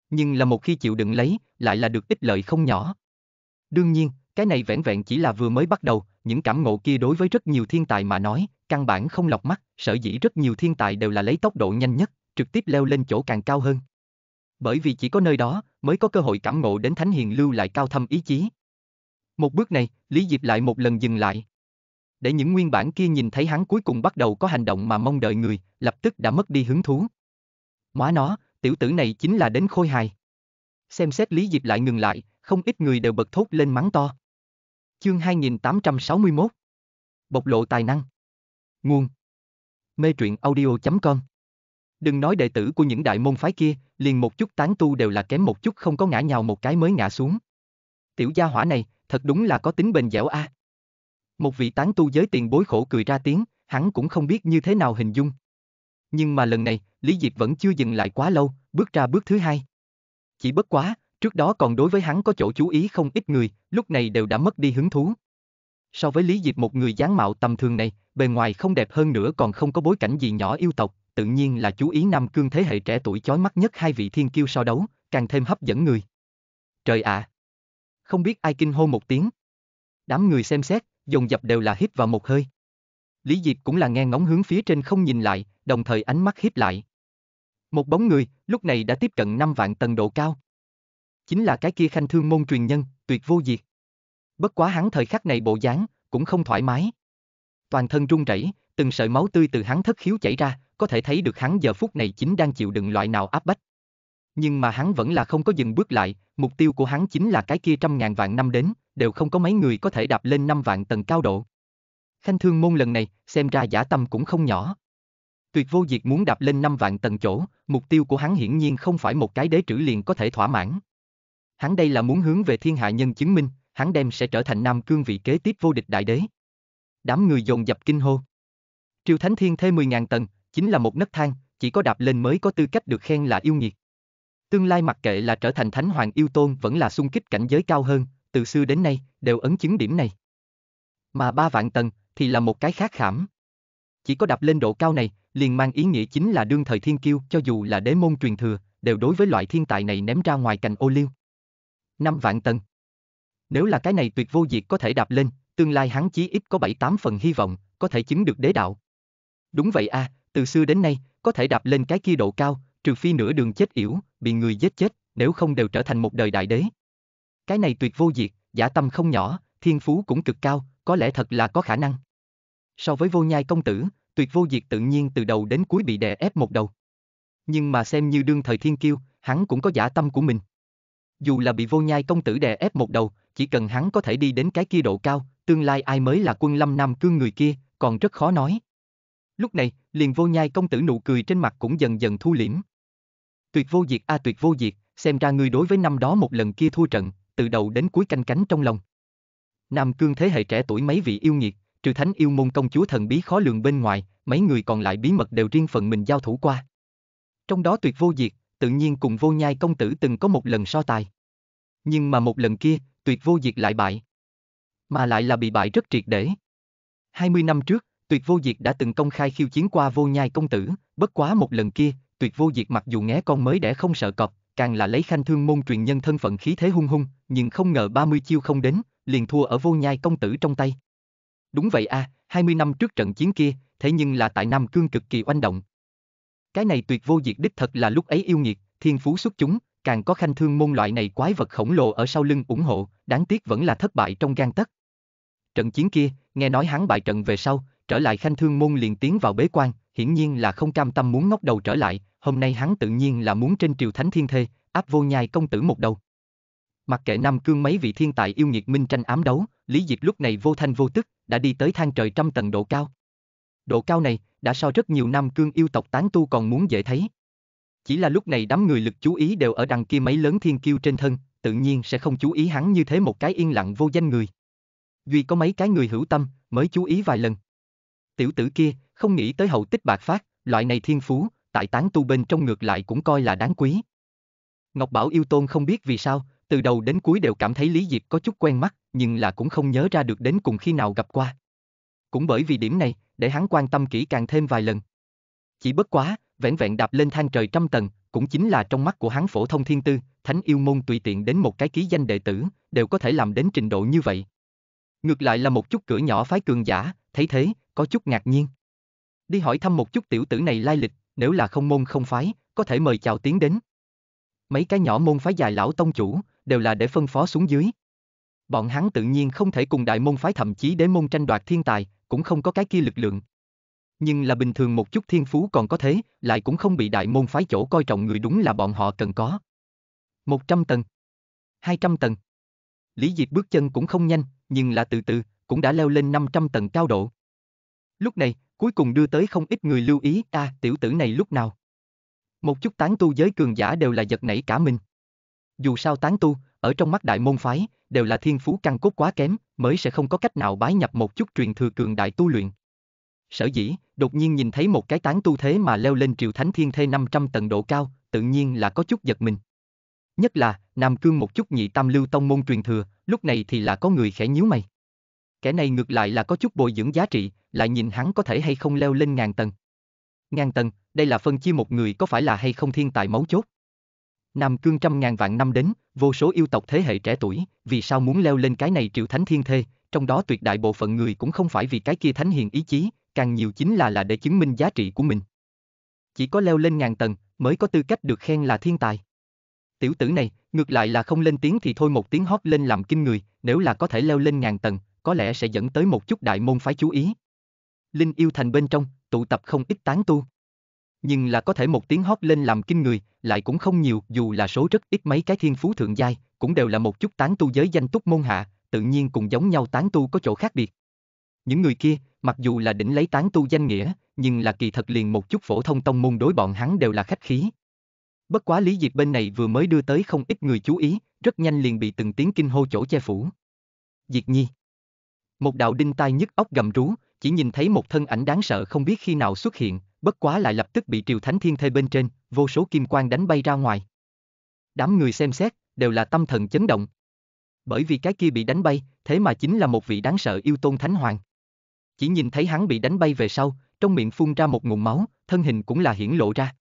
Nhưng là một khi chịu đựng lấy, lại là được ích lợi không nhỏ. Đương nhiên, cái này vẹn vẹn chỉ là vừa mới bắt đầu, những cảm ngộ kia đối với rất nhiều thiên tài mà nói, căn bản không lọc mắt, sở dĩ rất nhiều thiên tài đều là lấy tốc độ nhanh nhất, trực tiếp leo lên chỗ càng cao hơn. Bởi vì chỉ có nơi đó mới có cơ hội cảm ngộ đến thánh hiền lưu lại cao thâm ý chí. Một bước này, Lý Diệp lại một lần dừng lại. Để những nguyên bản kia nhìn thấy hắn cuối cùng bắt đầu có hành động mà mong đợi người, lập tức đã mất đi hứng thú. Móa nó, tiểu tử này chính là đến khôi hài. Xem xét Lý Diệp lại ngừng lại, không ít người đều bật thốt lên mắng to. Chương 2861 Bộc lộ tài năng Nguồn Mê truyện audio.com Đừng nói đệ tử của những đại môn phái kia, liền một chút tán tu đều là kém một chút không có ngã nhào một cái mới ngã xuống. Tiểu gia hỏa này, thật đúng là có tính bền dẻo a. À. Một vị tán tu giới tiền bối khổ cười ra tiếng, hắn cũng không biết như thế nào hình dung. Nhưng mà lần này, Lý Diệp vẫn chưa dừng lại quá lâu, bước ra bước thứ hai. Chỉ bất quá, Trước đó còn đối với hắn có chỗ chú ý không ít người, lúc này đều đã mất đi hứng thú. So với Lý Diệp một người dáng mạo tầm thường này, bề ngoài không đẹp hơn nữa còn không có bối cảnh gì nhỏ yêu tộc, tự nhiên là chú ý Nam Cương thế hệ trẻ tuổi chói mắt nhất hai vị thiên kiêu so đấu, càng thêm hấp dẫn người. Trời ạ! À. Không biết ai kinh hô một tiếng. Đám người xem xét, dồn dập đều là hít vào một hơi. Lý Diệp cũng là nghe ngóng hướng phía trên không nhìn lại, đồng thời ánh mắt hít lại. Một bóng người, lúc này đã tiếp cận 5 vạn tầng độ cao chính là cái kia khanh thương môn truyền nhân, tuyệt vô diệt. Bất quá hắn thời khắc này bộ dáng, cũng không thoải mái. Toàn thân run rẩy, từng sợi máu tươi từ hắn thất khiếu chảy ra, có thể thấy được hắn giờ phút này chính đang chịu đựng loại nào áp bách. Nhưng mà hắn vẫn là không có dừng bước lại, mục tiêu của hắn chính là cái kia trăm ngàn vạn năm đến, đều không có mấy người có thể đạp lên năm vạn tầng cao độ. Khanh thương môn lần này, xem ra giả tâm cũng không nhỏ. Tuyệt vô diệt muốn đạp lên năm vạn tầng chỗ, mục tiêu của hắn hiển nhiên không phải một cái đế trữ liền có thể thỏa mãn hắn đây là muốn hướng về thiên hạ nhân chứng minh, hắn đem sẽ trở thành nam cương vị kế tiếp vô địch đại đế. Đám người dồn dập kinh hô. Triều Thánh Thiên thê 10.000 tầng, chính là một nấc thang, chỉ có đạp lên mới có tư cách được khen là yêu nghiệt. Tương lai mặc kệ là trở thành thánh hoàng yêu tôn vẫn là xung kích cảnh giới cao hơn, từ xưa đến nay, đều ấn chứng điểm này. Mà ba vạn tầng, thì là một cái khác khảm. Chỉ có đạp lên độ cao này, liền mang ý nghĩa chính là đương thời thiên kiêu cho dù là đế môn truyền thừa, đều đối với loại thiên tài này ném ra ngoài cành ô liu. 5 vạn tấn. Nếu là cái này tuyệt vô diệt có thể đạp lên, tương lai hắn chí ít có 7-8 phần hy vọng, có thể chứng được đế đạo. Đúng vậy a, à, từ xưa đến nay, có thể đạp lên cái kia độ cao, trừ phi nửa đường chết yểu, bị người giết chết, nếu không đều trở thành một đời đại đế. Cái này tuyệt vô diệt, giả tâm không nhỏ, thiên phú cũng cực cao, có lẽ thật là có khả năng. So với vô nhai công tử, tuyệt vô diệt tự nhiên từ đầu đến cuối bị đè ép một đầu. Nhưng mà xem như đương thời thiên kiêu, hắn cũng có giả tâm của mình. Dù là bị vô nhai công tử đè ép một đầu, chỉ cần hắn có thể đi đến cái kia độ cao, tương lai ai mới là quân lâm nam cương người kia, còn rất khó nói. Lúc này, liền vô nhai công tử nụ cười trên mặt cũng dần dần thu liễm. Tuyệt vô diệt a à, tuyệt vô diệt, xem ra ngươi đối với năm đó một lần kia thua trận, từ đầu đến cuối canh cánh trong lòng. Nam cương thế hệ trẻ tuổi mấy vị yêu nghiệt, trừ thánh yêu môn công chúa thần bí khó lường bên ngoài, mấy người còn lại bí mật đều riêng phần mình giao thủ qua. Trong đó tuyệt vô diệt, tự nhiên cùng vô nhai công tử từng có một lần so tài. Nhưng mà một lần kia, tuyệt vô diệt lại bại. Mà lại là bị bại rất triệt để. 20 năm trước, tuyệt vô diệt đã từng công khai khiêu chiến qua vô nhai công tử, bất quá một lần kia, tuyệt vô diệt mặc dù nghe con mới đẻ không sợ cọp, càng là lấy khanh thương môn truyền nhân thân phận khí thế hung hung, nhưng không ngờ 30 chiêu không đến, liền thua ở vô nhai công tử trong tay. Đúng vậy a, à, 20 năm trước trận chiến kia, thế nhưng là tại Nam Cương cực kỳ oanh động, cái này tuyệt vô diệt đích thật là lúc ấy yêu nghiệt, thiên phú xuất chúng, càng có khanh thương môn loại này quái vật khổng lồ ở sau lưng ủng hộ, đáng tiếc vẫn là thất bại trong gan tất. Trận chiến kia, nghe nói hắn bại trận về sau, trở lại khanh thương môn liền tiến vào bế quan, hiển nhiên là không cam tâm muốn ngóc đầu trở lại, hôm nay hắn tự nhiên là muốn trên triều thánh thiên thê, áp vô nhai công tử một đầu. Mặc kệ năm Cương mấy vị thiên tài yêu nghiệt minh tranh ám đấu, Lý Diệp lúc này vô thanh vô tức, đã đi tới thang trời trăm tầng độ cao độ cao này đã sau rất nhiều năm cương yêu tộc tán tu còn muốn dễ thấy. Chỉ là lúc này đám người lực chú ý đều ở đằng kia mấy lớn thiên kiêu trên thân, tự nhiên sẽ không chú ý hắn như thế một cái yên lặng vô danh người. Duy có mấy cái người hữu tâm mới chú ý vài lần. Tiểu tử kia không nghĩ tới hậu tích bạc phát, loại này thiên phú, tại tán tu bên trong ngược lại cũng coi là đáng quý. Ngọc Bảo yêu tôn không biết vì sao, từ đầu đến cuối đều cảm thấy Lý Diệp có chút quen mắt, nhưng là cũng không nhớ ra được đến cùng khi nào gặp qua. Cũng bởi vì điểm này, để hắn quan tâm kỹ càng thêm vài lần. Chỉ bất quá, vẹn vẹn đạp lên thang trời trăm tầng, cũng chính là trong mắt của hắn phổ thông thiên tư, thánh yêu môn tùy tiện đến một cái ký danh đệ tử, đều có thể làm đến trình độ như vậy. Ngược lại là một chút cửa nhỏ phái cường giả, thấy thế, có chút ngạc nhiên. Đi hỏi thăm một chút tiểu tử này lai lịch, nếu là không môn không phái, có thể mời chào tiến đến. Mấy cái nhỏ môn phái dài lão tông chủ, đều là để phân phó xuống dưới. Bọn hắn tự nhiên không thể cùng đại môn phái thậm chí đế môn tranh đoạt thiên tài, cũng không có cái kia lực lượng. Nhưng là bình thường một chút thiên phú còn có thế, lại cũng không bị đại môn phái chỗ coi trọng người đúng là bọn họ cần có. 100 tầng. 200 tầng. Lý Diệp bước chân cũng không nhanh, nhưng là từ từ, cũng đã leo lên 500 tầng cao độ. Lúc này, cuối cùng đưa tới không ít người lưu ý, a, à, tiểu tử này lúc nào. Một chút tán tu giới cường giả đều là giật nảy cả mình. Dù sao tán tu, ở trong mắt đại môn phái, đều là thiên phú căn cốt quá kém, mới sẽ không có cách nào bái nhập một chút truyền thừa cường đại tu luyện. Sở dĩ, đột nhiên nhìn thấy một cái tán tu thế mà leo lên triều thánh thiên thê 500 tầng độ cao, tự nhiên là có chút giật mình. Nhất là, Nam Cương một chút nhị tam lưu tông môn truyền thừa, lúc này thì là có người khẽ nhíu mày. Kẻ này ngược lại là có chút bồi dưỡng giá trị, lại nhìn hắn có thể hay không leo lên ngàn tầng. Ngàn tầng, đây là phân chia một người có phải là hay không thiên tài mấu chốt. Nam Cương trăm ngàn vạn năm đến, vô số yêu tộc thế hệ trẻ tuổi, vì sao muốn leo lên cái này triệu thánh thiên thê, trong đó tuyệt đại bộ phận người cũng không phải vì cái kia thánh hiền ý chí, càng nhiều chính là là để chứng minh giá trị của mình. Chỉ có leo lên ngàn tầng, mới có tư cách được khen là thiên tài. Tiểu tử này, ngược lại là không lên tiếng thì thôi một tiếng hót lên làm kinh người, nếu là có thể leo lên ngàn tầng, có lẽ sẽ dẫn tới một chút đại môn phái chú ý. Linh yêu thành bên trong, tụ tập không ít tán tu nhưng là có thể một tiếng hót lên làm kinh người, lại cũng không nhiều, dù là số rất ít mấy cái thiên phú thượng giai, cũng đều là một chút tán tu giới danh túc môn hạ, tự nhiên cùng giống nhau tán tu có chỗ khác biệt. Những người kia, mặc dù là đỉnh lấy tán tu danh nghĩa, nhưng là kỳ thật liền một chút phổ thông tông môn đối bọn hắn đều là khách khí. Bất quá Lý Diệp bên này vừa mới đưa tới không ít người chú ý, rất nhanh liền bị từng tiếng kinh hô chỗ che phủ. Diệt Nhi Một đạo đinh tai nhức óc gầm rú, chỉ nhìn thấy một thân ảnh đáng sợ không biết khi nào xuất hiện, bất quá lại lập tức bị triều thánh thiên thê bên trên, vô số kim quang đánh bay ra ngoài. Đám người xem xét, đều là tâm thần chấn động. Bởi vì cái kia bị đánh bay, thế mà chính là một vị đáng sợ yêu tôn thánh hoàng. Chỉ nhìn thấy hắn bị đánh bay về sau, trong miệng phun ra một nguồn máu, thân hình cũng là hiển lộ ra.